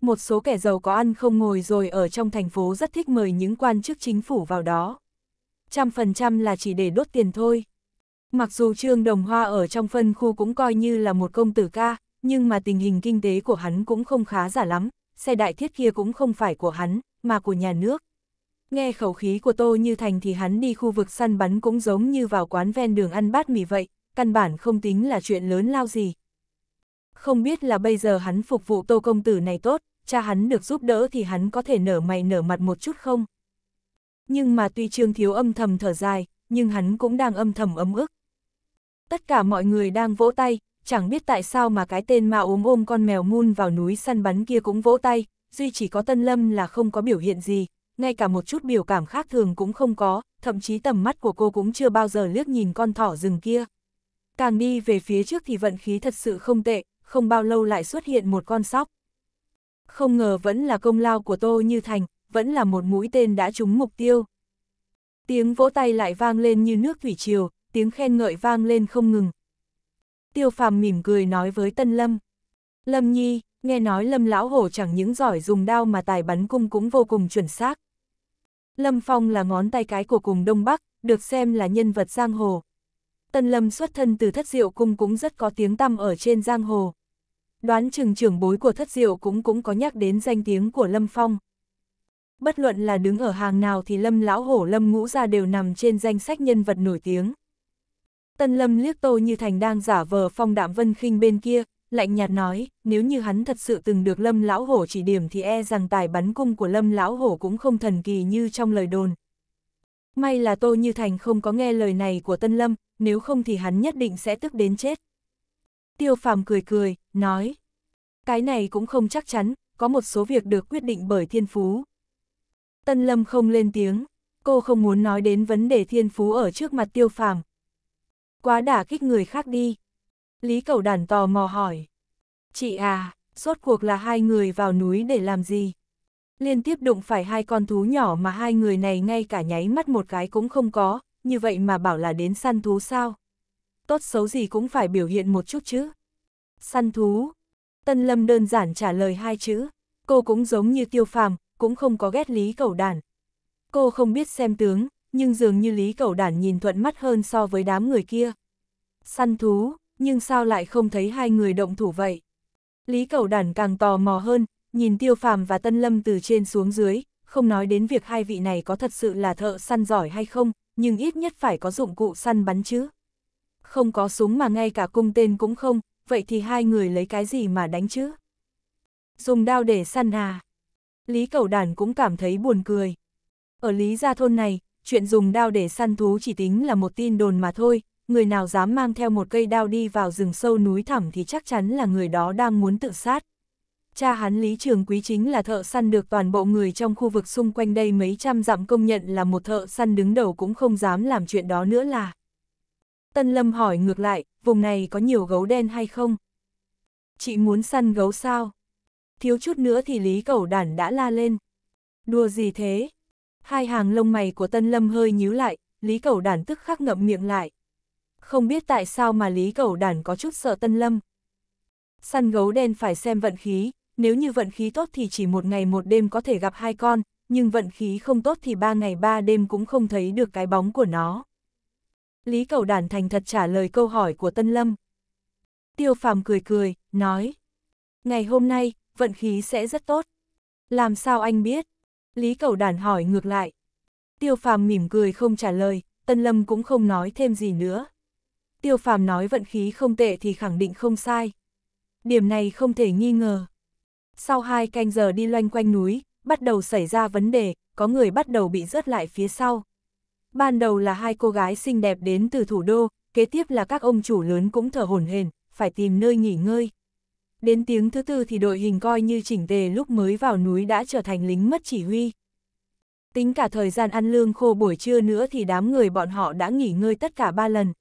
Một số kẻ giàu có ăn không ngồi rồi ở trong thành phố rất thích mời những quan chức chính phủ vào đó. Trăm phần trăm là chỉ để đốt tiền thôi. Mặc dù Trương Đồng Hoa ở trong phân khu cũng coi như là một công tử ca, nhưng mà tình hình kinh tế của hắn cũng không khá giả lắm, xe đại thiết kia cũng không phải của hắn, mà của nhà nước. Nghe khẩu khí của Tô Như Thành thì hắn đi khu vực săn bắn cũng giống như vào quán ven đường ăn bát mì vậy, căn bản không tính là chuyện lớn lao gì. Không biết là bây giờ hắn phục vụ Tô Công Tử này tốt, cha hắn được giúp đỡ thì hắn có thể nở mày nở mặt một chút không? Nhưng mà tuy Trương Thiếu âm thầm thở dài, nhưng hắn cũng đang âm thầm ấm ức. Tất cả mọi người đang vỗ tay, chẳng biết tại sao mà cái tên mà ốm ôm con mèo mun vào núi săn bắn kia cũng vỗ tay, duy chỉ có Tân Lâm là không có biểu hiện gì, ngay cả một chút biểu cảm khác thường cũng không có, thậm chí tầm mắt của cô cũng chưa bao giờ liếc nhìn con thỏ rừng kia. Càng đi về phía trước thì vận khí thật sự không tệ, không bao lâu lại xuất hiện một con sóc. Không ngờ vẫn là công lao của Tô Như Thành, vẫn là một mũi tên đã trúng mục tiêu. Tiếng vỗ tay lại vang lên như nước thủy triều, tiếng khen ngợi vang lên không ngừng. Tiêu phàm mỉm cười nói với Tân Lâm. Lâm Nhi, nghe nói Lâm Lão Hổ chẳng những giỏi dùng đao mà tài bắn cung cũng vô cùng chuẩn xác. Lâm Phong là ngón tay cái của cùng Đông Bắc, được xem là nhân vật giang hồ. Tân Lâm xuất thân từ thất diệu cung cũng rất có tiếng tăm ở trên giang hồ. Đoán chừng trưởng bối của thất diệu cũng cũng có nhắc đến danh tiếng của Lâm Phong. Bất luận là đứng ở hàng nào thì Lâm Lão Hổ Lâm Ngũ Gia đều nằm trên danh sách nhân vật nổi tiếng. Tân Lâm liếc tô như thành đang giả vờ phong đạm vân khinh bên kia, lạnh nhạt nói, nếu như hắn thật sự từng được Lâm Lão Hổ chỉ điểm thì e rằng tài bắn cung của Lâm Lão Hổ cũng không thần kỳ như trong lời đồn. May là Tô Như Thành không có nghe lời này của Tân Lâm, nếu không thì hắn nhất định sẽ tức đến chết. Tiêu Phàm cười cười, nói, cái này cũng không chắc chắn, có một số việc được quyết định bởi thiên phú. Tân Lâm không lên tiếng, cô không muốn nói đến vấn đề thiên phú ở trước mặt Tiêu Phàm. Quá đả kích người khác đi. Lý Cẩu Đản tò mò hỏi. Chị à, rốt cuộc là hai người vào núi để làm gì? Liên tiếp đụng phải hai con thú nhỏ mà hai người này ngay cả nháy mắt một cái cũng không có, như vậy mà bảo là đến săn thú sao? Tốt xấu gì cũng phải biểu hiện một chút chứ. Săn thú. Tân Lâm đơn giản trả lời hai chữ. Cô cũng giống như tiêu phàm, cũng không có ghét Lý Cẩu Đản. Cô không biết xem tướng, nhưng dường như Lý Cẩu Đản nhìn thuận mắt hơn so với đám người kia. Săn thú, nhưng sao lại không thấy hai người động thủ vậy? Lý Cầu Đản càng tò mò hơn, nhìn Tiêu Phàm và Tân Lâm từ trên xuống dưới, không nói đến việc hai vị này có thật sự là thợ săn giỏi hay không, nhưng ít nhất phải có dụng cụ săn bắn chứ. Không có súng mà ngay cả cung tên cũng không, vậy thì hai người lấy cái gì mà đánh chứ? Dùng đao để săn à? Lý Cầu Đản cũng cảm thấy buồn cười. Ở Lý Gia Thôn này, chuyện dùng đao để săn thú chỉ tính là một tin đồn mà thôi, người nào dám mang theo một cây đao đi vào rừng sâu núi thẳm thì chắc chắn là người đó đang muốn tự sát. Cha hắn Lý Trường Quý chính là thợ săn được toàn bộ người trong khu vực xung quanh đây mấy trăm dặm công nhận là một thợ săn đứng đầu cũng không dám làm chuyện đó nữa là. Tân Lâm hỏi ngược lại, vùng này có nhiều gấu đen hay không? Chị muốn săn gấu sao? Thiếu chút nữa thì Lý Cẩu Đản đã la lên. Đùa gì thế? Hai hàng lông mày của Tân Lâm hơi nhíu lại, Lý Cẩu Đản tức khắc ngậm miệng lại không biết tại sao mà Lý Cẩu Đản có chút sợ Tân Lâm. Săn gấu đen phải xem vận khí, nếu như vận khí tốt thì chỉ một ngày một đêm có thể gặp hai con, nhưng vận khí không tốt thì ba ngày ba đêm cũng không thấy được cái bóng của nó. Lý Cẩu Đản thành thật trả lời câu hỏi của Tân Lâm. Tiêu Phàm cười cười, nói. Ngày hôm nay, vận khí sẽ rất tốt. Làm sao anh biết? Lý Cẩu Đản hỏi ngược lại. Tiêu Phàm mỉm cười không trả lời, Tân Lâm cũng không nói thêm gì nữa tiêu phàm nói vận khí không tệ thì khẳng định không sai. Điểm này không thể nghi ngờ. Sau hai canh giờ đi loanh quanh núi, bắt đầu xảy ra vấn đề, có người bắt đầu bị rớt lại phía sau. Ban đầu là hai cô gái xinh đẹp đến từ thủ đô, kế tiếp là các ông chủ lớn cũng thở hổn hển, phải tìm nơi nghỉ ngơi. Đến tiếng thứ tư thì đội hình coi như chỉnh tề lúc mới vào núi đã trở thành lính mất chỉ huy. Tính cả thời gian ăn lương khô buổi trưa nữa thì đám người bọn họ đã nghỉ ngơi tất cả ba lần,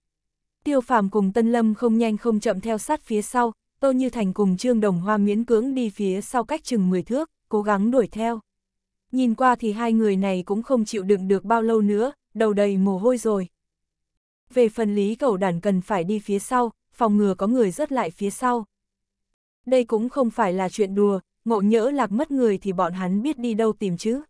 Tiêu Phàm cùng Tân Lâm không nhanh không chậm theo sát phía sau, Tô Như Thành cùng Trương Đồng Hoa miễn cưỡng đi phía sau cách chừng 10 thước, cố gắng đuổi theo. Nhìn qua thì hai người này cũng không chịu đựng được bao lâu nữa, đầu đầy mồ hôi rồi. Về phần lý cầu đàn cần phải đi phía sau, phòng ngừa có người rớt lại phía sau. Đây cũng không phải là chuyện đùa, ngộ nhỡ lạc mất người thì bọn hắn biết đi đâu tìm chứ.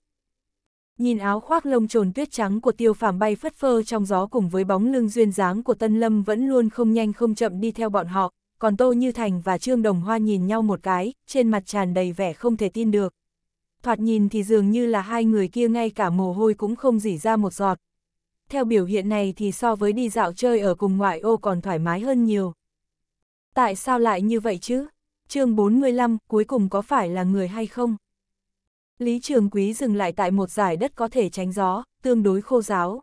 Nhìn áo khoác lông trồn tuyết trắng của tiêu phàm bay phất phơ trong gió cùng với bóng lưng duyên dáng của Tân Lâm vẫn luôn không nhanh không chậm đi theo bọn họ, còn Tô Như Thành và Trương Đồng Hoa nhìn nhau một cái, trên mặt tràn đầy vẻ không thể tin được. Thoạt nhìn thì dường như là hai người kia ngay cả mồ hôi cũng không dỉ ra một giọt. Theo biểu hiện này thì so với đi dạo chơi ở cùng ngoại ô còn thoải mái hơn nhiều. Tại sao lại như vậy chứ? chương 45 cuối cùng có phải là người hay không? Lý Trường Quý dừng lại tại một giải đất có thể tránh gió, tương đối khô giáo.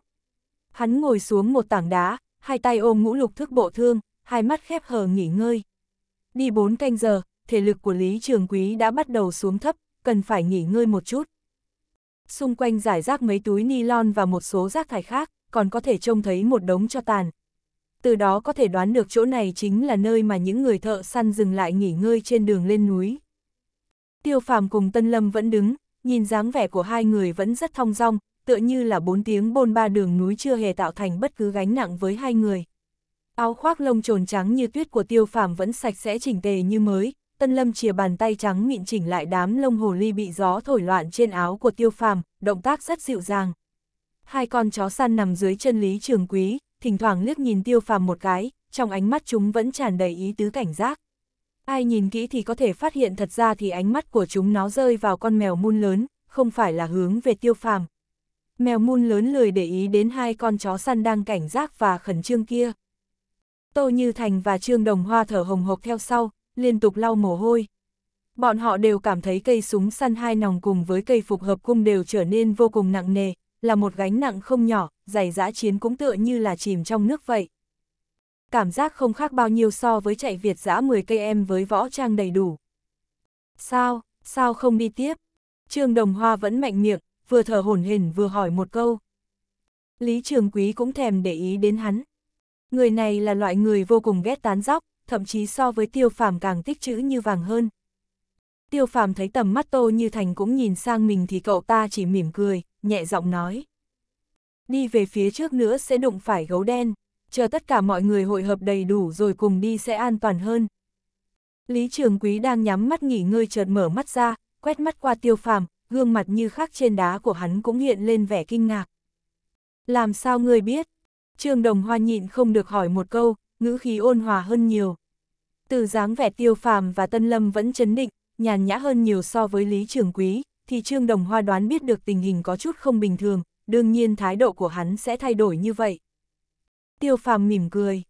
Hắn ngồi xuống một tảng đá, hai tay ôm ngũ lục thức bộ thương, hai mắt khép hờ nghỉ ngơi. Đi bốn canh giờ, thể lực của Lý Trường Quý đã bắt đầu xuống thấp, cần phải nghỉ ngơi một chút. Xung quanh giải rác mấy túi ni lon và một số rác thải khác, còn có thể trông thấy một đống cho tàn. Từ đó có thể đoán được chỗ này chính là nơi mà những người thợ săn dừng lại nghỉ ngơi trên đường lên núi. Tiêu phàm cùng Tân Lâm vẫn đứng, nhìn dáng vẻ của hai người vẫn rất thong dong, tựa như là bốn tiếng bôn ba đường núi chưa hề tạo thành bất cứ gánh nặng với hai người. Áo khoác lông trồn trắng như tuyết của tiêu phàm vẫn sạch sẽ chỉnh tề như mới, Tân Lâm chìa bàn tay trắng mịn chỉnh lại đám lông hồ ly bị gió thổi loạn trên áo của tiêu phàm, động tác rất dịu dàng. Hai con chó săn nằm dưới chân lý trường quý, thỉnh thoảng liếc nhìn tiêu phàm một cái, trong ánh mắt chúng vẫn tràn đầy ý tứ cảnh giác. Ai nhìn kỹ thì có thể phát hiện thật ra thì ánh mắt của chúng nó rơi vào con mèo mun lớn, không phải là hướng về tiêu phàm. Mèo mun lớn lười để ý đến hai con chó săn đang cảnh giác và khẩn trương kia. Tô Như Thành và Trương Đồng Hoa thở hồng hộc theo sau, liên tục lau mồ hôi. Bọn họ đều cảm thấy cây súng săn hai nòng cùng với cây phục hợp cung đều trở nên vô cùng nặng nề, là một gánh nặng không nhỏ, giày giã chiến cũng tựa như là chìm trong nước vậy cảm giác không khác bao nhiêu so với chạy Việt giã 10 cây em với võ trang đầy đủ. Sao, sao không đi tiếp? Trương Đồng Hoa vẫn mạnh miệng, vừa thở hổn hển vừa hỏi một câu. Lý Trường Quý cũng thèm để ý đến hắn. Người này là loại người vô cùng ghét tán dóc, thậm chí so với tiêu phàm càng tích chữ như vàng hơn. Tiêu phàm thấy tầm mắt tô như thành cũng nhìn sang mình thì cậu ta chỉ mỉm cười, nhẹ giọng nói. Đi về phía trước nữa sẽ đụng phải gấu đen chờ tất cả mọi người hội hợp đầy đủ rồi cùng đi sẽ an toàn hơn. Lý Trường Quý đang nhắm mắt nghỉ ngơi chợt mở mắt ra, quét mắt qua tiêu phàm, gương mặt như khắc trên đá của hắn cũng hiện lên vẻ kinh ngạc. Làm sao ngươi biết? Trương Đồng Hoa nhịn không được hỏi một câu, ngữ khí ôn hòa hơn nhiều. Từ dáng vẻ tiêu phàm và tân lâm vẫn chấn định, nhàn nhã hơn nhiều so với Lý Trường Quý, thì Trương Đồng Hoa đoán biết được tình hình có chút không bình thường, đương nhiên thái độ của hắn sẽ thay đổi như vậy. Tiêu Phàm mỉm cười.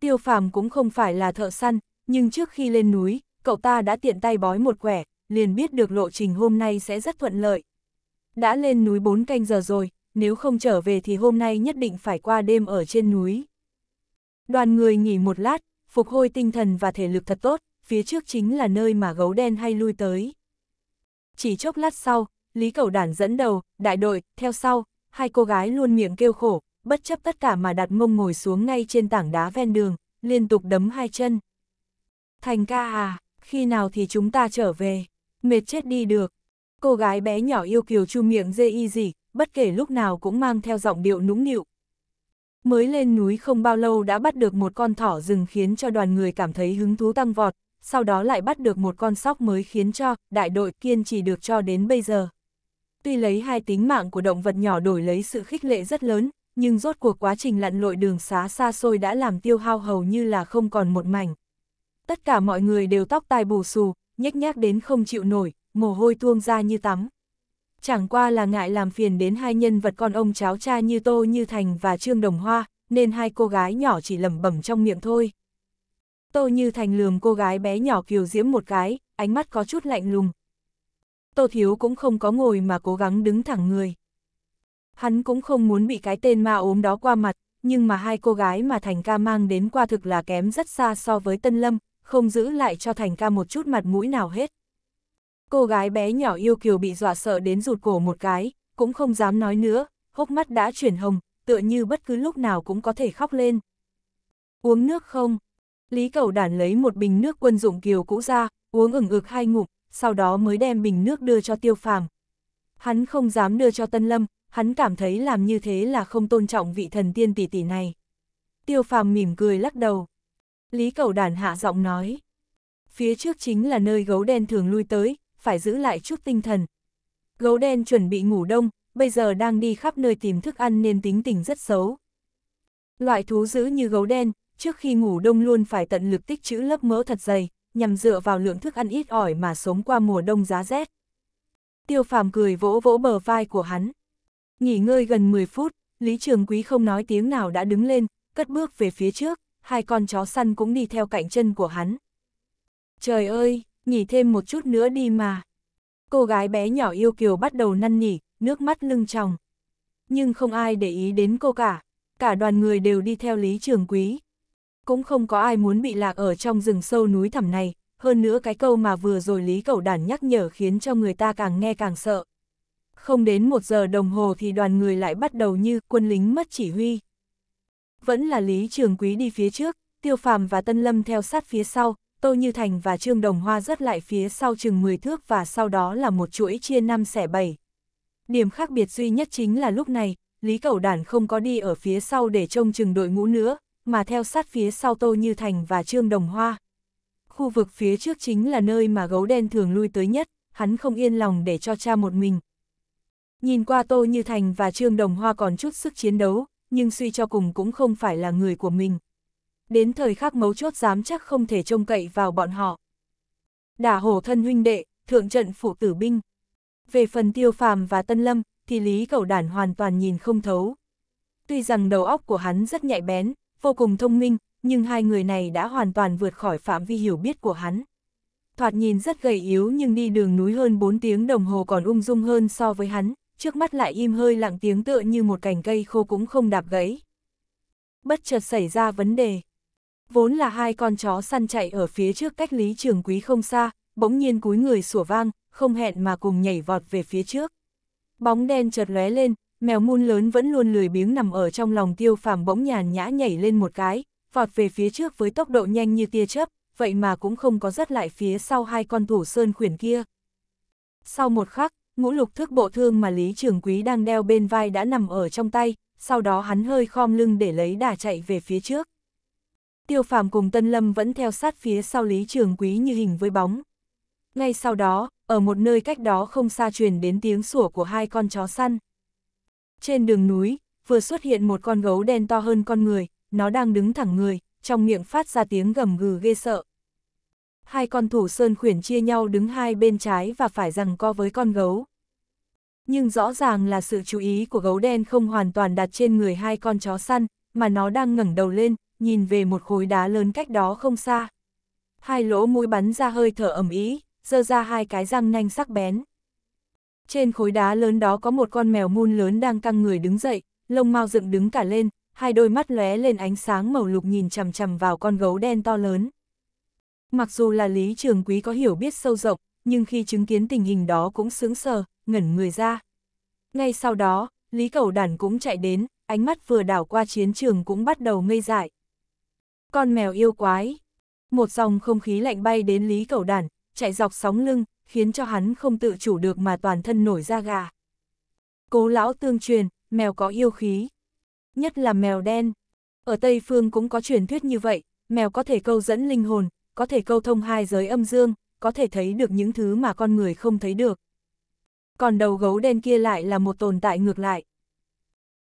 Tiêu Phàm cũng không phải là thợ săn, nhưng trước khi lên núi, cậu ta đã tiện tay bói một quẻ, liền biết được lộ trình hôm nay sẽ rất thuận lợi. Đã lên núi 4 canh giờ rồi, nếu không trở về thì hôm nay nhất định phải qua đêm ở trên núi. Đoàn người nghỉ một lát, phục hồi tinh thần và thể lực thật tốt, phía trước chính là nơi mà gấu đen hay lui tới. Chỉ chốc lát sau, Lý Cẩu Đản dẫn đầu, đại đội, theo sau, hai cô gái luôn miệng kêu khổ, bất chấp tất cả mà đặt mông ngồi xuống ngay trên tảng đá ven đường, liên tục đấm hai chân. Thành ca à, khi nào thì chúng ta trở về, mệt chết đi được. Cô gái bé nhỏ yêu kiều chu miệng dê y gì, bất kể lúc nào cũng mang theo giọng điệu nũng nịu. Mới lên núi không bao lâu đã bắt được một con thỏ rừng khiến cho đoàn người cảm thấy hứng thú tăng vọt, sau đó lại bắt được một con sóc mới khiến cho đại đội kiên trì được cho đến bây giờ. Tuy lấy hai tính mạng của động vật nhỏ đổi lấy sự khích lệ rất lớn, nhưng rốt cuộc quá trình lặn lội đường xá xa xôi đã làm tiêu hao hầu như là không còn một mảnh. Tất cả mọi người đều tóc tai bù xù, nhếch nhác đến không chịu nổi, mồ hôi tuông ra như tắm. Chẳng qua là ngại làm phiền đến hai nhân vật con ông cháu cha như Tô Như Thành và Trương Đồng Hoa, nên hai cô gái nhỏ chỉ lẩm bẩm trong miệng thôi. Tô Như Thành lườm cô gái bé nhỏ kiều diễm một cái, ánh mắt có chút lạnh lùng. Tô Thiếu cũng không có ngồi mà cố gắng đứng thẳng người hắn cũng không muốn bị cái tên ma ốm đó qua mặt, nhưng mà hai cô gái mà Thành ca mang đến qua thực là kém rất xa so với Tân Lâm, không giữ lại cho Thành ca một chút mặt mũi nào hết. Cô gái bé nhỏ yêu kiều bị dọa sợ đến rụt cổ một cái, cũng không dám nói nữa, hốc mắt đã chuyển hồng, tựa như bất cứ lúc nào cũng có thể khóc lên. Uống nước không? Lý cầu Đản lấy một bình nước quân dụng kiều cũ ra, uống ửng ực hai ngụm, sau đó mới đem bình nước đưa cho Tiêu Phàm. Hắn không dám đưa cho Tân Lâm, hắn cảm thấy làm như thế là không tôn trọng vị thần tiên tỷ tỷ này. Tiêu phàm mỉm cười lắc đầu. Lý cầu đàn hạ giọng nói. Phía trước chính là nơi gấu đen thường lui tới, phải giữ lại chút tinh thần. Gấu đen chuẩn bị ngủ đông, bây giờ đang đi khắp nơi tìm thức ăn nên tính tình rất xấu. Loại thú dữ như gấu đen, trước khi ngủ đông luôn phải tận lực tích trữ lớp mỡ thật dày, nhằm dựa vào lượng thức ăn ít ỏi mà sống qua mùa đông giá rét. Tiêu phàm cười vỗ vỗ bờ vai của hắn, Nghỉ ngơi gần 10 phút, Lý Trường Quý không nói tiếng nào đã đứng lên, cất bước về phía trước, hai con chó săn cũng đi theo cạnh chân của hắn. Trời ơi, nghỉ thêm một chút nữa đi mà. Cô gái bé nhỏ yêu kiều bắt đầu năn nỉ, nước mắt lưng tròng. Nhưng không ai để ý đến cô cả, cả đoàn người đều đi theo Lý Trường Quý. Cũng không có ai muốn bị lạc ở trong rừng sâu núi thẳm này, hơn nữa cái câu mà vừa rồi Lý Cẩu Đản nhắc nhở khiến cho người ta càng nghe càng sợ không đến một giờ đồng hồ thì đoàn người lại bắt đầu như quân lính mất chỉ huy. Vẫn là Lý Trường Quý đi phía trước, Tiêu Phàm và Tân Lâm theo sát phía sau, Tô Như Thành và Trương Đồng Hoa rất lại phía sau chừng 10 thước và sau đó là một chuỗi chia năm xẻ bảy. Điểm khác biệt duy nhất chính là lúc này, Lý Cẩu Đản không có đi ở phía sau để trông chừng đội ngũ nữa, mà theo sát phía sau Tô Như Thành và Trương Đồng Hoa. Khu vực phía trước chính là nơi mà gấu đen thường lui tới nhất, hắn không yên lòng để cho cha một mình, Nhìn qua Tô Như Thành và Trương Đồng Hoa còn chút sức chiến đấu, nhưng suy cho cùng cũng không phải là người của mình. Đến thời khắc mấu chốt dám chắc không thể trông cậy vào bọn họ. Đả hổ thân huynh đệ, thượng trận phụ tử binh. Về phần tiêu phàm và tân lâm, thì Lý Cẩu Đản hoàn toàn nhìn không thấu. Tuy rằng đầu óc của hắn rất nhạy bén, vô cùng thông minh, nhưng hai người này đã hoàn toàn vượt khỏi phạm vi hiểu biết của hắn. Thoạt nhìn rất gầy yếu nhưng đi đường núi hơn 4 tiếng đồng hồ còn ung dung hơn so với hắn, trước mắt lại im hơi lặng tiếng tựa như một cành cây khô cũng không đạp gãy. Bất chợt xảy ra vấn đề. Vốn là hai con chó săn chạy ở phía trước cách lý trường quý không xa, bỗng nhiên cúi người sủa vang, không hẹn mà cùng nhảy vọt về phía trước. Bóng đen chợt lóe lên, mèo mun lớn vẫn luôn lười biếng nằm ở trong lòng tiêu phàm bỗng nhàn nhã nhảy lên một cái, vọt về phía trước với tốc độ nhanh như tia chớp, vậy mà cũng không có rất lại phía sau hai con thủ sơn khuyển kia. Sau một khắc, ngũ lục thước bộ thương mà Lý Trường Quý đang đeo bên vai đã nằm ở trong tay, sau đó hắn hơi khom lưng để lấy đà chạy về phía trước. Tiêu phàm cùng Tân Lâm vẫn theo sát phía sau Lý Trường Quý như hình với bóng. Ngay sau đó, ở một nơi cách đó không xa truyền đến tiếng sủa của hai con chó săn. Trên đường núi, vừa xuất hiện một con gấu đen to hơn con người, nó đang đứng thẳng người, trong miệng phát ra tiếng gầm gừ ghê sợ, hai con thủ sơn khuyển chia nhau đứng hai bên trái và phải rằng co với con gấu. Nhưng rõ ràng là sự chú ý của gấu đen không hoàn toàn đặt trên người hai con chó săn, mà nó đang ngẩng đầu lên, nhìn về một khối đá lớn cách đó không xa. Hai lỗ mũi bắn ra hơi thở ẩm ý, dơ ra hai cái răng nanh sắc bén. Trên khối đá lớn đó có một con mèo mun lớn đang căng người đứng dậy, lông mau dựng đứng cả lên, hai đôi mắt lóe lên ánh sáng màu lục nhìn chằm chằm vào con gấu đen to lớn. Mặc dù là Lý Trường Quý có hiểu biết sâu rộng, nhưng khi chứng kiến tình hình đó cũng sướng sờ, ngẩn người ra. Ngay sau đó, Lý cầu Đản cũng chạy đến, ánh mắt vừa đảo qua chiến trường cũng bắt đầu ngây dại. Con mèo yêu quái. Một dòng không khí lạnh bay đến Lý cầu Đản, chạy dọc sóng lưng, khiến cho hắn không tự chủ được mà toàn thân nổi ra gà. Cố lão tương truyền, mèo có yêu khí. Nhất là mèo đen. Ở Tây Phương cũng có truyền thuyết như vậy, mèo có thể câu dẫn linh hồn, có thể câu thông hai giới âm dương, có thể thấy được những thứ mà con người không thấy được. Còn đầu gấu đen kia lại là một tồn tại ngược lại.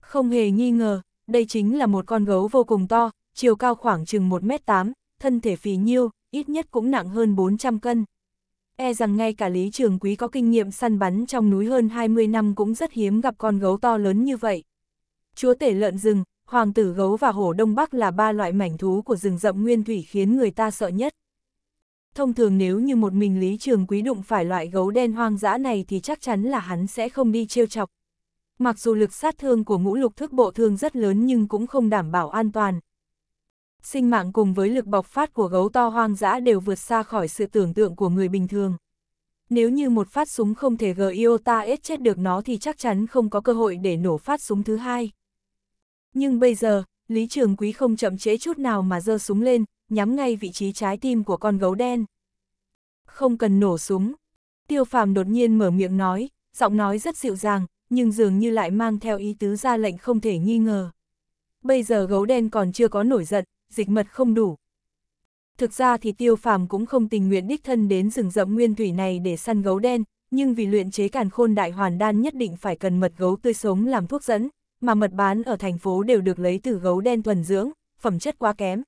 Không hề nghi ngờ, đây chính là một con gấu vô cùng to, chiều cao khoảng chừng 1m8, thân thể phì nhiêu, ít nhất cũng nặng hơn 400 cân. E rằng ngay cả Lý Trường Quý có kinh nghiệm săn bắn trong núi hơn 20 năm cũng rất hiếm gặp con gấu to lớn như vậy. Chúa tể lợn rừng, hoàng tử gấu và hổ đông bắc là ba loại mảnh thú của rừng rậm nguyên thủy khiến người ta sợ nhất thông thường nếu như một mình Lý Trường Quý đụng phải loại gấu đen hoang dã này thì chắc chắn là hắn sẽ không đi trêu chọc. Mặc dù lực sát thương của ngũ lục thức bộ thương rất lớn nhưng cũng không đảm bảo an toàn. Sinh mạng cùng với lực bộc phát của gấu to hoang dã đều vượt xa khỏi sự tưởng tượng của người bình thường. Nếu như một phát súng không thể gờ Iota ết chết được nó thì chắc chắn không có cơ hội để nổ phát súng thứ hai. Nhưng bây giờ, Lý Trường Quý không chậm chế chút nào mà giơ súng lên, nhắm ngay vị trí trái tim của con gấu đen. Không cần nổ súng. Tiêu phàm đột nhiên mở miệng nói, giọng nói rất dịu dàng, nhưng dường như lại mang theo ý tứ ra lệnh không thể nghi ngờ. Bây giờ gấu đen còn chưa có nổi giận, dịch mật không đủ. Thực ra thì tiêu phàm cũng không tình nguyện đích thân đến rừng rậm nguyên thủy này để săn gấu đen, nhưng vì luyện chế càn khôn đại hoàn đan nhất định phải cần mật gấu tươi sống làm thuốc dẫn, mà mật bán ở thành phố đều được lấy từ gấu đen thuần dưỡng, phẩm chất quá kém,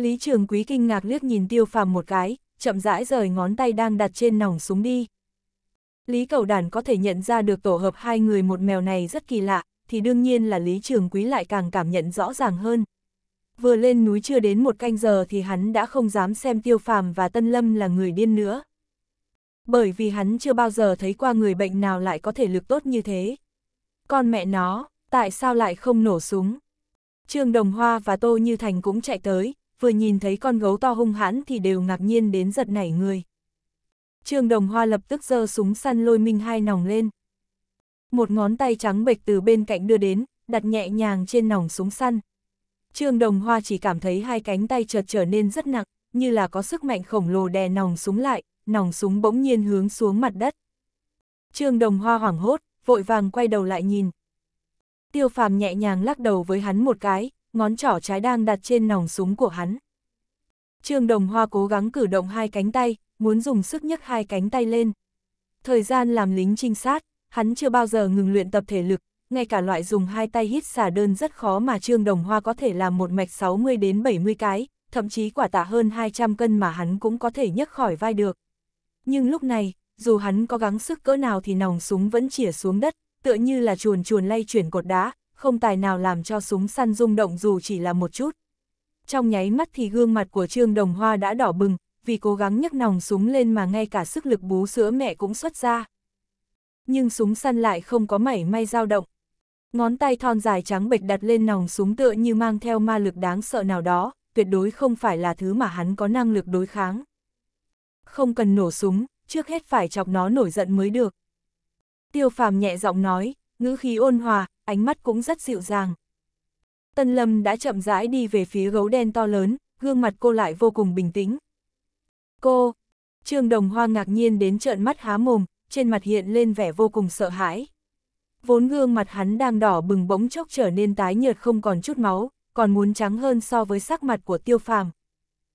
Lý Trường Quý kinh ngạc liếc nhìn Tiêu Phàm một cái, chậm rãi rời ngón tay đang đặt trên nòng súng đi. Lý Cầu Đản có thể nhận ra được tổ hợp hai người một mèo này rất kỳ lạ, thì đương nhiên là Lý Trường Quý lại càng cảm nhận rõ ràng hơn. Vừa lên núi chưa đến một canh giờ thì hắn đã không dám xem Tiêu Phàm và Tân Lâm là người điên nữa. Bởi vì hắn chưa bao giờ thấy qua người bệnh nào lại có thể lực tốt như thế. Con mẹ nó, tại sao lại không nổ súng? Trương Đồng Hoa và Tô Như Thành cũng chạy tới, vừa nhìn thấy con gấu to hung hãn thì đều ngạc nhiên đến giật nảy người. Trương Đồng Hoa lập tức giơ súng săn lôi minh hai nòng lên. Một ngón tay trắng bệch từ bên cạnh đưa đến, đặt nhẹ nhàng trên nòng súng săn. Trương Đồng Hoa chỉ cảm thấy hai cánh tay chợt trở nên rất nặng, như là có sức mạnh khổng lồ đè nòng súng lại, nòng súng bỗng nhiên hướng xuống mặt đất. Trương Đồng Hoa hoảng hốt, vội vàng quay đầu lại nhìn. Tiêu Phàm nhẹ nhàng lắc đầu với hắn một cái, ngón trỏ trái đang đặt trên nòng súng của hắn. Trương Đồng Hoa cố gắng cử động hai cánh tay, muốn dùng sức nhấc hai cánh tay lên. Thời gian làm lính trinh sát, hắn chưa bao giờ ngừng luyện tập thể lực, ngay cả loại dùng hai tay hít xả đơn rất khó mà Trương Đồng Hoa có thể làm một mạch 60 đến 70 cái, thậm chí quả tạ hơn 200 cân mà hắn cũng có thể nhấc khỏi vai được. Nhưng lúc này, dù hắn có gắng sức cỡ nào thì nòng súng vẫn chỉa xuống đất, tựa như là chuồn chuồn lay chuyển cột đá, không tài nào làm cho súng săn rung động dù chỉ là một chút. Trong nháy mắt thì gương mặt của Trương Đồng Hoa đã đỏ bừng, vì cố gắng nhấc nòng súng lên mà ngay cả sức lực bú sữa mẹ cũng xuất ra. Nhưng súng săn lại không có mảy may dao động. Ngón tay thon dài trắng bệch đặt lên nòng súng tựa như mang theo ma lực đáng sợ nào đó, tuyệt đối không phải là thứ mà hắn có năng lực đối kháng. Không cần nổ súng, trước hết phải chọc nó nổi giận mới được. Tiêu phàm nhẹ giọng nói, ngữ khí ôn hòa, ánh mắt cũng rất dịu dàng. Tân Lâm đã chậm rãi đi về phía gấu đen to lớn, gương mặt cô lại vô cùng bình tĩnh. Cô, Trương Đồng Hoa ngạc nhiên đến trợn mắt há mồm, trên mặt hiện lên vẻ vô cùng sợ hãi. Vốn gương mặt hắn đang đỏ bừng bỗng chốc trở nên tái nhợt không còn chút máu, còn muốn trắng hơn so với sắc mặt của tiêu phàm.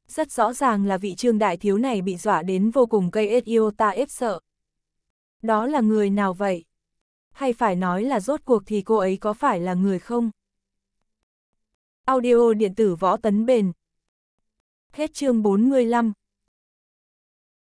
Rất rõ ràng là vị trương đại thiếu này bị dọa đến vô cùng gây ết yêu ta ép sợ. Đó là người nào vậy? hay phải nói là rốt cuộc thì cô ấy có phải là người không? Audio điện tử võ tấn bền Hết chương 45